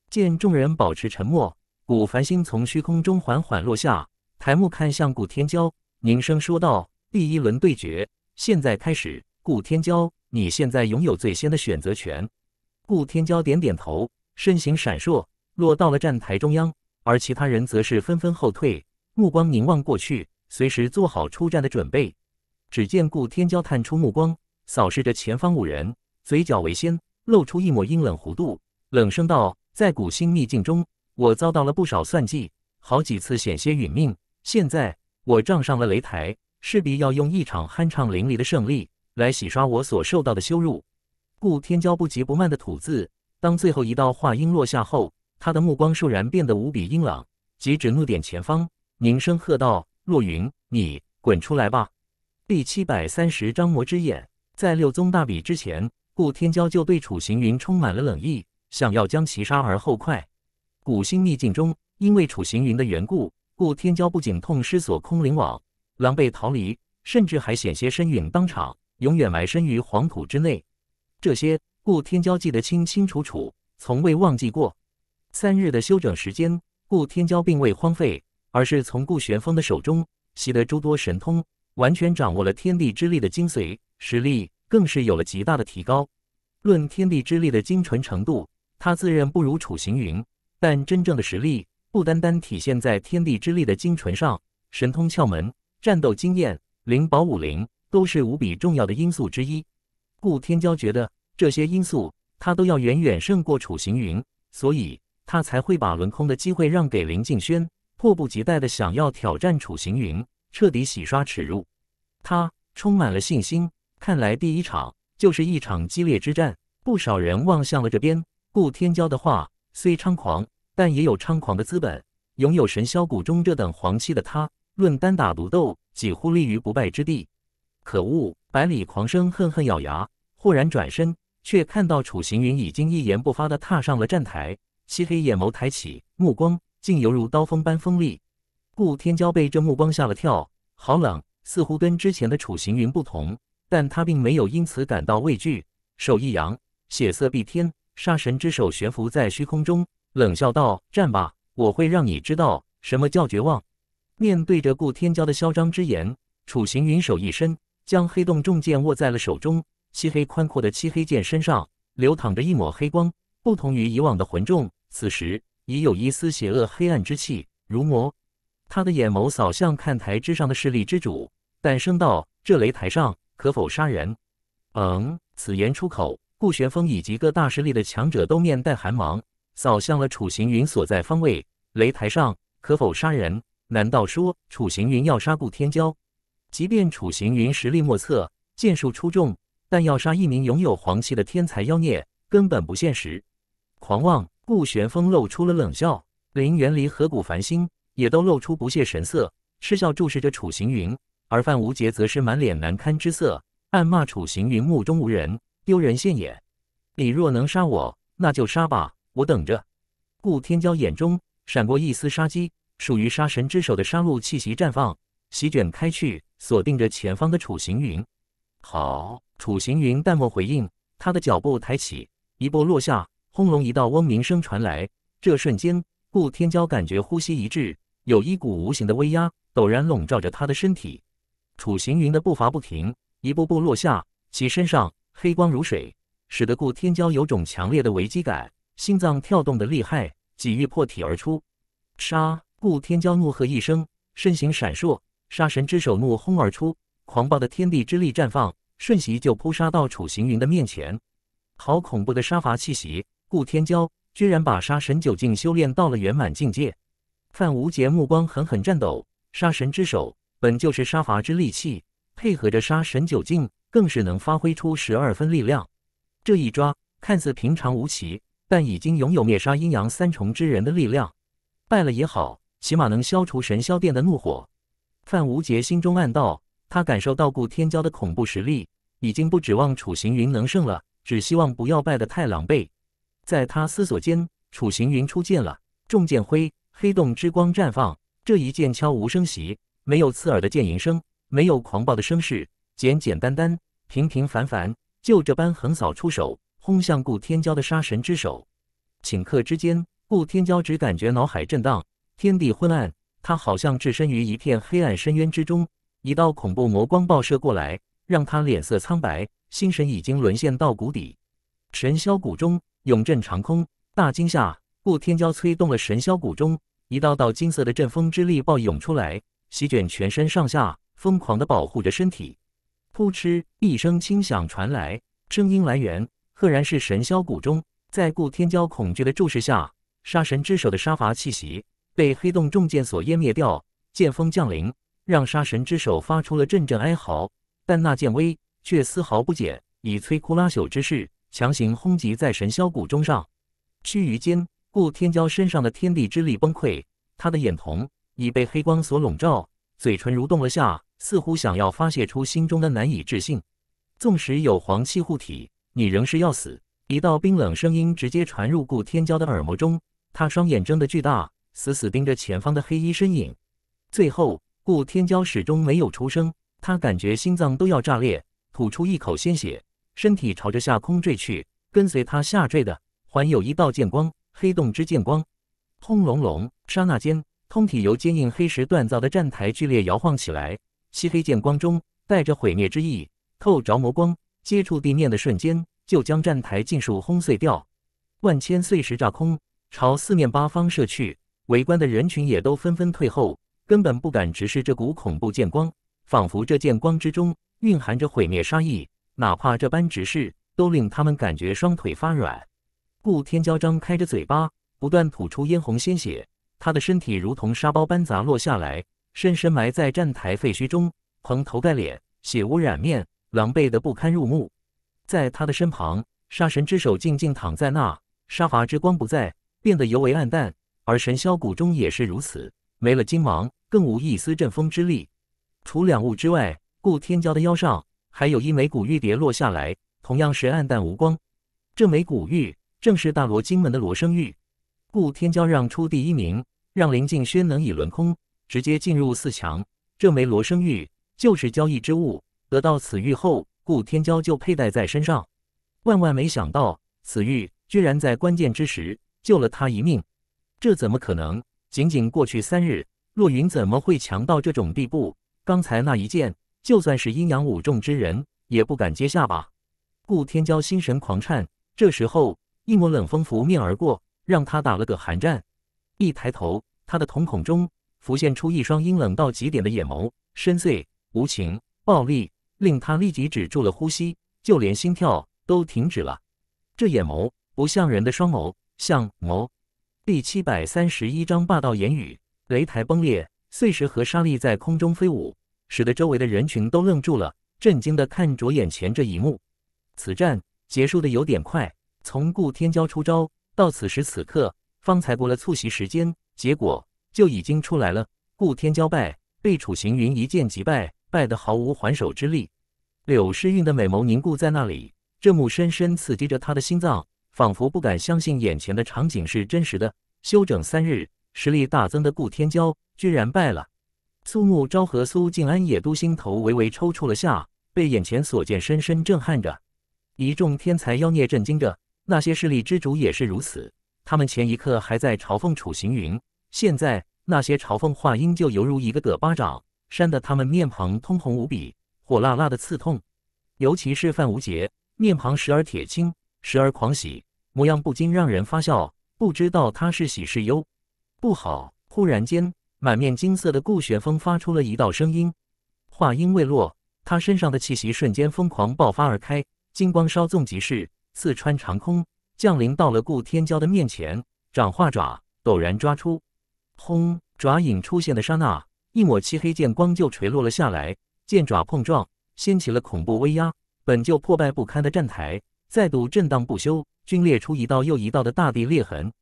见众人保持沉默。古繁星从虚空中缓缓落下，抬目看向古天骄，凝声说道：“第一轮对决，现在开始。古天骄，你现在拥有最先的选择权。”顾天骄点点头，身形闪烁，落到了站台中央，而其他人则是纷纷后退，目光凝望过去，随时做好出战的准备。只见顾天骄探出目光，扫视着前方五人，嘴角微掀，露出一抹阴冷弧度，冷声道：“在古星秘境中。”我遭到了不少算计，好几次险些殒命。现在我仗上了擂台，势必要用一场酣畅淋漓的胜利来洗刷我所受到的羞辱。顾天骄不急不慢的吐字，当最后一道话音落下后，他的目光骤然变得无比阴冷，即指怒点前方，凝声喝道：“若云，你滚出来吧！”第七百三十章魔之眼。在六宗大比之前，顾天骄就对楚行云充满了冷意，想要将其杀而后快。古星秘境中，因为楚行云的缘故，顾天骄不仅痛失所空灵网，狼狈逃离，甚至还险些身陨当场，永远埋身于黄土之内。这些顾天骄记得清清楚楚，从未忘记过。三日的休整时间，顾天骄并未荒废，而是从顾玄风的手中习得诸多神通，完全掌握了天地之力的精髓，实力更是有了极大的提高。论天地之力的精纯程度，他自认不如楚行云。但真正的实力不单单体现在天地之力的精纯上，神通窍门、战斗经验、灵宝武灵都是无比重要的因素之一。顾天骄觉得这些因素他都要远远胜过楚行云，所以他才会把轮空的机会让给林静轩，迫不及待的想要挑战楚行云，彻底洗刷耻辱。他充满了信心。看来第一场就是一场激烈之战。不少人望向了这边。顾天骄的话。虽猖狂，但也有猖狂的资本。拥有神霄谷中这等皇气的他，论单打独斗，几乎立于不败之地。可恶！百里狂生恨恨咬牙，忽然转身，却看到楚行云已经一言不发地踏上了站台。漆黑眼眸抬起，目光竟犹如刀锋般锋利。顾天骄被这目光吓了跳，好冷，似乎跟之前的楚行云不同，但他并没有因此感到畏惧。手一扬，血色蔽天。杀神之手悬浮在虚空中，冷笑道：“战吧，我会让你知道什么叫绝望。”面对着顾天骄的嚣张之言，楚行云手一伸，将黑洞重剑握在了手中。漆黑宽阔的漆黑剑身上流淌着一抹黑光，不同于以往的浑重，此时已有一丝邪恶黑暗之气如魔。他的眼眸扫向看台之上的势力之主，诞生道：“这擂台上可否杀人？”“嗯。”此言出口。顾玄风以及各大势力的强者都面带寒芒，扫向了楚行云所在方位。擂台上可否杀人？难道说楚行云要杀顾天骄？即便楚行云实力莫测，剑术出众，但要杀一名拥有皇气的天才妖孽，根本不现实。狂妄！顾玄风露出了冷笑，林元离和谷繁星也都露出不屑神色，嗤笑注视着楚行云。而范无杰则是满脸难堪之色，暗骂楚行云目中无人。丢人现眼！你若能杀我，那就杀吧，我等着。顾天骄眼中闪过一丝杀机，属于杀神之手的杀戮气息绽放，席卷开去，锁定着前方的楚行云。好，楚行云淡漠回应，他的脚步抬起，一步落下，轰隆，一道嗡鸣声传来。这瞬间，顾天骄感觉呼吸一滞，有一股无形的威压陡然笼罩着他的身体。楚行云的步伐不停，一步步落下，其身上。黑光如水，使得顾天骄有种强烈的危机感，心脏跳动的厉害，几欲破体而出。杀！顾天骄怒喝一声，身形闪烁，杀神之手怒轰而出，狂暴的天地之力绽放，瞬息就扑杀到楚行云的面前。好恐怖的杀伐气息！顾天骄居然把杀神九境修炼到了圆满境界。范无杰目光狠狠颤抖，杀神之手本就是杀伐之利器。配合着杀神九境，更是能发挥出十二分力量。这一抓看似平常无奇，但已经拥有灭杀阴阳三重之人的力量。败了也好，起码能消除神霄殿的怒火。范无杰心中暗道，他感受到顾天骄的恐怖实力，已经不指望楚行云能胜了，只希望不要败得太狼狈。在他思索间，楚行云出剑了，重剑挥，黑洞之光绽放。这一剑悄无声息，没有刺耳的剑吟声。没有狂暴的声势，简简单单，平平凡凡，就这般横扫出手，轰向顾天骄的杀神之手。顷刻之间，顾天骄只感觉脑海震荡，天地昏暗，他好像置身于一片黑暗深渊之中。一道恐怖魔光爆射过来，让他脸色苍白，心神已经沦陷到谷底。神霄谷中，永镇长空。大惊下，顾天骄催动了神霄谷中一道道金色的阵风之力暴涌出来，席卷全身上下。疯狂地保护着身体，扑哧一声轻响传来，声音来源赫然是神霄谷中。在顾天骄恐惧的注视下，杀神之手的杀伐气息被黑洞重剑所湮灭掉。剑锋降临，让杀神之手发出了阵阵哀嚎，但那剑威却丝毫不减，以摧枯拉朽之势强行轰击在神霄谷中上。须臾间，顾天骄身上的天地之力崩溃，他的眼瞳已被黑光所笼罩，嘴唇蠕动了下。似乎想要发泄出心中的难以置信，纵使有黄气护体，你仍是要死。一道冰冷声音直接传入顾天骄的耳膜中，他双眼睁得巨大，死死盯着前方的黑衣身影。最后，顾天骄始终没有出声，他感觉心脏都要炸裂，吐出一口鲜血，身体朝着下空坠去。跟随他下坠的，还有一道剑光，黑洞之剑光。轰隆隆，刹那间，通体由坚硬黑石锻造的站台剧烈摇晃起来。漆黑剑光中带着毁灭之意，透着魔光，接触地面的瞬间就将站台尽数轰碎掉，万千碎石炸空，朝四面八方射去。围观的人群也都纷纷退后，根本不敢直视这股恐怖剑光，仿佛这剑光之中蕴含着毁灭杀意，哪怕这般直视，都令他们感觉双腿发软。顾天骄张开着嘴巴，不断吐出嫣红鲜血，他的身体如同沙包般砸落下来。深深埋在站台废墟中，蓬头盖脸，血污染面，狼狈得不堪入目。在他的身旁，杀神之手静静躺在那，杀伐之光不在，变得尤为暗淡。而神霄谷中也是如此，没了金芒，更无一丝阵风之力。除两物之外，顾天骄的腰上还有一枚古玉碟落下来，同样是暗淡无光。这枚古玉正是大罗金门的罗生玉。顾天骄让出第一名，让林敬轩能以轮空。直接进入四强，这枚罗生玉就是交易之物。得到此玉后，顾天骄就佩戴在身上。万万没想到，此玉居然在关键之时救了他一命。这怎么可能？仅仅过去三日，洛云怎么会强到这种地步？刚才那一剑，就算是阴阳五重之人也不敢接下吧？顾天骄心神狂颤。这时候，一抹冷风拂面而过，让他打了个寒战。一抬头，他的瞳孔中。浮现出一双阴冷到极点的眼眸，深邃、无情、暴力，令他立即止住了呼吸，就连心跳都停止了。这眼眸不像人的双眸，像眸。第七百三十一章霸道言语。擂台崩裂，碎石和沙粒在空中飞舞，使得周围的人群都愣住了，震惊的看着眼前这一幕。此战结束的有点快，从顾天骄出招到此时此刻，方才过了促膝时间，结果。就已经出来了。顾天骄败，被楚行云一剑击败，败得毫无还手之力。柳诗韵的美眸凝固在那里，这幕深深刺激着他的心脏，仿佛不敢相信眼前的场景是真实的。休整三日，实力大增的顾天骄居然败了。苏慕昭和苏静安也都心头微微抽搐了下，被眼前所见深深震撼着。一众天才妖孽震惊着，那些势力之主也是如此。他们前一刻还在嘲讽楚行云。现在那些嘲讽话音就犹如一个的巴掌，扇得他们面庞通红无比，火辣辣的刺痛。尤其是范无杰，面庞时而铁青，时而狂喜，模样不禁让人发笑，不知道他是喜是忧。不好！忽然间，满面金色的顾雪峰发出了一道声音，话音未落，他身上的气息瞬间疯狂爆发而开，金光稍纵即逝，刺穿长空，降临到了顾天骄的面前，掌化爪，陡然抓出。轰！爪影出现的刹那，一抹漆黑剑光就垂落了下来。剑爪碰撞，掀起了恐怖威压，本就破败不堪的站台再度震荡不休，均裂出一道又一道的大地裂痕。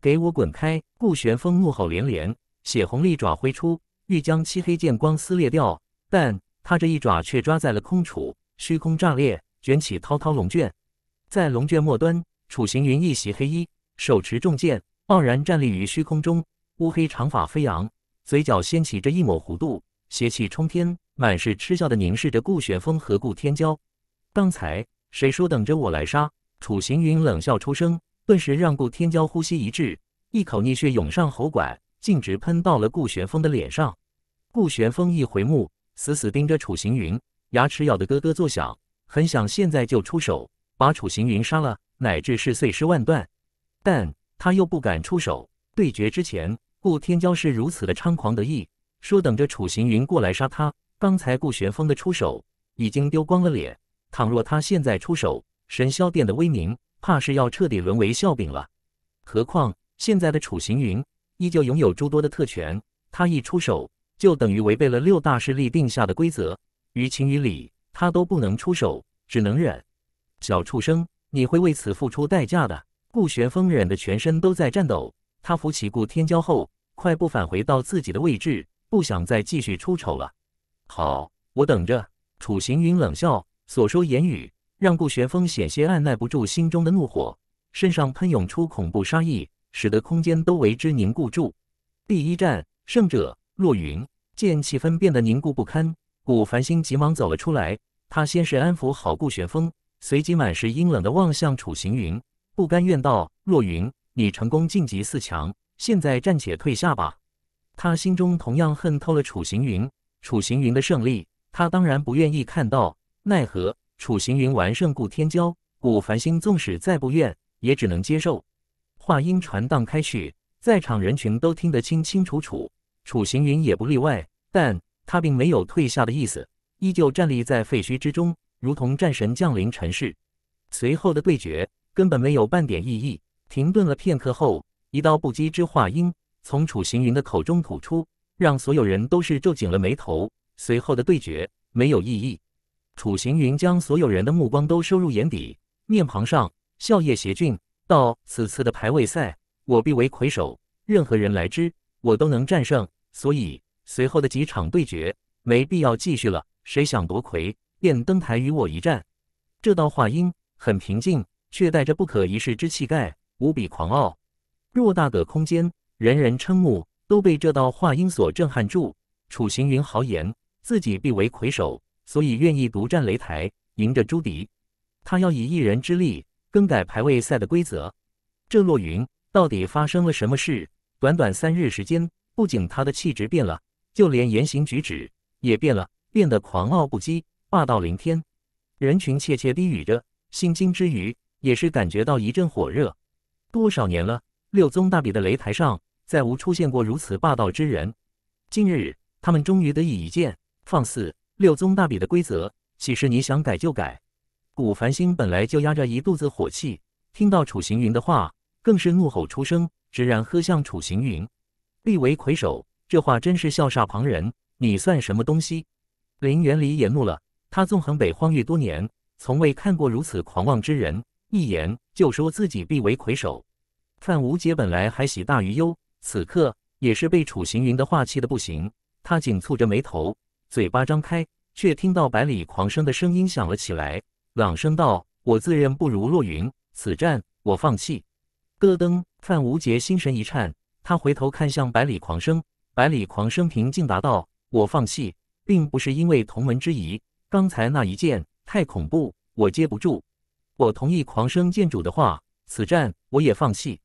给我滚开！顾玄风怒吼连连，血红利爪挥出，欲将漆黑剑光撕裂掉，但他这一爪却抓在了空处，虚空炸裂，卷起滔滔龙卷。在龙卷末端，楚行云一袭黑衣，手持重剑，傲然站立于虚空中。乌黑长发飞扬，嘴角掀起着一抹弧度，邪气冲天，满是嗤笑的凝视着顾玄风和顾天骄。刚才谁说等着我来杀？楚行云冷笑出声，顿时让顾天骄呼吸一滞，一口逆血涌上喉管，径直喷到了顾玄风的脸上。顾玄风一回目，死死盯着楚行云，牙齿咬得咯咯作响，很想现在就出手把楚行云杀了，乃至是碎尸万段。但他又不敢出手，对决之前。顾天骄是如此的猖狂得意，说等着楚行云过来杀他。刚才顾玄风的出手已经丢光了脸，倘若他现在出手，神霄殿的威名怕是要彻底沦为笑柄了。何况现在的楚行云依旧拥有诸多的特权，他一出手就等于违背了六大势力定下的规则，于情于理他都不能出手，只能忍。小畜生，你会为此付出代价的。顾玄风忍得全身都在颤抖，他扶起顾天骄后。快步返回到自己的位置，不想再继续出丑了。好，我等着。楚行云冷笑，所说言语让顾玄风险些按耐不住心中的怒火，身上喷涌出恐怖杀意，使得空间都为之凝固住。第一战胜者若云，见气氛变得凝固不堪，古繁星急忙走了出来。他先是安抚好顾玄风，随即满是阴冷的望向楚行云，不甘怨道：“若云，你成功晋级四强。”现在暂且退下吧。他心中同样恨透了楚行云，楚行云的胜利，他当然不愿意看到。奈何楚行云完胜顾天骄，顾繁星纵使再不愿，也只能接受。话音传荡开去，在场人群都听得清清楚楚，楚行云也不例外。但他并没有退下的意思，依旧站立在废墟之中，如同战神降临尘世。随后的对决根本没有半点意义。停顿了片刻后。一道不羁之话音从楚行云的口中吐出，让所有人都是皱紧了眉头。随后的对决没有意义。楚行云将所有人的目光都收入眼底，面庞上笑靥邪俊，道：“此次的排位赛，我必为魁首。任何人来之，我都能战胜。所以，随后的几场对决没必要继续了。谁想夺魁，便登台与我一战。”这道话音很平静，却带着不可一世之气概，无比狂傲。偌大的空间，人人瞠目，都被这道话音所震撼住。楚行云豪言自己必为魁首，所以愿意独占擂台，迎着朱迪。他要以一人之力更改排位赛的规则。这洛云到底发生了什么事？短短三日时间，不仅他的气质变了，就连言行举止也变了，变得狂傲不羁，霸道凌天。人群窃窃低语着，心惊之余，也是感觉到一阵火热。多少年了。六宗大比的擂台上，再无出现过如此霸道之人。今日，他们终于得以一见。放肆！六宗大比的规则，岂是你想改就改？古凡星本来就压着一肚子火气，听到楚行云的话，更是怒吼出声，直然喝向楚行云：“必为魁首！”这话真是笑煞旁人。你算什么东西？林元礼也怒了。他纵横北荒域多年，从未看过如此狂妄之人，一言就说自己必为魁首。范无杰本来还喜大于忧，此刻也是被楚行云的话气得不行。他紧蹙着眉头，嘴巴张开，却听到百里狂生的声音响了起来，朗声道：“我自认不如洛云，此战我放弃。”咯噔！范无杰心神一颤，他回头看向百里狂生，百里狂生平静答道：“我放弃，并不是因为同门之谊。刚才那一剑太恐怖，我接不住。我同意狂生剑主的话，此战我也放弃。”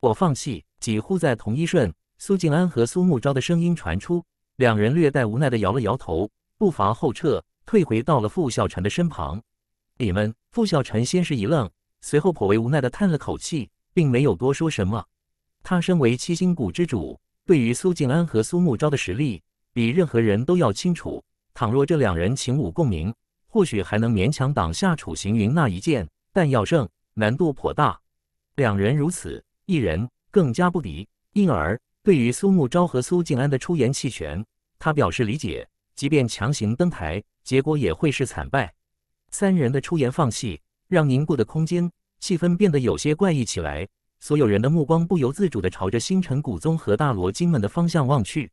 我放弃。几乎在同一瞬，苏静安和苏慕昭的声音传出，两人略带无奈的摇了摇头，步伐后撤，退回到了傅孝臣的身旁。你们，傅孝臣先是一愣，随后颇为无奈的叹了口气，并没有多说什么。他身为七星谷之主，对于苏静安和苏慕昭的实力，比任何人都要清楚。倘若这两人情武共鸣，或许还能勉强挡下楚行云那一剑，但要胜，难度颇大。两人如此。一人更加不敌，因而对于苏慕昭和苏静安的出言弃权，他表示理解。即便强行登台，结果也会是惨败。三人的出言放弃，让凝固的空间气氛变得有些怪异起来。所有人的目光不由自主的朝着星辰古宗和大罗金门的方向望去。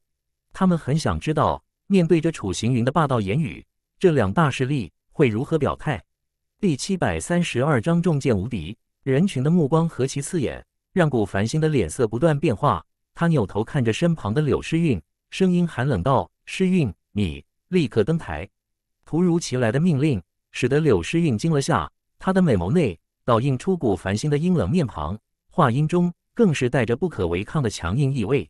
他们很想知道，面对着楚行云的霸道言语，这两大势力会如何表态。第七百三十二章重剑无敌。人群的目光何其刺眼。让古繁星的脸色不断变化，他扭头看着身旁的柳诗韵，声音寒冷道：“诗韵，你立刻登台。”突如其来的命令使得柳诗韵惊了下，她的美眸内倒映出古繁星的阴冷面庞，话音中更是带着不可违抗的强硬意味。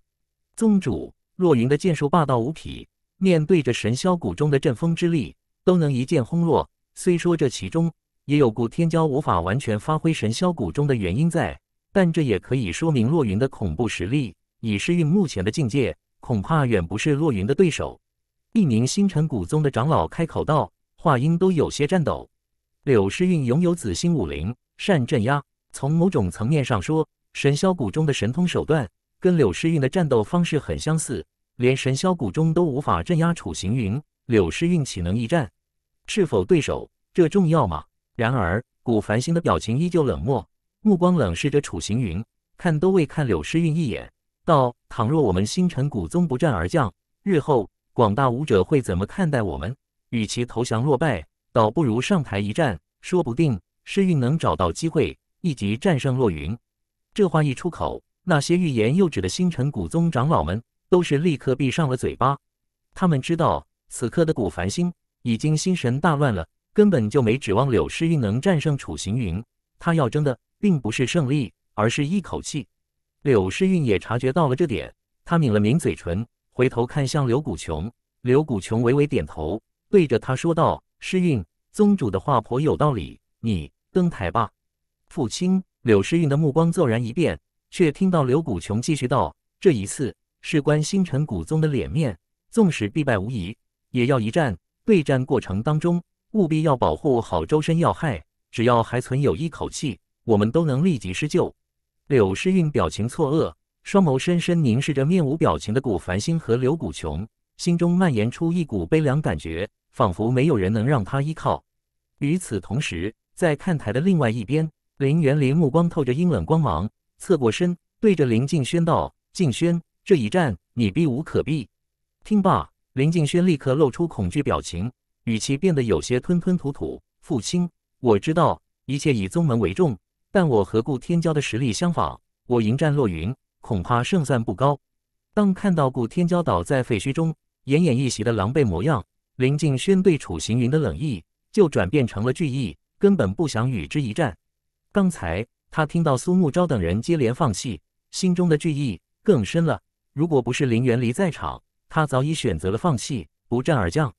宗主，若云的剑术霸道无匹，面对着神霄谷中的阵风之力都能一剑轰落。虽说这其中也有古天骄无法完全发挥神霄谷中的原因在。但这也可以说明洛云的恐怖实力。以诗韵目前的境界，恐怕远不是洛云的对手。一名星辰古宗的长老开口道，话音都有些颤抖。柳诗韵拥有紫星武灵，善镇压。从某种层面上说，神霄谷中的神通手段，跟柳诗韵的战斗方式很相似。连神霄谷中都无法镇压楚行云，柳诗韵岂能一战？是否对手，这重要吗？然而，古凡星的表情依旧冷漠。目光冷视着楚行云，看都未看柳诗韵一眼，道：“倘若我们星辰古宗不战而降，日后广大武者会怎么看待我们？与其投降落败，倒不如上台一战，说不定诗韵能找到机会，一举战胜洛云。”这话一出口，那些欲言又止的星辰古宗长老们都是立刻闭上了嘴巴。他们知道，此刻的古凡星已经心神大乱了，根本就没指望柳诗韵能战胜楚行云，他要争的。并不是胜利，而是一口气。柳诗韵也察觉到了这点，他抿了抿嘴唇，回头看向柳谷琼。柳谷琼微微点头，对着他说道：“诗韵，宗主的话颇有道理，你登台吧。”父亲柳诗韵的目光骤然一变，却听到柳谷琼继续道：“这一次事关星辰古宗的脸面，纵使必败无疑，也要一战。对战过程当中，务必要保护好周身要害，只要还存有一口气。”我们都能立即施救。柳诗韵表情错愕，双眸深深凝视着面无表情的古凡星和刘古琼，心中蔓延出一股悲凉感觉，仿佛没有人能让他依靠。与此同时，在看台的另外一边，林元林目光透着阴冷光芒，侧过身对着林靖轩道：“静轩，这一战你避无可避。”听罢，林靖轩立刻露出恐惧表情，语气变得有些吞吞吐吐：“父亲，我知道，一切以宗门为重。”但我和顾天骄的实力相仿，我迎战落云，恐怕胜算不高。当看到顾天骄倒在废墟中奄奄一息的狼狈模样，林敬轩对楚行云的冷意就转变成了惧意，根本不想与之一战。刚才他听到苏慕昭等人接连放弃，心中的惧意更深了。如果不是林元离在场，他早已选择了放弃，不战而降。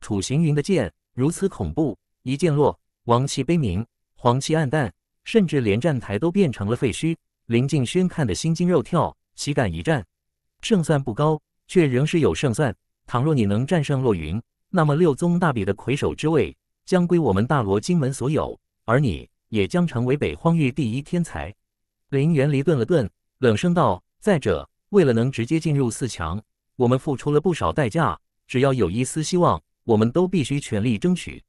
楚行云的剑如此恐怖，一剑落，王气悲鸣，黄气暗淡。甚至连站台都变成了废墟，林敬轩看得心惊肉跳，岂敢一战？胜算不高，却仍是有胜算。倘若你能战胜落云，那么六宗大比的魁首之位将归我们大罗金门所有，而你也将成为北荒域第一天才。林元离顿了顿，冷声道：“再者，为了能直接进入四强，我们付出了不少代价。只要有一丝希望，我们都必须全力争取。”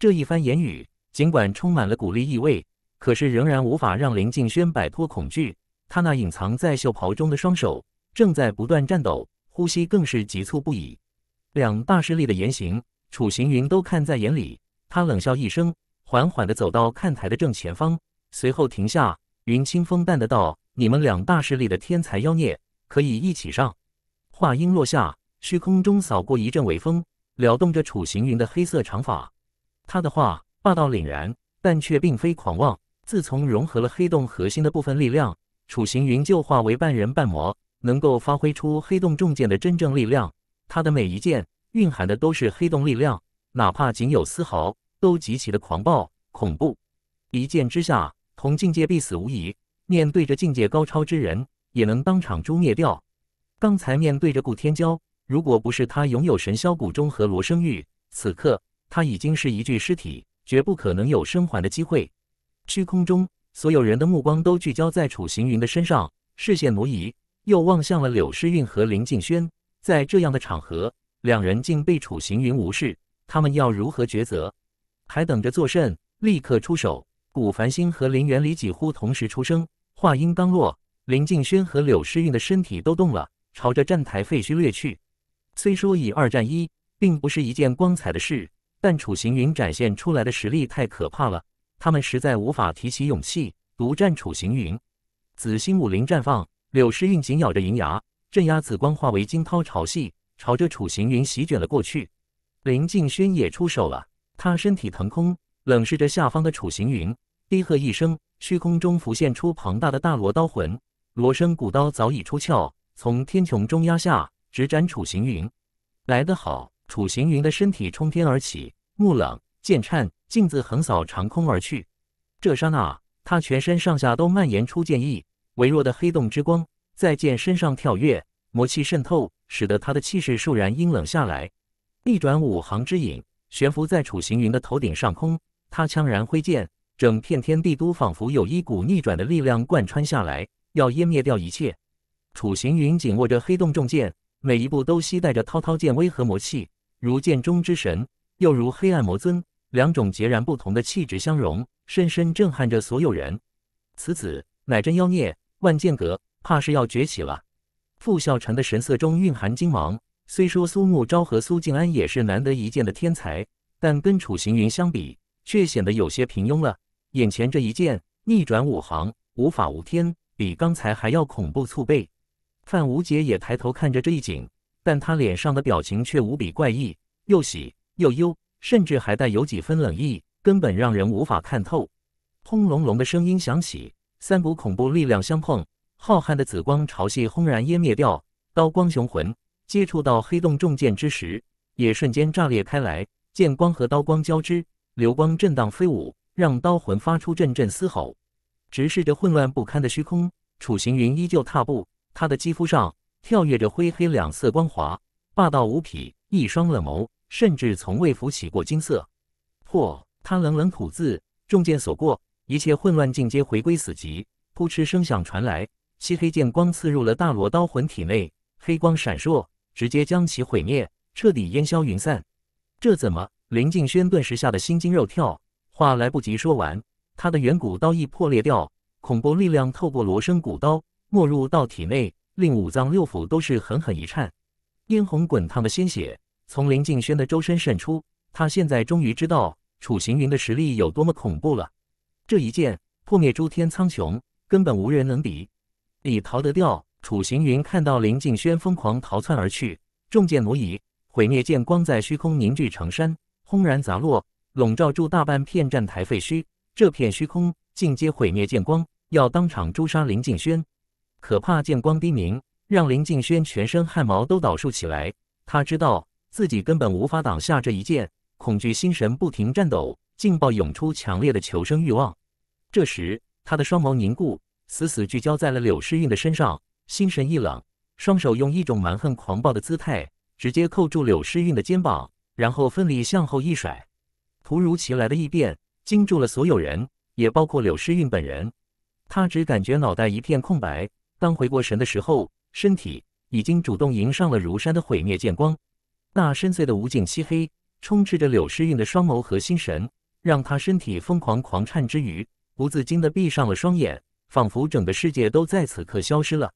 这一番言语，尽管充满了鼓励意味。可是仍然无法让林静轩摆脱恐惧，他那隐藏在袖袍中的双手正在不断颤抖，呼吸更是急促不已。两大势力的言行，楚行云都看在眼里。他冷笑一声，缓缓地走到看台的正前方，随后停下。云清风淡的道：“你们两大势力的天才妖孽，可以一起上。”话音落下，虚空中扫过一阵微风，撩动着楚行云的黑色长发。他的话霸道凛然，但却并非狂妄。自从融合了黑洞核心的部分力量，楚行云就化为半人半魔，能够发挥出黑洞重剑的真正力量。他的每一剑蕴含的都是黑洞力量，哪怕仅有丝毫，都极其的狂暴恐怖。一剑之下，同境界必死无疑。面对着境界高超之人，也能当场诛灭掉。刚才面对着顾天骄，如果不是他拥有神霄谷中和罗生玉，此刻他已经是一具尸体，绝不可能有生还的机会。虚空中，所有人的目光都聚焦在楚行云的身上，视线挪移，又望向了柳诗韵和林静轩。在这样的场合，两人竟被楚行云无视，他们要如何抉择？还等着做甚？立刻出手！古凡星和林元礼几乎同时出声，话音刚落，林静轩和柳诗韵的身体都动了，朝着站台废墟掠去。虽说以二战一，并不是一件光彩的事，但楚行云展现出来的实力太可怕了。他们实在无法提起勇气独战楚行云。紫星武灵绽放，柳诗韵紧咬着银牙，镇压紫光化为惊涛潮汐，朝着楚行云席卷了过去。林敬轩也出手了，他身体腾空，冷视着下方的楚行云，低喝一声，虚空中浮现出庞大的大罗刀魂，罗生古刀早已出鞘，从天穹中压下，直斩楚行云。来得好！楚行云的身体冲天而起，木冷剑颤。镜子横扫长空而去，这刹那，他全身上下都蔓延出剑意，微弱的黑洞之光在剑身上跳跃，魔气渗透，使得他的气势骤然阴冷下来。逆转五行之影悬浮在楚行云的头顶上空，他锵然挥剑，整片天地都仿佛有一股逆转的力量贯穿下来，要湮灭掉一切。楚行云紧握着黑洞重剑，每一步都携带着滔滔剑威和魔气，如剑中之神，又如黑暗魔尊。两种截然不同的气质相融，深深震撼着所有人。此子乃真妖孽，万剑阁怕是要崛起了。傅孝臣的神色中蕴含精芒，虽说苏慕昭和苏静安也是难得一见的天才，但跟楚行云相比，却显得有些平庸了。眼前这一剑逆转五行，无法无天，比刚才还要恐怖猝备。范无杰也抬头看着这一景，但他脸上的表情却无比怪异，又喜又忧。甚至还带有几分冷意，根本让人无法看透。轰隆隆的声音响起，三股恐怖力量相碰，浩瀚的紫光潮汐轰然湮灭掉。刀光雄浑，接触到黑洞重剑之时，也瞬间炸裂开来。剑光和刀光交织，流光震荡飞舞，让刀魂发出阵阵嘶吼。直视着混乱不堪的虚空，楚行云依旧踏步。他的肌肤上跳跃着灰黑两色光华，霸道无匹。一双冷眸。甚至从未浮起过金色。破！他冷冷吐字，重剑所过，一切混乱尽皆回归死寂。扑哧声响传来，漆黑剑光刺入了大罗刀魂体内，黑光闪烁，直接将其毁灭，彻底烟消云散。这怎么？林敬轩顿时吓得心惊肉跳，话来不及说完，他的远古刀意破裂掉，恐怖力量透过罗生古刀没入到体内，令五脏六腑都是狠狠一颤，殷红滚烫的鲜血。从林敬轩的周身渗出，他现在终于知道楚行云的实力有多么恐怖了。这一剑破灭诸天苍穹，根本无人能敌。你逃得掉？楚行云看到林敬轩疯狂逃窜而去，重剑挪移，毁灭剑光在虚空凝聚成山，轰然砸落，笼罩住大半片站台废墟。这片虚空尽皆毁灭剑光，要当场诛杀林敬轩。可怕剑光低鸣，让林敬轩全身汗毛都倒竖起来。他知道。自己根本无法挡下这一剑，恐惧心神不停颤抖，劲爆涌出强烈的求生欲望。这时，他的双眸凝固，死死聚焦在了柳诗韵的身上，心神一冷，双手用一种蛮横狂暴的姿态直接扣住柳诗韵的肩膀，然后奋力向后一甩。突如其来的异变惊住了所有人，也包括柳诗韵本人。他只感觉脑袋一片空白，当回过神的时候，身体已经主动迎上了如山的毁灭剑光。那深邃的无尽漆黑充斥着柳诗韵的双眸和心神，让他身体疯狂狂颤之余，不自禁地闭上了双眼，仿佛整个世界都在此刻消失了。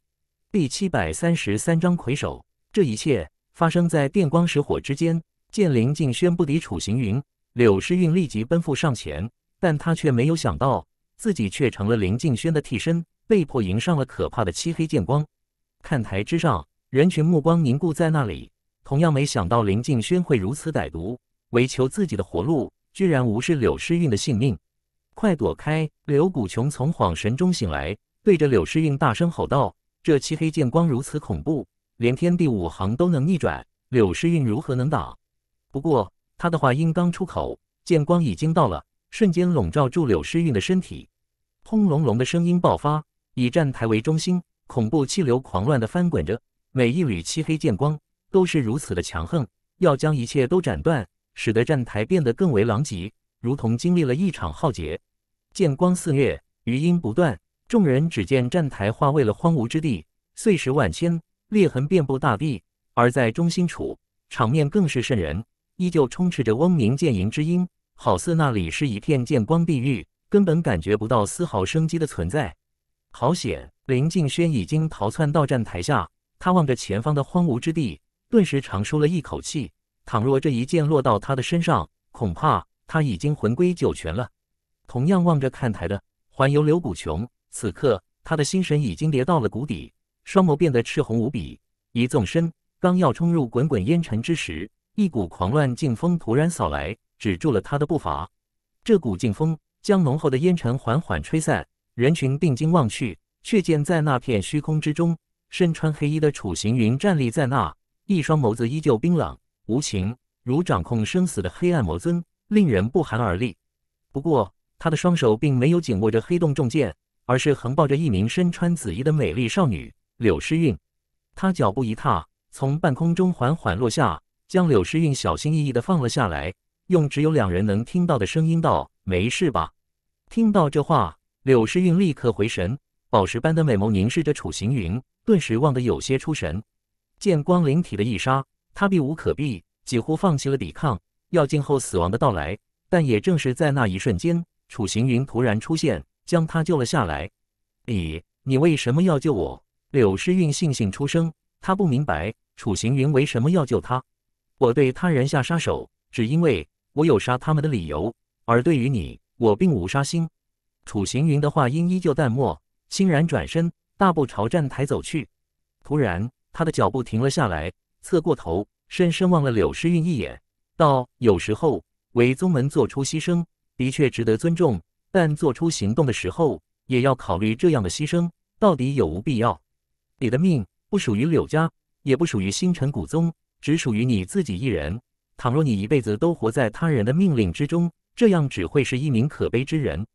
第七百三十三章魁首。这一切发生在电光石火之间。见林敬轩不敌楚行云，柳诗韵立即奔赴上前，但他却没有想到，自己却成了林敬轩的替身，被迫迎上了可怕的漆黑剑光。看台之上，人群目光凝固在那里。同样没想到林敬轩会如此歹毒，为求自己的活路，居然无视柳诗韵的性命。快躲开！柳谷琼从恍神中醒来，对着柳诗韵大声吼道：“这漆黑剑光如此恐怖，连天地五行都能逆转，柳诗韵如何能挡？”不过他的话音刚出口，剑光已经到了，瞬间笼罩住柳诗韵的身体。轰隆隆的声音爆发，以站台为中心，恐怖气流狂乱地翻滚着，每一缕漆黑剑光。都是如此的强横，要将一切都斩断，使得站台变得更为狼藉，如同经历了一场浩劫。剑光肆虐，余音不断，众人只见站台化为了荒芜之地，碎石万千，裂痕遍布大地。而在中心处，场面更是瘆人，依旧充斥着嗡鸣剑吟之音，好似那里是一片剑光地狱，根本感觉不到丝毫生机的存在。好险！林敬轩已经逃窜到站台下，他望着前方的荒芜之地。顿时长舒了一口气。倘若这一剑落到他的身上，恐怕他已经魂归九泉了。同样望着看台的环游柳谷琼，此刻他的心神已经跌到了谷底，双眸变得赤红无比。一纵身，刚要冲入滚滚烟尘之时，一股狂乱劲风突然扫来，止住了他的步伐。这股劲风将浓厚的烟尘缓缓吹散，人群定睛望去，却见在那片虚空之中，身穿黑衣的楚行云站立在那。一双眸子依旧冰冷无情，如掌控生死的黑暗魔尊，令人不寒而栗。不过，他的双手并没有紧握着黑洞重剑，而是横抱着一名身穿紫衣的美丽少女柳诗韵。他脚步一踏，从半空中缓缓落下，将柳诗韵小心翼翼地放了下来，用只有两人能听到的声音道：“没事吧？”听到这话，柳诗韵立刻回神，宝石般的美眸凝视着楚行云，顿时望得有些出神。见光灵体的一杀，他避无可避，几乎放弃了抵抗，要静候死亡的到来。但也正是在那一瞬间，楚行云突然出现，将他救了下来。你，你为什么要救我？柳诗韵悻悻出声，他不明白楚行云为什么要救他。我对他人下杀手，只因为我有杀他们的理由；而对于你，我并无杀心。楚行云的话音依旧淡漠，欣然转身，大步朝站台走去。突然。他的脚步停了下来，侧过头，深深望了柳诗韵一眼，道：“有时候为宗门做出牺牲，的确值得尊重，但做出行动的时候，也要考虑这样的牺牲到底有无必要。你的命不属于柳家，也不属于星辰古宗，只属于你自己一人。倘若你一辈子都活在他人的命令之中，这样只会是一名可悲之人。”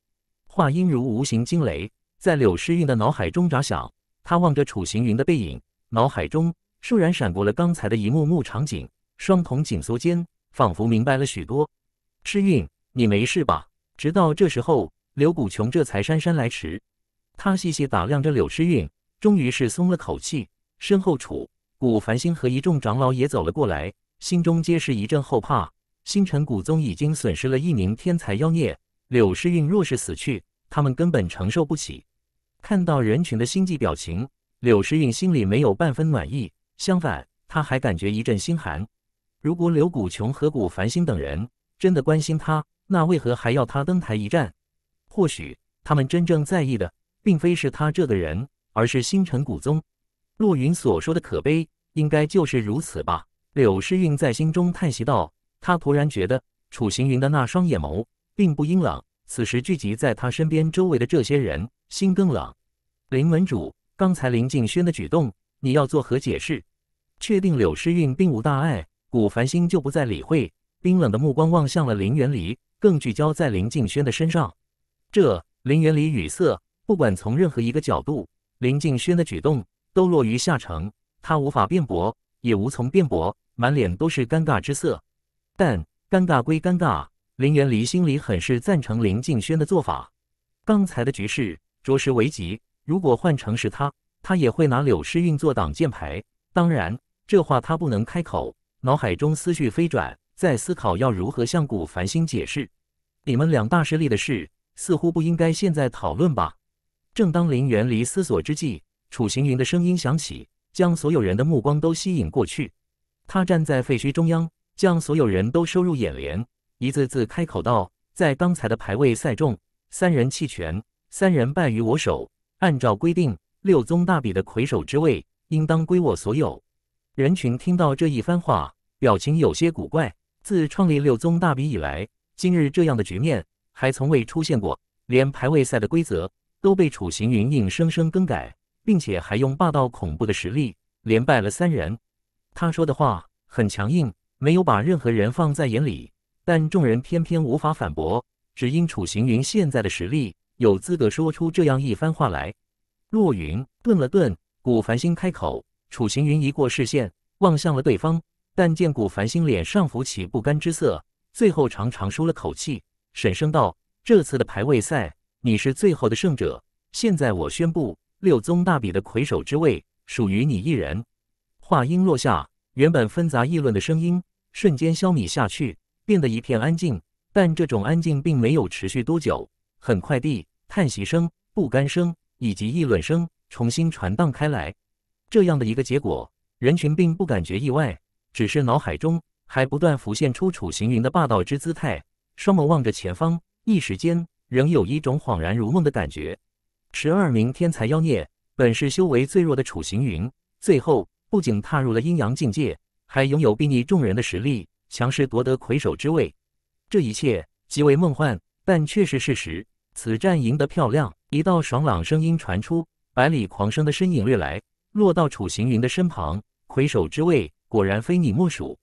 话音如无形惊雷，在柳诗韵的脑海中炸响。他望着楚行云的背影。脑海中倏然闪过了刚才的一幕幕场景，双瞳紧缩间，仿佛明白了许多。诗韵，你没事吧？直到这时候，柳谷琼这才姗姗来迟。他细细打量着柳诗韵，终于是松了口气。身后，楚谷繁星和一众长老也走了过来，心中皆是一阵后怕。星辰古宗已经损失了一名天才妖孽，柳诗韵若是死去，他们根本承受不起。看到人群的心悸表情。柳诗韵心里没有半分暖意，相反，他还感觉一阵心寒。如果柳谷琼和谷繁星等人真的关心他，那为何还要他登台一战？或许他们真正在意的，并非是他这个人，而是星辰古宗。洛云所说的可悲，应该就是如此吧。柳诗韵在心中叹息道。他突然觉得楚行云的那双眼眸并不阴冷，此时聚集在他身边周围的这些人，心更冷。林门主。刚才林敬轩的举动，你要作何解释？确定柳诗韵并无大碍，古凡心就不再理会，冰冷的目光望向了林元离，更聚焦在林敬轩的身上。这林元离语塞，不管从任何一个角度，林敬轩的举动都落于下乘，他无法辩驳，也无从辩驳，满脸都是尴尬之色。但尴尬归尴尬，林元离心里很是赞成林敬轩的做法。刚才的局势着实危急。如果换成是他，他也会拿柳诗韵做挡箭牌。当然，这话他不能开口。脑海中思绪飞转，在思考要如何向古凡星解释你们两大势力的事，似乎不应该现在讨论吧？正当林元离思索之际，楚行云的声音响起，将所有人的目光都吸引过去。他站在废墟中央，将所有人都收入眼帘，一字字开口道：“在刚才的排位赛中，三人弃权，三人败于我手。”按照规定，六宗大比的魁首之位应当归我所有。人群听到这一番话，表情有些古怪。自创立六宗大比以来，今日这样的局面还从未出现过。连排位赛的规则都被楚行云硬生生更改，并且还用霸道恐怖的实力连败了三人。他说的话很强硬，没有把任何人放在眼里，但众人偏偏无法反驳，只因楚行云现在的实力。有资格说出这样一番话来。洛云顿了顿，古繁星开口。楚行云移过视线，望向了对方，但见古繁星脸上浮起不甘之色，最后长长舒了口气，沈声道：“这次的排位赛，你是最后的胜者。现在我宣布，六宗大比的魁首之位属于你一人。”话音落下，原本纷杂议论的声音瞬间消弭下去，变得一片安静。但这种安静并没有持续多久。很快地，叹息声、不甘声以及议论声重新传荡开来。这样的一个结果，人群并不感觉意外，只是脑海中还不断浮现出楚行云的霸道之姿态，双眸望着前方，一时间仍有一种恍然如梦的感觉。十二名天才妖孽，本是修为最弱的楚行云，最后不仅踏入了阴阳境界，还拥有睥睨众人的实力，强势夺得魁首之位。这一切极为梦幻。但却是事实。此战赢得漂亮。一道爽朗声音传出，百里狂生的身影掠来，落到楚行云的身旁。魁首之位果然非你莫属。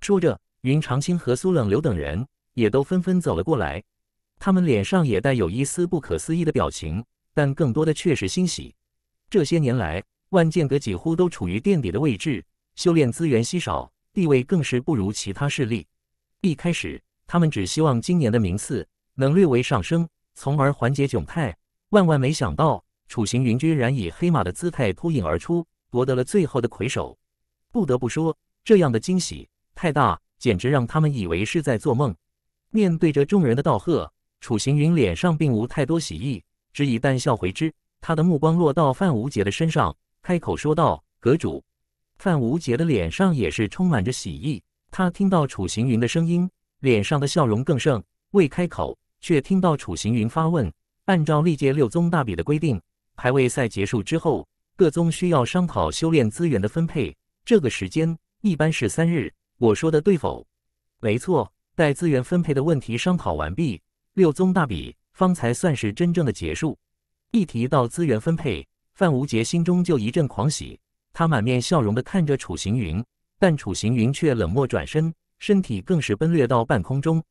说着，云长青和苏冷流等人也都纷纷走了过来。他们脸上也带有一丝不可思议的表情，但更多的却是欣喜。这些年来，万剑阁几乎都处于垫底的位置，修炼资源稀少，地位更是不如其他势力。一开始，他们只希望今年的名次。能略微上升，从而缓解窘态。万万没想到，楚行云居然以黑马的姿态脱颖而出，夺得了最后的魁首。不得不说，这样的惊喜太大，简直让他们以为是在做梦。面对着众人的道贺，楚行云脸上并无太多喜意，只以淡笑回之。他的目光落到范无杰的身上，开口说道：“阁主。”范无杰的脸上也是充满着喜意，他听到楚行云的声音，脸上的笑容更盛，未开口。却听到楚行云发问：“按照历届六宗大比的规定，排位赛结束之后，各宗需要商讨修炼资源的分配。这个时间一般是三日。我说的对否？”“没错，待资源分配的问题商讨完毕，六宗大比方才算是真正的结束。”一提到资源分配，范无杰心中就一阵狂喜，他满面笑容的看着楚行云，但楚行云却冷漠转身，身体更是奔掠到半空中，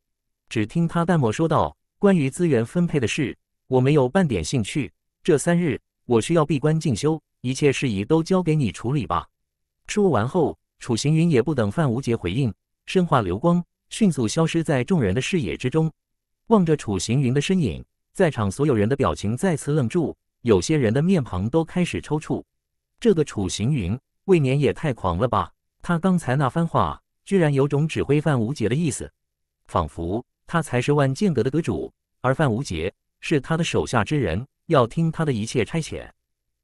只听他淡漠说道。关于资源分配的事，我没有半点兴趣。这三日我需要闭关进修，一切事宜都交给你处理吧。说完后，楚行云也不等范无杰回应，身化流光，迅速消失在众人的视野之中。望着楚行云的身影，在场所有人的表情再次愣住，有些人的面庞都开始抽搐。这个楚行云未免也太狂了吧！他刚才那番话，居然有种指挥范无杰的意思，仿佛……他才是万剑阁的阁主，而范无杰是他的手下之人，要听他的一切差遣。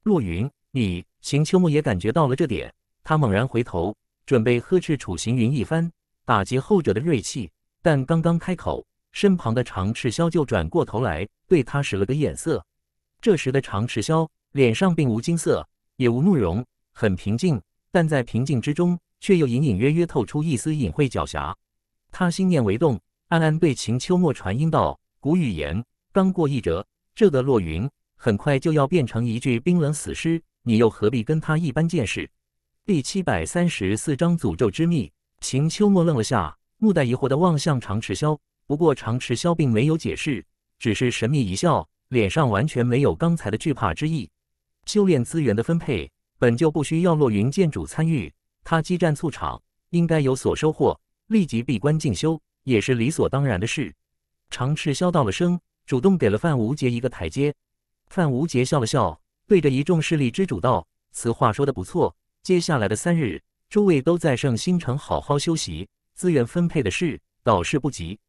洛云，你邢秋木也感觉到了这点，他猛然回头，准备呵斥楚行云一番，打击后者的锐气。但刚刚开口，身旁的常赤霄就转过头来，对他使了个眼色。这时的常赤霄脸上并无金色，也无怒容，很平静，但在平静之中，却又隐隐约约透出一丝隐晦狡黠。他心念为动。暗暗对秦秋墨传音道：“古语言，刚过一折，这个落云很快就要变成一具冰冷死尸，你又何必跟他一般见识？”第七百三十四章诅咒之秘。秦秋墨愣了下，目带疑惑地望向常池潇。不过常池潇并没有解释，只是神秘一笑，脸上完全没有刚才的惧怕之意。修炼资源的分配本就不需要落云剑主参与，他激战促场，应该有所收获，立即闭关进修。也是理所当然的事。长赤笑道了声，主动给了范无杰一个台阶。范无杰笑了笑，对着一众势力之主道：“此话说的不错。接下来的三日，诸位都在圣星城好好休息。资源分配的事倒是不急。”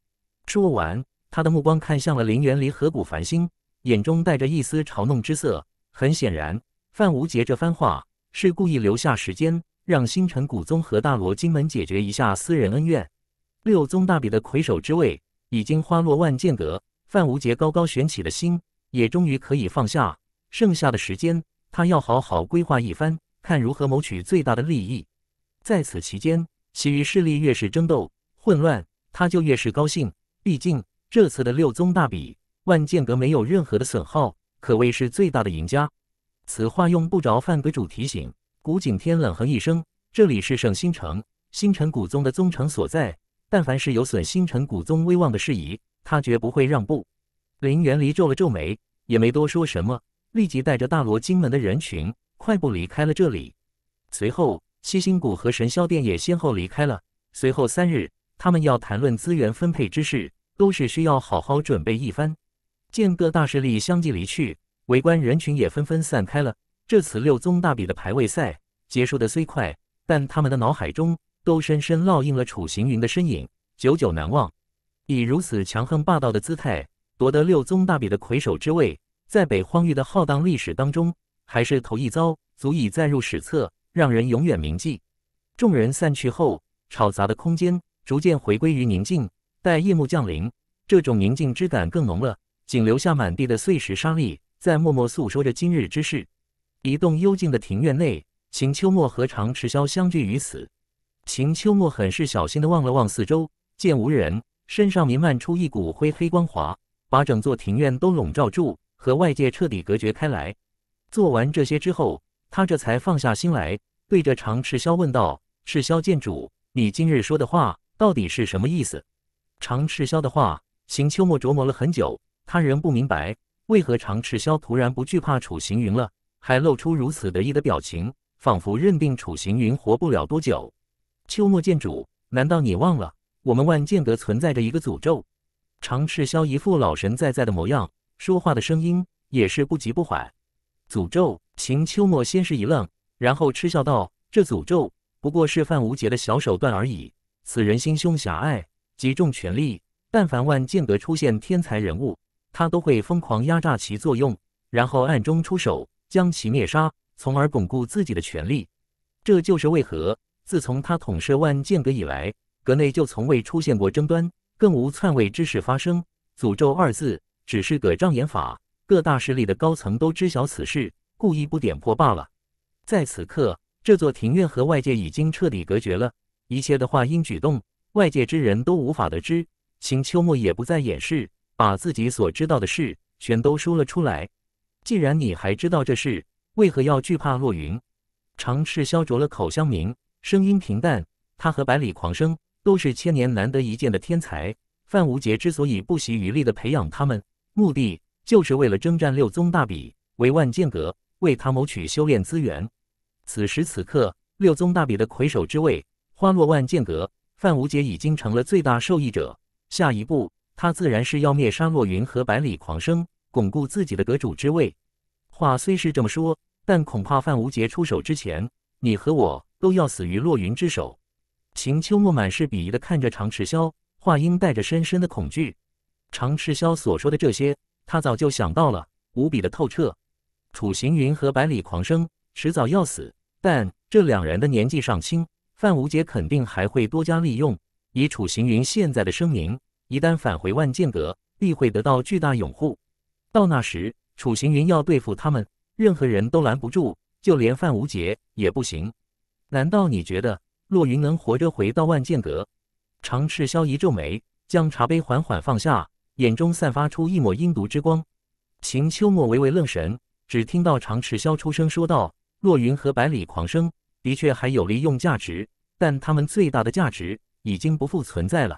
说完，他的目光看向了林园里河谷繁星，眼中带着一丝嘲弄之色。很显然，范无杰这番话是故意留下时间，让星辰古宗和大罗金门解决一下私人恩怨。六宗大比的魁首之位已经花落万剑阁，范无杰高高悬起的心也终于可以放下。剩下的时间，他要好好规划一番，看如何谋取最大的利益。在此期间，其余势力越是争斗混乱，他就越是高兴。毕竟这次的六宗大比，万剑阁没有任何的损耗，可谓是最大的赢家。此话用不着范阁主提醒，古景天冷哼一声：“这里是圣星城，星辰古宗的宗城所在。”但凡是有损星辰古宗威望的事宜，他绝不会让步。林元离皱了皱眉，也没多说什么，立即带着大罗金门的人群快步离开了这里。随后，七星谷和神霄殿也先后离开了。随后三日，他们要谈论资源分配之事，都是需要好好准备一番。见各大势力相继离去，围观人群也纷纷散开了。这次六宗大比的排位赛结束的虽快，但他们的脑海中。都深深烙印了楚行云的身影，久久难忘。以如此强横霸道的姿态夺得六宗大比的魁首之位，在北荒域的浩荡历史当中还是头一遭，足以载入史册，让人永远铭记。众人散去后，吵杂的空间逐渐回归于宁静。待夜幕降临，这种宁静之感更浓了，仅留下满地的碎石沙砾，在默默诉说着今日之事。一栋幽静的庭院内，秦秋末和尝持箫相聚于此。秦秋末很是小心地望了望四周，见无人，身上弥漫出一股灰黑光华，把整座庭院都笼罩住，和外界彻底隔绝开来。做完这些之后，他这才放下心来，对着长赤霄问道：“赤霄剑主，你今日说的话到底是什么意思？”长赤霄的话，秦秋末琢磨了很久，他仍不明白为何长赤霄突然不惧怕楚行云了，还露出如此得意的表情，仿佛认定楚行云活不了多久。秋末剑主，难道你忘了我们万剑阁存在着一个诅咒？常赤霄一副老神在在的模样，说话的声音也是不急不缓。诅咒？秦秋末先是一愣，然后嗤笑道：“这诅咒不过是范无杰的小手段而已。此人心胸狭隘，极重权力。但凡万剑阁出现天才人物，他都会疯狂压榨其作用，然后暗中出手将其灭杀，从而巩固自己的权力。这就是为何。”自从他统摄万剑阁以来，阁内就从未出现过争端，更无篡位之事发生。诅咒二字只是个障眼法，各大势力的高层都知晓此事，故意不点破罢了。在此刻，这座庭院和外界已经彻底隔绝了，一切的话音举动，外界之人都无法得知。秦秋末也不再掩饰，把自己所知道的事全都说了出来。既然你还知道这事，为何要惧怕洛云？长赤削啄了口香茗。声音平淡，他和百里狂生都是千年难得一见的天才。范无杰之所以不惜余力地培养他们，目的就是为了征战六宗大比，为万剑阁为他谋取修炼资源。此时此刻，六宗大比的魁首之位花落万剑阁，范无杰已经成了最大受益者。下一步，他自然是要灭杀洛云和百里狂生，巩固自己的阁主之位。话虽是这么说，但恐怕范无杰出手之前，你和我。都要死于落云之手，秦秋末满是鄙夷的看着常赤霄，话音带着深深的恐惧。常赤霄所说的这些，他早就想到了，无比的透彻。楚行云和百里狂生迟早要死，但这两人的年纪尚轻，范无杰肯定还会多加利用。以楚行云现在的声名，一旦返回万剑阁，必会得到巨大拥护。到那时，楚行云要对付他们，任何人都拦不住，就连范无杰也不行。难道你觉得洛云能活着回到万剑阁？长赤霄一皱眉，将茶杯缓缓放下，眼中散发出一抹阴毒之光。秦秋末微微愣神，只听到长赤霄出声说道：“洛云和百里狂生的确还有利用价值，但他们最大的价值已经不复存在了。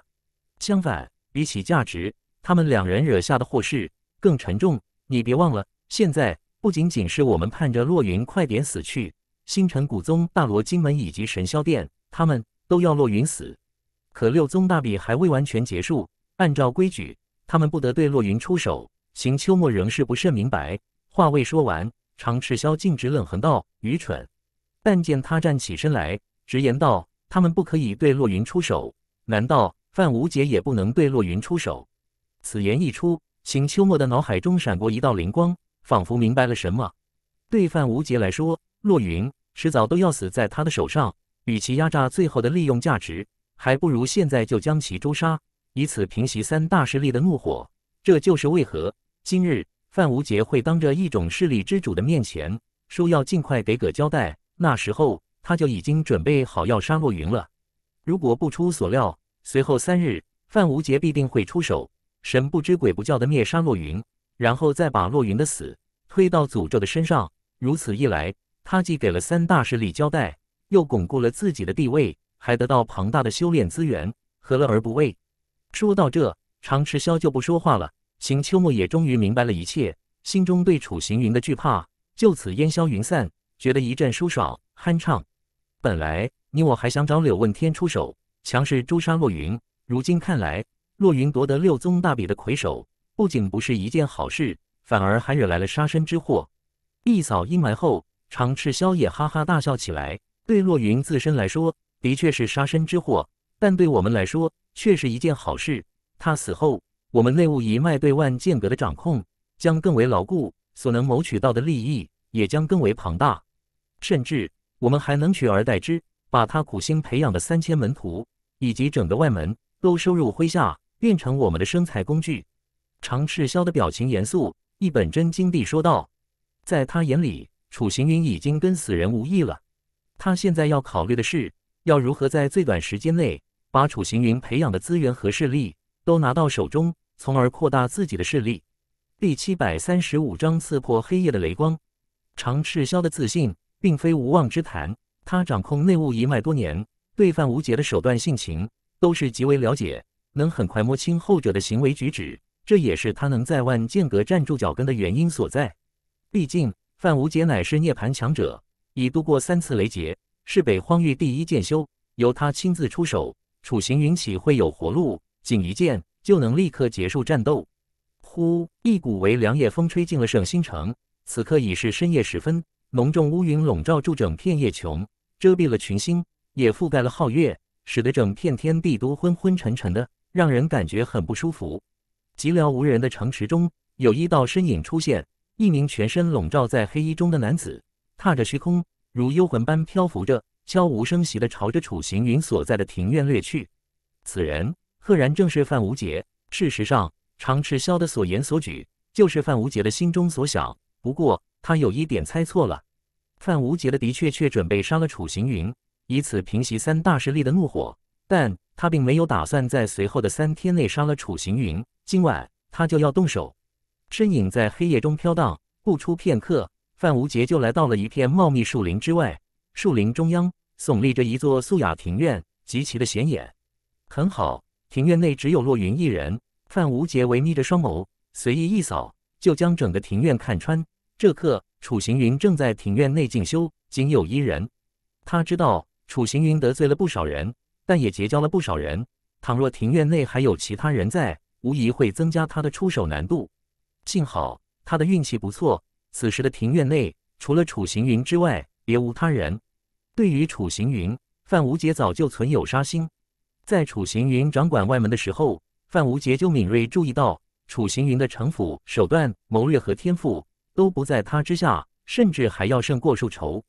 相反，比起价值，他们两人惹下的祸事更沉重。你别忘了，现在不仅仅是我们盼着洛云快点死去。”星辰古宗、大罗金门以及神霄殿，他们都要洛云死。可六宗大比还未完全结束，按照规矩，他们不得对洛云出手。邢秋末仍是不甚明白，话未说完，常赤霄径直冷哼道：“愚蠢！”但见他站起身来，直言道：“他们不可以对洛云出手，难道范无杰也不能对洛云出手？”此言一出，邢秋末的脑海中闪过一道灵光，仿佛明白了什么。对范无杰来说，洛云迟早都要死在他的手上，与其压榨最后的利用价值，还不如现在就将其诛杀，以此平息三大势力的怒火。这就是为何今日范无杰会当着一种势力之主的面前说要尽快给葛交代。那时候他就已经准备好要杀洛云了。如果不出所料，随后三日范无杰必定会出手，神不知鬼不觉的灭杀洛云，然后再把洛云的死推到诅咒的身上。如此一来。他既给了三大势力交代，又巩固了自己的地位，还得到庞大的修炼资源，何乐而不为？说到这，常赤霄就不说话了。邢秋木也终于明白了一切，心中对楚行云的惧怕就此烟消云散，觉得一阵舒爽酣畅。本来你我还想找柳问天出手，强势诛杀洛云，如今看来，洛云夺得六宗大比的魁首，不仅不是一件好事，反而还惹来了杀身之祸。一扫阴霾后。长赤霄也哈哈大笑起来。对洛云自身来说，的确是杀身之祸；但对我们来说，却是一件好事。他死后，我们内务一脉对万剑阁的掌控将更为牢固，所能谋取到的利益也将更为庞大。甚至，我们还能取而代之，把他苦心培养的三千门徒以及整个外门都收入麾下，变成我们的生财工具。长赤霄的表情严肃，一本正经地说道，在他眼里。楚行云已经跟死人无异了，他现在要考虑的是，要如何在最短时间内把楚行云培养的资源和势力都拿到手中，从而扩大自己的势力。第七百三十五章刺破黑夜的雷光。常赤霄的自信并非无妄之谈，他掌控内务一脉多年，对范无节的手段性情都是极为了解，能很快摸清后者的行为举止，这也是他能在万剑阁站住脚跟的原因所在。毕竟。范无杰乃是涅槃强者，已度过三次雷劫，是北荒域第一剑修。由他亲自出手，楚行云岂会有活路。仅一剑就能立刻结束战斗。呼，一股微凉夜风吹进了省星城。此刻已是深夜时分，浓重乌云笼罩住整片夜穹，遮蔽了群星，也覆盖了皓月，使得整片天地都昏昏沉沉的，让人感觉很不舒服。寂寥无人的城池中，有一道身影出现。一名全身笼罩在黑衣中的男子，踏着虚空，如幽魂般漂浮着，悄无声息地朝着楚行云所在的庭院掠去。此人赫然正是范无杰。事实上，常赤霄的所言所举，就是范无杰的心中所想。不过，他有一点猜错了。范无杰的的确确准备杀了楚行云，以此平息三大势力的怒火。但他并没有打算在随后的三天内杀了楚行云。今晚，他就要动手。身影在黑夜中飘荡，不出片刻，范无杰就来到了一片茂密树林之外。树林中央耸立着一座素雅庭院，极其的显眼。很好，庭院内只有洛云一人。范无杰微眯着双眸，随意一扫，就将整个庭院看穿。这刻，楚行云正在庭院内静修，仅有一人。他知道楚行云得罪了不少人，但也结交了不少人。倘若庭院内还有其他人在，无疑会增加他的出手难度。幸好他的运气不错。此时的庭院内，除了楚行云之外，别无他人。对于楚行云，范无杰早就存有杀心。在楚行云掌管外门的时候，范无杰就敏锐注意到，楚行云的城府、手段、谋略和天赋都不在他之下，甚至还要胜过数筹。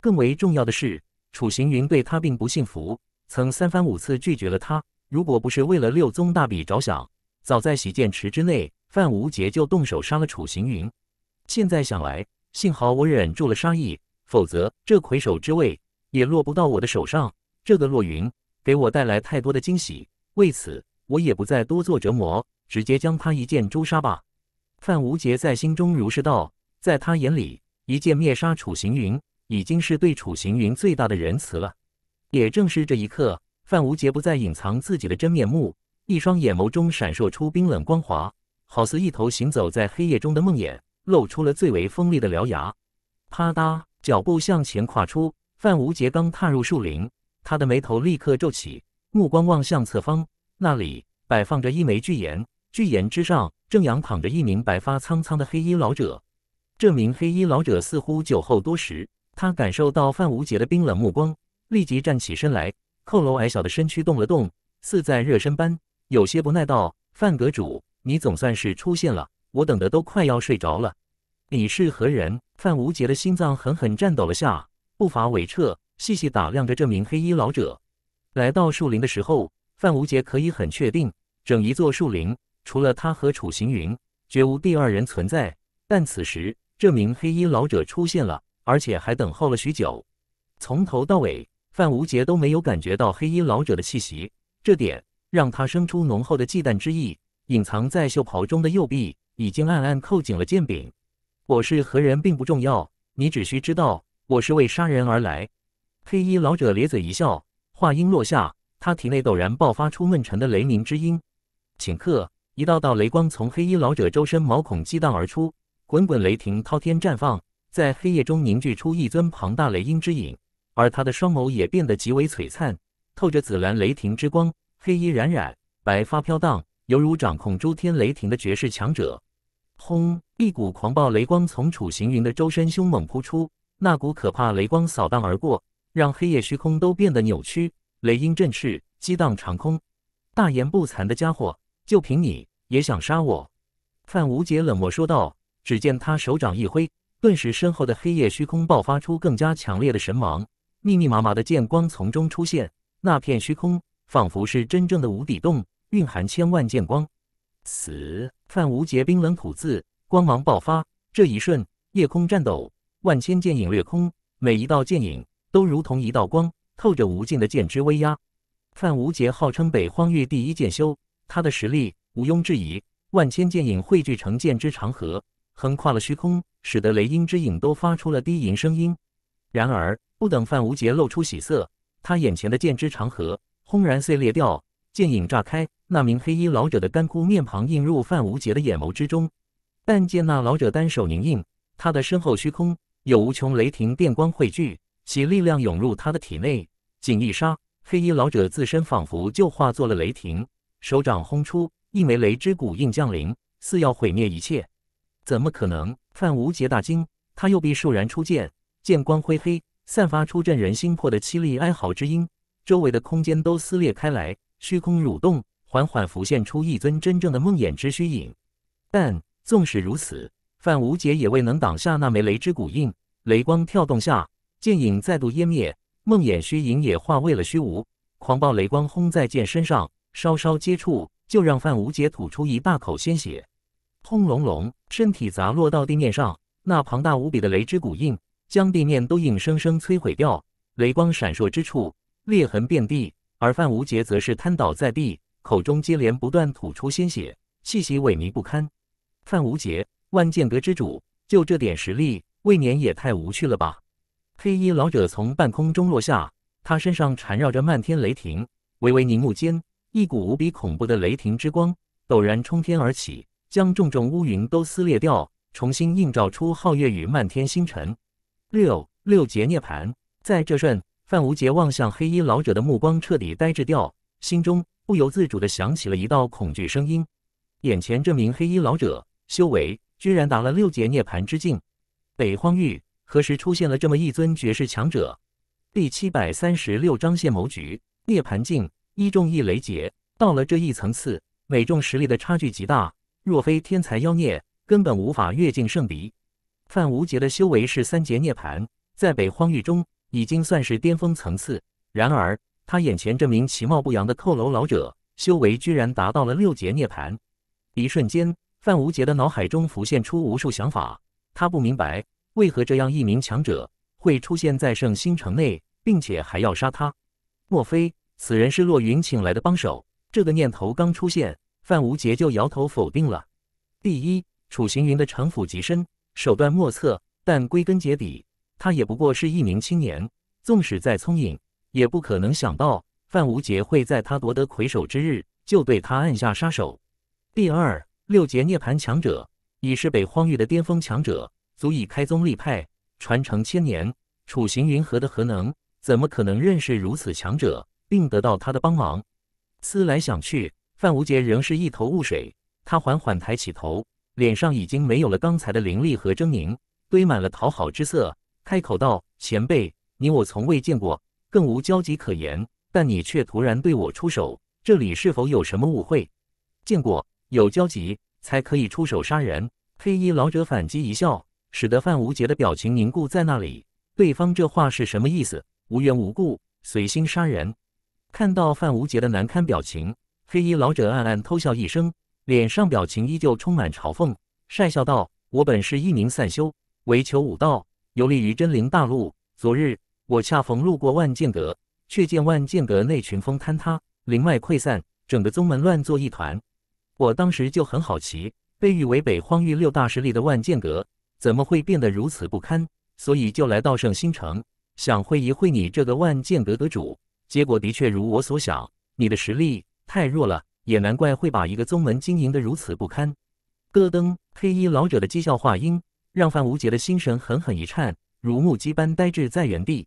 更为重要的是，楚行云对他并不信服，曾三番五次拒绝了他。如果不是为了六宗大比着想，早在洗剑池之内。范无杰就动手杀了楚行云。现在想来，幸好我忍住了杀意，否则这魁首之位也落不到我的手上。这个洛云给我带来太多的惊喜，为此我也不再多做折磨，直接将他一剑诛杀吧。范无杰在心中如是道。在他眼里，一剑灭杀楚行云，已经是对楚行云最大的仁慈了。也正是这一刻，范无杰不再隐藏自己的真面目，一双眼眸中闪烁出冰冷光华。好似一头行走在黑夜中的梦魇，露出了最为锋利的獠牙。啪嗒，脚步向前跨出。范无杰刚踏入树林，他的眉头立刻皱起，目光望向侧方。那里摆放着一枚巨岩，巨岩之上正仰躺着一名白发苍苍的黑衣老者。这名黑衣老者似乎酒后多时，他感受到范无杰的冰冷目光，立即站起身来，佝偻矮小的身躯动了动，似在热身般，有些不耐道：“范阁主。”你总算是出现了，我等的都快要睡着了。你是何人？范无杰的心脏狠狠颤抖了下，步伐微撤，细细打量着这名黑衣老者。来到树林的时候，范无杰可以很确定，整一座树林除了他和楚行云，绝无第二人存在。但此时，这名黑衣老者出现了，而且还等候了许久。从头到尾，范无杰都没有感觉到黑衣老者的气息，这点让他生出浓厚的忌惮之意。隐藏在袖袍中的右臂已经暗暗扣紧了剑柄。我是何人并不重要，你只需知道我是为杀人而来。黑衣老者咧嘴一笑，话音落下，他体内陡然爆发出闷沉的雷鸣之音。顷刻，一道道雷光从黑衣老者周身毛孔激荡而出，滚滚雷霆滔天绽放在黑夜中凝聚出一尊庞大雷音之影。而他的双眸也变得极为璀璨，透着紫蓝雷霆之光，黑衣冉冉，白发飘荡。犹如掌控诸天雷霆的绝世强者，轰！一股狂暴雷光从楚行云的周身凶猛扑出，那股可怕雷光扫荡而过，让黑夜虚空都变得扭曲。雷音震翅，激荡长空。大言不惭的家伙，就凭你也想杀我？范无杰冷漠说道。只见他手掌一挥，顿时身后的黑夜虚空爆发出更加强烈的神芒，密密麻麻的剑光从中出现。那片虚空仿佛是真正的无底洞。蕴含千万剑光，死！范无杰冰冷吐字，光芒爆发。这一瞬，夜空颤抖，万千剑影掠空，每一道剑影都如同一道光，透着无尽的剑之威压。范无杰号称北荒域第一剑修，他的实力毋庸置疑。万千剑影汇聚成剑之长河，横跨了虚空，使得雷音之影都发出了低吟声音。然而，不等范无杰露出喜色，他眼前的剑之长河轰然碎裂掉。剑影炸开，那名黑衣老者的干枯面庞映入范无杰的眼眸之中。但见那老者单手凝印，他的身后虚空有无穷雷霆电光汇聚，其力量涌入他的体内。仅一刹，黑衣老者自身仿佛就化作了雷霆，手掌轰出一枚雷之骨印降临，似要毁灭一切。怎么可能？范无杰大惊，他右臂倏然出剑，剑光灰黑，散发出震人心魄的凄厉哀嚎之音，周围的空间都撕裂开来。虚空蠕动，缓缓浮现出一尊真正的梦魇之虚影。但纵使如此，范无杰也未能挡下那枚雷之骨印。雷光跳动下，剑影再度湮灭，梦魇虚影也化为了虚无。狂暴雷光轰在剑身上，稍稍接触就让范无杰吐出一大口鲜血。轰隆隆，身体砸落到地面上，那庞大无比的雷之骨印将地面都硬生生摧毁掉。雷光闪烁之处，裂痕遍地。而范无杰则是瘫倒在地，口中接连不断吐出鲜血，气息萎靡不堪。范无杰，万剑阁之主，就这点实力，未免也太无趣了吧？黑衣老者从半空中落下，他身上缠绕着漫天雷霆，微微凝目间，一股无比恐怖的雷霆之光陡然冲天而起，将重重乌云都撕裂掉，重新映照出皓月与漫天星辰。六六劫涅槃，在这瞬。范无杰望向黑衣老者的目光彻底呆滞掉，心中不由自主的响起了一道恐惧声音。眼前这名黑衣老者修为居然达了六劫涅槃之境，北荒域何时出现了这么一尊绝世强者？第七百三十六章谢谋局。涅槃境一重一雷劫，到了这一层次，每重实力的差距极大，若非天才妖孽，根本无法越境胜敌。范无杰的修为是三劫涅槃，在北荒域中。已经算是巅峰层次。然而，他眼前这名其貌不扬的扣楼老者，修为居然达到了六劫涅槃。一瞬间，范无杰的脑海中浮现出无数想法。他不明白，为何这样一名强者会出现在圣星城内，并且还要杀他？莫非此人是洛云请来的帮手？这个念头刚出现，范无杰就摇头否定了。第一，楚行云的城府极深，手段莫测，但归根结底。他也不过是一名青年，纵使再聪颖，也不可能想到范无杰会在他夺得魁首之日就对他暗下杀手。第二六劫涅槃强者已是北荒域的巅峰强者，足以开宗立派，传承千年。楚行云河的何能怎么可能认识如此强者，并得到他的帮忙？思来想去，范无杰仍是一头雾水。他缓缓抬起头，脸上已经没有了刚才的凌厉和狰狞，堆满了讨好之色。开口道：“前辈，你我从未见过，更无交集可言。但你却突然对我出手，这里是否有什么误会？”“见过，有交集才可以出手杀人。”黑衣老者反击一笑，使得范无杰的表情凝固在那里。对方这话是什么意思？无缘无故随心杀人？看到范无杰的难堪表情，黑衣老者暗暗偷笑一声，脸上表情依旧充满嘲讽，讪笑道：“我本是一名散修，唯求武道。”游历于真灵大陆。昨日我恰逢路过万剑阁，却见万剑阁内群峰坍塌，灵脉溃散，整个宗门乱作一团。我当时就很好奇，被誉为北荒域六大实力的万剑阁，怎么会变得如此不堪？所以就来到圣星城，想会一会你这个万剑阁阁主。结果的确如我所想，你的实力太弱了，也难怪会把一个宗门经营得如此不堪。咯噔，黑衣老者的讥笑话音。让范无杰的心神狠狠一颤，如木鸡般呆滞在原地。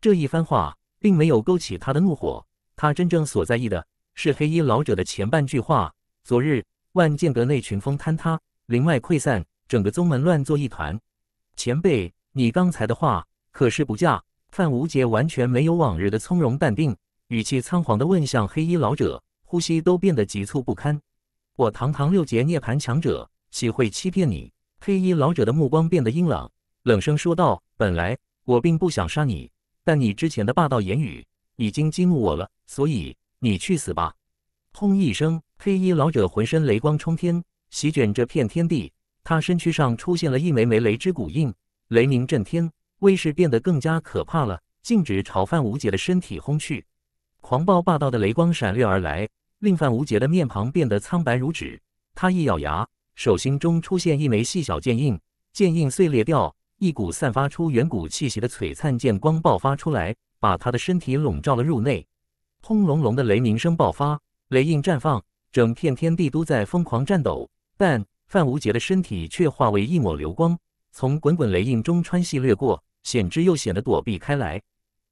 这一番话并没有勾起他的怒火，他真正所在意的是黑衣老者的前半句话：“昨日万剑阁内群峰坍塌，林脉溃散，整个宗门乱作一团。”前辈，你刚才的话可是不假？范无杰完全没有往日的从容淡定，语气仓皇地问向黑衣老者，呼吸都变得急促不堪：“我堂堂六劫涅槃强者，岂会欺骗你？”黑衣老者的目光变得阴冷，冷声说道：“本来我并不想杀你，但你之前的霸道言语已经激怒我了，所以你去死吧！”轰一声，黑衣老者浑身雷光冲天，席卷这片天地。他身躯上出现了一枚枚雷之骨印，雷鸣震天，威势变得更加可怕了，径直朝范无杰的身体轰去。狂暴霸道的雷光闪掠而来，令范无杰的面庞变得苍白如纸。他一咬牙。手心中出现一枚细小剑印，剑印碎裂掉，一股散发出远古气息的璀璨剑光爆发出来，把他的身体笼罩了入内。轰隆隆的雷鸣声爆发，雷印绽放，整片天地都在疯狂颤抖。但范无杰的身体却化为一抹流光，从滚滚雷印中穿隙掠过，险之又险的躲避开来。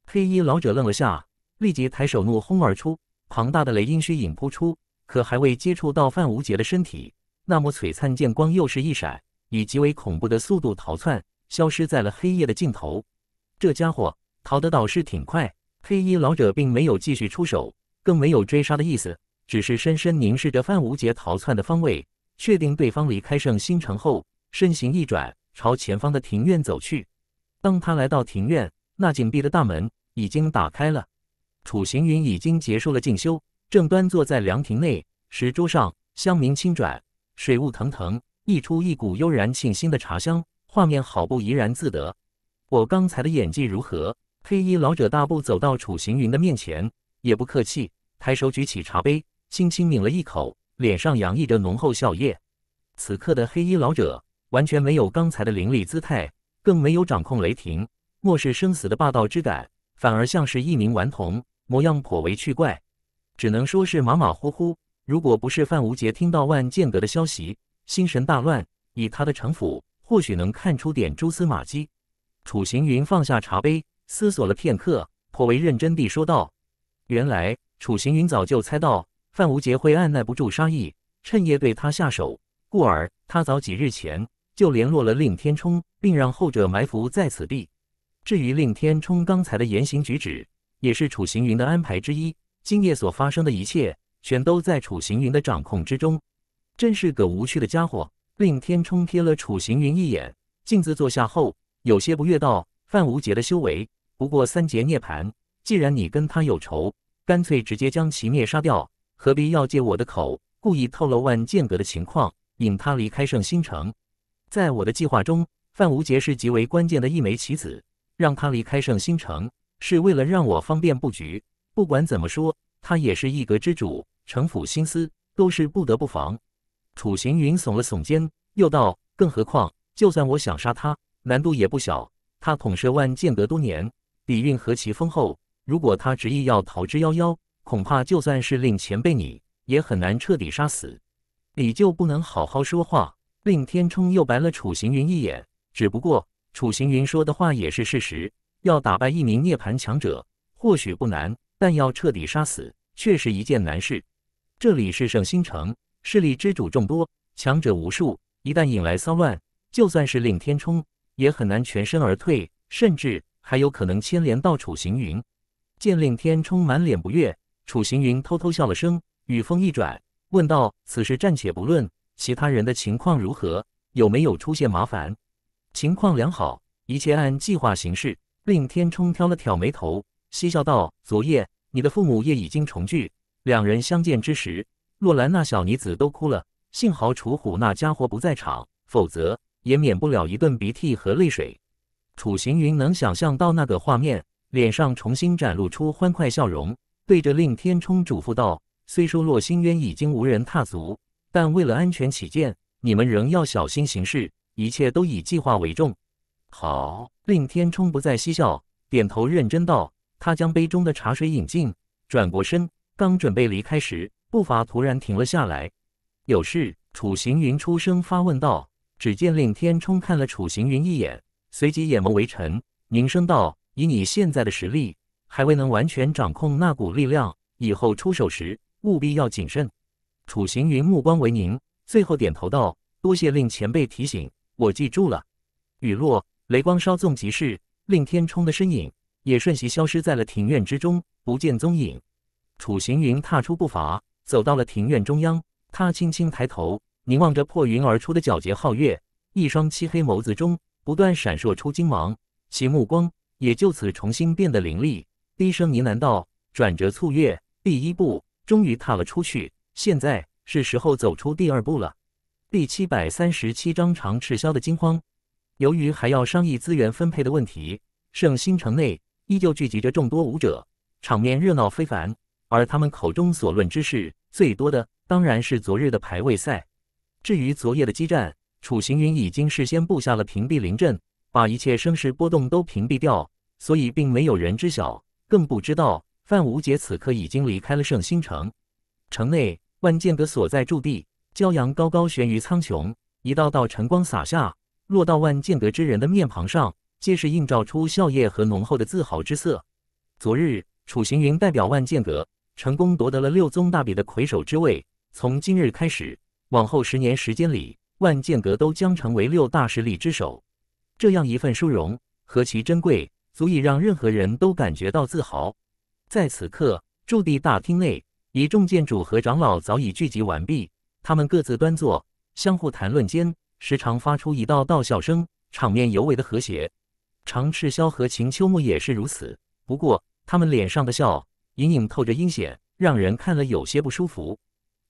黑衣老者愣了下，立即抬手怒轰而出，庞大的雷音虚影扑出，可还未接触到范无杰的身体。那抹璀璨剑光又是一闪，以极为恐怖的速度逃窜，消失在了黑夜的尽头。这家伙逃得倒是挺快。黑衣老者并没有继续出手，更没有追杀的意思，只是深深凝视着范无杰逃窜的方位，确定对方离开圣星城后，身形一转，朝前方的庭院走去。当他来到庭院，那紧闭的大门已经打开了。楚行云已经结束了进修，正端坐在凉亭内石桌上，香茗轻转。水雾腾腾，溢出一股悠然沁心的茶香，画面好不怡然自得。我刚才的演技如何？黑衣老者大步走到楚行云的面前，也不客气，抬手举起茶杯，轻轻抿了一口，脸上洋溢着浓厚笑靥。此刻的黑衣老者完全没有刚才的凌厉姿态，更没有掌控雷霆、漠视生死的霸道之感，反而像是一名顽童，模样颇为趣怪，只能说是马马虎虎。如果不是范无杰听到万剑阁的消息，心神大乱，以他的城府，或许能看出点蛛丝马迹。楚行云放下茶杯，思索了片刻，颇为认真地说道：“原来楚行云早就猜到范无杰会按耐不住杀意，趁夜对他下手，故而他早几日前就联络了令天冲，并让后者埋伏在此地。至于令天冲刚才的言行举止，也是楚行云的安排之一。今夜所发生的一切。”全都在楚行云的掌控之中，真是个无趣的家伙。令天冲瞥了楚行云一眼，径自坐下后，有些不悦道：“范无杰的修为不过三劫涅槃，既然你跟他有仇，干脆直接将其灭杀掉，何必要借我的口，故意透露万剑阁的情况，引他离开圣星城？在我的计划中，范无杰是极为关键的一枚棋子，让他离开圣星城是为了让我方便布局。不管怎么说，他也是一阁之主。”城府心思都是不得不防。楚行云耸了耸肩，又道：“更何况，就算我想杀他，难度也不小。他统摄万剑阁多年，底蕴何其丰厚。如果他执意要逃之夭夭，恐怕就算是令前辈你也很难彻底杀死。你就不能好好说话？”令天冲又白了楚行云一眼。只不过楚行云说的话也是事实。要打败一名涅槃强者或许不难，但要彻底杀死，却是一件难事。这里是圣星城，势力之主众多，强者无数。一旦引来骚乱，就算是令天冲，也很难全身而退，甚至还有可能牵连到楚行云。见令天冲满脸不悦，楚行云偷偷笑了声，语锋一转，问道：“此事暂且不论，其他人的情况如何？有没有出现麻烦？”“情况良好，一切按计划行事。”令天冲挑了挑眉头，嬉笑道：“昨夜你的父母也已经重聚。”两人相见之时，洛兰那小妮子都哭了。幸好楚虎那家伙不在场，否则也免不了一顿鼻涕和泪水。楚行云能想象到那个画面，脸上重新展露出欢快笑容，对着令天冲嘱咐道：“虽说洛星渊已经无人踏足，但为了安全起见，你们仍要小心行事，一切都以计划为重。”好，令天冲不再嬉笑，点头认真道：“他将杯中的茶水饮尽，转过身。”刚准备离开时，步伐突然停了下来。有事？楚行云出声发问道。只见令天冲看了楚行云一眼，随即眼眸微沉，凝声道：“以你现在的实力，还未能完全掌控那股力量，以后出手时务必要谨慎。”楚行云目光为凝，最后点头道：“多谢令前辈提醒，我记住了。”雨落，雷光稍纵即逝，令天冲的身影也瞬息消失在了庭院之中，不见踪影。楚行云踏出步伐，走到了庭院中央。他轻轻抬头，凝望着破云而出的皎洁皓月，一双漆黑眸子中不断闪烁出金芒，其目光也就此重新变得凌厉。低声呢喃道：“转折促月，第一步终于踏了出去，现在是时候走出第二步了。”第七百三十七章长赤霄的惊慌。由于还要商议资源分配的问题，圣星城内依旧聚集着众多武者，场面热闹非凡。而他们口中所论之事最多的，当然是昨日的排位赛。至于昨夜的激战，楚行云已经事先布下了屏蔽灵阵，把一切声势波动都屏蔽掉，所以并没有人知晓，更不知道范无杰此刻已经离开了圣心城。城内万剑阁所在驻地，骄阳高高悬于苍穹，一道道晨光洒下，落到万剑阁之人的面庞上，皆是映照出笑靥和浓厚的自豪之色。昨日，楚行云代表万剑阁。成功夺得了六宗大比的魁首之位。从今日开始，往后十年时间里，万剑阁都将成为六大势力之首。这样一份殊荣，何其珍贵，足以让任何人都感觉到自豪。在此刻，驻地大厅内，一众剑主和长老早已聚集完毕，他们各自端坐，相互谈论间，时常发出一道道笑声，场面尤为的和谐。长赤霄和秦秋木也是如此，不过他们脸上的笑。隐隐透着阴险，让人看了有些不舒服。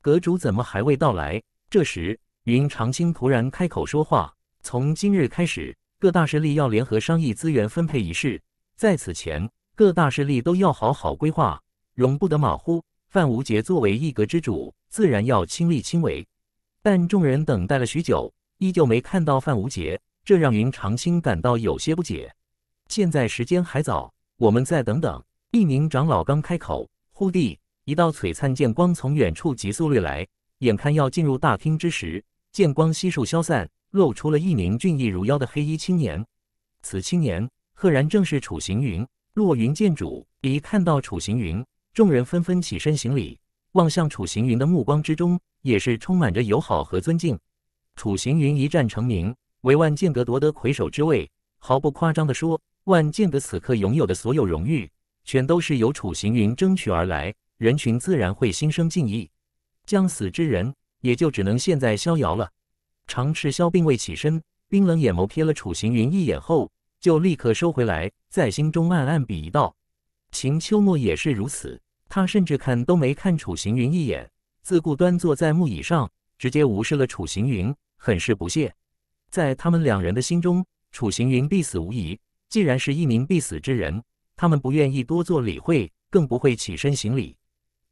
阁主怎么还未到来？这时，云长青突然开口说话：“从今日开始，各大势力要联合商议资源分配一事，在此前，各大势力都要好好规划，容不得马虎。”范无杰作为一阁之主，自然要亲力亲为。但众人等待了许久，依旧没看到范无杰，这让云长青感到有些不解。现在时间还早，我们再等等。一名长老刚开口，忽地一道璀璨剑光从远处急速掠来，眼看要进入大厅之时，剑光悉数消散，露出了一名俊逸如妖的黑衣青年。此青年赫然正是楚行云，落云剑主。一看到楚行云，众人纷纷起身行礼，望向楚行云的目光之中也是充满着友好和尊敬。楚行云一战成名，为万剑阁夺得魁首之位，毫不夸张地说，万剑阁此刻拥有的所有荣誉。全都是由楚行云争取而来，人群自然会心生敬意。将死之人也就只能现在逍遥了。常赤霄并未起身，冰冷眼眸瞥了楚行云一眼后，就立刻收回来，在心中暗暗鄙夷道：“秦秋莫也是如此，他甚至看都没看楚行云一眼，自顾端坐在木椅上，直接无视了楚行云，很是不屑。”在他们两人的心中，楚行云必死无疑。既然是一名必死之人。他们不愿意多做理会，更不会起身行礼。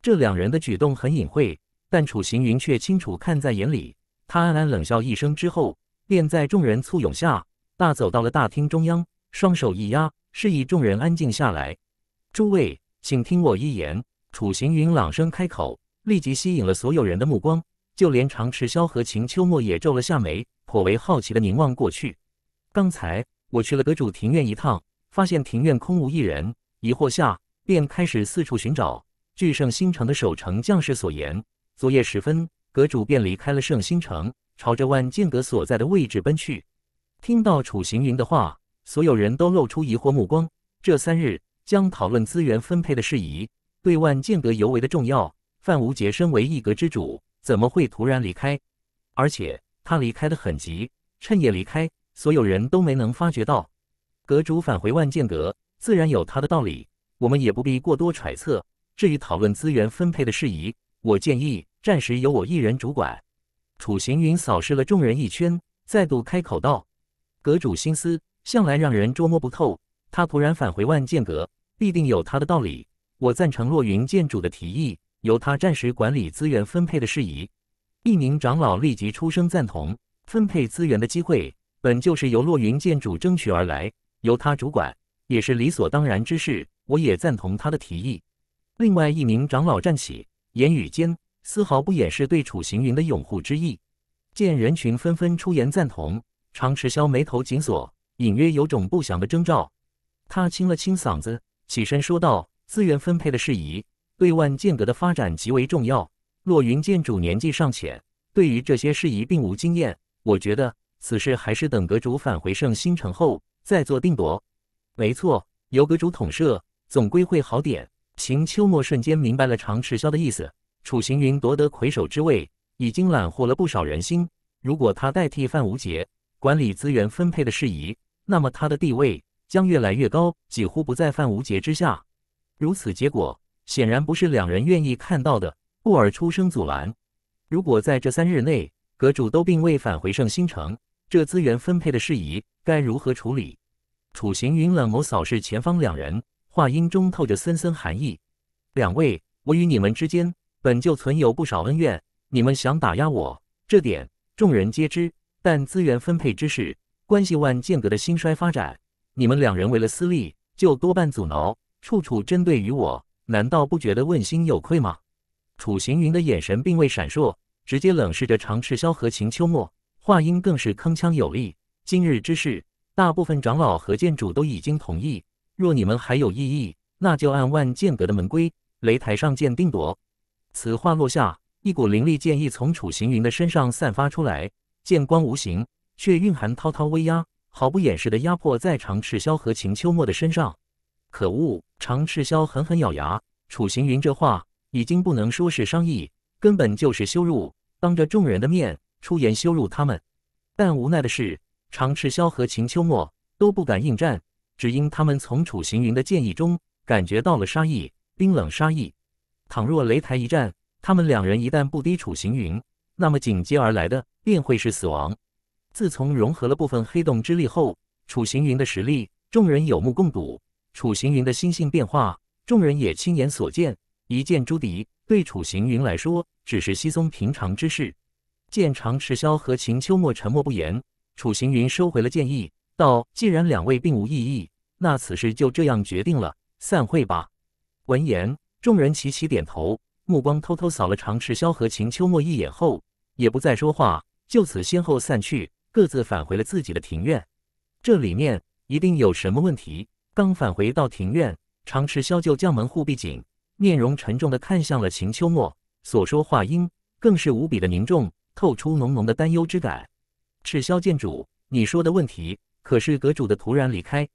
这两人的举动很隐晦，但楚行云却清楚看在眼里。他暗暗冷笑一声之后，便在众人簇拥下大走到了大厅中央，双手一压，示意众人安静下来。诸位，请听我一言。楚行云朗声开口，立即吸引了所有人的目光。就连长赤霄和秦秋末也皱了下眉，颇为好奇的凝望过去。刚才我去了阁主庭院一趟。发现庭院空无一人，疑惑下便开始四处寻找。据圣星城的守城将士所言，昨夜时分，阁主便离开了圣星城，朝着万剑阁所在的位置奔去。听到楚行云的话，所有人都露出疑惑目光。这三日将讨论资源分配的事宜，对万剑阁尤为的重要。范无杰身为一阁之主，怎么会突然离开？而且他离开的很急，趁夜离开，所有人都没能发觉到。阁主返回万剑阁，自然有他的道理，我们也不必过多揣测。至于讨论资源分配的事宜，我建议暂时由我一人主管。楚行云扫视了众人一圈，再度开口道：“阁主心思向来让人捉摸不透，他突然返回万剑阁，必定有他的道理。我赞成落云剑主的提议，由他暂时管理资源分配的事宜。”一名长老立即出声赞同：“分配资源的机会，本就是由落云剑主争取而来。”由他主管也是理所当然之事，我也赞同他的提议。另外一名长老站起，言语间丝毫不掩饰对楚行云的拥护之意。见人群纷纷出言赞同，常迟霄眉头紧锁，隐约有种不祥的征兆。他清了清嗓子，起身说道：“资源分配的事宜对万剑阁的发展极为重要。若云剑主年纪尚浅，对于这些事宜并无经验。我觉得此事还是等阁主返回圣星城后。”再做定夺，没错，由阁主统摄，总归会好点。秦秋末瞬间明白了常赤霄的意思。楚行云夺得魁首之位，已经揽获了不少人心。如果他代替范无杰管理资源分配的事宜，那么他的地位将越来越高，几乎不在范无杰之下。如此结果显然不是两人愿意看到的，故而出声阻拦。如果在这三日内阁主都并未返回圣星城，这资源分配的事宜该如何处理？楚行云冷眸扫视前方两人，话音中透着森森寒意：“两位，我与你们之间本就存有不少恩怨，你们想打压我，这点众人皆知。但资源分配之事，关系万剑阁的兴衰发展，你们两人为了私利，就多半阻挠，处处针对于我，难道不觉得问心有愧吗？”楚行云的眼神并未闪烁，直接冷视着长赤霄和秦秋末，话音更是铿锵有力：“今日之事。”大部分长老和剑主都已经同意，若你们还有异议，那就按万剑阁的门规，擂台上见定夺。此话落下，一股凌厉剑意从楚行云的身上散发出来，剑光无形，却蕴含滔滔威压，毫不掩饰的压迫在长赤霄和秦秋莫的身上。可恶！长赤霄狠狠咬牙，楚行云这话已经不能说是商议，根本就是羞辱，当着众人的面出言羞辱他们。但无奈的是。常赤霄和秦秋莫都不敢应战，只因他们从楚行云的建议中感觉到了杀意，冰冷杀意。倘若擂台一战，他们两人一旦不敌楚行云，那么紧接而来的便会是死亡。自从融合了部分黑洞之力后，楚行云的实力众人有目共睹。楚行云的心性变化，众人也亲眼所见。一剑诛敌，对楚行云来说只是稀松平常之事。见常赤霄和秦秋莫沉默不言。楚行云收回了建议，道：“既然两位并无异议，那此事就这样决定了，散会吧。”闻言，众人齐齐点头，目光偷偷扫了常赤霄和秦秋莫一眼后，也不再说话，就此先后散去，各自返回了自己的庭院。这里面一定有什么问题。刚返回到庭院，常赤霄就将门户闭紧，面容沉重的看向了秦秋莫，所说话音更是无比的凝重，透出浓浓的担忧之感。赤霄剑主，你说的问题可是阁主的突然离开？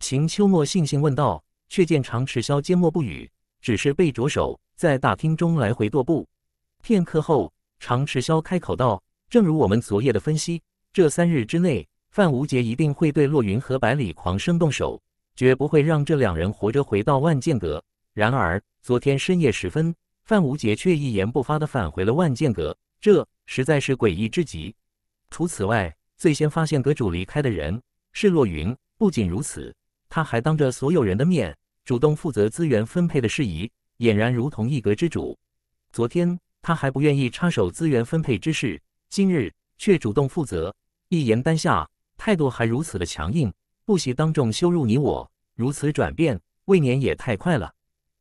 秦秋末悻悻问道，却见长赤霄缄默不语，只是背着手在大厅中来回踱步。片刻后，长赤霄开口道：“正如我们昨夜的分析，这三日之内，范无杰一定会对洛云和百里狂生动手，绝不会让这两人活着回到万剑阁。然而，昨天深夜时分，范无杰却一言不发地返回了万剑阁，这实在是诡异之极。”除此外，最先发现阁主离开的人是洛云。不仅如此，他还当着所有人的面，主动负责资源分配的事宜，俨然如同一阁之主。昨天他还不愿意插手资源分配之事，今日却主动负责，一言单下，态度还如此的强硬，不惜当众羞辱你我。如此转变，未免也太快了。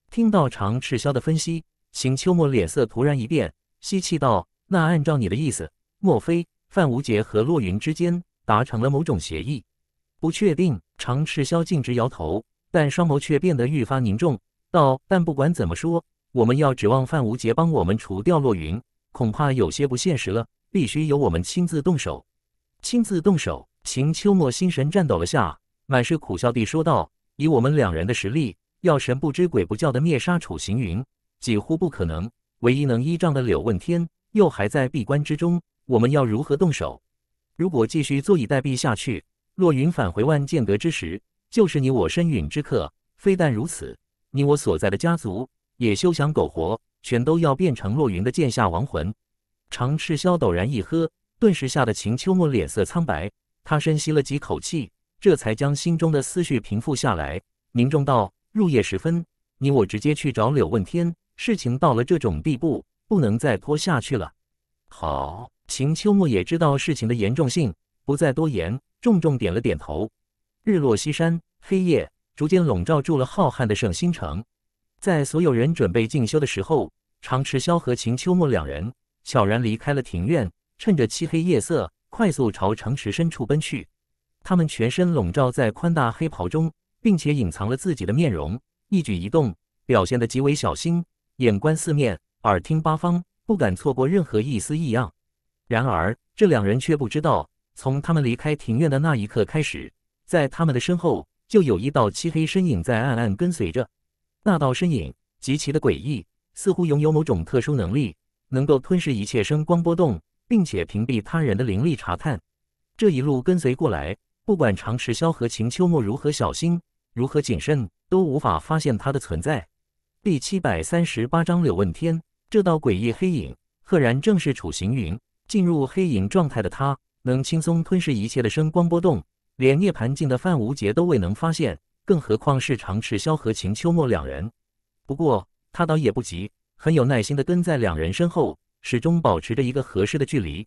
听到常赤霄的分析，秦秋末脸色突然一变，吸气道：“那按照你的意思，莫非？”范无杰和洛云之间达成了某种协议，不确定。常赤霄径直摇头，但双眸却变得愈发凝重，道：“但不管怎么说，我们要指望范无杰帮我们除掉洛云，恐怕有些不现实了。必须由我们亲自动手。”亲自动手。秦秋末心神颤抖了下，满是苦笑地说道：“以我们两人的实力，要神不知鬼不觉地灭杀楚行云，几乎不可能。唯一能依仗的柳问天，又还在闭关之中。”我们要如何动手？如果继续坐以待毙下去，落云返回万剑阁之时，就是你我身陨之刻。非但如此，你我所在的家族也休想苟活，全都要变成落云的剑下亡魂。长赤霄陡然一喝，顿时吓得秦秋末脸色苍白。他深吸了几口气，这才将心中的思绪平复下来，凝重道：“入夜时分，你我直接去找柳问天。事情到了这种地步，不能再拖下去了。”好。秦秋末也知道事情的严重性，不再多言，重重点了点头。日落西山，黑夜逐渐笼罩住了浩瀚的圣心城。在所有人准备进修的时候，常迟萧和秦秋末两人悄然离开了庭院，趁着漆黑夜色，快速朝城池深处奔去。他们全身笼罩在宽大黑袍中，并且隐藏了自己的面容，一举一动表现得极为小心，眼观四面，耳听八方，不敢错过任何一丝异样。然而，这两人却不知道，从他们离开庭院的那一刻开始，在他们的身后就有一道漆黑身影在暗暗跟随着。那道身影极其的诡异，似乎拥有某种特殊能力，能够吞噬一切声光波动，并且屏蔽他人的灵力查探。这一路跟随过来，不管常迟萧和秦秋末如何小心、如何谨慎，都无法发现他的存在。第七百三十八章：柳问天。这道诡异黑影，赫然正是楚行云。进入黑影状态的他，能轻松吞噬一切的声光波动，连涅槃境的范无杰都未能发现，更何况是长赤霄和秦秋末两人。不过他倒也不急，很有耐心地跟在两人身后，始终保持着一个合适的距离。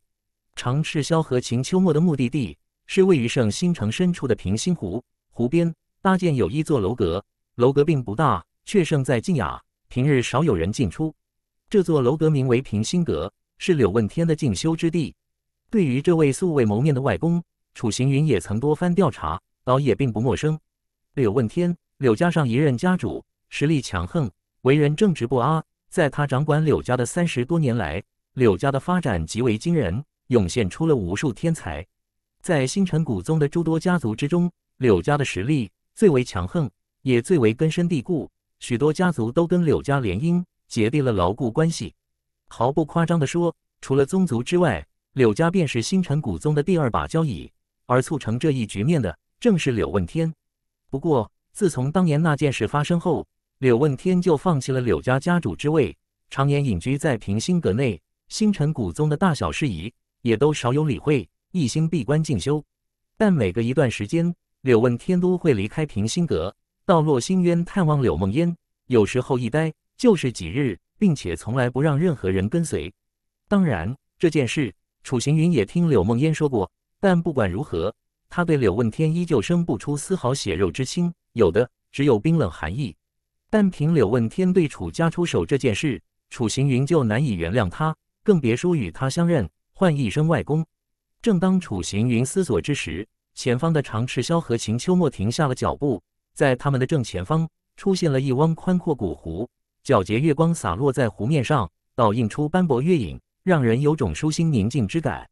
长赤霄和秦秋末的目的地是位于圣星城深处的平心湖，湖边搭建有一座楼阁，楼阁并不大，却胜在静雅，平日少有人进出。这座楼阁名为平心阁。是柳问天的进修之地。对于这位素未谋面的外公，楚行云也曾多番调查，倒也并不陌生。柳问天，柳家上一任家主，实力强横，为人正直不阿。在他掌管柳家的三十多年来，柳家的发展极为惊人，涌现出了无数天才。在星辰古宗的诸多家族之中，柳家的实力最为强横，也最为根深蒂固。许多家族都跟柳家联姻，结缔了牢固关系。毫不夸张地说，除了宗族之外，柳家便是星辰古宗的第二把交椅。而促成这一局面的，正是柳问天。不过，自从当年那件事发生后，柳问天就放弃了柳家家主之位，常年隐居在平心阁内。星辰古宗的大小事宜，也都少有理会，一心闭关进修。但每隔一段时间，柳问天都会离开平心阁，到落星渊探望柳梦烟。有时候一待就是几日。并且从来不让任何人跟随。当然，这件事楚行云也听柳梦烟说过。但不管如何，他对柳问天依旧生不出丝毫血肉之心，有的只有冰冷寒意。但凭柳问天对楚家出手这件事，楚行云就难以原谅他，更别说与他相认，换一声外公。正当楚行云思索之时，前方的长赤霄和秦秋末停下了脚步，在他们的正前方出现了一汪宽阔古湖。皎洁月光洒落在湖面上，倒映出斑驳月影，让人有种舒心宁静之感。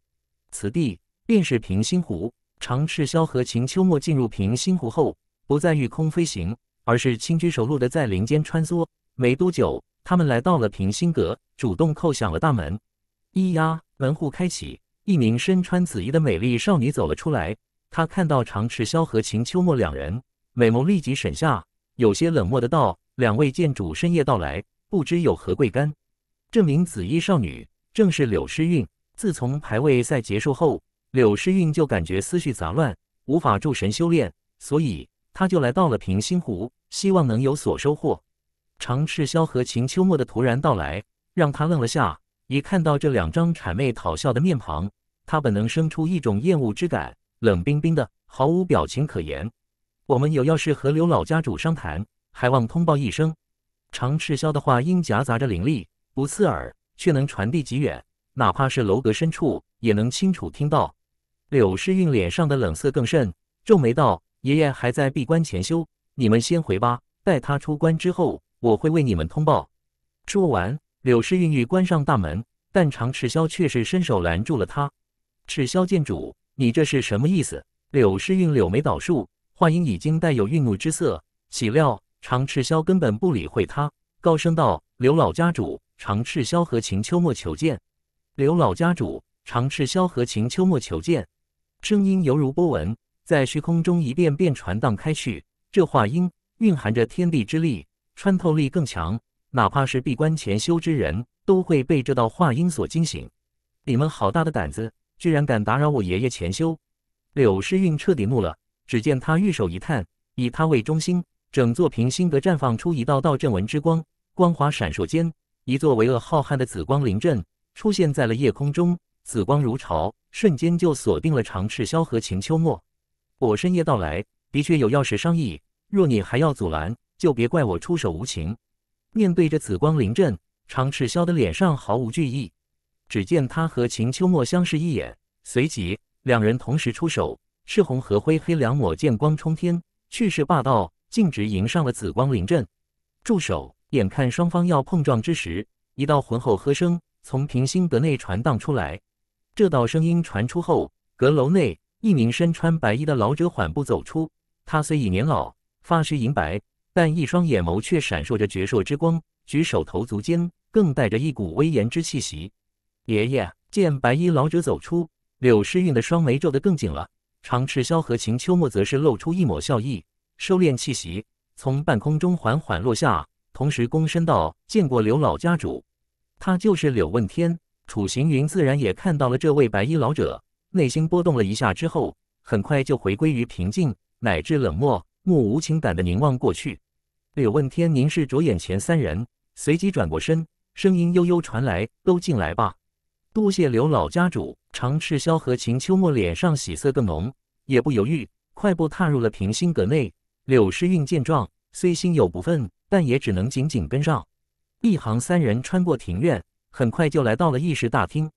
此地便是平心湖。长赤霄和秦秋莫进入平心湖后，不再御空飞行，而是轻车熟路的在林间穿梭。没多久，他们来到了平心阁，主动叩响了大门。咿呀，门户开启，一名身穿紫衣的美丽少女走了出来。她看到长赤霄和秦秋莫两人，美眸立即沈下，有些冷漠的道。两位剑主深夜到来，不知有何贵干？这名紫衣少女正是柳诗韵。自从排位赛结束后，柳诗韵就感觉思绪杂乱，无法助神修炼，所以她就来到了平心湖，希望能有所收获。长赤萧和秦秋末的突然到来，让她愣了下。一看到这两张谄媚讨笑的面庞，她本能生出一种厌恶之感，冷冰冰的，毫无表情可言。我们有要事和刘老家主商谈。还望通报一声。常赤霄的话音夹杂着灵力，不刺耳，却能传递极远，哪怕是楼阁深处，也能清楚听到。柳诗韵脸上的冷色更甚，皱眉道：“爷爷还在闭关潜修，你们先回吧。待他出关之后，我会为你们通报。”说完，柳诗韵欲关上大门，但常赤霄却是伸手拦住了他。“赤霄剑主，你这是什么意思？”柳诗韵柳眉倒竖，话音已经带有愠怒之色。岂料。常赤霄根本不理会他，高声道：“刘老家主，常赤霄和秦秋莫求见。”刘老家主，常赤霄和秦秋莫求见。声音犹如波纹，在虚空中一遍遍传荡开去。这话音蕴含着天地之力，穿透力更强，哪怕是闭关潜修之人都会被这道话音所惊醒。你们好大的胆子，居然敢打扰我爷爷潜修！柳诗韵彻底怒了，只见他玉手一探，以他为中心。整座平心阁绽放出一道道阵纹之光，光华闪烁间，一座巍峨浩瀚的紫光灵阵出现在了夜空中，紫光如潮，瞬间就锁定了长赤霄和秦秋莫。我深夜到来，的确有要事商议，若你还要阻拦，就别怪我出手无情。面对着紫光灵阵，长赤霄的脸上毫无惧意。只见他和秦秋莫相视一眼，随即两人同时出手，赤红和灰黑两抹剑光冲天，气势霸道。径直迎上了紫光灵阵，住手！眼看双方要碰撞之时，一道浑厚喝声从平心阁内传荡出来。这道声音传出后，阁楼内一名身穿白衣的老者缓步走出。他虽已年老，发须银白，但一双眼眸却闪烁着矍铄之光，举手投足间更带着一股威严之气息。爷爷见白衣老者走出，柳诗韵的双眉皱得更紧了。长赤霄和秦秋莫则是露出一抹笑意。收敛气息，从半空中缓缓落下，同时躬身道：“见过刘老家主。”他就是柳问天。楚行云自然也看到了这位白衣老者，内心波动了一下之后，很快就回归于平静，乃至冷漠，目无情感的凝望过去。柳问天凝视着眼前三人，随即转过身，声音悠悠传来：“都进来吧。”多谢刘老家主。长赤霄和秦秋末脸上喜色更浓，也不犹豫，快步踏入了平心阁内。柳诗韵见状，虽心有不忿，但也只能紧紧跟上。一行三人穿过庭院，很快就来到了议事大厅。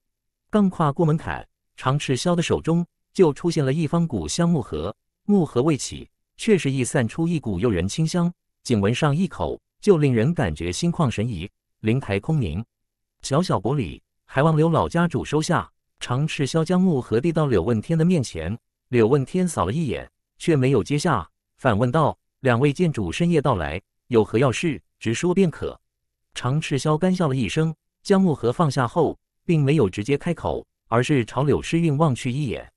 刚跨过门槛，常赤霄的手中就出现了一方古香木盒，木盒未启，却是易散出一股诱人清香，仅闻上一口，就令人感觉心旷神怡，灵台空明。小小薄礼，还望柳老家主收下。常赤霄将木盒递到柳问天的面前，柳问天扫了一眼，却没有接下。反问道：“两位剑主深夜到来，有何要事？直说便可。”长赤霄干笑了一声，将木盒放下后，并没有直接开口，而是朝柳诗韵望去一眼。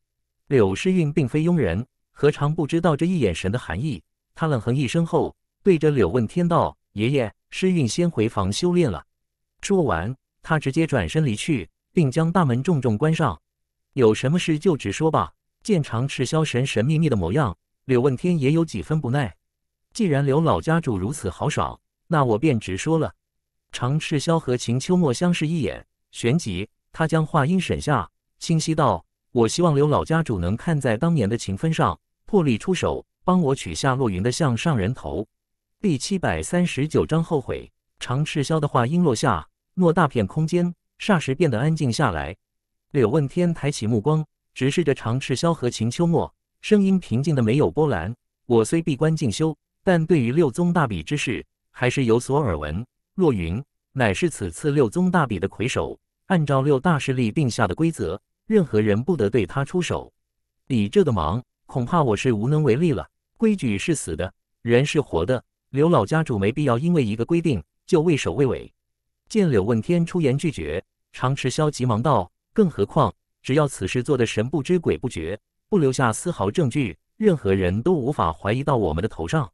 柳诗韵并非庸人，何尝不知道这一眼神的含义？他冷哼一声后，对着柳问天道：“爷爷，诗韵先回房修炼了。”说完，他直接转身离去，并将大门重重关上。“有什么事就直说吧。”见长赤霄神神秘秘的模样。柳问天也有几分不耐，既然刘老家主如此豪爽，那我便直说了。长赤霄和秦秋墨相视一眼，旋即他将话音审下，清晰道：“我希望刘老家主能看在当年的情分上，破例出手，帮我取下落云的项上人头。”第七百三十九章后悔。长赤霄的话音落下，偌大片空间霎时变得安静下来。柳问天抬起目光，直视着长赤霄和秦秋墨。声音平静的没有波澜。我虽闭关进修，但对于六宗大比之事还是有所耳闻。若云乃是此次六宗大比的魁首，按照六大势力定下的规则，任何人不得对他出手。你这个忙，恐怕我是无能为力了。规矩是死的，人是活的。刘老家主没必要因为一个规定就畏首畏尾。见柳问天出言拒绝，常迟萧急忙道：“更何况，只要此事做得神不知鬼不觉。”不留下丝毫证据，任何人都无法怀疑到我们的头上。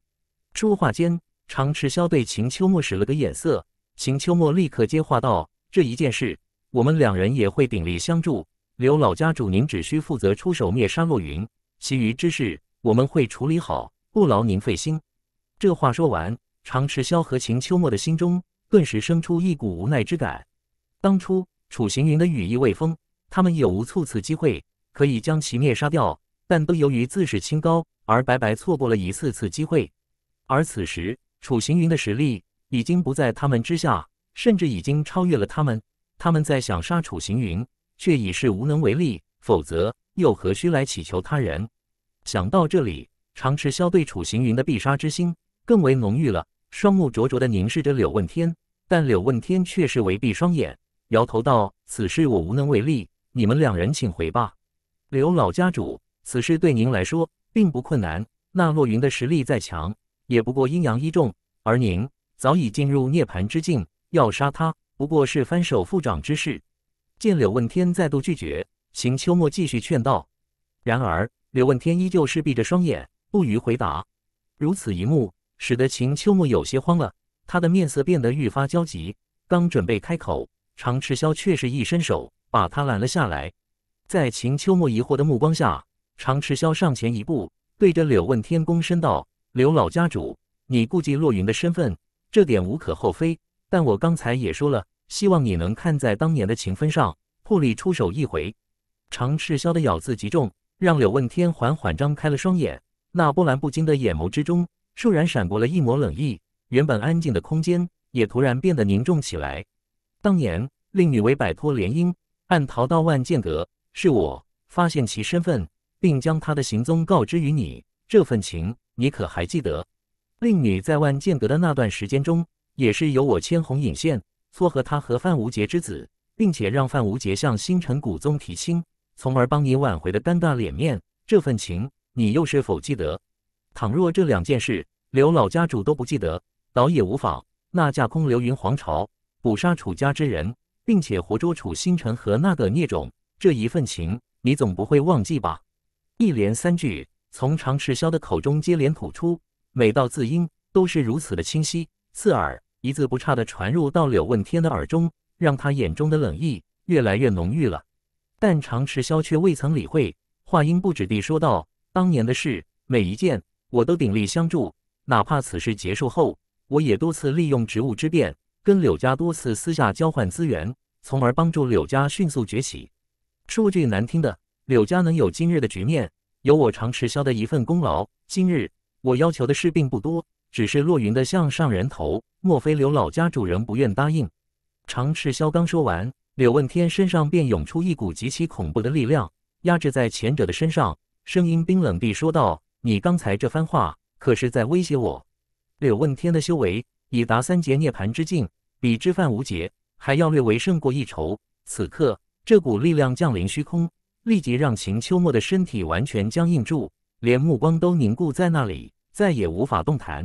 说话间，常赤霄对秦秋末使了个眼色，秦秋末立刻接话道：“这一件事，我们两人也会鼎力相助。刘老家主，您只需负责出手灭杀洛云，其余之事我们会处理好，不劳您费心。”这话说完，常赤霄和秦秋末的心中顿时生出一股无奈之感。当初楚行云的羽翼未丰，他们有无措此机会？可以将其灭杀掉，但都由于自视清高而白白错过了一次次机会。而此时，楚行云的实力已经不在他们之下，甚至已经超越了他们。他们在想杀楚行云，却已是无能为力。否则，又何须来祈求他人？想到这里，常赤霄对楚行云的必杀之心更为浓郁了，双目灼灼地凝视着柳问天。但柳问天却是微闭双眼，摇头道：“此事我无能为力，你们两人请回吧。”柳老家主，此事对您来说并不困难。那洛云的实力再强，也不过阴阳一重，而您早已进入涅槃之境，要杀他不过是翻手覆掌之事。见柳问天再度拒绝，秦秋末继续劝道。然而，柳问天依旧是闭着双眼，不予回答。如此一幕，使得秦秋末有些慌了，他的面色变得愈发焦急。刚准备开口，常赤霄却是一伸手把他拦了下来。在秦秋末疑惑的目光下，常赤霄上前一步，对着柳问天躬身道：“柳老家主，你顾忌洛云的身份，这点无可厚非。但我刚才也说了，希望你能看在当年的情分上，破例出手一回。”常赤霄的咬字极重，让柳问天缓缓张开了双眼，那波澜不惊的眼眸之中，骤然闪过了一抹冷意。原本安静的空间，也突然变得凝重起来。当年令女为摆脱联姻，暗逃到万剑阁。是我发现其身份，并将他的行踪告知于你，这份情你可还记得？令女在万剑阁的那段时间中，也是由我牵红引线撮合他和范无杰之子，并且让范无杰向星辰古宗提亲，从而帮你挽回的尴尬脸面，这份情你又是否记得？倘若这两件事刘老家主都不记得，倒也无妨。那架空流云皇朝捕杀楚家之人，并且活捉楚星辰和那个孽种。这一份情，你总不会忘记吧？一连三句从常迟萧的口中接连吐出，每道字音都是如此的清晰、刺耳，一字不差的传入到柳问天的耳中，让他眼中的冷意越来越浓郁了。但常迟萧却未曾理会，话音不止地说道：“当年的事，每一件我都鼎力相助，哪怕此事结束后，我也多次利用职务之便，跟柳家多次私下交换资源，从而帮助柳家迅速崛起。”说句难听的，柳家能有今日的局面，有我常迟霄的一份功劳。今日我要求的事并不多，只是落云的项上人头。莫非柳老家主人不愿答应？常赤霄刚说完，柳问天身上便涌出一股极其恐怖的力量，压制在前者的身上，声音冰冷地说道：“你刚才这番话，可是在威胁我？”柳问天的修为已达三劫涅槃之境，比之范无杰还要略微胜过一筹。此刻。这股力量降临虚空，立即让秦秋末的身体完全僵硬住，连目光都凝固在那里，再也无法动弹。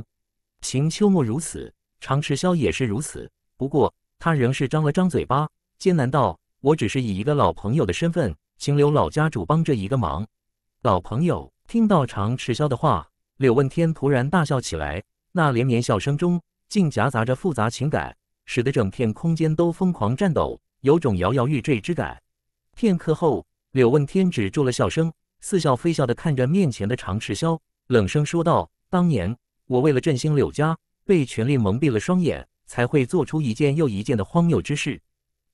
秦秋末如此，常迟霄也是如此。不过他仍是张了张嘴巴，艰难道：“我只是以一个老朋友的身份，请柳老家主帮这一个忙。”老朋友听到常迟霄的话，柳问天突然大笑起来，那连绵笑声中竟夹杂着复杂情感，使得整片空间都疯狂颤抖。有种摇摇欲坠之感。片刻后，柳问天止住了笑声，似笑非笑的看着面前的常赤霄，冷声说道：“当年我为了振兴柳家，被权力蒙蔽了双眼，才会做出一件又一件的荒谬之事。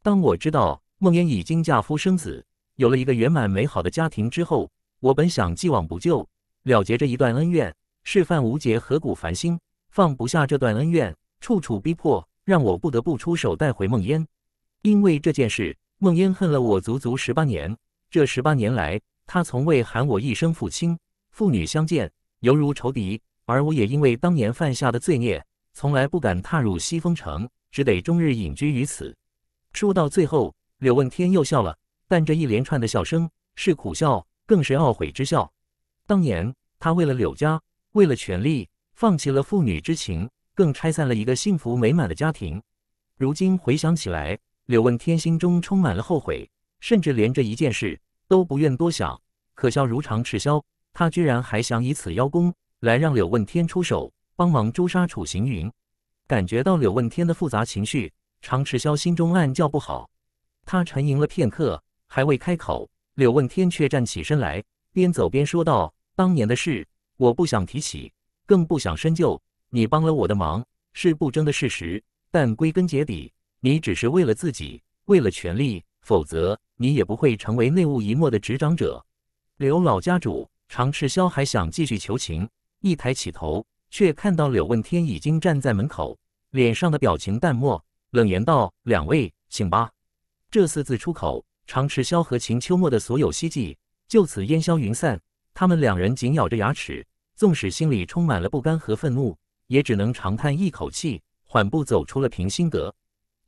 当我知道梦烟已经嫁夫生子，有了一个圆满美好的家庭之后，我本想既往不咎，了结这一段恩怨，释范无解，何苦烦心？放不下这段恩怨，处处逼迫，让我不得不出手带回梦烟。”因为这件事，孟烟恨了我足足十八年。这十八年来，她从未喊我一声父亲，父女相见犹如仇敌。而我也因为当年犯下的罪孽，从来不敢踏入西风城，只得终日隐居于此。说到最后，柳问天又笑了，但这一连串的笑声是苦笑，更是懊悔之笑。当年他为了柳家，为了权力，放弃了父女之情，更拆散了一个幸福美满的家庭。如今回想起来。柳问天心中充满了后悔，甚至连这一件事都不愿多想。可笑如常赤霄，他居然还想以此邀功，来让柳问天出手帮忙诛杀楚行云。感觉到柳问天的复杂情绪，常赤霄心中暗叫不好。他沉吟了片刻，还未开口，柳问天却站起身来，边走边说道：“当年的事，我不想提起，更不想深究。你帮了我的忙，是不争的事实，但归根结底……”你只是为了自己，为了权力，否则你也不会成为内务一墨的执掌者。柳老家主常赤霄还想继续求情，一抬起头，却看到柳问天已经站在门口，脸上的表情淡漠，冷言道：“两位，请吧。”这四字出口，常赤霄和秦秋末的所有希冀就此烟消云散。他们两人紧咬着牙齿，纵使心里充满了不甘和愤怒，也只能长叹一口气，缓步走出了平心阁。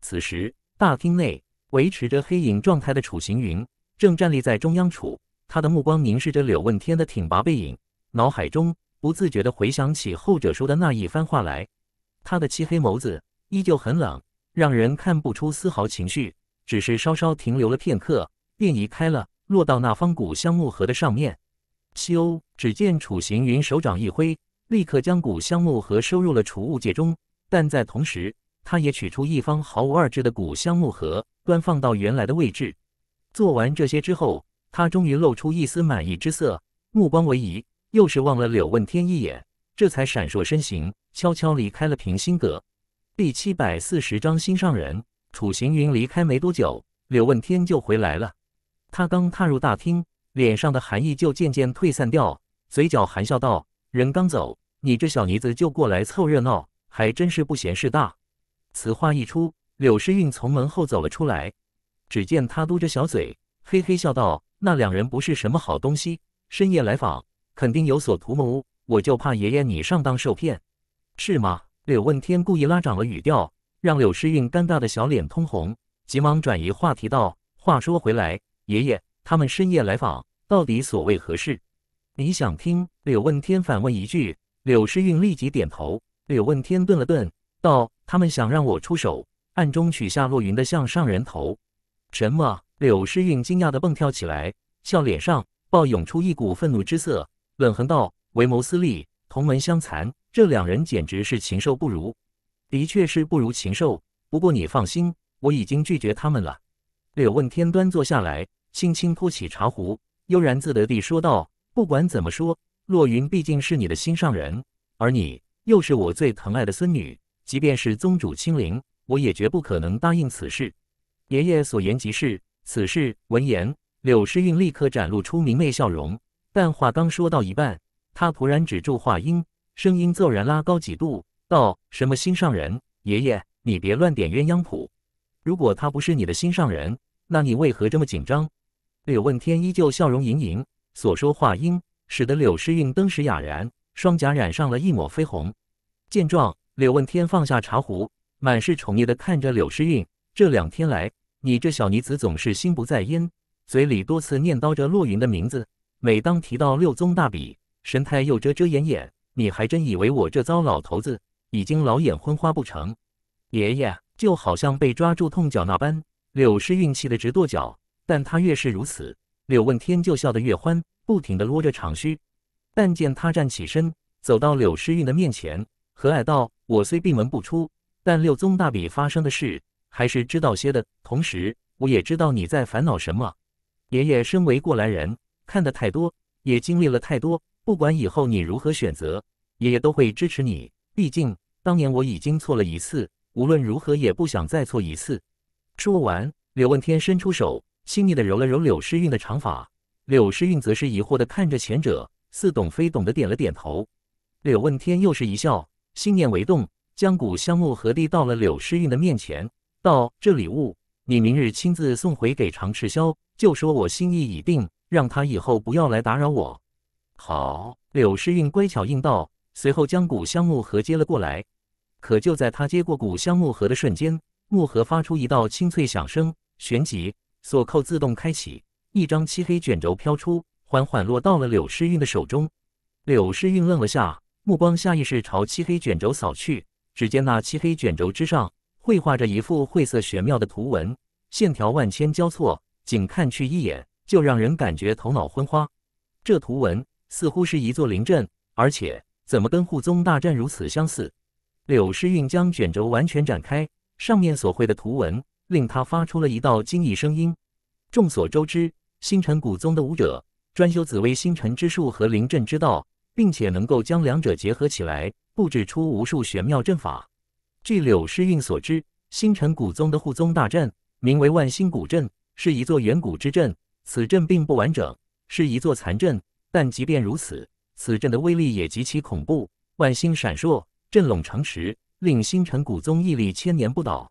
此时，大厅内维持着黑影状态的楚行云正站立在中央处，他的目光凝视着柳问天的挺拔背影，脑海中不自觉地回想起后者说的那一番话来。他的漆黑眸子依旧很冷，让人看不出丝毫情绪，只是稍稍停留了片刻，便移开了，落到那方古香木盒的上面。咻！只见楚行云手掌一挥，立刻将古香木盒收入了储物戒中，但在同时。他也取出一方毫无二致的古香木盒，端放到原来的位置。做完这些之后，他终于露出一丝满意之色，目光为移，又是望了柳问天一眼，这才闪烁身形，悄悄离开了平心阁。第七百四十章心上人。楚行云离开没多久，柳问天就回来了。他刚踏入大厅，脸上的寒意就渐渐退散掉，嘴角含笑道：“人刚走，你这小妮子就过来凑热闹，还真是不嫌事大。”此话一出，柳诗韵从门后走了出来。只见他嘟着小嘴，嘿嘿笑道：“那两人不是什么好东西，深夜来访，肯定有所图谋。我就怕爷爷你上当受骗，是吗？”柳问天故意拉长了语调，让柳诗韵尴尬的小脸通红，急忙转移话题道：“话说回来，爷爷他们深夜来访，到底所谓何事？你想听？”柳问天反问一句，柳诗韵立即点头。柳问天顿了顿，道。他们想让我出手，暗中取下洛云的项上人头。什么？柳诗韵惊讶地蹦跳起来，笑脸上暴涌出一股愤怒之色，冷哼道：“为谋私利，同门相残，这两人简直是禽兽不如。”的确是不如禽兽。不过你放心，我已经拒绝他们了。柳问天端坐下来，轻轻托起茶壶，悠然自得地说道：“不管怎么说，洛云毕竟是你的心上人，而你又是我最疼爱的孙女。”即便是宗主亲临，我也绝不可能答应此事。爷爷所言极是，此事。闻言，柳诗韵立刻展露出明媚笑容，但话刚说到一半，他突然止住话音，声音骤然拉高几度，道：“什么心上人？爷爷，你别乱点鸳鸯谱。如果他不是你的心上人，那你为何这么紧张？”柳问天依旧笑容盈盈，所说话音使得柳诗韵登时哑然，双颊染上了一抹绯红。见状，柳问天放下茶壶，满是宠溺的看着柳诗韵。这两天来，你这小妮子总是心不在焉，嘴里多次念叨着洛云的名字。每当提到六宗大比，神态又遮遮掩掩。你还真以为我这糟老头子已经老眼昏花不成？爷爷就好像被抓住痛脚那般，柳诗韵气得直跺脚。但他越是如此，柳问天就笑得越欢，不停的啰着长须。但见他站起身，走到柳诗韵的面前。和蔼道：“我虽闭门不出，但六宗大比发生的事还是知道些的。同时，我也知道你在烦恼什么。爷爷身为过来人，看得太多，也经历了太多。不管以后你如何选择，爷爷都会支持你。毕竟当年我已经错了一次，无论如何也不想再错一次。”说完，柳问天伸出手，细腻地揉了揉柳诗韵的长发。柳诗韵则是疑惑地看着前者，似懂非懂地点了点头。柳问天又是一笑。心念为动，将古香木盒递到了柳诗韵的面前，道：“这礼物，你明日亲自送回给常赤霄，就说我心意已定，让他以后不要来打扰我。”好，柳诗韵乖巧应道，随后将古香木盒接了过来。可就在他接过古香木盒的瞬间，木盒发出一道清脆响声，旋即锁扣自动开启，一张漆黑卷轴飘出，缓缓落到了柳诗韵的手中。柳诗韵愣了下。目光下意识朝漆黑卷轴扫去，只见那漆黑卷轴之上绘画着一幅晦涩玄妙的图文，线条万千交错，仅看去一眼就让人感觉头脑昏花。这图文似乎是一座灵阵，而且怎么跟护宗大战如此相似？柳诗韵将卷轴完全展开，上面所绘的图文令他发出了一道惊异声音。众所周知，星辰古宗的武者专修紫薇星辰之术和灵阵之道。并且能够将两者结合起来，布置出无数玄妙阵法。据柳诗韵所知，星辰古宗的护宗大阵名为万星古阵，是一座远古之阵。此阵并不完整，是一座残阵。但即便如此，此阵的威力也极其恐怖。万星闪烁，阵拢成池，令星辰古宗屹立千年不倒。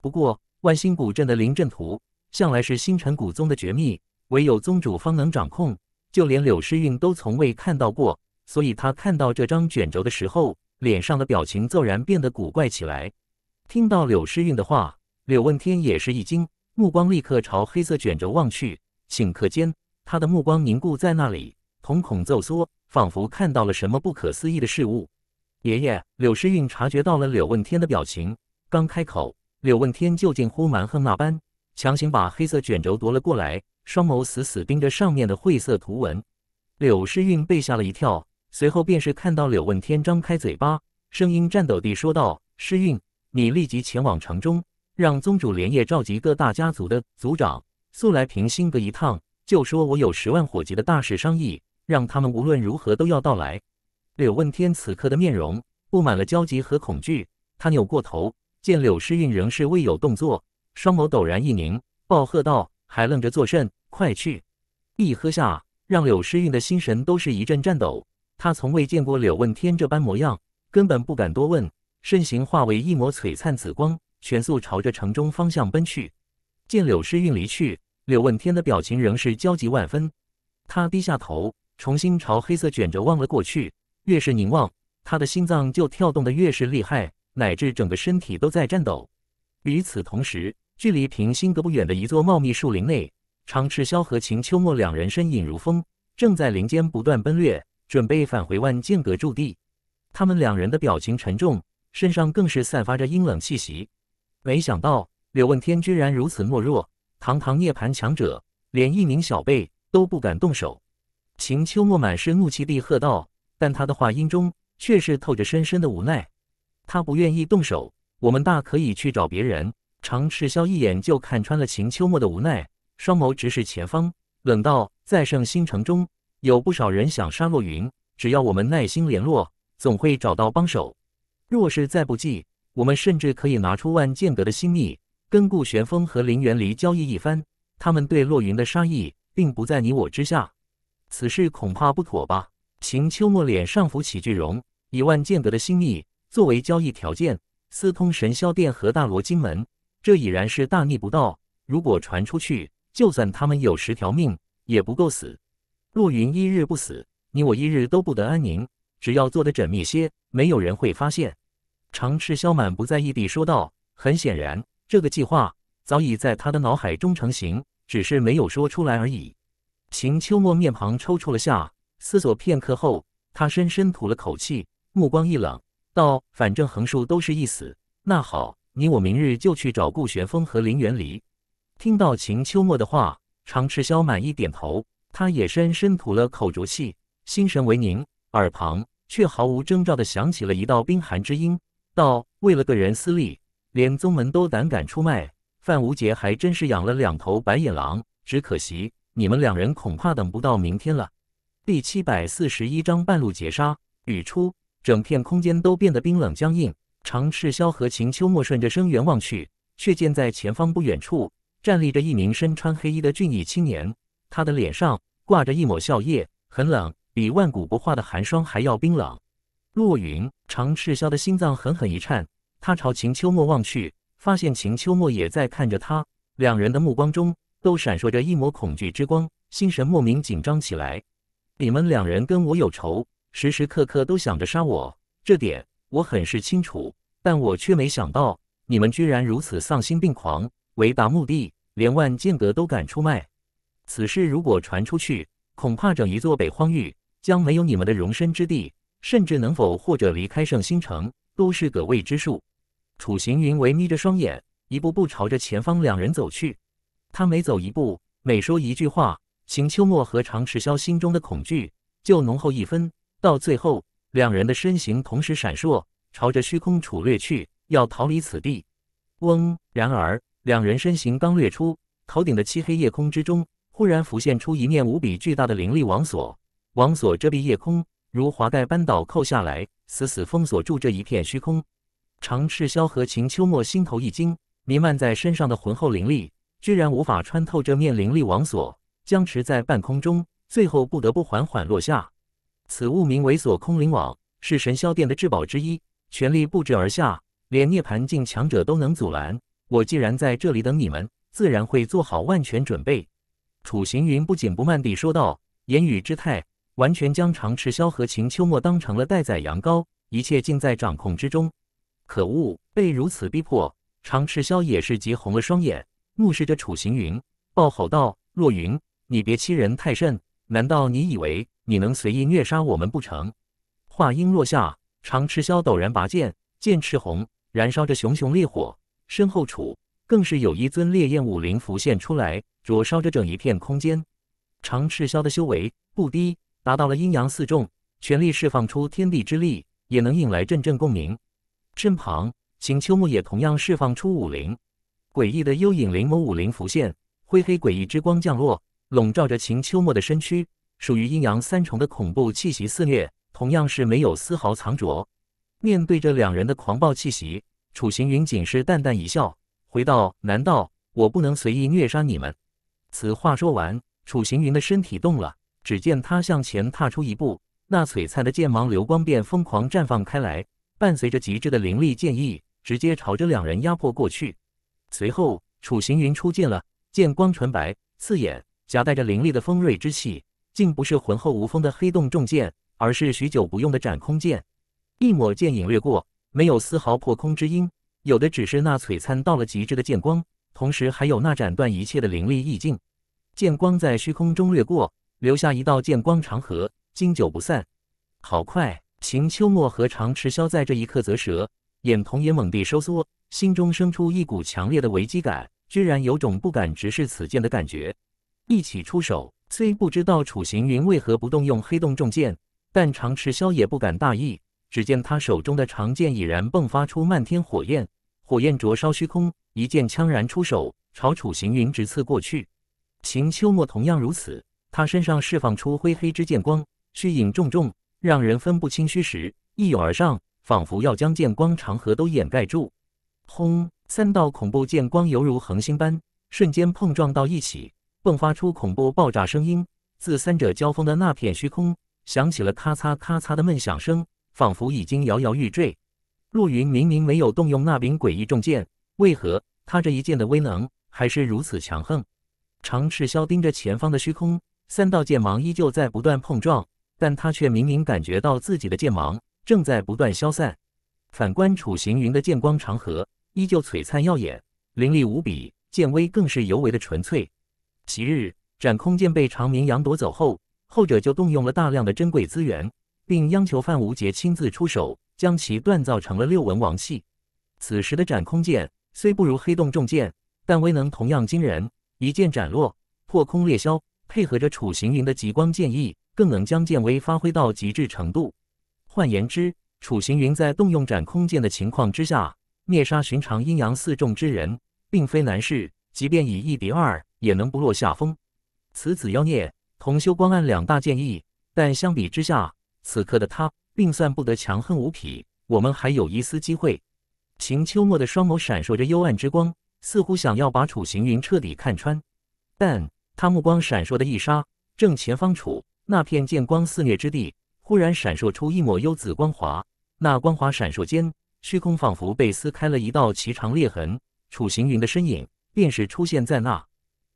不过，万星古阵的临阵图向来是星辰古宗的绝密，唯有宗主方能掌控。就连柳诗韵都从未看到过。所以他看到这张卷轴的时候，脸上的表情骤然变得古怪起来。听到柳诗韵的话，柳问天也是一惊，目光立刻朝黑色卷轴望去。顷刻间，他的目光凝固在那里，瞳孔骤缩，仿佛看到了什么不可思议的事物。爷爷，柳诗韵察觉到了柳问天的表情，刚开口，柳问天就近乎蛮横那般，强行把黑色卷轴夺了过来，双眸死死盯着上面的晦涩图文。柳诗韵被吓了一跳。随后便是看到柳问天张开嘴巴，声音颤抖地说道：“诗韵，你立即前往城中，让宗主连夜召集各大家族的族长速来平心阁一趟，就说我有十万火急的大事商议，让他们无论如何都要到来。”柳问天此刻的面容布满了焦急和恐惧，他扭过头，见柳诗韵仍是未有动作，双眸陡然一凝，暴喝道：“还愣着作甚？快去！”一喝下，让柳诗韵的心神都是一阵颤抖。他从未见过柳问天这般模样，根本不敢多问，身形化为一抹璀璨紫光，全速朝着城中方向奔去。见柳诗韵离去，柳问天的表情仍是焦急万分。他低下头，重新朝黑色卷轴望了过去。越是凝望，他的心脏就跳动的越是厉害，乃至整个身体都在颤抖。与此同时，距离平心阁不远的一座茂密树林内，长赤霄和秦秋末两人身影如风，正在林间不断奔掠。准备返回万剑阁驻地，他们两人的表情沉重，身上更是散发着阴冷气息。没想到柳问天居然如此懦弱，堂堂涅槃强者，连一名小辈都不敢动手。秦秋末满是怒气地喝道，但他的话音中却是透着深深的无奈。他不愿意动手，我们大可以去找别人。常赤霄一眼就看穿了秦秋末的无奈，双眸直视前方，冷道：“在圣星城中。”有不少人想杀洛云，只要我们耐心联络，总会找到帮手。若是再不济，我们甚至可以拿出万剑阁的心意，跟顾玄风和林元离交易一番。他们对洛云的杀意，并不在你我之下。此事恐怕不妥吧？秦秋末脸上浮起巨容，以万剑阁的心意作为交易条件，私通神霄殿和大罗金门，这已然是大逆不道。如果传出去，就算他们有十条命，也不够死。陆云一日不死，你我一日都不得安宁。只要做的缜密些，没有人会发现。长赤萧满不在意地说道：“很显然，这个计划早已在他的脑海中成型，只是没有说出来而已。”秦秋末面庞抽搐了下，思索片刻后，他深深吐了口气，目光一冷，道：“反正横竖都是一死，那好，你我明日就去找顾玄风和林元离。”听到秦秋末的话，长赤萧满意点头。他也深深吐了口浊气，心神为宁，耳旁却毫无征兆地响起了一道冰寒之音：“道为了个人私利，连宗门都胆敢出卖，范无杰还真是养了两头白眼狼。只可惜你们两人恐怕等不到明天了。”第七百四十一章半路截杀。语出，整片空间都变得冰冷僵硬。长赤霄和秦秋末顺着声源望去，却见在前方不远处站立着一名身穿黑衣的俊逸青年。他的脸上挂着一抹笑靥，很冷，比万古不化的寒霜还要冰冷。洛云常赤霄的心脏狠狠一颤，他朝秦秋末望去，发现秦秋末也在看着他。两人的目光中都闪烁着一抹恐惧之光，心神莫名紧张起来。你们两人跟我有仇，时时刻刻都想着杀我，这点我很是清楚。但我却没想到，你们居然如此丧心病狂，为达目的，连万剑阁都敢出卖。此事如果传出去，恐怕整一座北荒域将没有你们的容身之地，甚至能否或者离开圣星城都是个未知数。楚行云微眯着双眼，一步步朝着前方两人走去。他每走一步，每说一句话，邢秋末和常迟霄心中的恐惧就浓厚一分。到最后，两人的身形同时闪烁，朝着虚空处掠去，要逃离此地。嗡！然而，两人身形刚掠出，头顶的漆黑夜空之中。忽然浮现出一面无比巨大的灵力网锁，网锁遮蔽夜空，如华盖般倒扣下来，死死封锁住这一片虚空。长赤霄和秦秋莫心头一惊，弥漫在身上的浑厚灵力居然无法穿透这面灵力网锁，僵持在半空中，最后不得不缓缓落下。此物名为锁空灵网，是神霄殿的至宝之一，全力布置而下，连涅槃境强者都能阻拦。我既然在这里等你们，自然会做好万全准备。楚行云不紧不慢地说道，言语之态完全将常赤霄和秦秋末当成了待宰羊羔，一切尽在掌控之中。可恶，被如此逼迫，常赤霄也是急红了双眼，怒视着楚行云，暴吼道：“若云，你别欺人太甚！难道你以为你能随意虐杀我们不成？”话音落下，常赤霄陡然拔剑，剑赤红，燃烧着熊熊烈火，身后楚更是有一尊烈焰武灵浮现出来。灼烧着整一片空间，常赤霄的修为不低，达到了阴阳四重，全力释放出天地之力，也能引来阵阵共鸣。身旁，秦秋木也同样释放出武灵，诡异的幽影灵眸武灵浮现，灰黑诡异之光降落，笼罩着秦秋木的身躯，属于阴阳三重的恐怖气息肆虐，同样是没有丝毫藏拙。面对着两人的狂暴气息，楚行云仅是淡淡一笑，回道：“难道我不能随意虐杀你们？”此话说完，楚行云的身体动了。只见他向前踏出一步，那璀璨的剑芒流光便疯狂绽放开来，伴随着极致的凌力剑意，直接朝着两人压迫过去。随后，楚行云出剑了，剑光纯白，刺眼，夹带着凌厉的锋锐之气，竟不是浑厚无锋的黑洞重剑，而是许久不用的斩空剑。一抹剑影掠过，没有丝毫破空之音，有的只是那璀璨到了极致的剑光。同时，还有那斩断一切的凌厉意境，剑光在虚空中掠过，留下一道剑光长河，经久不散。好快！秦秋末和长池萧在这一刻则舌眼瞳也猛地收缩，心中生出一股强烈的危机感，居然有种不敢直视此剑的感觉。一起出手，虽不知道楚行云为何不动用黑洞重剑，但长池萧也不敢大意。只见他手中的长剑已然迸发出漫天火焰。火焰灼烧虚空，一剑悄然出手，朝楚行云直刺过去。秦秋末同样如此，他身上释放出灰黑之剑光，虚影重重，让人分不清虚实，一涌而上，仿佛要将剑光长河都掩盖住。轰！三道恐怖剑光犹如恒星般，瞬间碰撞到一起，迸发出恐怖爆炸声音。自三者交锋的那片虚空，响起了咔嚓咔嚓的闷响声，仿佛已经摇摇欲坠。陆云明明没有动用那柄诡异重剑，为何他这一剑的威能还是如此强横？长赤霄盯着前方的虚空，三道剑芒依旧在不断碰撞，但他却明明感觉到自己的剑芒正在不断消散。反观楚行云的剑光长河依旧璀璨耀眼，凌厉无比，剑威更是尤为的纯粹。昔日斩空剑被长明阳夺走后，后者就动用了大量的珍贵资源，并央求范无杰亲自出手。将其锻造成了六纹王器。此时的斩空剑虽不如黑洞重剑，但威能同样惊人。一剑斩落，破空裂霄，配合着楚行云的极光剑意，更能将剑威发挥到极致程度。换言之，楚行云在动用斩空剑的情况之下，灭杀寻常阴阳四重之人，并非难事。即便以一敌二，也能不落下风。此子妖孽，同修光暗两大剑意，但相比之下，此刻的他。并算不得强横无匹，我们还有一丝机会。秦秋末的双眸闪烁着幽暗之光，似乎想要把楚行云彻底看穿。但他目光闪烁的一刹，正前方处那片剑光肆虐之地，忽然闪烁出一抹幽紫光华。那光华闪烁间，虚空仿佛被撕开了一道奇长裂痕。楚行云的身影便是出现在那。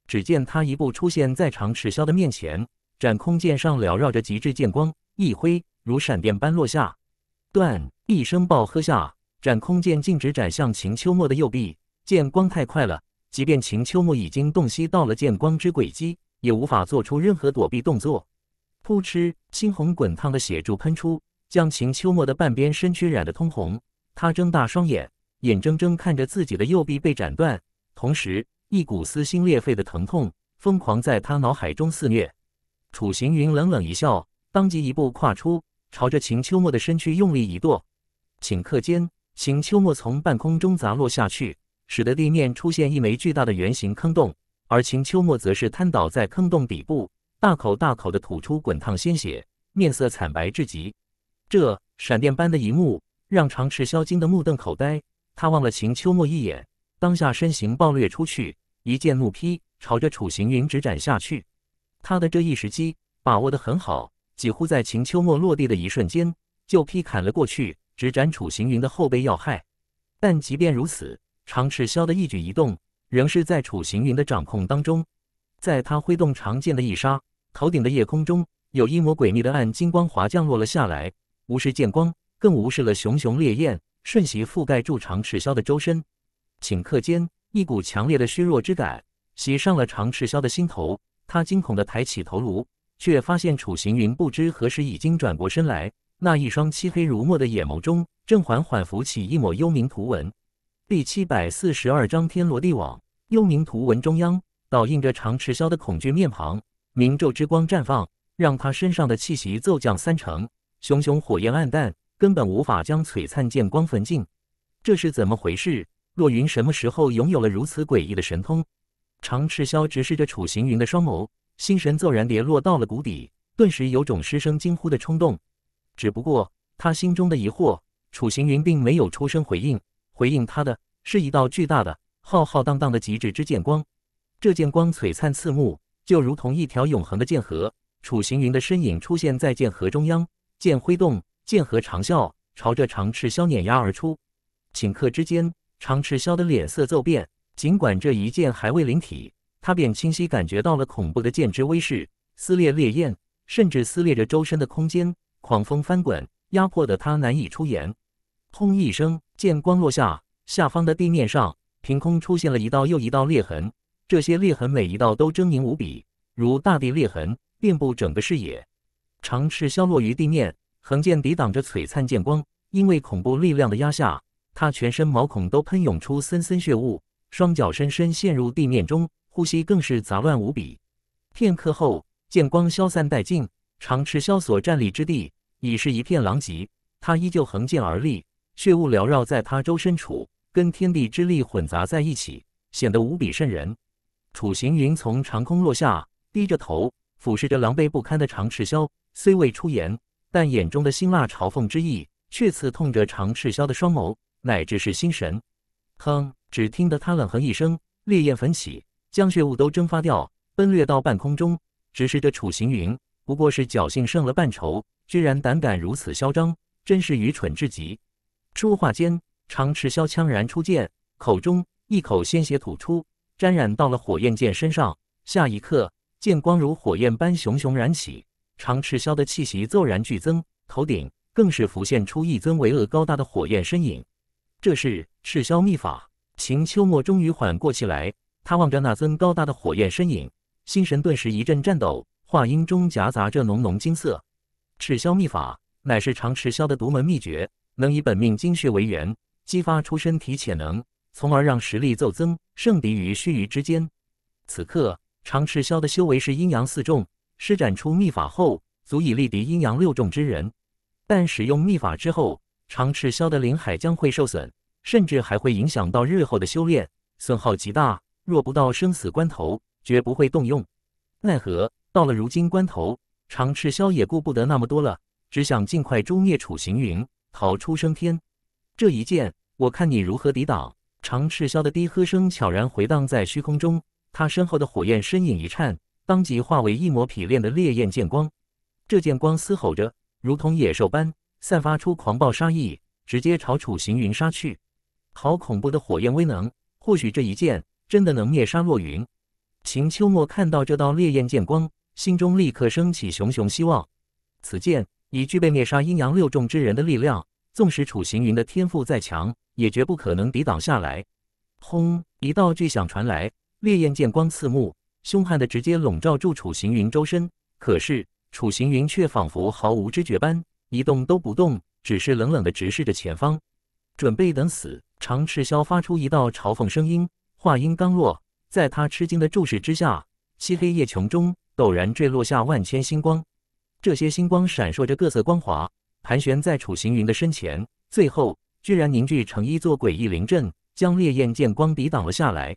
只见他一步出现在长尺霄的面前，斩空剑上缭绕着极致剑光，一挥。如闪电般落下，断一声爆喝下，斩空剑径直斩向秦秋末的右臂。剑光太快了，即便秦秋末已经洞悉到了剑光之轨迹，也无法做出任何躲避动作。扑哧，猩红滚烫的血柱喷出，将秦秋末的半边身躯染得通红。他睁大双眼，眼睁睁看着自己的右臂被斩断，同时一股撕心裂肺的疼痛疯狂在他脑海中肆虐。楚行云冷冷一笑，当即一步跨出。朝着秦秋末的身躯用力一跺，顷刻间，秦秋末从半空中砸落下去，使得地面出现一枚巨大的圆形坑洞，而秦秋末则是瘫倒在坑洞底部，大口大口的吐出滚烫鲜血，面色惨白至极。这闪电般的一幕，让长赤霄惊得目瞪口呆，他望了秦秋末一眼，当下身形暴掠出去，一剑怒劈，朝着楚行云直斩下去。他的这一时机把握得很好。几乎在秦秋末落地的一瞬间，就劈砍了过去，直斩楚行云的后背要害。但即便如此，长赤霄的一举一动仍是在楚行云的掌控当中。在他挥动长剑的一刹，头顶的夜空中有一抹诡秘的暗金光华降落了下来，无视剑光，更无视了熊熊烈焰，瞬息覆盖住长赤霄的周身。顷刻间，一股强烈的虚弱之感袭上了长赤霄的心头，他惊恐地抬起头颅。却发现楚行云不知何时已经转过身来，那一双漆黑如墨的眼眸中正缓缓浮起一抹幽冥图文。第七百四十二章天罗地网。幽冥图文中央倒映着长赤霄的恐惧面庞，明昼之光绽放，让他身上的气息骤降三成，熊熊火焰黯淡，根本无法将璀璨剑光焚尽。这是怎么回事？若云什么时候拥有了如此诡异的神通？长赤霄直视着楚行云的双眸。心神骤然跌落到了谷底，顿时有种失声惊呼的冲动。只不过他心中的疑惑，楚行云并没有出声回应。回应他的，是一道巨大的、浩浩荡荡的极致之剑光。这剑光璀璨刺目，就如同一条永恒的剑河。楚行云的身影出现在剑河中央，剑挥动，剑河长啸，朝着长赤霄碾压而出。顷刻之间，长赤霄的脸色骤变。尽管这一剑还未灵体。他便清晰感觉到了恐怖的剑之威势，撕裂烈焰，甚至撕裂着周身的空间。狂风翻滚，压迫的他难以出言。轰一声，剑光落下，下方的地面上凭空出现了一道又一道裂痕。这些裂痕每一道都狰狞无比，如大地裂痕，遍布整个视野。长翅消落于地面，横剑抵挡着璀璨剑光。因为恐怖力量的压下，他全身毛孔都喷涌出森森血雾，双脚深深陷入地面中。呼吸更是杂乱无比。片刻后，剑光消散殆尽，长赤霄所站立之地已是一片狼藉。他依旧横剑而立，血雾缭绕在他周身处，跟天地之力混杂在一起，显得无比渗人。楚行云从长空落下，低着头俯视着狼狈不堪的长赤霄，虽未出言，但眼中的辛辣嘲讽之意却刺痛着长赤霄的双眸，乃至是心神。哼！只听得他冷哼一声，烈焰焚起。将血雾都蒸发掉，奔掠到半空中，只是这楚行云不过是侥幸胜了半筹，居然胆敢如此嚣张，真是愚蠢至极。说话间，常赤霄悄然出剑，口中一口鲜血吐出，沾染到了火焰剑身上。下一刻，剑光如火焰般熊熊燃起，常赤霄的气息骤然剧增，头顶更是浮现出一尊巍峨高大的火焰身影。这是赤霄秘法。秦秋末终于缓过气来。他望着那尊高大的火焰身影，心神顿时一阵颤抖，话音中夹杂着浓浓金色。赤霄秘法乃是常赤霄的独门秘诀，能以本命精血为源，激发出身体潜能，从而让实力骤增，胜敌于须臾之间。此刻，常赤霄的修为是阴阳四重，施展出秘法后，足以力敌阴阳六重之人。但使用秘法之后，常赤霄的灵海将会受损，甚至还会影响到日后的修炼，损耗极大。若不到生死关头，绝不会动用。奈何到了如今关头，长赤霄也顾不得那么多了，只想尽快诛灭楚行云，逃出升天。这一剑，我看你如何抵挡！长赤霄的低喝声悄然回荡在虚空中，他身后的火焰身影一颤，当即化为一抹匹练的烈焰剑光。这剑光嘶吼着，如同野兽般，散发出狂暴杀意，直接朝楚行云杀去。好恐怖的火焰威能！或许这一剑。真的能灭杀落云？秦秋末看到这道烈焰剑光，心中立刻升起熊熊希望。此剑已具备灭杀阴阳六重之人的力量，纵使楚行云的天赋再强，也绝不可能抵挡下来。轰！一道巨响传来，烈焰剑光刺目，凶悍的直接笼罩住楚行云周身。可是楚行云却仿佛毫无知觉般，一动都不动，只是冷冷的直视着前方，准备等死。长赤霄发出一道嘲讽声音。话音刚落，在他吃惊的注视之下，漆黑夜穹中陡然坠落下万千星光。这些星光闪烁着各色光华，盘旋在楚行云的身前，最后居然凝聚成一座诡异灵阵，将烈焰剑光抵挡了下来。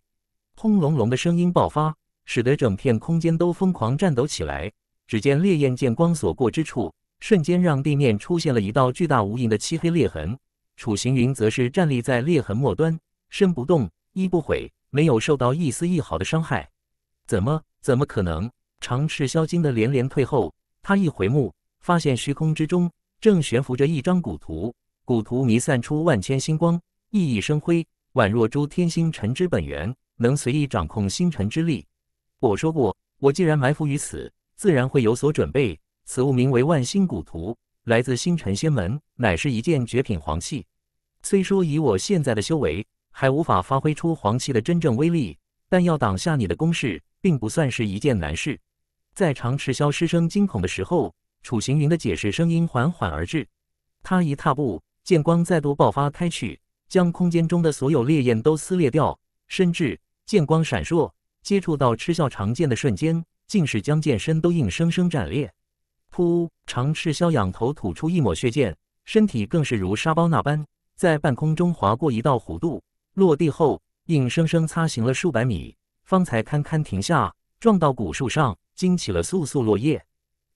轰隆隆的声音爆发，使得整片空间都疯狂颤抖起来。只见烈焰剑光所过之处，瞬间让地面出现了一道巨大无垠的漆黑裂痕。楚行云则是站立在裂痕末端，身不动。一不悔，没有受到一丝一毫的伤害，怎么？怎么可能？长赤霄惊得连连退后。他一回目，发现虚空之中正悬浮着一张古图，古图弥散出万千星光，熠熠生辉，宛若诸天星辰之本源，能随意掌控星辰之力。我说过，我既然埋伏于此，自然会有所准备。此物名为万星古图，来自星辰仙门，乃是一件绝品黄器。虽说以我现在的修为，还无法发挥出黄气的真正威力，但要挡下你的攻势，并不算是一件难事。在长赤霄失声惊恐的时候，楚行云的解释声音缓缓而至。他一踏步，剑光再度爆发开去，将空间中的所有烈焰都撕裂掉。甚至剑光闪烁，接触到赤霄长剑的瞬间，竟是将剑身都硬生生斩裂。噗！长赤霄仰头吐出一抹血剑，身体更是如沙包那般，在半空中划过一道弧度。落地后，硬生生擦行了数百米，方才堪堪停下，撞到古树上，惊起了簌簌落叶。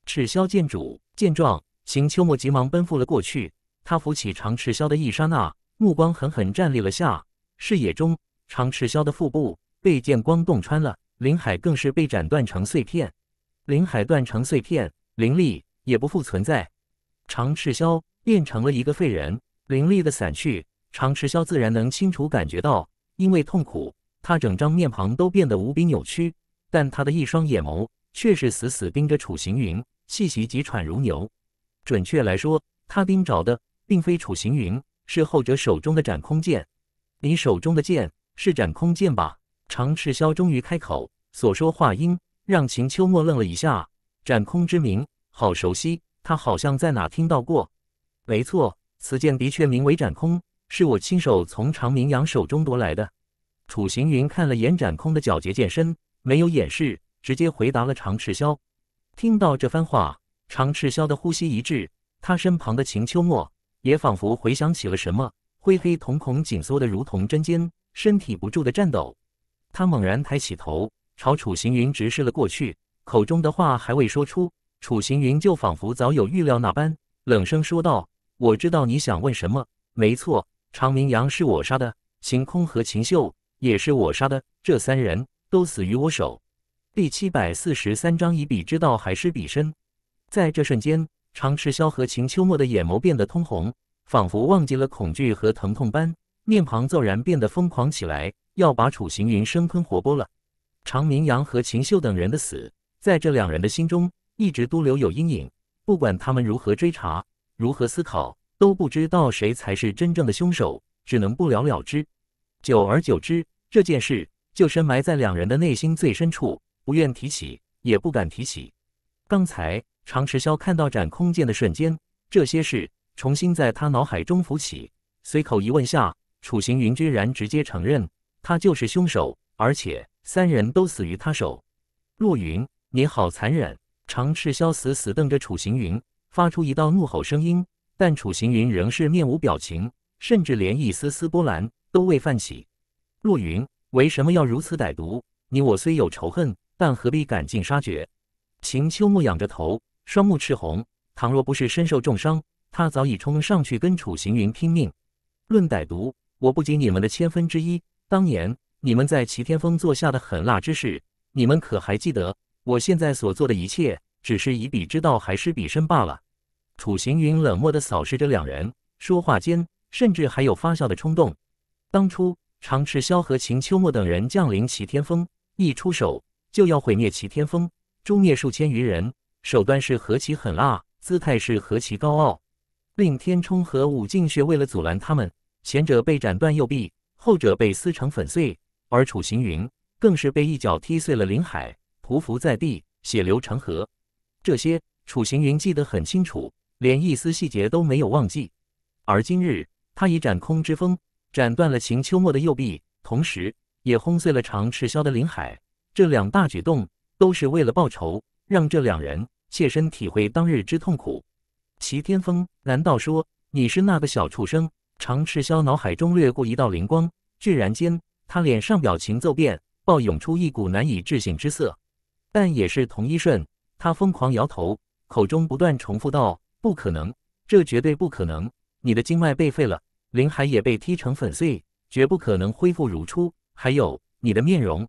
赤霄剑主见状，行秋末急忙奔赴了过去。他扶起长赤霄的一刹那，目光狠狠站立了下，视野中长赤霄的腹部被剑光洞穿了，灵海更是被斩断成碎片。灵海断成碎片，灵力也不复存在，长赤霄变成了一个废人，灵力的散去。常赤霄自然能清楚感觉到，因为痛苦，他整张面庞都变得无比扭曲，但他的一双眼眸却是死死盯着楚行云，气息急喘如牛。准确来说，他盯着的并非楚行云，是后者手中的斩空剑。你手中的剑是斩空剑吧？常赤霄终于开口，所说话音让秦秋默愣了一下。斩空之名，好熟悉，他好像在哪听到过。没错，此剑的确名为斩空。是我亲手从长明阳手中夺来的。楚行云看了眼展空的皎洁剑身，没有掩饰，直接回答了长赤霄。听到这番话，长赤霄的呼吸一滞，他身旁的秦秋墨也仿佛回想起了什么，灰黑瞳孔紧缩的如同针尖，身体不住的颤抖。他猛然抬起头，朝楚行云直视了过去，口中的话还未说出，楚行云就仿佛早有预料那般，冷声说道：“我知道你想问什么，没错。”常明阳是我杀的，晴空和秦秀也是我杀的，这三人都死于我手。第七百四十三章，以彼之道还施彼身。在这瞬间，常赤霄和秦秋末的眼眸变得通红，仿佛忘记了恐惧和疼痛般，面庞骤然变得疯狂起来，要把楚行云生吞活剥了。常明阳和秦秀等人的死，在这两人的心中一直都留有阴影，不管他们如何追查，如何思考。都不知道谁才是真正的凶手，只能不了了之。久而久之，这件事就深埋在两人的内心最深处，不愿提起，也不敢提起。刚才常迟霄看到展空剑的瞬间，这些事重新在他脑海中浮起。随口一问下，楚行云居然直接承认他就是凶手，而且三人都死于他手。洛云，你好残忍！常赤霄死死瞪着楚行云，发出一道怒吼声音。但楚行云仍是面无表情，甚至连一丝丝波澜都未泛起。陆云，为什么要如此歹毒？你我虽有仇恨，但何必赶尽杀绝？秦秋木仰着头，双目赤红。倘若不是身受重伤，他早已冲上去跟楚行云拼命。论歹毒，我不及你们的千分之一。当年你们在齐天峰做下的狠辣之事，你们可还记得？我现在所做的一切，只是以彼之道还施彼身罢了。楚行云冷漠地扫视着两人，说话间甚至还有发笑的冲动。当初常赤霄和秦秋莫等人降临齐天峰，一出手就要毁灭齐天峰，诛灭数千余人，手段是何其狠辣，姿态是何其高傲，令天冲和武静雪为了阻拦他们，前者被斩断右臂，后者被撕成粉碎，而楚行云更是被一脚踢碎了灵海，匍匐在地，血流成河。这些楚行云记得很清楚。连一丝细节都没有忘记，而今日他以斩空之锋斩断了秦秋末的右臂，同时也轰碎了长赤霄的林海。这两大举动都是为了报仇，让这两人切身体会当日之痛苦。齐天峰，难道说你是那个小畜生？长赤霄脑海中掠过一道灵光，骤然间他脸上表情骤变，暴涌出一股难以置信之色。但也是同一瞬，他疯狂摇头，口中不断重复道。不可能，这绝对不可能！你的经脉被废了，灵海也被踢成粉碎，绝不可能恢复如初。还有你的面容，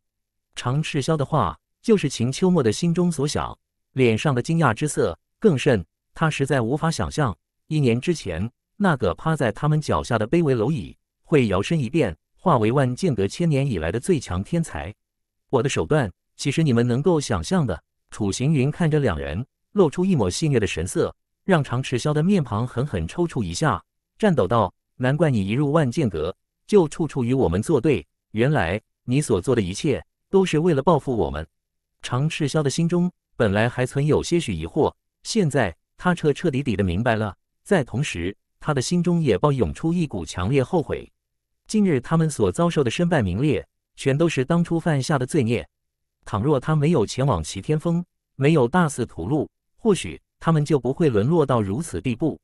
常赤霄的话就是秦秋末的心中所想，脸上的惊讶之色更甚。他实在无法想象，一年之前那个趴在他们脚下的卑微蝼蚁，会摇身一变，化为万剑阁千年以来的最强天才。我的手段，岂是你们能够想象的。楚行云看着两人，露出一抹戏谑的神色。让常赤霄的面庞狠狠抽搐一下，颤抖道：“难怪你一入万剑阁，就处处与我们作对。原来你所做的一切，都是为了报复我们。”常赤霄的心中本来还存有些许疑惑，现在他彻彻底底的明白了。在同时，他的心中也爆涌出一股强烈后悔。近日他们所遭受的身败名裂，全都是当初犯下的罪孽。倘若他没有前往齐天峰，没有大肆屠戮，或许……他们就不会沦落到如此地步，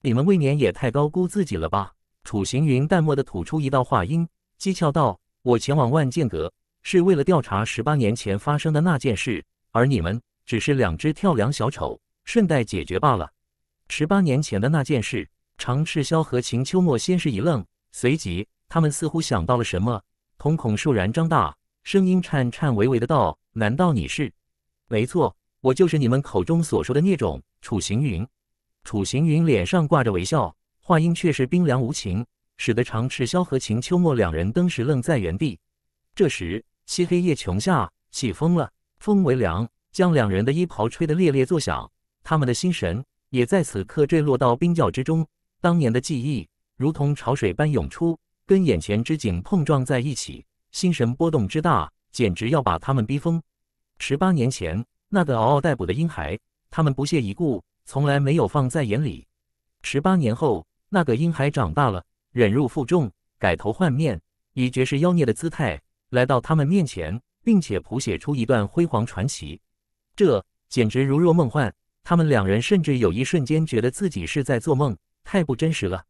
你们未免也太高估自己了吧？楚行云淡漠的吐出一道话音，讥诮道：“我前往万剑阁是为了调查十八年前发生的那件事，而你们只是两只跳梁小丑，顺带解决罢了。”十八年前的那件事，常赤霄和秦秋莫先是一愣，随即他们似乎想到了什么，瞳孔倏然张大，声音颤颤巍巍的道：“难道你是？没错。”我就是你们口中所说的孽种楚行云。楚行云脸上挂着微笑，话音却是冰凉无情，使得长赤霄和秦秋末两人登时愣在原地。这时，漆黑夜穹下起风了，风微凉，将两人的衣袍吹得猎猎作响。他们的心神也在此刻坠落到冰窖之中，当年的记忆如同潮水般涌出，跟眼前之景碰撞在一起，心神波动之大，简直要把他们逼疯。十八年前。那个嗷嗷待哺的婴孩，他们不屑一顾，从来没有放在眼里。十八年后，那个婴孩长大了，忍辱负重，改头换面，以绝世妖孽的姿态来到他们面前，并且谱写出一段辉煌传奇。这简直如若梦幻，他们两人甚至有一瞬间觉得自己是在做梦，太不真实了。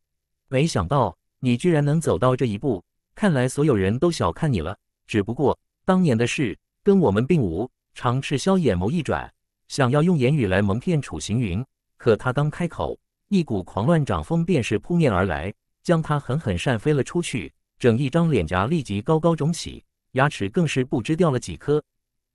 没想到你居然能走到这一步，看来所有人都小看你了。只不过当年的事跟我们并无。常赤霄眼眸一转，想要用言语来蒙骗楚行云，可他刚开口，一股狂乱掌风便是扑面而来，将他狠狠扇飞了出去，整一张脸颊立即高高肿起，牙齿更是不知掉了几颗。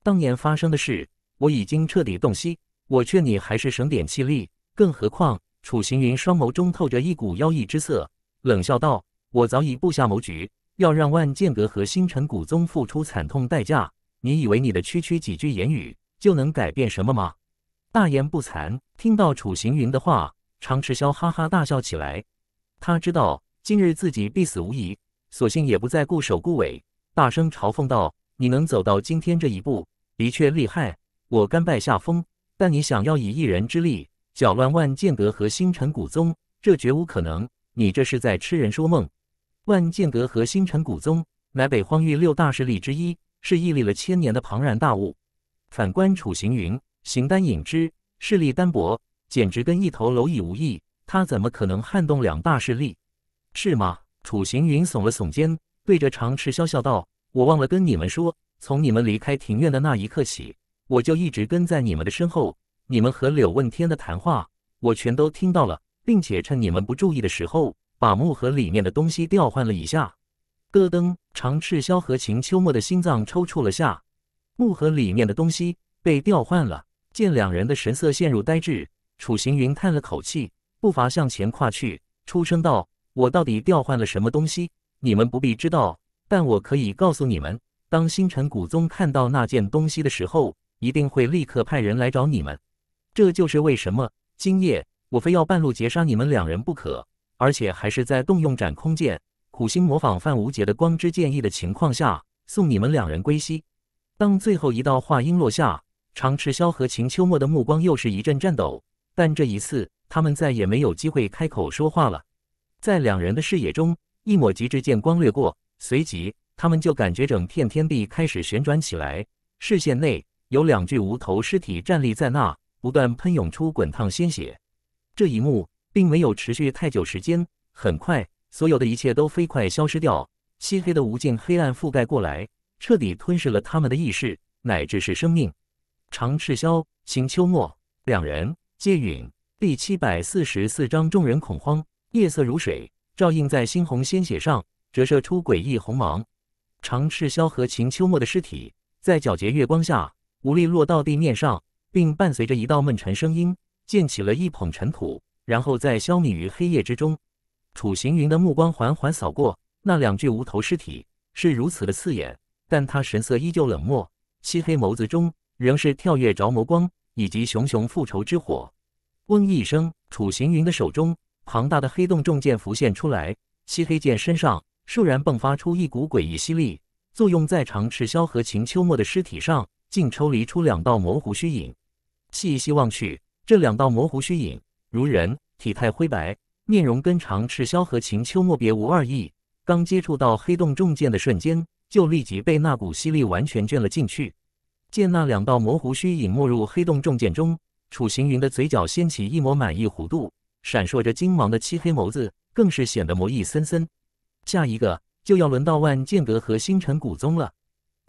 当年发生的事，我已经彻底洞悉，我劝你还是省点气力。更何况，楚行云双眸中透着一股妖异之色，冷笑道：“我早已布下谋局，要让万剑阁和星辰古宗付出惨痛代价。”你以为你的区区几句言语就能改变什么吗？大言不惭！听到楚行云的话，常迟潇哈哈大笑起来。他知道今日自己必死无疑，索性也不再固守固尾，大声嘲讽道：“你能走到今天这一步，的确厉害，我甘拜下风。但你想要以一人之力搅乱万剑阁和星辰古宗，这绝无可能。你这是在痴人说梦。万剑阁和星辰古宗乃北荒域六大势力之一。”是屹立了千年的庞然大物。反观楚行云，形单影只，势力单薄，简直跟一头蝼蚁无异。他怎么可能撼动两大势力？是吗？楚行云耸了耸肩，对着长赤笑笑道：“我忘了跟你们说，从你们离开庭院的那一刻起，我就一直跟在你们的身后。你们和柳问天的谈话，我全都听到了，并且趁你们不注意的时候，把木盒里面的东西调换了一下。”戈登、长赤霄和秦秋末的心脏抽搐了下，木盒里面的东西被调换了。见两人的神色陷入呆滞，楚行云叹了口气，步伐向前跨去，出声道：“我到底调换了什么东西？你们不必知道，但我可以告诉你们，当星辰古宗看到那件东西的时候，一定会立刻派人来找你们。这就是为什么今夜我非要半路截杀你们两人不可，而且还是在动用斩空剑。”苦心模仿范无解的光之剑意的情况下，送你们两人归西。当最后一道话音落下，常赤霄和秦秋末的目光又是一阵颤抖，但这一次他们再也没有机会开口说话了。在两人的视野中，一抹极致剑光掠过，随即他们就感觉整片天地开始旋转起来。视线内有两具无头尸体站立在那，不断喷涌出滚烫鲜血。这一幕并没有持续太久时间，很快。所有的一切都飞快消失掉，漆黑的无尽黑暗覆盖过来，彻底吞噬了他们的意识，乃至是生命。长赤霄、秦秋末两人皆陨。第七百四十四章：众人恐慌。夜色如水，照映在猩红鲜血上，折射出诡异红芒。长赤霄和秦秋末的尸体在皎洁月光下无力落到地面上，并伴随着一道闷沉声音，溅起了一捧尘土，然后在消弭于黑夜之中。楚行云的目光缓缓扫过那两具无头尸体，是如此的刺眼，但他神色依旧冷漠，漆黑眸子中仍是跳跃着魔光以及熊熊复仇之火。嗡一声，楚行云的手中庞大的黑洞重剑浮现出来，漆黑剑身上骤然迸发出一股诡异吸力，作用在长赤霄和秦秋末的尸体上，竟抽离出两道模糊虚影。细细望去，这两道模糊虚影如人体态灰白。面容跟长赤霄和秦秋莫别无二异，刚接触到黑洞重剑的瞬间，就立即被那股吸力完全卷了进去。见那两道模糊虚影没入黑洞重剑中，楚行云的嘴角掀起一抹满意弧度，闪烁着金芒的漆黑眸子更是显得魔意森森。下一个就要轮到万剑阁和星辰古宗了。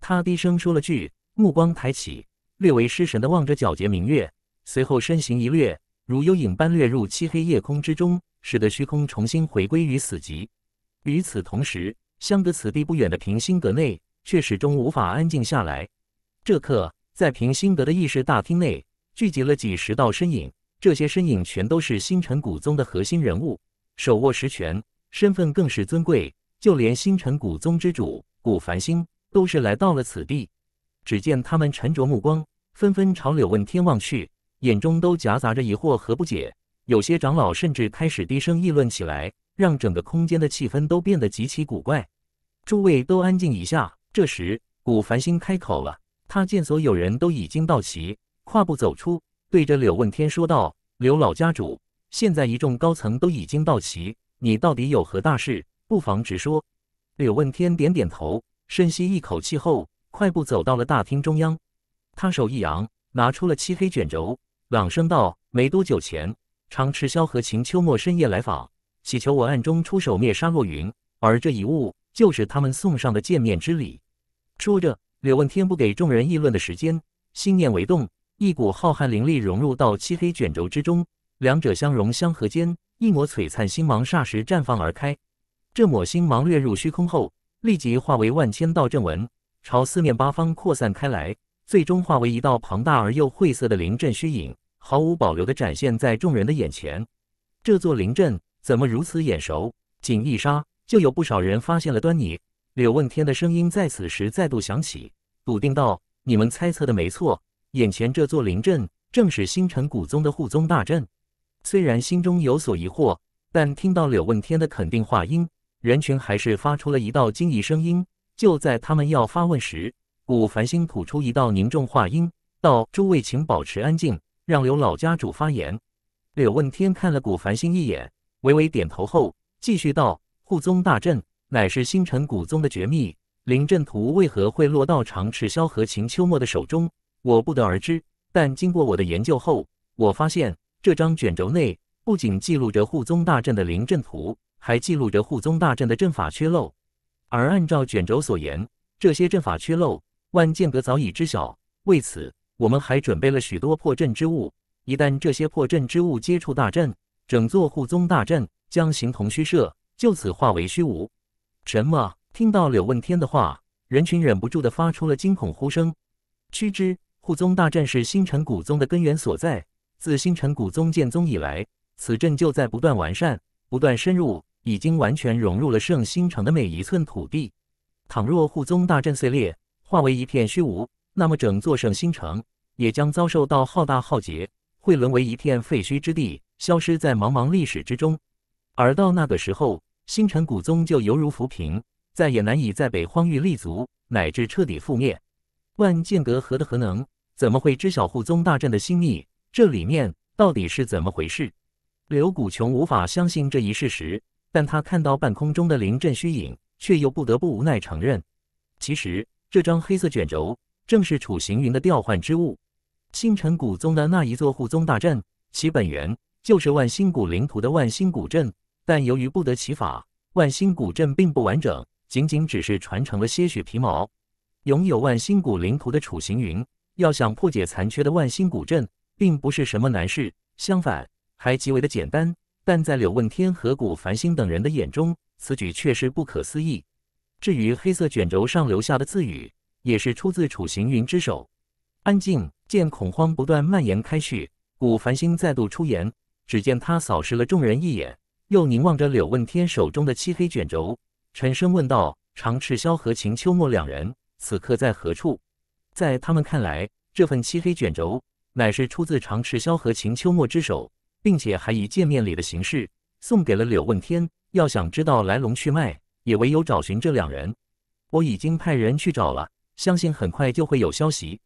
他低声说了句，目光抬起，略微失神的望着皎洁明月，随后身形一掠，如幽影般掠入漆黑夜空之中。使得虚空重新回归于死寂。与此同时，相隔此地不远的平心阁内却始终无法安静下来。这刻，在平心阁的议事大厅内聚集了几十道身影，这些身影全都是星辰古宗的核心人物，手握实权，身份更是尊贵。就连星辰古宗之主古繁星都是来到了此地。只见他们沉着目光，纷纷朝柳问天望去，眼中都夹杂着疑惑和不解。有些长老甚至开始低声议论起来，让整个空间的气氛都变得极其古怪。诸位都安静一下。这时，古繁星开口了。他见所有人都已经到齐，跨步走出，对着柳问天说道：“柳老家主，现在一众高层都已经到齐，你到底有何大事？不妨直说。”柳问天点点头，深吸一口气后，快步走到了大厅中央。他手一扬，拿出了漆黑卷轴，朗声道：“没多久前。”常赤霄和秦秋末深夜来访，乞求我暗中出手灭杀洛云，而这一物就是他们送上的见面之礼。说着，柳问天不给众人议论的时间，心念为动，一股浩瀚灵力融入到漆黑卷轴之中，两者相融相合间，一抹璀璨星芒霎时绽放而开。这抹星芒掠入虚空后，立即化为万千道阵纹，朝四面八方扩散开来，最终化为一道庞大而又晦涩的灵阵虚影。毫无保留地展现在众人的眼前，这座灵阵怎么如此眼熟？仅一刹，就有不少人发现了端倪。柳问天的声音在此时再度响起，笃定道：“你们猜测的没错，眼前这座灵阵正是星辰古宗的护宗大阵。”虽然心中有所疑惑，但听到柳问天的肯定话音，人群还是发出了一道惊疑声音。就在他们要发问时，古繁星吐出一道凝重话音：“道：“诸位，请保持安静。”让刘老家主发言。柳问天看了古凡星一眼，微微点头后，继续道：“护宗大阵乃是星辰古宗的绝密，灵阵图为何会落到长赤霄和秦秋末的手中？我不得而知。但经过我的研究后，我发现这张卷轴内不仅记录着护宗大阵的灵阵图，还记录着护宗大阵的阵法缺漏。而按照卷轴所言，这些阵法缺漏，万剑阁早已知晓。为此。”我们还准备了许多破阵之物，一旦这些破阵之物接触大阵，整座护宗大阵将形同虚设，就此化为虚无。什么？听到柳问天的话，人群忍不住的发出了惊恐呼声。须知，护宗大阵是星辰古宗的根源所在，自星辰古宗建宗以来，此阵就在不断完善、不断深入，已经完全融入了圣星城的每一寸土地。倘若护宗大阵碎裂，化为一片虚无。那么，整座圣星城也将遭受到浩大浩劫，会沦为一片废墟之地，消失在茫茫历史之中。而到那个时候，星辰古宗就犹如浮萍，再也难以在北荒域立足，乃至彻底覆灭。万剑阁何德何能，怎么会知晓护宗大阵的心意？这里面到底是怎么回事？刘古琼无法相信这一事实，但他看到半空中的灵阵虚影，却又不得不无奈承认：其实这张黑色卷轴。正是楚行云的调换之物，星辰古宗的那一座护宗大阵，其本源就是万星谷灵图的万星古阵，但由于不得其法，万星古阵并不完整，仅仅只是传承了些许皮毛。拥有万星古灵图的楚行云，要想破解残缺的万星古阵，并不是什么难事，相反还极为的简单。但在柳问天和古凡星等人的眼中，此举却是不可思议。至于黑色卷轴上留下的字语。也是出自楚行云之手。安静见恐慌不断蔓延开去，古繁星再度出言。只见他扫视了众人一眼，又凝望着柳问天手中的漆黑卷轴，沉声问道：“长赤霄和秦秋莫两人此刻在何处？”在他们看来，这份漆黑卷轴乃是出自长赤霄和秦秋莫之手，并且还以见面礼的形式送给了柳问天。要想知道来龙去脉，也唯有找寻这两人。我已经派人去找了。相信很快就会有消息。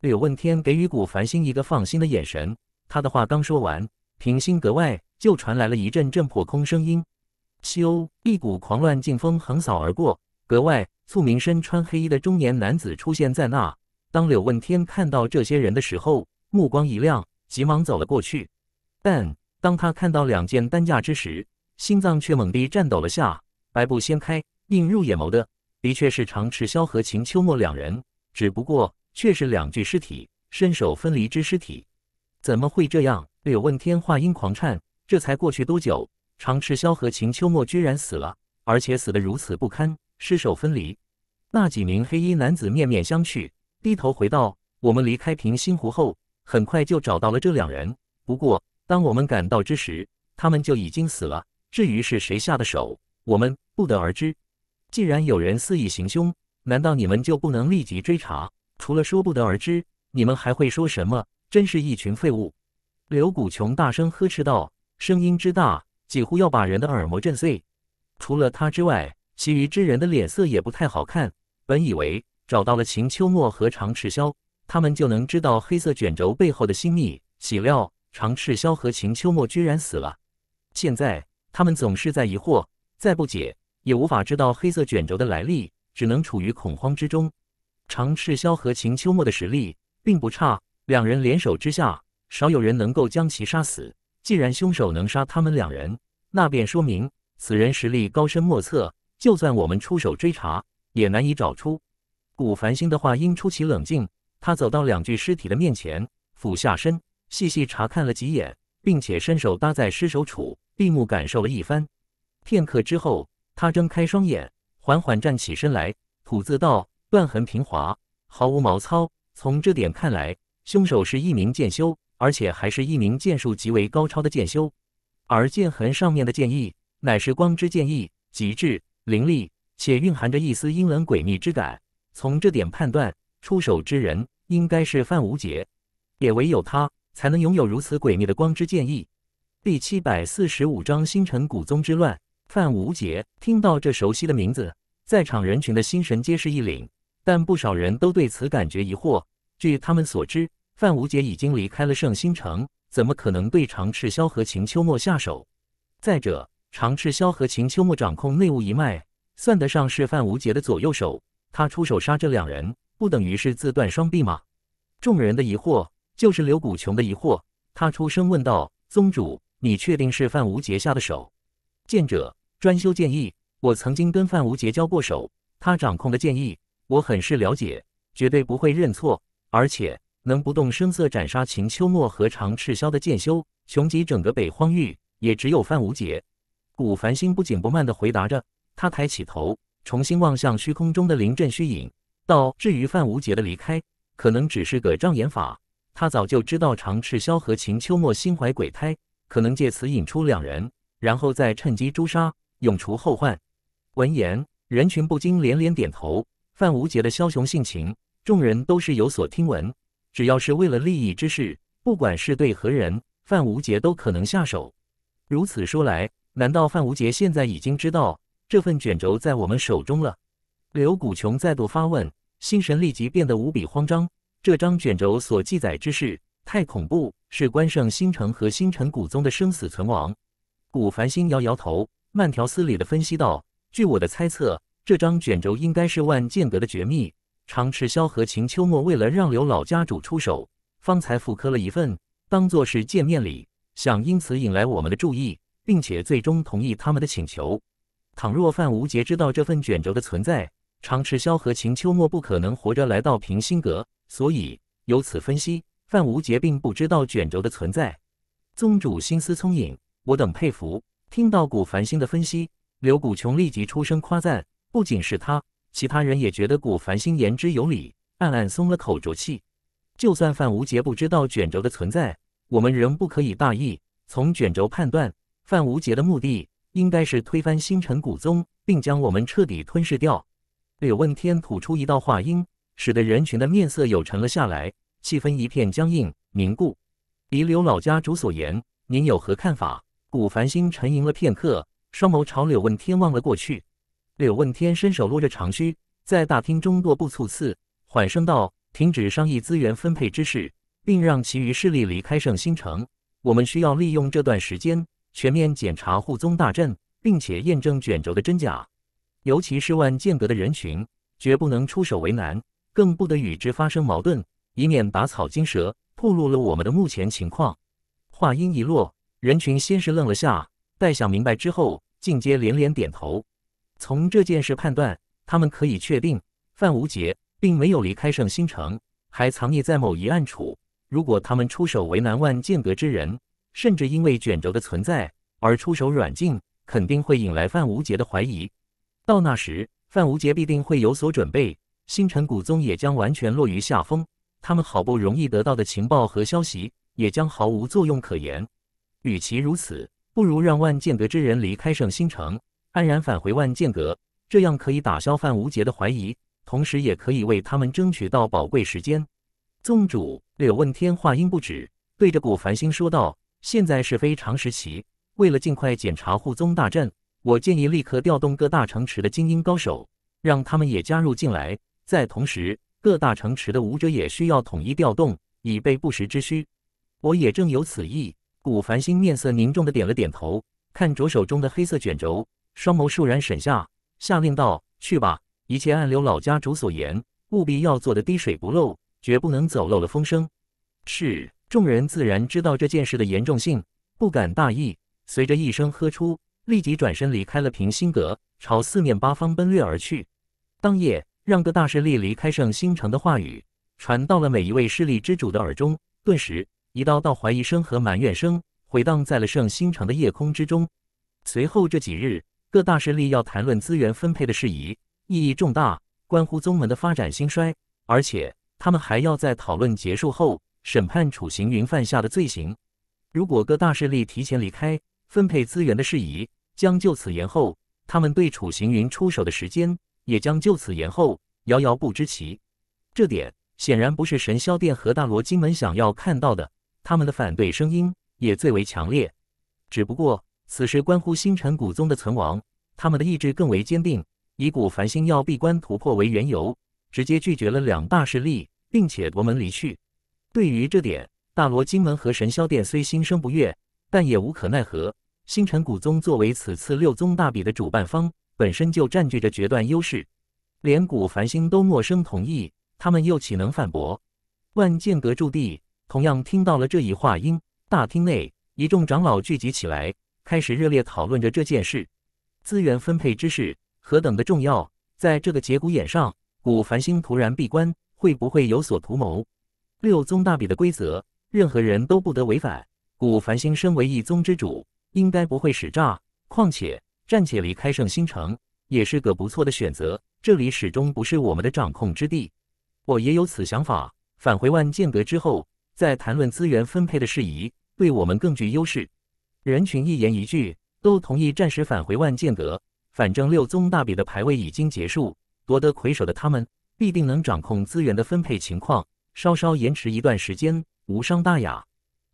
柳问天给予古凡星一个放心的眼神。他的话刚说完，平心格外就传来了一阵阵破空声音。咻！一股狂乱劲风横扫而过，格外素明身穿黑衣的中年男子出现在那。当柳问天看到这些人的时候，目光一亮，急忙走了过去。但当他看到两件担架之时，心脏却猛地颤抖了下。白布掀开，映入眼眸的。的确是常赤霄和秦秋末两人，只不过却是两具尸体，身手分离之尸体，怎么会这样？柳问天话音狂颤，这才过去多久，常赤霄和秦秋末居然死了，而且死得如此不堪，尸首分离。那几名黑衣男子面面相觑，低头回道：“我们离开平心湖后，很快就找到了这两人，不过当我们赶到之时，他们就已经死了。至于是谁下的手，我们不得而知。”既然有人肆意行凶，难道你们就不能立即追查？除了说不得而知，你们还会说什么？真是一群废物！”刘谷琼大声呵斥道，声音之大，几乎要把人的耳膜震碎。除了他之外，其余之人的脸色也不太好看。本以为找到了秦秋末和常赤霄，他们就能知道黑色卷轴背后的秘密，岂料常赤霄和秦秋末居然死了。现在他们总是在疑惑，在不解。也无法知道黑色卷轴的来历，只能处于恐慌之中。常赤霄和秦秋末的实力并不差，两人联手之下，少有人能够将其杀死。既然凶手能杀他们两人，那便说明此人实力高深莫测，就算我们出手追查，也难以找出。古繁星的话音出奇冷静，他走到两具尸体的面前，俯下身细细查看了几眼，并且伸手搭在尸首处，闭目感受了一番。片刻之后。他睁开双眼，缓缓站起身来，吐字道：“断痕平滑，毫无毛糙。从这点看来，凶手是一名剑修，而且还是一名剑术极为高超的剑修。而剑痕上面的剑意，乃是光之剑意，极致凌厉，且蕴含着一丝阴冷诡秘之感。从这点判断，出手之人应该是范无杰，也唯有他才能拥有如此诡秘的光之剑意。”第七百四十五章星辰古宗之乱。范无杰听到这熟悉的名字，在场人群的心神皆是一凛，但不少人都对此感觉疑惑。据他们所知，范无杰已经离开了圣心城，怎么可能对长赤霄和秦秋莫下手？再者，长赤霄和秦秋莫掌控内务一脉，算得上是范无杰的左右手，他出手杀这两人，不等于是自断双臂吗？众人的疑惑，就是刘古琼的疑惑。他出声问道：“宗主，你确定是范无杰下的手？”剑者专修剑意，我曾经跟范无桀交过手，他掌控的剑意我很是了解，绝对不会认错，而且能不动声色斩杀秦秋末和长赤霄的剑修，穷极整个北荒域也只有范无桀。古繁星不紧不慢地回答着，他抬起头，重新望向虚空中的灵阵虚影，道：“至于范无桀的离开，可能只是个障眼法，他早就知道长赤霄和秦秋末心怀鬼胎，可能借此引出两人。”然后再趁机诛杀，永除后患。闻言，人群不禁连连点头。范无杰的枭雄性情，众人都是有所听闻。只要是为了利益之事，不管是对何人，范无杰都可能下手。如此说来，难道范无杰现在已经知道这份卷轴在我们手中了？刘古琼再度发问，心神立即变得无比慌张。这张卷轴所记载之事太恐怖，是关胜新城和新城古宗的生死存亡。武凡星摇摇头，慢条斯理的分析道：“据我的猜测，这张卷轴应该是万剑阁的绝密。常赤霄和秦秋莫为了让刘老家主出手，方才复刻了一份，当做是见面礼，想因此引来我们的注意，并且最终同意他们的请求。倘若范无杰知道这份卷轴的存在，常赤霄和秦秋莫不可能活着来到平心阁。所以，由此分析，范无杰并不知道卷轴的存在。宗主心思聪颖。”我等佩服，听到古繁星的分析，刘古琼立即出声夸赞。不仅是他，其他人也觉得古繁星言之有理，暗暗松了口浊气。就算范无杰不知道卷轴的存在，我们仍不可以大意。从卷轴判断，范无杰的目的应该是推翻星辰古宗，并将我们彻底吞噬掉。柳问天吐出一道话音，使得人群的面色有沉了下来，气氛一片僵硬凝固。依柳老家主所言，您有何看法？武凡星沉吟了片刻，双眸朝柳问天望了过去。柳问天伸手捋着长须，在大厅中踱步促次，缓声道：“停止商议资源分配之事，并让其余势力离开圣星城。我们需要利用这段时间，全面检查护宗大阵，并且验证卷轴的真假。尤其是万剑阁的人群，绝不能出手为难，更不得与之发生矛盾，以免打草惊蛇，暴露了我们的目前情况。”话音一落。人群先是愣了下，待想明白之后，竟皆连连点头。从这件事判断，他们可以确定范无杰并没有离开圣星城，还藏匿在某一暗处。如果他们出手为难万剑阁之人，甚至因为卷轴的存在而出手软禁，肯定会引来范无杰的怀疑。到那时，范无杰必定会有所准备，星辰古宗也将完全落于下风。他们好不容易得到的情报和消息，也将毫无作用可言。与其如此，不如让万剑阁之人离开圣星城，安然返回万剑阁。这样可以打消范无杰的怀疑，同时也可以为他们争取到宝贵时间。宗主，柳问天话音不止，对着古凡星说道：“现在是非常时期，为了尽快检查护宗大阵，我建议立刻调动各大城池的精英高手，让他们也加入进来。在同时，各大城池的武者也需要统一调动，以备不时之需。我也正有此意。”古凡星面色凝重的点了点头，看着手中的黑色卷轴，双眸倏然沈下，下令道：“去吧，一切按刘老家主所言，务必要做的滴水不漏，绝不能走漏了风声。”是，众人自然知道这件事的严重性，不敢大意。随着一声喝出，立即转身离开了平心阁，朝四面八方奔掠而去。当夜，让各大势力离开圣星城的话语传到了每一位势力之主的耳中，顿时。一道道怀疑声和埋怨声回荡在了圣心城的夜空之中。随后这几日，各大势力要谈论资源分配的事宜，意义重大，关乎宗门的发展兴衰。而且他们还要在讨论结束后审判楚行云犯下的罪行。如果各大势力提前离开，分配资源的事宜将就此延后，他们对楚行云出手的时间也将就此延后。遥遥不知其这点，显然不是神霄殿和大罗金门想要看到的。他们的反对声音也最为强烈，只不过此时关乎星辰古宗的存亡，他们的意志更为坚定。以古凡星要闭关突破为缘由，直接拒绝了两大势力，并且夺门离去。对于这点，大罗金门和神霄殿虽心生不悦，但也无可奈何。星辰古宗作为此次六宗大比的主办方，本身就占据着决断优势，连古凡星都默声同意，他们又岂能反驳？万剑阁驻地。同样听到了这一话音，大厅内一众长老聚集起来，开始热烈讨论着这件事。资源分配之事何等的重要，在这个节骨眼上，古繁星突然闭关，会不会有所图谋？六宗大比的规则，任何人都不得违反。古繁星身为一宗之主，应该不会使诈。况且暂且离开圣星城，也是个不错的选择。这里始终不是我们的掌控之地，我也有此想法。返回万剑阁之后。在谈论资源分配的事宜，对我们更具优势。人群一言一句都同意暂时返回万剑阁，反正六宗大比的排位已经结束，夺得魁首的他们必定能掌控资源的分配情况，稍稍延迟一段时间无伤大雅。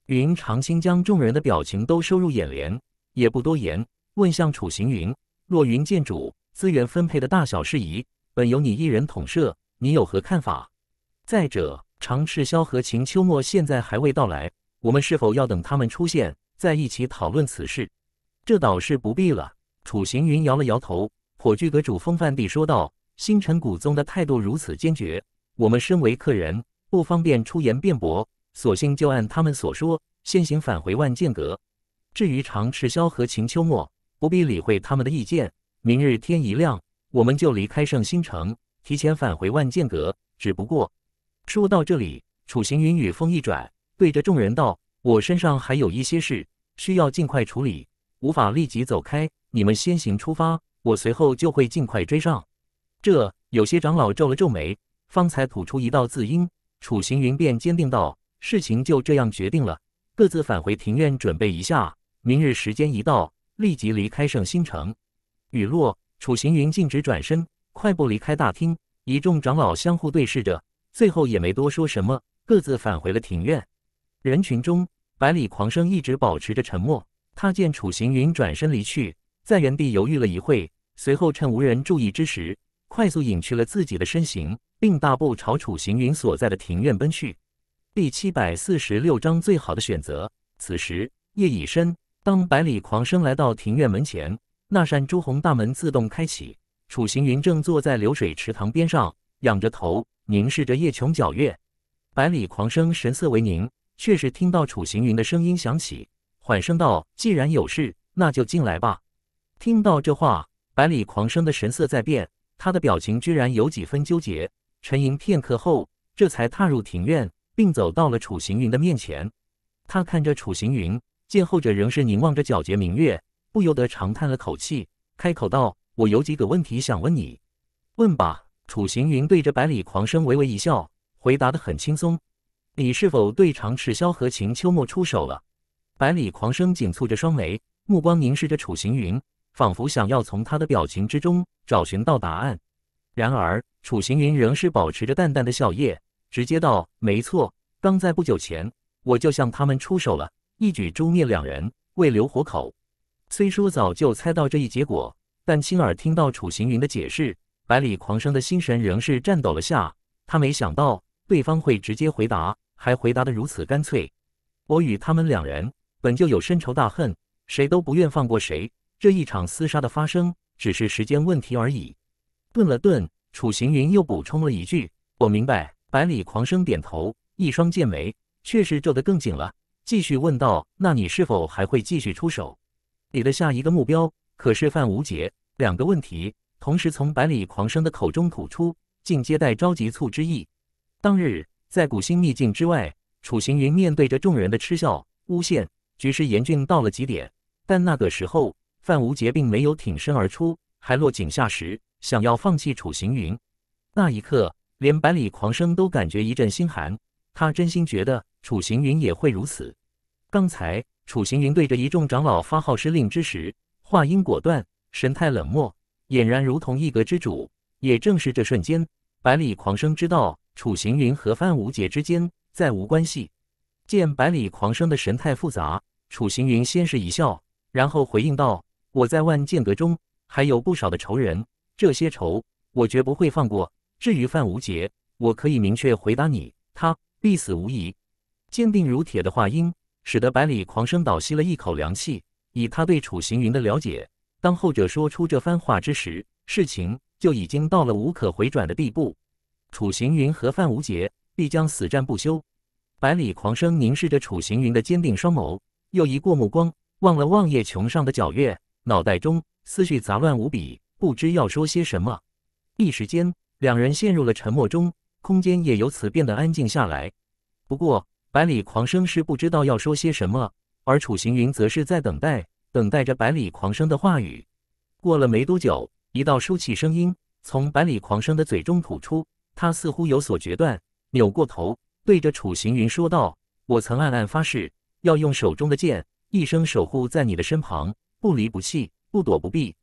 云长青将众人的表情都收入眼帘，也不多言，问向楚行云：“若云剑主资源分配的大小事宜，本由你一人统摄，你有何看法？”再者。长赤霄和秦秋莫现在还未到来，我们是否要等他们出现再一起讨论此事？这倒是不必了。楚行云摇了摇头，火炬阁主风范地说道：“星辰古宗的态度如此坚决，我们身为客人，不方便出言辩驳，索性就按他们所说，先行返回万剑阁。至于长赤霄和秦秋莫，不必理会他们的意见。明日天一亮，我们就离开圣星城，提前返回万剑阁。只不过……”说到这里，楚行云雨风一转，对着众人道：“我身上还有一些事需要尽快处理，无法立即走开。你们先行出发，我随后就会尽快追上。”这有些长老皱了皱眉，方才吐出一道字音，楚行云便坚定道：“事情就这样决定了，各自返回庭院准备一下，明日时间一到，立即离开圣星城。”雨落，楚行云径直转身，快步离开大厅。一众长老相互对视着。最后也没多说什么，各自返回了庭院。人群中，百里狂生一直保持着沉默。他见楚行云转身离去，在原地犹豫了一会，随后趁无人注意之时，快速隐去了自己的身形，并大步朝楚行云所在的庭院奔去。第七百四十六章最好的选择。此时夜已深，当百里狂生来到庭院门前，那扇朱红大门自动开启。楚行云正坐在流水池塘边上，仰着头。凝视着叶琼皎月，百里狂生神色为凝，却是听到楚行云的声音响起，缓声道：“既然有事，那就进来吧。”听到这话，百里狂生的神色在变，他的表情居然有几分纠结。沉吟片刻后，这才踏入庭院，并走到了楚行云的面前。他看着楚行云，见后者仍是凝望着皎洁明月，不由得长叹了口气，开口道：“我有几个问题想问你，问吧。”楚行云对着百里狂生微微一笑，回答得很轻松：“你是否对长赤霄和秦秋末出手了？”百里狂生紧蹙着双眉，目光凝视着楚行云，仿佛想要从他的表情之中找寻到答案。然而，楚行云仍是保持着淡淡的笑靥，直接道：“没错，刚在不久前，我就向他们出手了，一举诛灭两人，未留活口。”虽说早就猜到这一结果，但亲耳听到楚行云的解释。百里狂生的心神仍是颤抖了下，他没想到对方会直接回答，还回答得如此干脆。我与他们两人本就有深仇大恨，谁都不愿放过谁。这一场厮杀的发生，只是时间问题而已。顿了顿，楚行云又补充了一句：“我明白。”百里狂生点头，一双剑眉却是皱得更紧了，继续问道：“那你是否还会继续出手？你的下一个目标可是范无杰？”两个问题。同时，从百里狂生的口中吐出，尽皆带着急促之意。当日，在古星秘境之外，楚行云面对着众人的嗤笑、诬陷，局势严峻到了极点。但那个时候，范无杰并没有挺身而出，还落井下石，想要放弃楚行云。那一刻，连百里狂生都感觉一阵心寒。他真心觉得楚行云也会如此。刚才，楚行云对着一众长老发号施令之时，话音果断，神态冷漠。俨然如同一阁之主，也正是这瞬间，百里狂生知道楚行云和范无杰之间再无关系。见百里狂生的神态复杂，楚行云先是一笑，然后回应道：“我在万剑阁中还有不少的仇人，这些仇我绝不会放过。至于范无杰，我可以明确回答你，他必死无疑。”坚定如铁的话音，使得百里狂生倒吸了一口凉气。以他对楚行云的了解。当后者说出这番话之时，事情就已经到了无可回转的地步。楚行云和范无杰必将死战不休。百里狂生凝视着楚行云的坚定双眸，又移过目光望了望叶穹上的皎月，脑袋中思绪杂乱无比，不知要说些什么。一时间，两人陷入了沉默中，空间也由此变得安静下来。不过，百里狂生是不知道要说些什么，而楚行云则是在等待。等待着百里狂生的话语，过了没多久，一道舒气声音从百里狂生的嘴中吐出。他似乎有所决断，扭过头对着楚行云说道：“我曾暗暗发誓，要用手中的剑一生守护在你的身旁，不离不弃，不躲不避。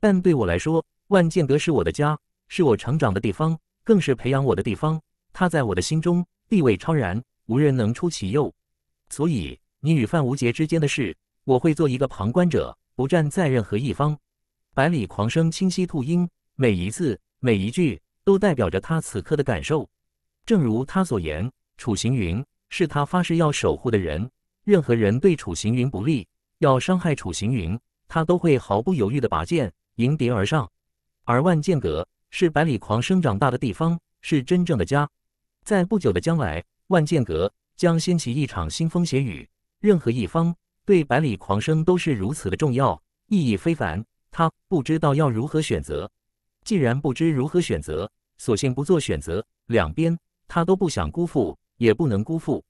但对我来说，万剑阁是我的家，是我成长的地方，更是培养我的地方。他在我的心中地位超然，无人能出其右。所以，你与范无杰之间的事……”我会做一个旁观者，不站在任何一方。百里狂生清晰吐音，每一字每一句都代表着他此刻的感受。正如他所言，楚行云是他发誓要守护的人。任何人对楚行云不利，要伤害楚行云，他都会毫不犹豫地拔剑迎敌而上。而万剑阁是百里狂生长大的地方，是真正的家。在不久的将来，万剑阁将掀起一场腥风血雨，任何一方。对百里狂生都是如此的重要，意义非凡。他不知道要如何选择，既然不知如何选择，索性不做选择。两边他都不想辜负，也不能辜负。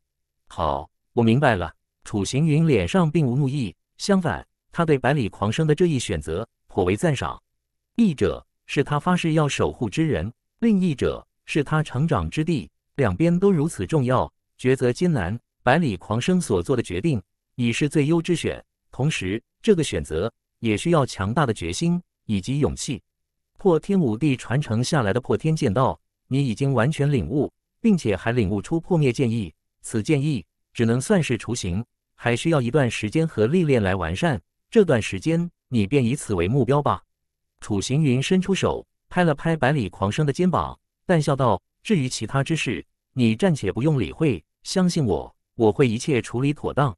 好，我明白了。楚行云脸上并无怒意，相反，他对百里狂生的这一选择颇为赞赏。一者是他发誓要守护之人，另一者是他成长之地，两边都如此重要，抉择艰难。百里狂生所做的决定。已是最优之选，同时这个选择也需要强大的决心以及勇气。破天武帝传承下来的破天剑道，你已经完全领悟，并且还领悟出破灭剑意。此剑意只能算是雏形，还需要一段时间和历练来完善。这段时间，你便以此为目标吧。楚行云伸出手，拍了拍百里狂生的肩膀，淡笑道：“至于其他之事，你暂且不用理会。相信我，我会一切处理妥当。”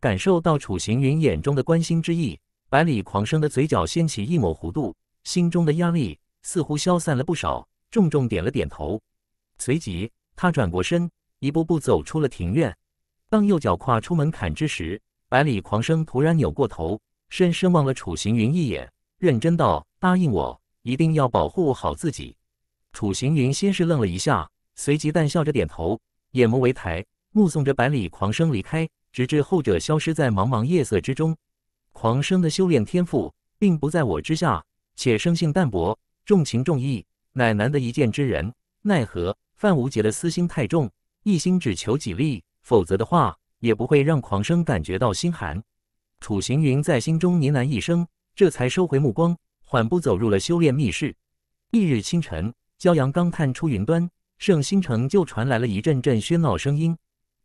感受到楚行云眼中的关心之意，百里狂生的嘴角掀起一抹弧度，心中的压力似乎消散了不少，重重点了点头。随即，他转过身，一步步走出了庭院。当右脚跨出门槛之时，百里狂生突然扭过头，深深望了楚行云一眼，认真道：“答应我，一定要保护好自己。”楚行云先是愣了一下，随即淡笑着点头，眼眸微抬，目送着百里狂生离开。直至后者消失在茫茫夜色之中。狂生的修炼天赋并不在我之下，且生性淡泊，重情重义，乃难得一见之人。奈何范无杰的私心太重，一心只求己利，否则的话，也不会让狂生感觉到心寒。楚行云在心中呢喃一声，这才收回目光，缓步走入了修炼密室。翌日清晨，骄阳刚探出云端，圣星城就传来了一阵阵喧闹声音。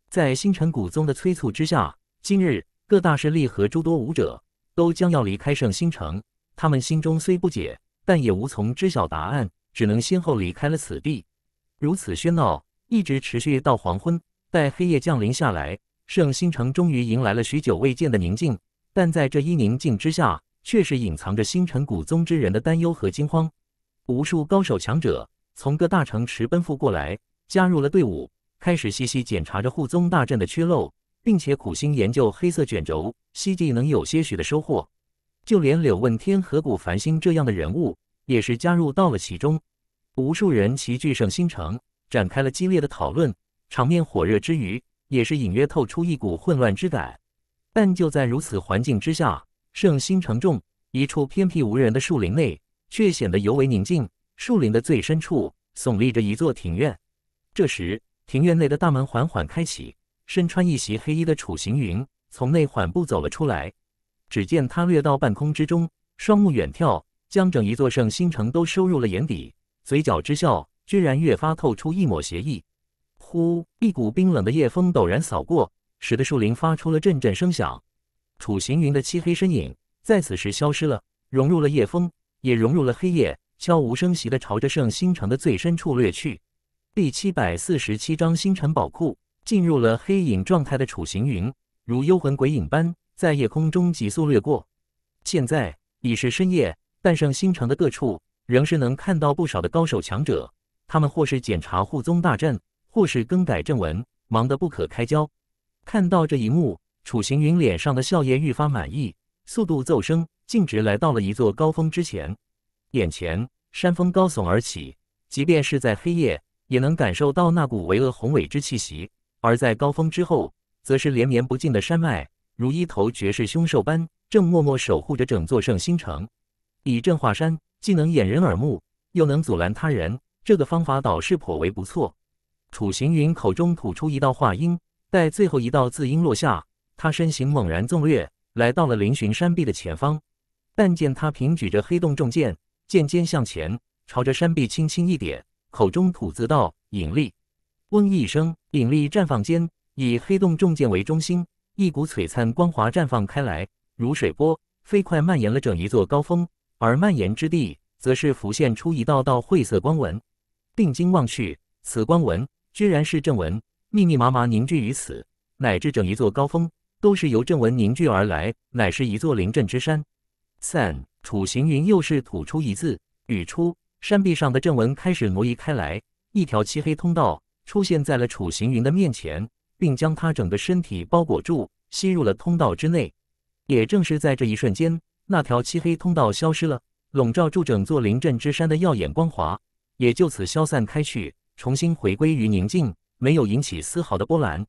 在星辰古宗的催促之下，今日各大势力和诸多武者都将要离开圣星城。他们心中虽不解，但也无从知晓答案，只能先后离开了此地。如此喧闹一直持续到黄昏，待黑夜降临下来，圣星城终于迎来了许久未见的宁静。但在这一宁静之下，却是隐藏着星辰古宗之人的担忧和惊慌。无数高手强者从各大城池奔赴过来，加入了队伍。开始细细检查着护宗大阵的缺漏，并且苦心研究黑色卷轴，希冀能有些许的收获。就连柳问天和古凡星这样的人物也是加入到了其中。无数人齐聚圣心城，展开了激烈的讨论，场面火热之余，也是隐约透出一股混乱之感。但就在如此环境之下，圣心城中一处偏僻无人的树林内却显得尤为宁静。树林的最深处耸立着一座庭院，这时。庭院内的大门缓缓开启，身穿一袭黑衣的楚行云从内缓步走了出来。只见他掠到半空之中，双目远眺，将整一座圣星城都收入了眼底，嘴角之笑居然越发透出一抹邪意。呼，一股冰冷的夜风陡然扫过，使得树林发出了阵阵声响。楚行云的漆黑身影在此时消失了，融入了夜风，也融入了黑夜，悄无声息的朝着圣星城的最深处掠去。第七百四十七章星辰宝库。进入了黑影状态的楚行云，如幽魂鬼影般在夜空中急速掠过。现在已是深夜，诞生星城的各处仍是能看到不少的高手强者，他们或是检查护宗大阵，或是更改阵文，忙得不可开交。看到这一幕，楚行云脸上的笑靥愈发满意，速度骤升，径直来到了一座高峰之前。眼前山峰高耸而起，即便是在黑夜。也能感受到那股巍峨宏伟之气息，而在高峰之后，则是连绵不尽的山脉，如一头绝世凶兽般，正默默守护着整座圣星城。以镇化山，既能掩人耳目，又能阻拦他人，这个方法倒是颇为不错。楚行云口中吐出一道话音，待最后一道字音落下，他身形猛然纵掠，来到了嶙峋山壁的前方。但见他平举着黑洞重剑，剑尖向前，朝着山壁轻轻一点。口中吐字道：“引力，嗡一声，引力绽放间，以黑洞重剑为中心，一股璀璨光华绽放开来，如水波飞快蔓延了整一座高峰。而蔓延之地，则是浮现出一道道晦色光纹。定睛望去，此光纹居然是正纹，密密麻麻凝聚于此，乃至整一座高峰都是由正纹凝聚而来，乃是一座灵阵之山。”三楚行云又是吐出一字，语出。山壁上的阵纹开始挪移开来，一条漆黑通道出现在了楚行云的面前，并将他整个身体包裹住，吸入了通道之内。也正是在这一瞬间，那条漆黑通道消失了，笼罩住整座灵阵之山的耀眼光华也就此消散开去，重新回归于宁静，没有引起丝毫的波澜。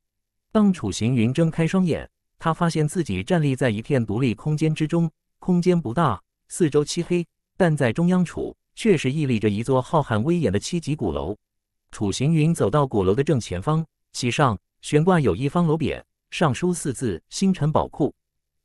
当楚行云睁开双眼，他发现自己站立在一片独立空间之中，空间不大，四周漆黑，但在中央处。确实屹立着一座浩瀚威严的七级古楼。楚行云走到古楼的正前方，其上悬挂有一方楼匾，上书四字“星辰宝库”。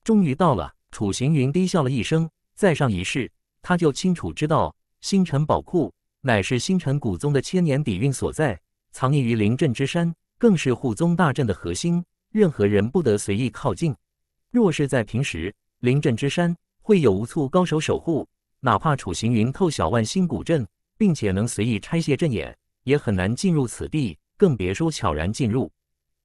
终于到了，楚行云低笑了一声，再上一试，他就清楚知道，星辰宝库乃是星辰古宗的千年底蕴所在，藏匿于临阵之山，更是护宗大阵的核心，任何人不得随意靠近。若是在平时，临阵之山会有无数高手守护。哪怕楚行云透小万星古阵，并且能随意拆卸阵眼，也很难进入此地，更别说悄然进入。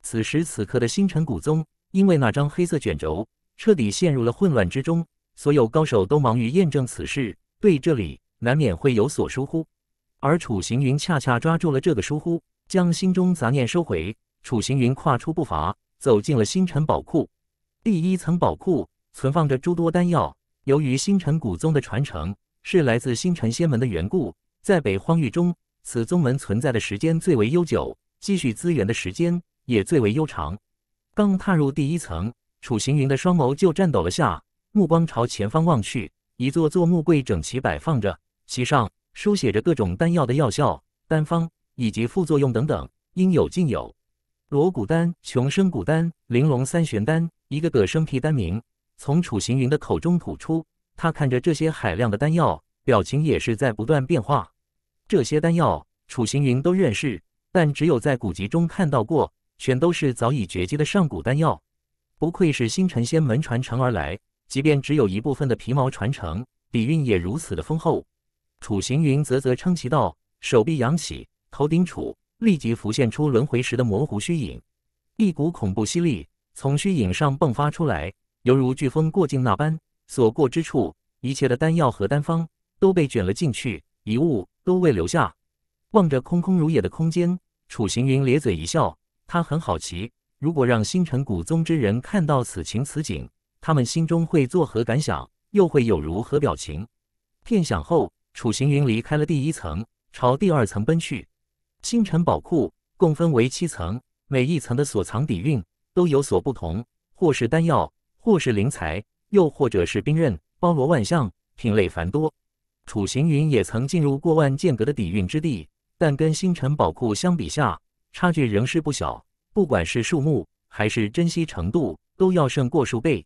此时此刻的星辰古宗，因为那张黑色卷轴，彻底陷入了混乱之中。所有高手都忙于验证此事，对这里难免会有所疏忽。而楚行云恰恰抓住了这个疏忽，将心中杂念收回。楚行云跨出步伐，走进了星辰宝库。第一层宝库存放着诸多丹药。由于星辰古宗的传承是来自星辰仙门的缘故，在北荒域中，此宗门存在的时间最为悠久，积蓄资源的时间也最为悠长。刚踏入第一层，楚行云的双眸就颤抖了下，目光朝前方望去，一座座木柜整齐摆放着，席上书写着各种丹药的药效、丹方以及副作用等等，应有尽有。锣骨丹、穷生骨丹、玲珑三玄丹，一个个生僻丹名。从楚行云的口中吐出，他看着这些海量的丹药，表情也是在不断变化。这些丹药楚行云都认识，但只有在古籍中看到过，全都是早已绝迹的上古丹药。不愧是星辰仙门传承而来，即便只有一部分的皮毛传承，底蕴也如此的丰厚。楚行云啧啧称奇道，手臂扬起，头顶处立即浮现出轮回时的模糊虚影，一股恐怖吸力从虚影上迸发出来。犹如飓风过境那般，所过之处，一切的丹药和丹方都被卷了进去，一物都未留下。望着空空如也的空间，楚行云咧嘴一笑。他很好奇，如果让星辰古宗之人看到此情此景，他们心中会作何感想，又会有如何表情？片响后，楚行云离开了第一层，朝第二层奔去。星辰宝库共分为七层，每一层的所藏底蕴都有所不同，或是丹药。或是灵材，又或者是兵刃，包罗万象，品类繁多。楚行云也曾进入过万剑阁的底蕴之地，但跟星辰宝库相比下，差距仍是不小。不管是数目，还是珍惜程度，都要胜过数倍。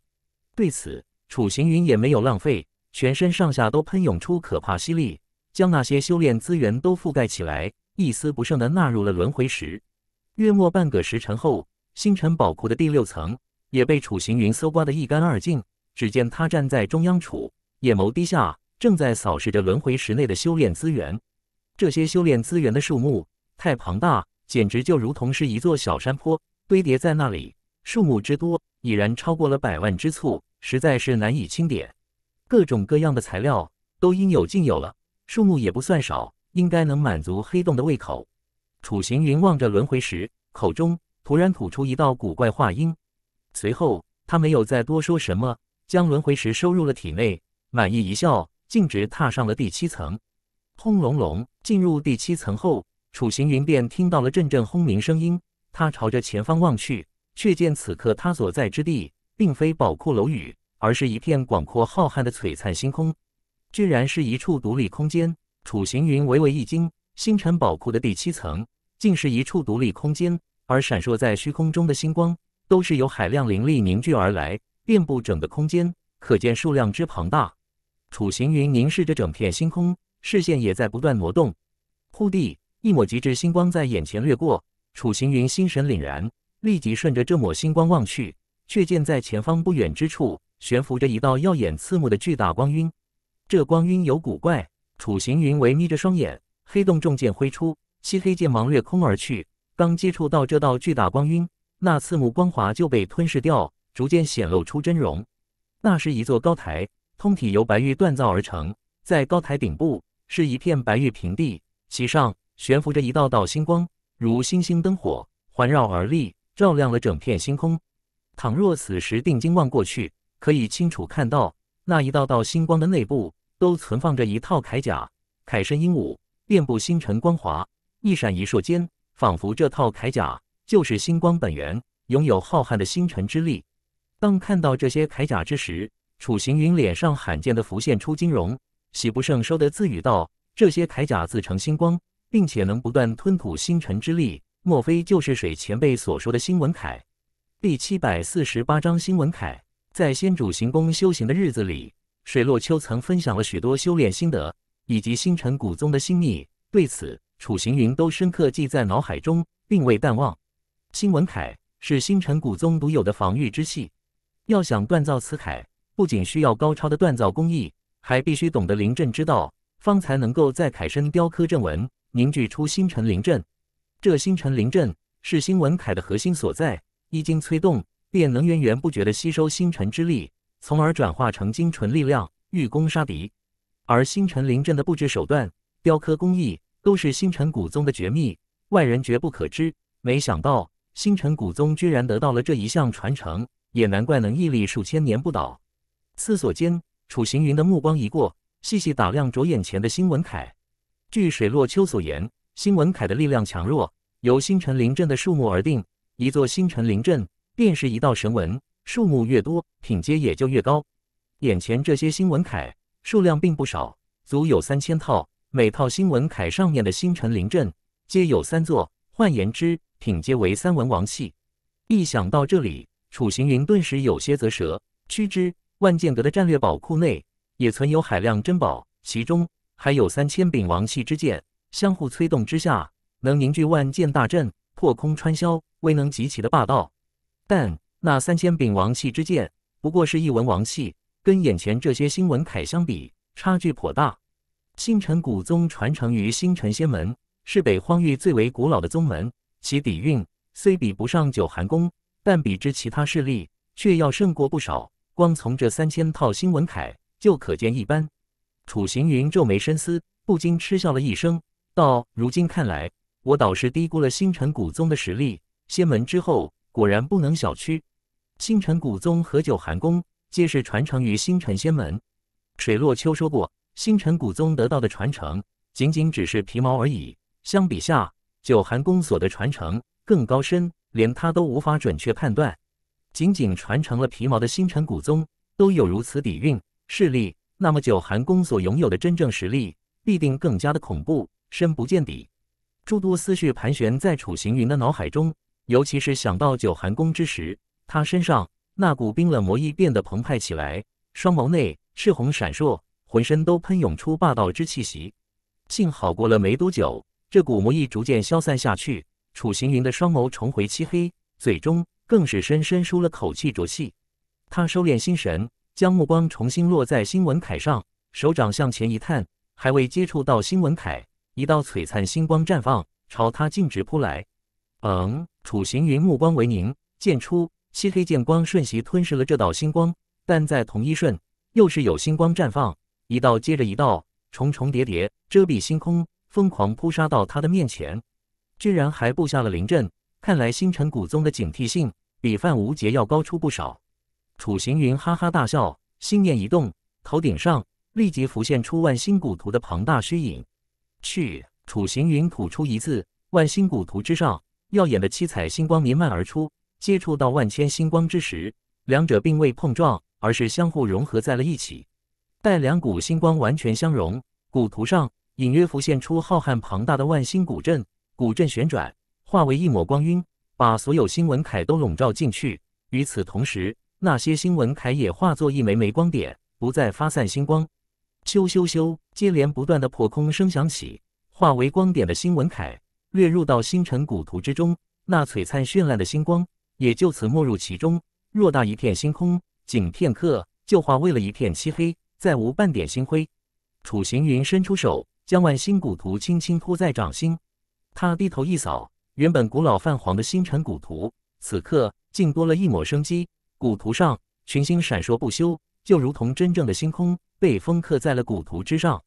对此，楚行云也没有浪费，全身上下都喷涌出可怕吸力，将那些修炼资源都覆盖起来，一丝不剩的纳入了轮回石。月末半个时辰后，星辰宝库的第六层。也被楚行云搜刮得一干二净。只见他站在中央处，眼眸低下，正在扫视着轮回石内的修炼资源。这些修炼资源的数目太庞大，简直就如同是一座小山坡堆叠在那里，数目之多已然超过了百万之数，实在是难以清点。各种各样的材料都应有尽有了，数目也不算少，应该能满足黑洞的胃口。楚行云望着轮回石，口中突然吐出一道古怪话音。随后，他没有再多说什么，将轮回石收入了体内，满意一笑，径直踏上了第七层。轰隆隆，进入第七层后，楚行云便听到了阵阵轰鸣声音。他朝着前方望去，却见此刻他所在之地，并非宝库楼宇，而是一片广阔浩瀚的璀璨星空，居然是一处独立空间。楚行云微微一惊，星辰宝库的第七层竟是一处独立空间，而闪烁在虚空中的星光。都是由海量灵力凝聚而来，遍布整个空间，可见数量之庞大。楚行云凝视着整片星空，视线也在不断挪动。忽地，一抹极致星光在眼前掠过，楚行云心神凛然，立即顺着这抹星光望去，却见在前方不远之处悬浮着一道耀眼刺目的巨大光晕。这光晕有古怪，楚行云微眯着双眼，黑洞重剑挥出，漆黑剑芒掠空而去，刚接触到这道巨大光晕。那刺目光华就被吞噬掉，逐渐显露出真容。那是一座高台，通体由白玉锻造而成。在高台顶部是一片白玉平地，其上悬浮着一道道星光，如星星灯火环绕而立，照亮了整片星空。倘若此时定睛望过去，可以清楚看到那一道道星光的内部都存放着一套铠甲，铠身英武，遍布星辰光华，一闪一烁间，仿佛这套铠甲。就是星光本源，拥有浩瀚的星辰之力。当看到这些铠甲之时，楚行云脸上罕见的浮现出金容，喜不胜收的自语道：“这些铠甲自成星光，并且能不断吞吐星辰之力，莫非就是水前辈所说的星文铠？”第七百四十八章星文铠。在先主行宫修行的日子里，水落秋曾分享了许多修炼心得，以及星辰古宗的心意，对此楚行云都深刻记在脑海中，并未淡忘。星闻铠是星辰古宗独有的防御之器，要想锻造此铠，不仅需要高超的锻造工艺，还必须懂得灵阵之道，方才能够在铠身雕刻阵纹，凝聚出星辰灵阵。这星辰灵阵是星闻铠的核心所在，一经催动，便能源源不绝地吸收星辰之力，从而转化成精纯力量，御攻杀敌。而星辰灵阵的布置手段、雕刻工艺，都是星辰古宗的绝密，外人绝不可知。没想到。星辰古宗居然得到了这一项传承，也难怪能屹立数千年不倒。思索间，楚行云的目光一过，细细打量着眼前的星文铠。据水落秋所言，星文铠的力量强弱由星辰灵阵的数目而定。一座星辰灵阵便是一道神纹，数目越多，品阶也就越高。眼前这些星文铠数量并不少，足有三千套。每套星文铠上面的星辰灵阵皆有三座。换言之，品阶为三文王器。一想到这里，楚行云顿时有些啧舌。须知，万剑阁的战略宝库内也存有海量珍宝，其中还有三千柄王器之剑，相互催动之下，能凝聚万剑大阵，破空穿霄，威能极其的霸道。但那三千柄王器之剑不过是一文王器，跟眼前这些新文铠相比，差距颇大。星辰古宗传承于星辰仙门，是北荒域最为古老的宗门。其底蕴虽比不上九寒宫，但比之其他势力却要胜过不少。光从这三千套新闻凯就可见一斑。楚行云皱眉深思，不禁嗤笑了一声，道：“如今看来，我倒是低估了星辰古宗的实力。仙门之后果然不能小觑。星辰古宗和九寒宫皆是传承于星辰仙门。水落秋说过，星辰古宗得到的传承仅仅只是皮毛而已。相比下，”九寒宫所的传承更高深，连他都无法准确判断。仅仅传承了皮毛的星辰古宗都有如此底蕴势力，那么九寒宫所拥有的真正实力必定更加的恐怖，深不见底。诸多思绪盘旋在楚行云的脑海中，尤其是想到九寒宫之时，他身上那股冰冷魔意变得澎湃起来，双眸内赤红闪烁，浑身都喷涌出霸道之气息。幸好过了没多久。这股魔意逐渐消散下去，楚行云的双眸重回漆黑，嘴中更是深深舒了口气浊气。他收敛心神，将目光重新落在星文铠上，手掌向前一探，还未接触到星文铠，一道璀璨星光绽放，朝他径直扑来。嗯，楚行云目光为凝，剑出，漆黑剑光瞬息吞噬了这道星光，但在同一瞬，又是有星光绽放，一道接着一道，重重叠叠遮蔽星空。疯狂扑杀到他的面前，居然还布下了灵阵。看来星辰古宗的警惕性比范无杰要高出不少。楚行云哈哈大笑，心念一动，头顶上立即浮现出万星古图的庞大虚影。去！楚行云吐出一字，万星古图之上，耀眼的七彩星光弥漫而出。接触到万千星光之时，两者并未碰撞，而是相互融合在了一起。待两股星光完全相融，古图上。隐约浮现出浩瀚庞大的万星古镇，古镇旋转，化为一抹光晕，把所有星文铠都笼罩进去。与此同时，那些星文铠也化作一枚枚光点，不再发散星光。咻咻咻，接连不断的破空声响起，化为光点的星文铠掠入到星辰古图之中，那璀璨绚烂的星光也就此没入其中。偌大一片星空，仅片刻就化为了一片漆黑，再无半点星辉。楚行云伸出手。将万星古图轻轻铺在掌心，他低头一扫，原本古老泛黄的星辰古图，此刻竟多了一抹生机。古图上群星闪烁不休，就如同真正的星空被封刻在了古图之上。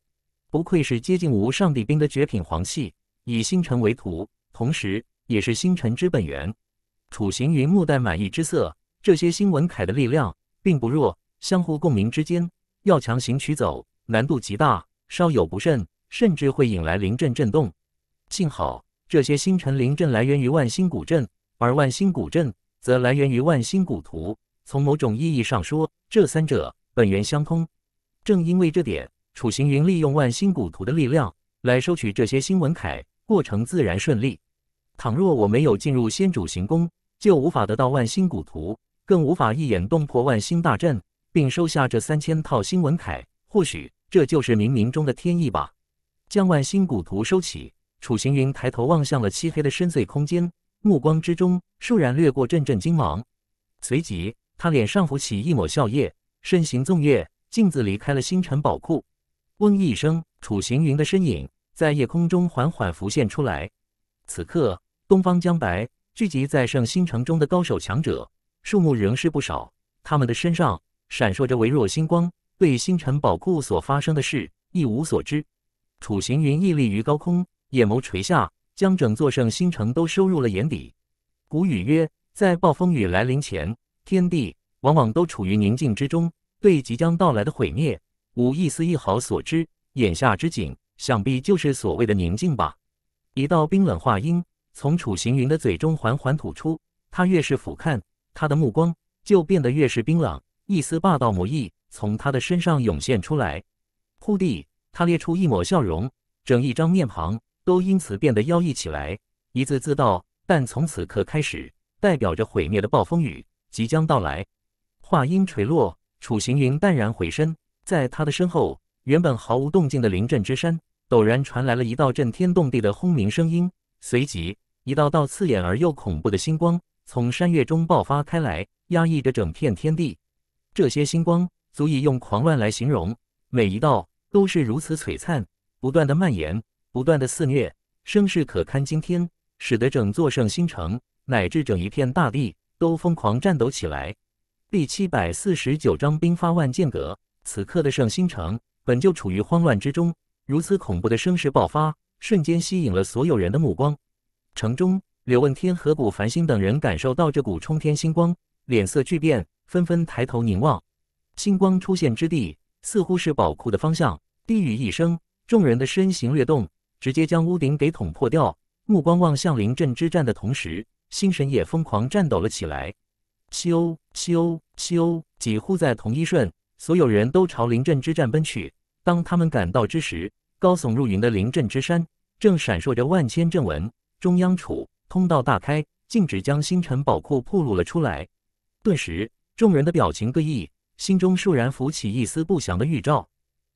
不愧是接近无上帝兵的绝品黄系，以星辰为图，同时也是星辰之本源。楚行云目带满意之色，这些星文铠的力量并不弱，相互共鸣之间，要强行取走难度极大，稍有不慎。甚至会引来灵阵震动，幸好这些星辰灵阵来源于万星古阵，而万星古阵则来源于万星古图。从某种意义上说，这三者本源相通。正因为这点，楚行云利用万星古图的力量来收取这些星文铠，过程自然顺利。倘若我没有进入先主行宫，就无法得到万星古图，更无法一眼洞破万星大阵，并收下这三千套星文铠。或许这就是冥冥中的天意吧。将万星古图收起，楚行云抬头望向了漆黑的深邃空间，目光之中倏然掠过阵阵金芒，随即他脸上浮起一抹笑靥，身形纵跃，径自离开了星辰宝库。嗡一声，楚行云的身影在夜空中缓缓浮现出来。此刻，东方江白聚集在圣星城中的高手强者，数目仍是不少，他们的身上闪烁着微弱星光，对星辰宝库所发生的事一无所知。楚行云屹立于高空，眼眸垂下，将整座圣星城都收入了眼底。古语曰：“在暴风雨来临前，天地往往都处于宁静之中，对即将到来的毁灭无一丝一毫所知。眼下之景，想必就是所谓的宁静吧。”一道冰冷话音从楚行云的嘴中缓缓吐出。他越是俯瞰，他的目光就变得越是冰冷，一丝霸道魔意从他的身上涌现出来。忽地。他咧出一抹笑容，整一张面庞都因此变得妖异起来，一字字道：“但从此刻开始，代表着毁灭的暴风雨即将到来。”话音垂落，楚行云淡然回身，在他的身后，原本毫无动静的临阵之山，陡然传来了一道震天动地的轰鸣声音，随即一道道刺眼而又恐怖的星光从山岳中爆发开来，压抑着整片天地。这些星光足以用狂乱来形容，每一道。都是如此璀璨，不断的蔓延，不断的肆虐，声势可堪惊天，使得整座圣星城乃至整一片大地都疯狂颤抖起来。第七百四十九章兵发万剑阁。此刻的圣星城本就处于慌乱之中，如此恐怖的声势爆发，瞬间吸引了所有人的目光。城中，刘问天和古凡星等人感受到这股冲天星光，脸色巨变，纷纷抬头凝望。星光出现之地。似乎是宝库的方向，低语一声，众人的身形掠动，直接将屋顶给捅破掉。目光望向灵阵之战的同时，心神也疯狂颤抖了起来。咻！咻！咻！几乎在同一瞬，所有人都朝灵阵之战奔去。当他们赶到之时，高耸入云的灵阵之山正闪烁着万千阵纹，中央处通道大开，径直将星辰宝库暴露了出来。顿时，众人的表情各异。心中倏然浮起一丝不祥的预兆，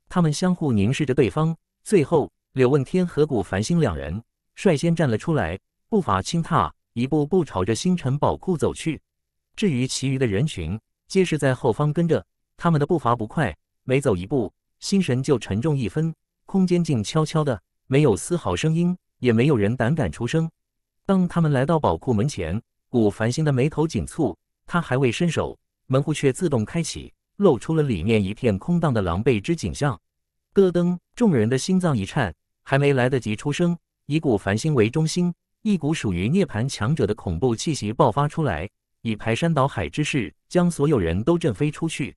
他们相互凝视着对方，最后，柳问天和古凡星两人率先站了出来，步伐轻踏，一步步朝着星辰宝库走去。至于其余的人群，皆是在后方跟着，他们的步伐不快，每走一步，心神就沉重一分。空间静悄悄的，没有丝毫声音，也没有人胆敢出声。当他们来到宝库门前，古凡星的眉头紧蹙，他还未伸手。门户却自动开启，露出了里面一片空荡的狼狈之景象。咯噔！众人的心脏一颤，还没来得及出声，以古繁星为中心，一股属于涅槃强者的恐怖气息爆发出来，以排山倒海之势将所有人都震飞出去。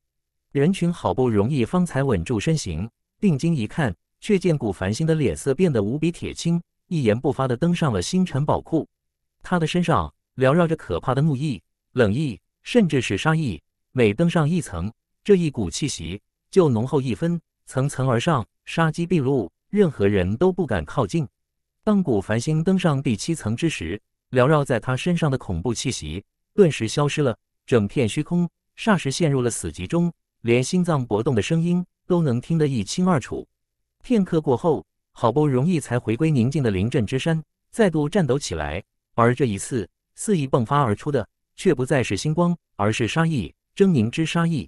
人群好不容易方才稳住身形，定睛一看，却见古凡星的脸色变得无比铁青，一言不发地登上了星辰宝库。他的身上缭绕着可怕的怒意、冷意。甚至是杀意，每登上一层，这一股气息就浓厚一分，层层而上，杀机毕露，任何人都不敢靠近。当古繁星登上第七层之时，缭绕在他身上的恐怖气息顿时消失了，整片虚空霎时陷入了死寂中，连心脏搏动的声音都能听得一清二楚。片刻过后，好不容易才回归宁静的灵阵之山再度颤抖起来，而这一次肆意迸发而出的。却不再是星光，而是杀意，狰狞之杀意。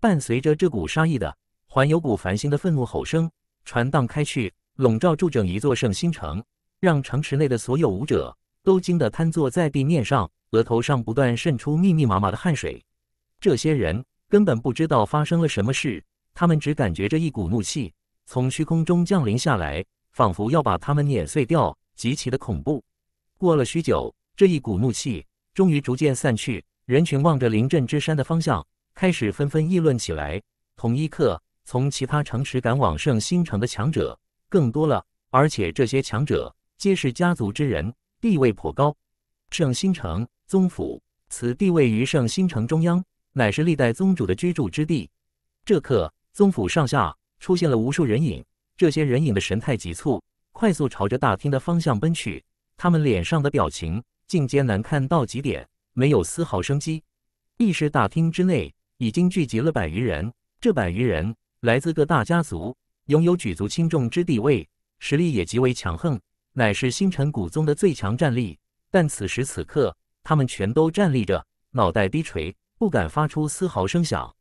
伴随着这股杀意的，还有股繁星的愤怒吼声传荡开去，笼罩住整一座圣星城，让城池内的所有武者都惊得瘫坐在地面上，额头上不断渗出密密麻麻的汗水。这些人根本不知道发生了什么事，他们只感觉着一股怒气从虚空中降临下来，仿佛要把他们碾碎掉，极其的恐怖。过了许久，这一股怒气。终于逐渐散去，人群望着临阵之山的方向，开始纷纷议论起来。同一刻，从其他城池赶往圣星城的强者更多了，而且这些强者皆是家族之人，地位颇高。圣星城宗府，此地位于圣星城中央，乃是历代宗主的居住之地。这刻，宗府上下出现了无数人影，这些人影的神态急促，快速朝着大厅的方向奔去，他们脸上的表情。进阶难看到极点，没有丝毫生机。议事大厅之内已经聚集了百余人，这百余人来自各大家族，拥有举足轻重之地位，实力也极为强横，乃是星辰古宗的最强战力。但此时此刻，他们全都站立着，脑袋低垂，不敢发出丝毫声响。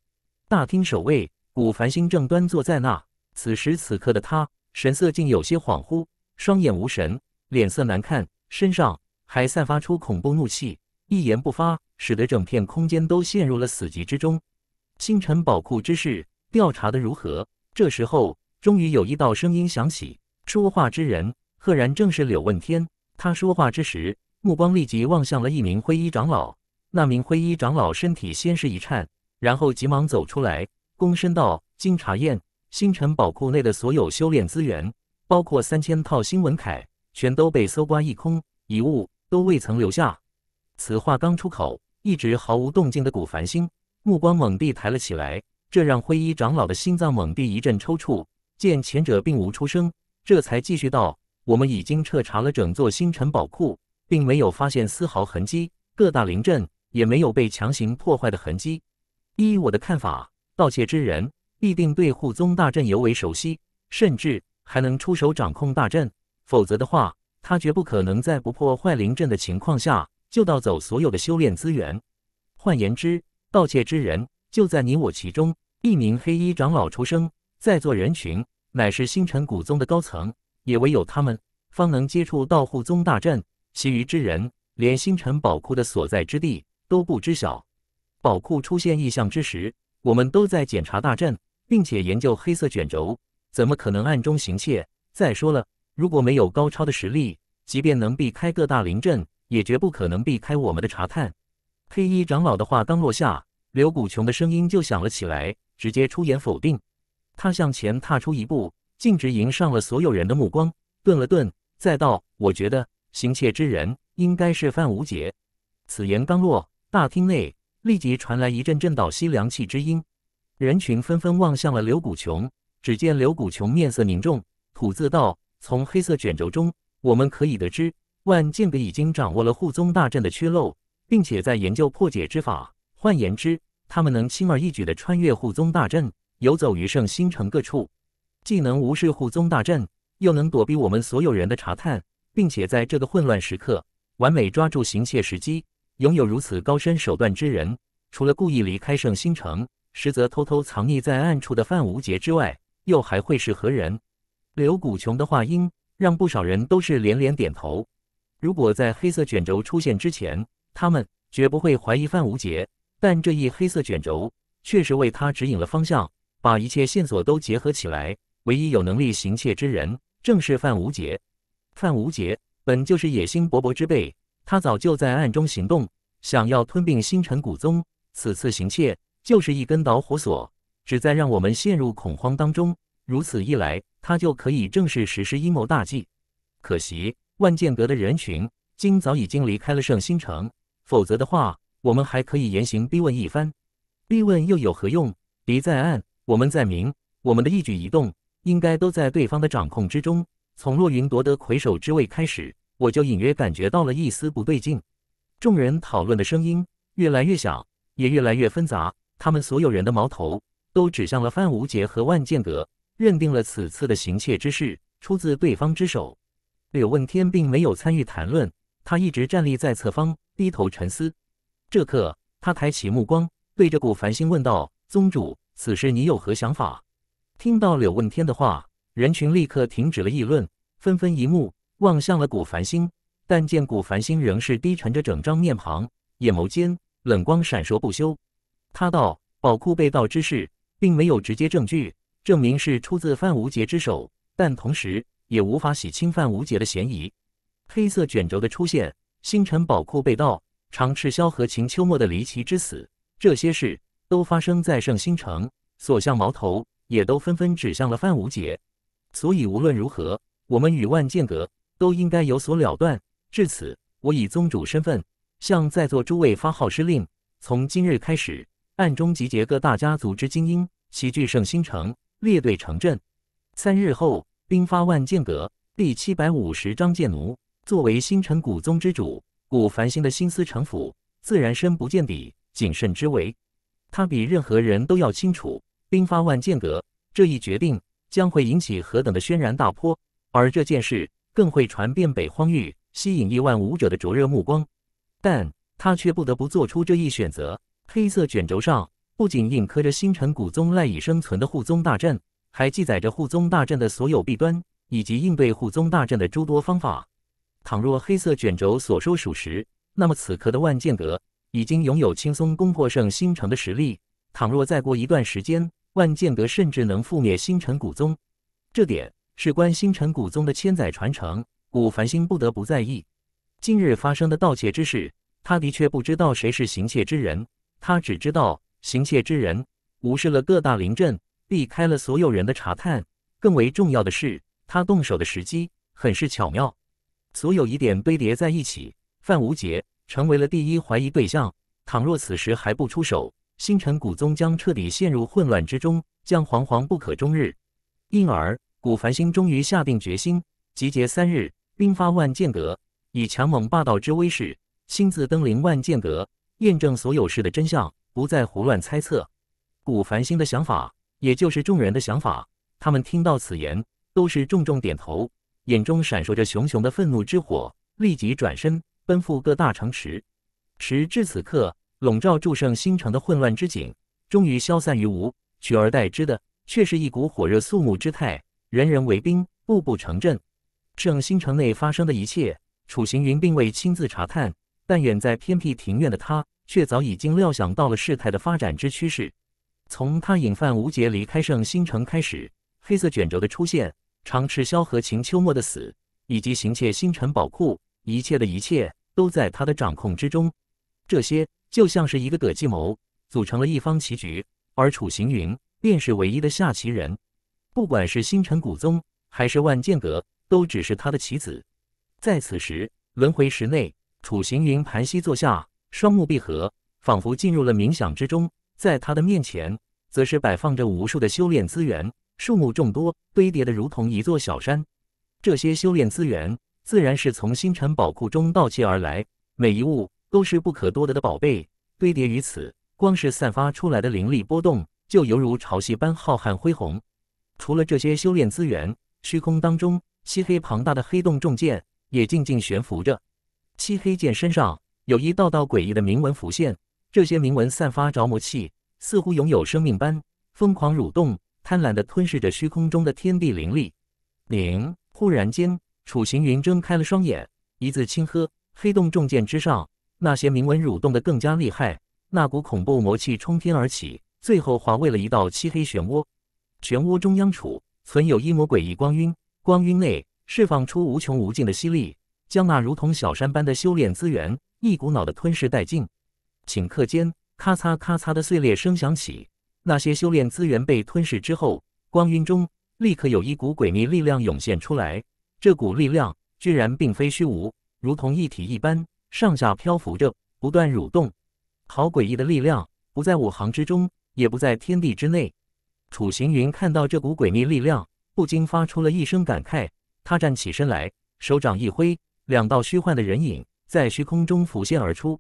大厅守卫古繁星正端坐在那，此时此刻的他神色竟有些恍惚，双眼无神，脸色难看，身上。还散发出恐怖怒气，一言不发，使得整片空间都陷入了死寂之中。星辰宝库之事调查的如何？这时候，终于有一道声音响起。说话之人赫然正是柳问天。他说话之时，目光立即望向了一名灰衣长老。那名灰衣长老身体先是一颤，然后急忙走出来，躬身道：“经查验，星辰宝库内的所有修炼资源，包括三千套星文铠，全都被搜刮一空，一物。”都未曾留下。此话刚出口，一直毫无动静的古凡星目光猛地抬了起来，这让灰衣长老的心脏猛地一阵抽搐。见前者并无出声，这才继续道：“我们已经彻查了整座星辰宝库，并没有发现丝毫痕迹，各大灵阵也没有被强行破坏的痕迹。依我的看法，盗窃之人必定对护宗大阵尤为熟悉，甚至还能出手掌控大阵，否则的话。”他绝不可能在不破坏灵阵的情况下就盗走所有的修炼资源。换言之，盗窃之人就在你我其中。一名黑衣长老出生在座人群乃是星辰古宗的高层，也唯有他们方能接触到护宗大阵。其余之人连星辰宝库的所在之地都不知晓。宝库出现异象之时，我们都在检查大阵，并且研究黑色卷轴，怎么可能暗中行窃？再说了。如果没有高超的实力，即便能避开各大灵阵，也绝不可能避开我们的查探。黑衣长老的话刚落下，刘古琼的声音就响了起来，直接出言否定。他向前踏出一步，径直迎上了所有人的目光。顿了顿，再道：“我觉得行窃之人应该是范无杰。”此言刚落，大厅内立即传来一阵阵倒吸凉气之音，人群纷纷望向了刘古琼。只见刘古琼面色凝重，吐字道。从黑色卷轴中，我们可以得知，万剑阁已经掌握了护宗大阵的缺漏，并且在研究破解之法。换言之，他们能轻而易举地穿越护宗大阵，游走于圣星城各处，既能无视护宗大阵，又能躲避我们所有人的查探，并且在这个混乱时刻，完美抓住行窃时机。拥有如此高深手段之人，除了故意离开圣星城，实则偷偷藏匿在暗处的范无杰之外，又还会是何人？刘古琼的话音让不少人都是连连点头。如果在黑色卷轴出现之前，他们绝不会怀疑范无杰。但这一黑色卷轴确实为他指引了方向，把一切线索都结合起来。唯一有能力行窃之人，正是范无杰。范无杰本就是野心勃勃之辈，他早就在暗中行动，想要吞并星辰古宗。此次行窃就是一根导火索，旨在让我们陷入恐慌当中。如此一来，他就可以正式实施阴谋大计。可惜，万剑阁的人群今早已经离开了圣心城，否则的话，我们还可以严刑逼问一番。逼问又有何用？敌在暗，我们在明，我们的一举一动应该都在对方的掌控之中。从洛云夺得魁首之位开始，我就隐约感觉到了一丝不对劲。众人讨论的声音越来越小，也越来越纷杂。他们所有人的矛头都指向了范无杰和万剑阁。认定了此次的行窃之事出自对方之手，柳问天并没有参与谈论，他一直站立在侧方，低头沉思。这刻，他抬起目光，对着古凡星问道：“宗主，此事你有何想法？”听到柳问天的话，人群立刻停止了议论，纷纷一目望向了古凡星。但见古凡星仍是低沉着整张面庞，眼眸间冷光闪烁不休。他道：“宝库被盗之事，并没有直接证据。”证明是出自范无节之手，但同时也无法洗清范无节的嫌疑。黑色卷轴的出现，星辰宝库被盗，长赤霄和秦秋末的离奇之死，这些事都发生在圣星城，所向矛头也都纷纷指向了范无节。所以无论如何，我们与万剑阁都应该有所了断。至此，我以宗主身份向在座诸位发号施令：从今日开始，暗中集结各大家族之精英，齐聚圣星城。列队成阵，三日后兵发万剑阁。第七百五十章剑奴。作为星辰古宗之主，古繁星的心思城府自然深不见底，谨慎之为。他比任何人都要清楚，兵发万剑阁这一决定将会引起何等的轩然大波，而这件事更会传遍北荒域，吸引亿万武者的灼热目光。但他却不得不做出这一选择。黑色卷轴上。不仅印刻着星辰古宗赖以生存的护宗大阵，还记载着护宗大阵的所有弊端以及应对护宗大阵的诸多方法。倘若黑色卷轴所说属实，那么此刻的万剑阁已经拥有轻松攻破圣星城的实力。倘若再过一段时间，万剑阁甚至能覆灭星辰古宗。这点事关星辰古宗的千载传承，古繁星不得不在意。近日发生的盗窃之事，他的确不知道谁是行窃之人，他只知道。行窃之人无视了各大灵阵，避开了所有人的查探。更为重要的是，他动手的时机很是巧妙，所有疑点堆叠在一起，范无杰成为了第一怀疑对象。倘若此时还不出手，星辰古宗将彻底陷入混乱之中，将惶惶不可终日。因而，古凡星终于下定决心，集结三日兵发万剑阁，以强猛霸道之威势，亲自登临万剑阁，验证所有事的真相。不再胡乱猜测，古繁星的想法也就是众人的想法。他们听到此言，都是重重点头，眼中闪烁着熊熊的愤怒之火，立即转身奔赴各大城池。时至此刻，笼罩祝圣新城的混乱之景终于消散于无，取而代之的却是一股火热肃穆之态，人人为兵，步步成阵。圣星城内发生的一切，楚行云并未亲自查探，但远在偏僻庭院的他。却早已经料想到了事态的发展之趋势。从他引范无杰离开圣星城开始，黑色卷轴的出现，长赤霄和秦秋末的死，以及行窃星辰宝库，一切的一切都在他的掌控之中。这些就像是一个个计谋，组成了一方棋局，而楚行云便是唯一的下棋人。不管是星辰古宗还是万剑阁，都只是他的棋子。在此时，轮回石内，楚行云盘膝坐下。双目闭合，仿佛进入了冥想之中。在他的面前，则是摆放着无数的修炼资源，数目众多，堆叠的如同一座小山。这些修炼资源自然是从星辰宝库中盗窃而来，每一物都是不可多得的宝贝，堆叠于此，光是散发出来的灵力波动，就犹如潮汐般浩瀚恢宏。除了这些修炼资源，虚空当中漆黑庞大的黑洞重剑也静静悬浮着，漆黑剑身上。有一道道诡异的铭文浮现，这些铭文散发着魔气，似乎拥有生命般疯狂蠕动，贪婪的吞噬着虚空中的天地灵力。灵忽然间，楚行云睁开了双眼，一字轻喝：“黑洞重剑之上，那些铭文蠕动的更加厉害，那股恐怖魔气冲天而起，最后化为了一道漆黑漩涡。漩涡中央处存有一抹诡异光晕，光晕内释放出无穷无尽的吸力。”将那如同小山般的修炼资源一股脑的吞噬殆尽，顷刻间，咔嚓咔嚓的碎裂声响起。那些修炼资源被吞噬之后，光晕中立刻有一股诡秘力量涌现出来。这股力量居然并非虚无，如同一体一般上下漂浮着，不断蠕动。好诡异的力量，不在五行之中，也不在天地之内。楚行云看到这股诡秘力量，不禁发出了一声感慨。他站起身来，手掌一挥。两道虚幻的人影在虚空中浮现而出。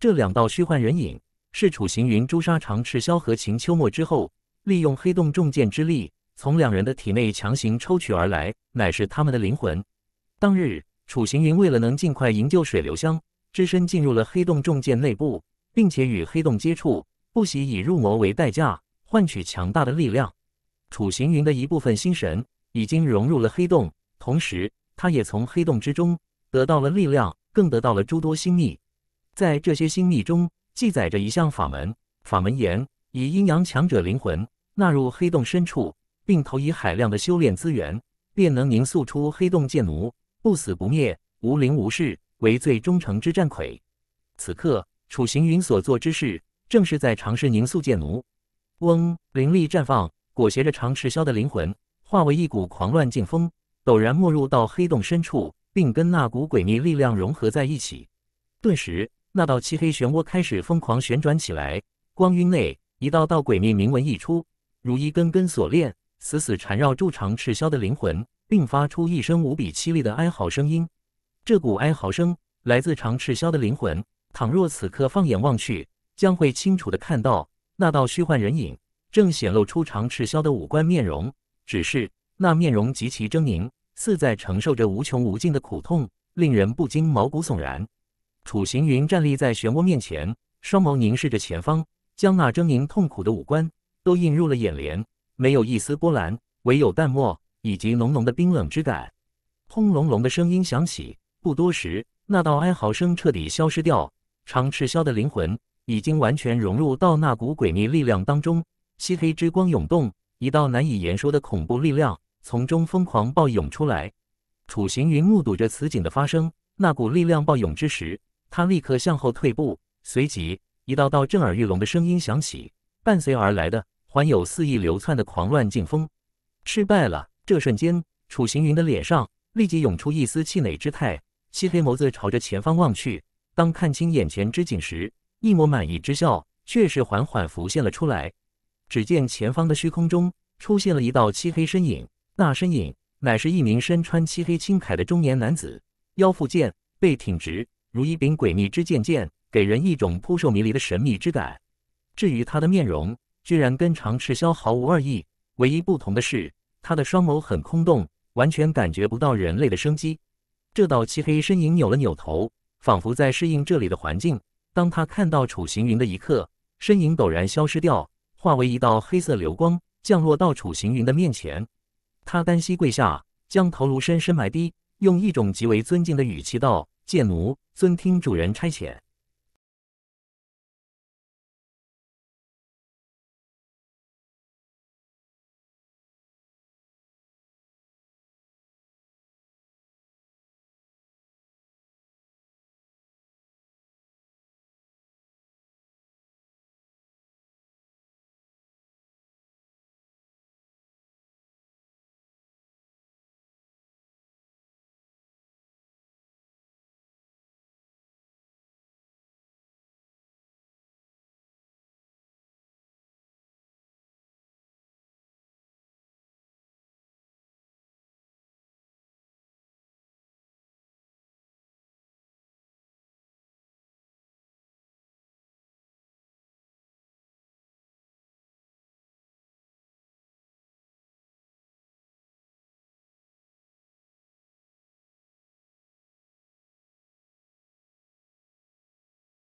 这两道虚幻人影是楚行云、朱砂长、赤霄和秦秋末之后，利用黑洞重剑之力从两人的体内强行抽取而来，乃是他们的灵魂。当日，楚行云为了能尽快营救水流香，只身进入了黑洞重剑内部，并且与黑洞接触，不惜以入魔为代价换取强大的力量。楚行云的一部分心神已经融入了黑洞，同时，他也从黑洞之中。得到了力量，更得到了诸多心密。在这些心密中，记载着一项法门。法门言：以阴阳强者灵魂纳入黑洞深处，并投以海量的修炼资源，便能凝塑出黑洞剑奴，不死不灭，无灵无事，为最忠诚之战魁。此刻，楚行云所做之事，正是在尝试凝塑剑奴。嗡，灵力绽放，裹挟着长赤霄的灵魂，化为一股狂乱劲风，陡然没入到黑洞深处。并跟那股诡秘力量融合在一起，顿时，那道漆黑漩涡开始疯狂旋转起来。光晕内，一道道诡秘铭文溢出，如一根根锁链，死死缠绕住长赤霄的灵魂，并发出一声无比凄厉的哀嚎声音。这股哀嚎声来自长赤霄的灵魂。倘若此刻放眼望去，将会清楚的看到那道虚幻人影正显露出长赤霄的五官面容，只是那面容极其狰狞。似在承受着无穷无尽的苦痛，令人不禁毛骨悚然。楚行云站立在漩涡面前，双眸凝视着前方，将那狰狞痛苦的五官都映入了眼帘，没有一丝波澜，唯有淡漠以及浓浓的冰冷之感。轰隆隆的声音响起，不多时，那道哀嚎声彻底消失掉。长赤霄的灵魂已经完全融入到那股诡秘力量当中，漆黑之光涌动，一道难以言说的恐怖力量。从中疯狂暴涌出来，楚行云目睹着此景的发生，那股力量暴涌之时，他立刻向后退步，随即一道道震耳欲聋的声音响起，伴随而来的还有肆意流窜的狂乱劲风。失败了！这瞬间，楚行云的脸上立即涌出一丝气馁之态，漆黑眸子朝着前方望去。当看清眼前之景时，一抹满意之笑却是缓缓浮现了出来。只见前方的虚空中出现了一道漆黑身影。那身影乃是一名身穿漆黑青铠的中年男子，腰腹剑，背挺直，如一柄诡秘之剑剑，给人一种扑朔迷离的神秘之感。至于他的面容，居然跟长赤霄毫无二异，唯一不同的是他的双眸很空洞，完全感觉不到人类的生机。这道漆黑身影扭了扭头，仿佛在适应这里的环境。当他看到楚行云的一刻，身影陡然消失掉，化为一道黑色流光，降落到楚行云的面前。他单膝跪下，将头颅深深埋低，用一种极为尊敬的语气道：“贱奴，遵听主人差遣。”